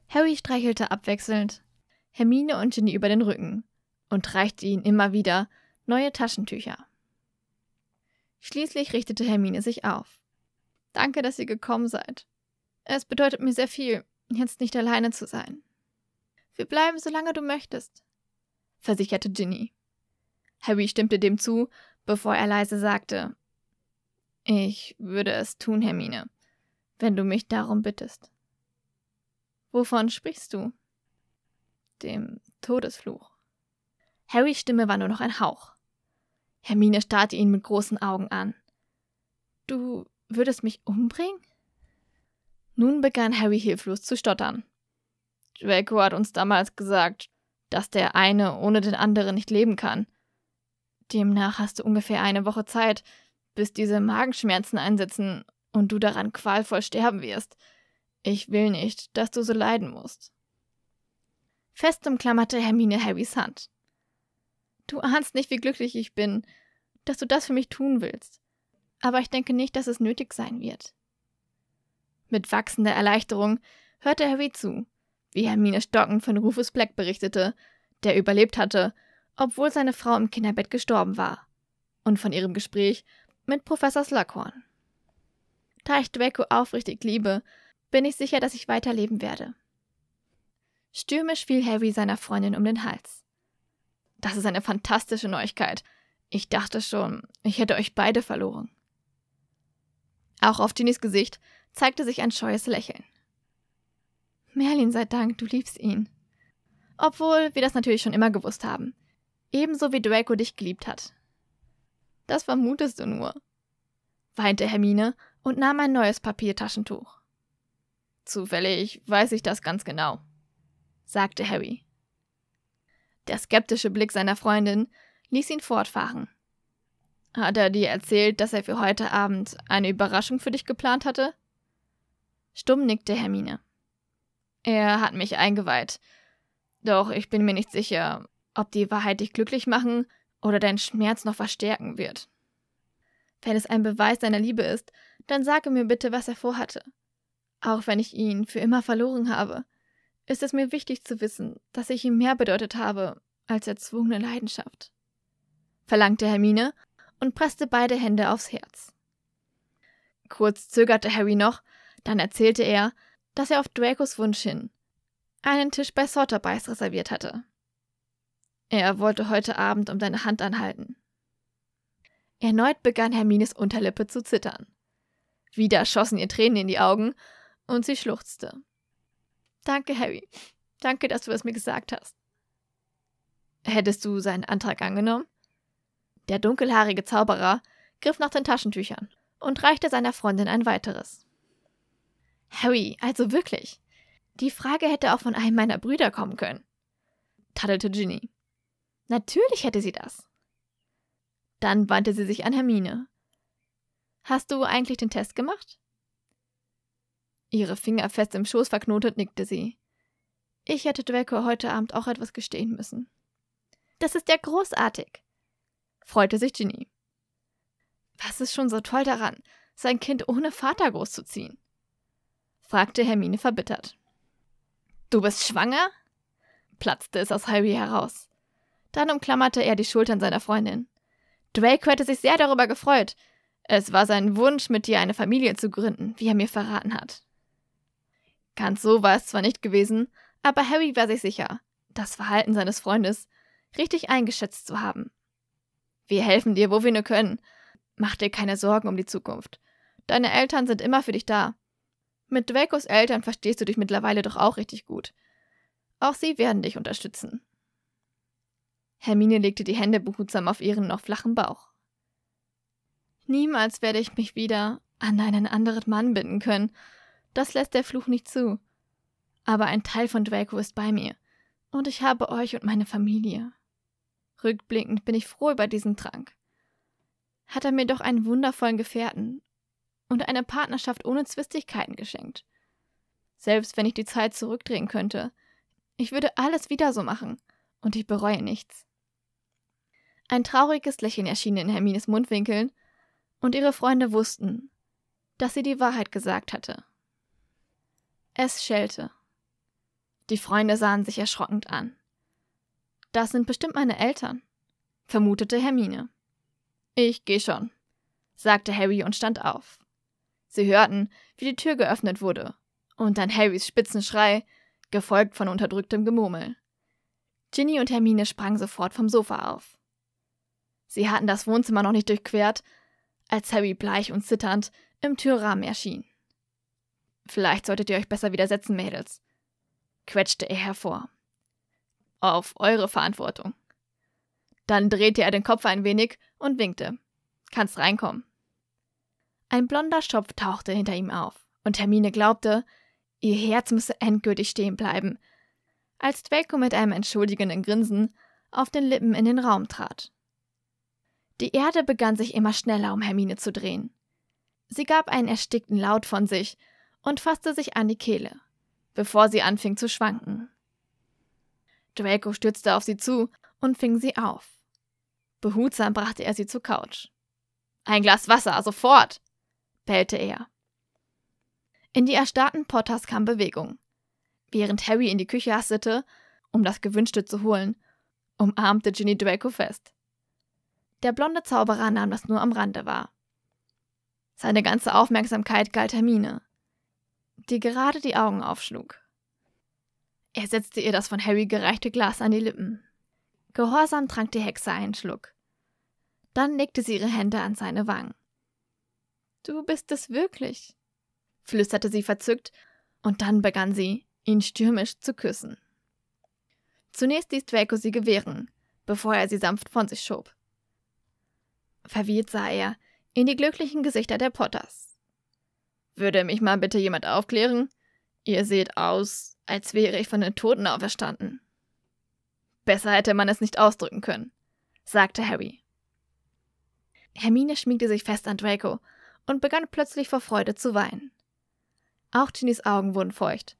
Harry streichelte abwechselnd Hermine und Ginny über den Rücken und reichte ihnen immer wieder neue Taschentücher. Schließlich richtete Hermine sich auf. Danke, dass ihr gekommen seid. Es bedeutet mir sehr viel, jetzt nicht alleine zu sein. Wir bleiben, solange du möchtest, versicherte Ginny. Harry stimmte dem zu, bevor er leise sagte: Ich würde es tun, Hermine, wenn du mich darum bittest. Wovon sprichst du? Dem Todesfluch. Harrys Stimme war nur noch ein Hauch. Hermine starrte ihn mit großen Augen an. Du würdest mich umbringen? Nun begann Harry hilflos zu stottern. Draco hat uns damals gesagt, dass der eine ohne den anderen nicht leben kann. Demnach hast du ungefähr eine Woche Zeit, bis diese Magenschmerzen einsetzen und du daran qualvoll sterben wirst. Ich will nicht, dass du so leiden musst. Fest umklammerte Hermine Harrys Hand. Du ahnst nicht, wie glücklich ich bin, dass du das für mich tun willst. Aber ich denke nicht, dass es nötig sein wird. Mit wachsender Erleichterung hörte Harry zu, wie Hermine Stocken von Rufus Black berichtete, der überlebt hatte, obwohl seine Frau im Kinderbett gestorben war, und von ihrem Gespräch mit Professor Slughorn. Da ich Draco aufrichtig liebe, bin ich sicher, dass ich weiterleben werde. Stürmisch fiel Harry seiner Freundin um den Hals. Das ist eine fantastische Neuigkeit. Ich dachte schon, ich hätte euch beide verloren. Auch auf Ginnys Gesicht zeigte sich ein scheues Lächeln. Merlin sei Dank, du liebst ihn. Obwohl wir das natürlich schon immer gewusst haben. Ebenso wie Draco dich geliebt hat. Das vermutest du nur, weinte Hermine und nahm ein neues Papiertaschentuch. Zufällig weiß ich das ganz genau, sagte Harry. Der skeptische Blick seiner Freundin ließ ihn fortfahren. Hat er dir erzählt, dass er für heute Abend eine Überraschung für dich geplant hatte? Stumm nickte Hermine. Er hat mich eingeweiht. Doch ich bin mir nicht sicher, ob die Wahrheit dich glücklich machen oder deinen Schmerz noch verstärken wird. Wenn es ein Beweis deiner Liebe ist, dann sage mir bitte, was er vorhatte. Auch wenn ich ihn für immer verloren habe ist es mir wichtig zu wissen, dass ich ihm mehr bedeutet habe als erzwungene Leidenschaft, verlangte Hermine und presste beide Hände aufs Herz. Kurz zögerte Harry noch, dann erzählte er, dass er auf Dracos Wunsch hin einen Tisch bei Sorterbeis reserviert hatte. Er wollte heute Abend um deine Hand anhalten. Erneut begann Hermines Unterlippe zu zittern. Wieder schossen ihr Tränen in die Augen und sie schluchzte. Danke, Harry. Danke, dass du es mir gesagt hast. Hättest du seinen Antrag angenommen? Der dunkelhaarige Zauberer griff nach den Taschentüchern und reichte seiner Freundin ein weiteres. Harry, also wirklich. Die Frage hätte auch von einem meiner Brüder kommen können, tadelte Ginny. Natürlich hätte sie das. Dann wandte sie sich an Hermine. Hast du eigentlich den Test gemacht? Ihre Finger fest im Schoß verknotet, nickte sie. Ich hätte Draco heute Abend auch etwas gestehen müssen. Das ist ja großartig, freute sich Ginny. Was ist schon so toll daran, sein Kind ohne Vater großzuziehen? fragte Hermine verbittert. Du bist schwanger? platzte es aus Harry heraus. Dann umklammerte er die Schultern seiner Freundin. Draco hätte sich sehr darüber gefreut. Es war sein Wunsch, mit dir eine Familie zu gründen, wie er mir verraten hat. Ganz so war es zwar nicht gewesen, aber Harry war sich sicher, das Verhalten seines Freundes richtig eingeschätzt zu haben. Wir helfen dir, wo wir nur können. Mach dir keine Sorgen um die Zukunft. Deine Eltern sind immer für dich da. Mit Drakos Eltern verstehst du dich mittlerweile doch auch richtig gut. Auch sie werden dich unterstützen. Hermine legte die Hände behutsam auf ihren noch flachen Bauch. Niemals werde ich mich wieder an einen anderen Mann binden können, das lässt der Fluch nicht zu. Aber ein Teil von Draco ist bei mir, und ich habe euch und meine Familie. Rückblickend bin ich froh über diesen Trank. Hat er mir doch einen wundervollen Gefährten und eine Partnerschaft ohne Zwistigkeiten geschenkt. Selbst wenn ich die Zeit zurückdrehen könnte, ich würde alles wieder so machen, und ich bereue nichts. Ein trauriges Lächeln erschien in Hermines Mundwinkeln, und ihre Freunde wussten, dass sie die Wahrheit gesagt hatte. Es schellte. Die Freunde sahen sich erschrocken an. Das sind bestimmt meine Eltern, vermutete Hermine. Ich gehe schon, sagte Harry und stand auf. Sie hörten, wie die Tür geöffnet wurde, und dann Harrys spitzen Schrei, gefolgt von unterdrücktem Gemurmel. Ginny und Hermine sprangen sofort vom Sofa auf. Sie hatten das Wohnzimmer noch nicht durchquert, als Harry bleich und zitternd im Türrahmen erschien. Vielleicht solltet ihr euch besser widersetzen, Mädels, quetschte er hervor. Auf eure Verantwortung. Dann drehte er den Kopf ein wenig und winkte. Kannst reinkommen. Ein blonder Schopf tauchte hinter ihm auf, und Hermine glaubte, ihr Herz müsse endgültig stehen bleiben, als Dvelko mit einem entschuldigenden Grinsen auf den Lippen in den Raum trat. Die Erde begann sich immer schneller um Hermine zu drehen. Sie gab einen erstickten Laut von sich und fasste sich an die Kehle, bevor sie anfing zu schwanken. Draco stürzte auf sie zu und fing sie auf. Behutsam brachte er sie zur Couch. Ein Glas Wasser, sofort! bellte er. In die erstarrten Potters kam Bewegung. Während Harry in die Küche hastete, um das Gewünschte zu holen, umarmte Ginny Draco fest. Der blonde Zauberer nahm das nur am Rande wahr. Seine ganze Aufmerksamkeit galt Hermine die gerade die Augen aufschlug. Er setzte ihr das von Harry gereichte Glas an die Lippen. Gehorsam trank die Hexe einen Schluck. Dann legte sie ihre Hände an seine Wangen. Du bist es wirklich, flüsterte sie verzückt, und dann begann sie, ihn stürmisch zu küssen. Zunächst ließ Draco sie gewähren, bevor er sie sanft von sich schob. Verwirrt sah er in die glücklichen Gesichter der Potters. Würde mich mal bitte jemand aufklären? Ihr seht aus, als wäre ich von den Toten auferstanden. Besser hätte man es nicht ausdrücken können, sagte Harry. Hermine schmiegte sich fest an Draco und begann plötzlich vor Freude zu weinen. Auch Ginnys Augen wurden feucht,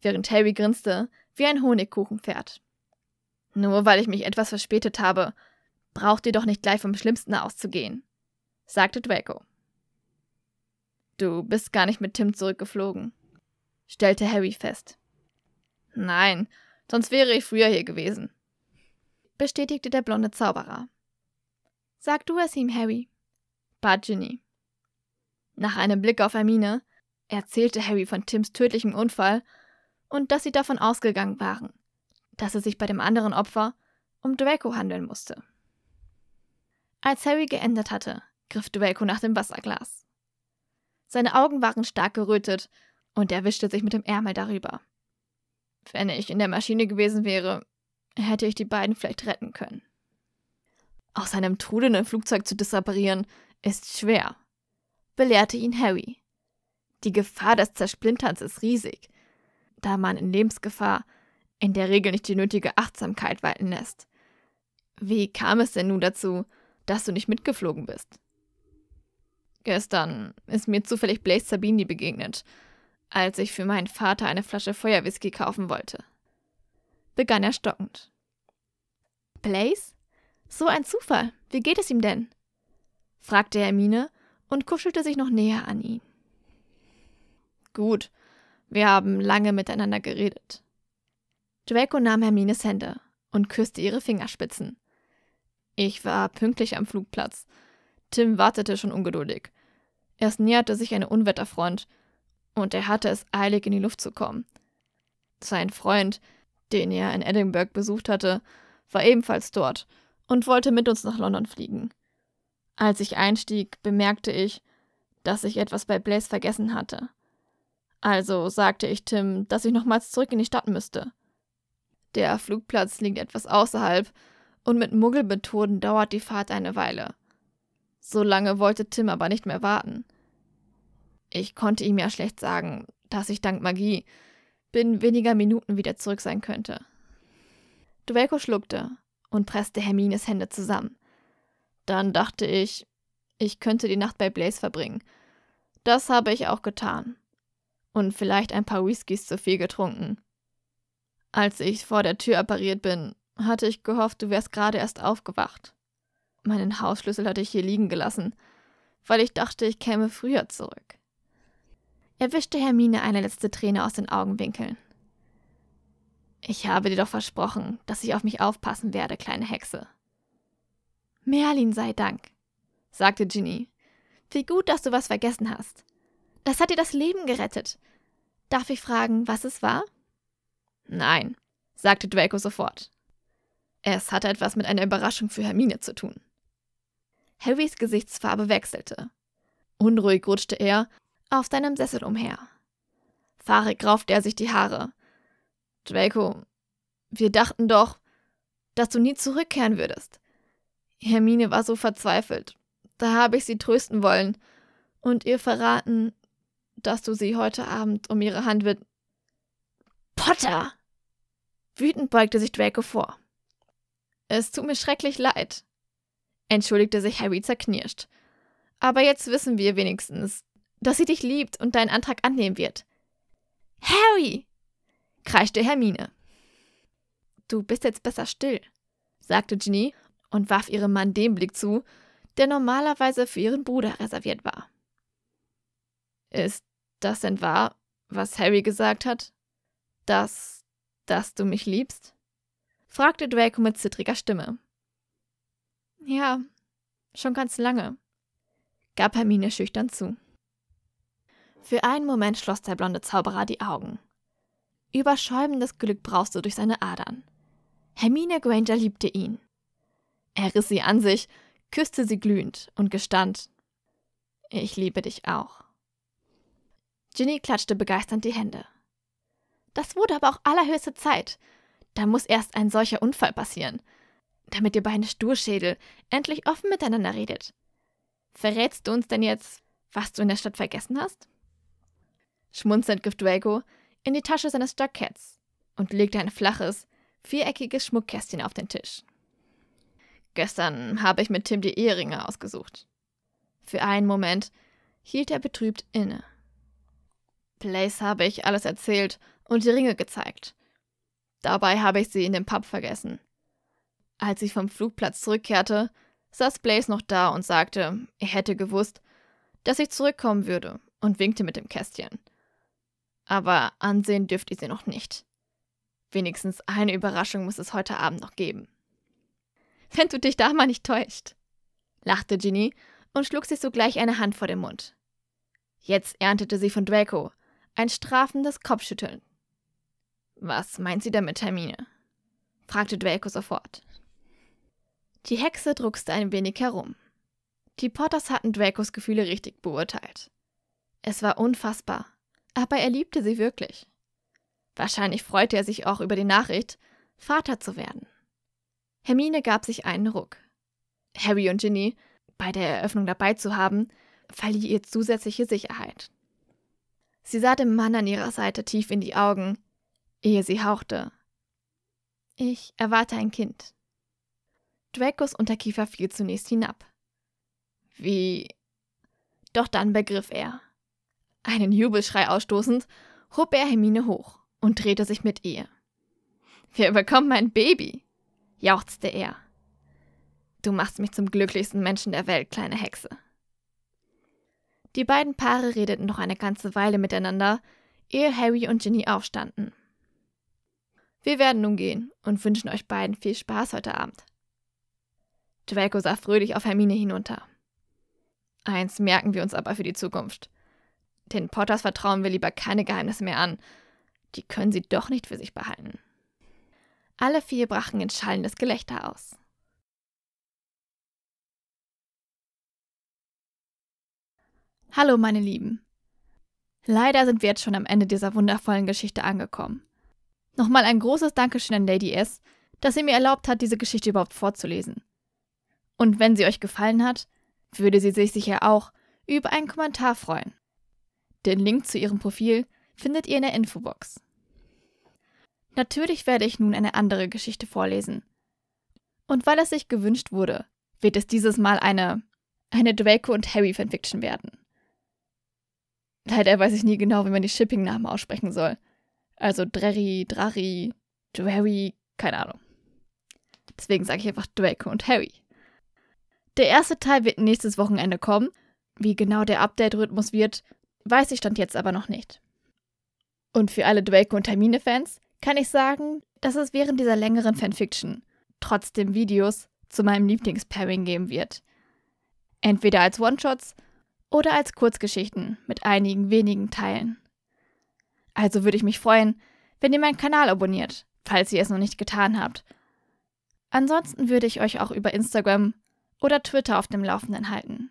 während Harry grinste wie ein Honigkuchenpferd. Nur weil ich mich etwas verspätet habe, braucht ihr doch nicht gleich vom Schlimmsten auszugehen, sagte Draco. Du bist gar nicht mit Tim zurückgeflogen, stellte Harry fest. Nein, sonst wäre ich früher hier gewesen, bestätigte der blonde Zauberer. Sag du es ihm, Harry, bat Ginny. Nach einem Blick auf Hermine erzählte Harry von Tims tödlichem Unfall und dass sie davon ausgegangen waren, dass es sich bei dem anderen Opfer um Draco handeln musste. Als Harry geändert hatte, griff Draco nach dem Wasserglas. Seine Augen waren stark gerötet und er wischte sich mit dem Ärmel darüber. Wenn ich in der Maschine gewesen wäre, hätte ich die beiden vielleicht retten können. Aus einem trudelnden Flugzeug zu disapparieren ist schwer, belehrte ihn Harry. Die Gefahr des Zersplinterns ist riesig, da man in Lebensgefahr in der Regel nicht die nötige Achtsamkeit walten lässt. Wie kam es denn nun dazu, dass du nicht mitgeflogen bist? Gestern ist mir zufällig Blaze Sabini begegnet, als ich für meinen Vater eine Flasche Feuerwhisky kaufen wollte. Begann er stockend. Blaze? So ein Zufall. Wie geht es ihm denn? fragte Hermine und kuschelte sich noch näher an ihn. Gut, wir haben lange miteinander geredet. Draco nahm Hermines Hände und küsste ihre Fingerspitzen. Ich war pünktlich am Flugplatz. Tim wartete schon ungeduldig Erst näherte sich eine Unwetterfront, und er hatte es eilig, in die Luft zu kommen. Sein Freund, den er in Edinburgh besucht hatte, war ebenfalls dort und wollte mit uns nach London fliegen. Als ich einstieg, bemerkte ich, dass ich etwas bei Blaze vergessen hatte. Also sagte ich Tim, dass ich nochmals zurück in die Stadt müsste. Der Flugplatz liegt etwas außerhalb, und mit Muggelmethoden dauert die Fahrt eine Weile. So lange wollte Tim aber nicht mehr warten. Ich konnte ihm ja schlecht sagen, dass ich dank Magie binnen weniger Minuten wieder zurück sein könnte. Duvelko schluckte und presste Hermines Hände zusammen. Dann dachte ich, ich könnte die Nacht bei Blaze verbringen. Das habe ich auch getan. Und vielleicht ein paar Whiskys zu viel getrunken. Als ich vor der Tür appariert bin, hatte ich gehofft, du wärst gerade erst aufgewacht. Meinen Hausschlüssel hatte ich hier liegen gelassen, weil ich dachte, ich käme früher zurück. Er wischte Hermine eine letzte Träne aus den Augenwinkeln. Ich habe dir doch versprochen, dass ich auf mich aufpassen werde, kleine Hexe. Merlin sei Dank, sagte Ginny. Wie gut, dass du was vergessen hast. Das hat dir das Leben gerettet. Darf ich fragen, was es war? Nein, sagte Draco sofort. Es hatte etwas mit einer Überraschung für Hermine zu tun. Harrys Gesichtsfarbe wechselte. Unruhig rutschte er auf seinem Sessel umher. Fahrig raufte er sich die Haare. Draco, wir dachten doch, dass du nie zurückkehren würdest. Hermine war so verzweifelt. Da habe ich sie trösten wollen und ihr verraten, dass du sie heute Abend um ihre Hand wird. Potter! Wütend beugte sich Draco vor. Es tut mir schrecklich leid, entschuldigte sich Harry zerknirscht. Aber jetzt wissen wir wenigstens, dass sie dich liebt und deinen Antrag annehmen wird. Harry! kreischte Hermine. Du bist jetzt besser still, sagte Ginny und warf ihrem Mann den Blick zu, der normalerweise für ihren Bruder reserviert war. Ist das denn wahr, was Harry gesagt hat? Dass, dass du mich liebst? fragte Draco mit zittriger Stimme. Ja, schon ganz lange, gab Hermine schüchtern zu. Für einen Moment schloss der blonde Zauberer die Augen. Überschäumendes Glück brauste durch seine Adern. Hermine Granger liebte ihn. Er riss sie an sich, küsste sie glühend und gestand: Ich liebe dich auch. Ginny klatschte begeisternd die Hände. Das wurde aber auch allerhöchste Zeit. Da muss erst ein solcher Unfall passieren damit ihr beiden Sturschädel endlich offen miteinander redet. Verrätst du uns denn jetzt, was du in der Stadt vergessen hast? Schmunzelnd griff Drago in die Tasche seines Jackets und legte ein flaches, viereckiges Schmuckkästchen auf den Tisch. Gestern habe ich mit Tim die Eheringe ausgesucht. Für einen Moment hielt er betrübt inne. Blaze habe ich alles erzählt und die Ringe gezeigt. Dabei habe ich sie in dem Pub vergessen. Als ich vom Flugplatz zurückkehrte, saß Blaze noch da und sagte, er hätte gewusst, dass ich zurückkommen würde und winkte mit dem Kästchen. Aber ansehen dürfte ich sie noch nicht. Wenigstens eine Überraschung muss es heute Abend noch geben. Wenn du dich da mal nicht täuscht, lachte Ginny und schlug sich sogleich eine Hand vor den Mund. Jetzt erntete sie von Draco ein strafendes Kopfschütteln. Was meint sie damit, Hermine? fragte Draco sofort. Die Hexe druckste ein wenig herum. Die Potters hatten Dracos Gefühle richtig beurteilt. Es war unfassbar, aber er liebte sie wirklich. Wahrscheinlich freute er sich auch über die Nachricht, Vater zu werden. Hermine gab sich einen Ruck. Harry und Ginny, bei der Eröffnung dabei zu haben, verlieh ihr zusätzliche Sicherheit. Sie sah dem Mann an ihrer Seite tief in die Augen, ehe sie hauchte. Ich erwarte ein Kind. Duekos Unterkiefer fiel zunächst hinab. Wie? Doch dann begriff er. Einen Jubelschrei ausstoßend, hob er Hermine hoch und drehte sich mit ihr. Wir bekommen ein Baby, jauchzte er. Du machst mich zum glücklichsten Menschen der Welt, kleine Hexe. Die beiden Paare redeten noch eine ganze Weile miteinander, ehe Harry und Ginny aufstanden. Wir werden nun gehen und wünschen euch beiden viel Spaß heute Abend, Draco sah fröhlich auf Hermine hinunter. Eins merken wir uns aber für die Zukunft. Den Potters vertrauen wir lieber keine Geheimnisse mehr an. Die können sie doch nicht für sich behalten. Alle vier brachen in schallendes Gelächter aus. Hallo, meine Lieben. Leider sind wir jetzt schon am Ende dieser wundervollen Geschichte angekommen. Nochmal ein großes Dankeschön an Lady S, dass sie mir erlaubt hat, diese Geschichte überhaupt vorzulesen. Und wenn sie euch gefallen hat, würde sie sich sicher auch über einen Kommentar freuen. Den Link zu ihrem Profil findet ihr in der Infobox. Natürlich werde ich nun eine andere Geschichte vorlesen. Und weil es sich gewünscht wurde, wird es dieses Mal eine, eine Draco und Harry Fanfiction werden. Leider weiß ich nie genau, wie man die Shipping-Namen aussprechen soll. Also Drerry, Drarry, Drarry, keine Ahnung. Deswegen sage ich einfach Draco und Harry. Der erste Teil wird nächstes Wochenende kommen. Wie genau der Update-Rhythmus wird, weiß ich stand jetzt aber noch nicht. Und für alle Draco und termine fans kann ich sagen, dass es während dieser längeren Fanfiction trotzdem Videos zu meinem Lieblingspairing geben wird. Entweder als One-Shots oder als Kurzgeschichten mit einigen wenigen Teilen. Also würde ich mich freuen, wenn ihr meinen Kanal abonniert, falls ihr es noch nicht getan habt. Ansonsten würde ich euch auch über Instagram oder Twitter auf dem Laufenden halten.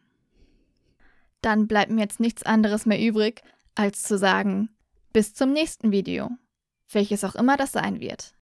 Dann bleibt mir jetzt nichts anderes mehr übrig, als zu sagen, bis zum nächsten Video, welches auch immer das sein wird.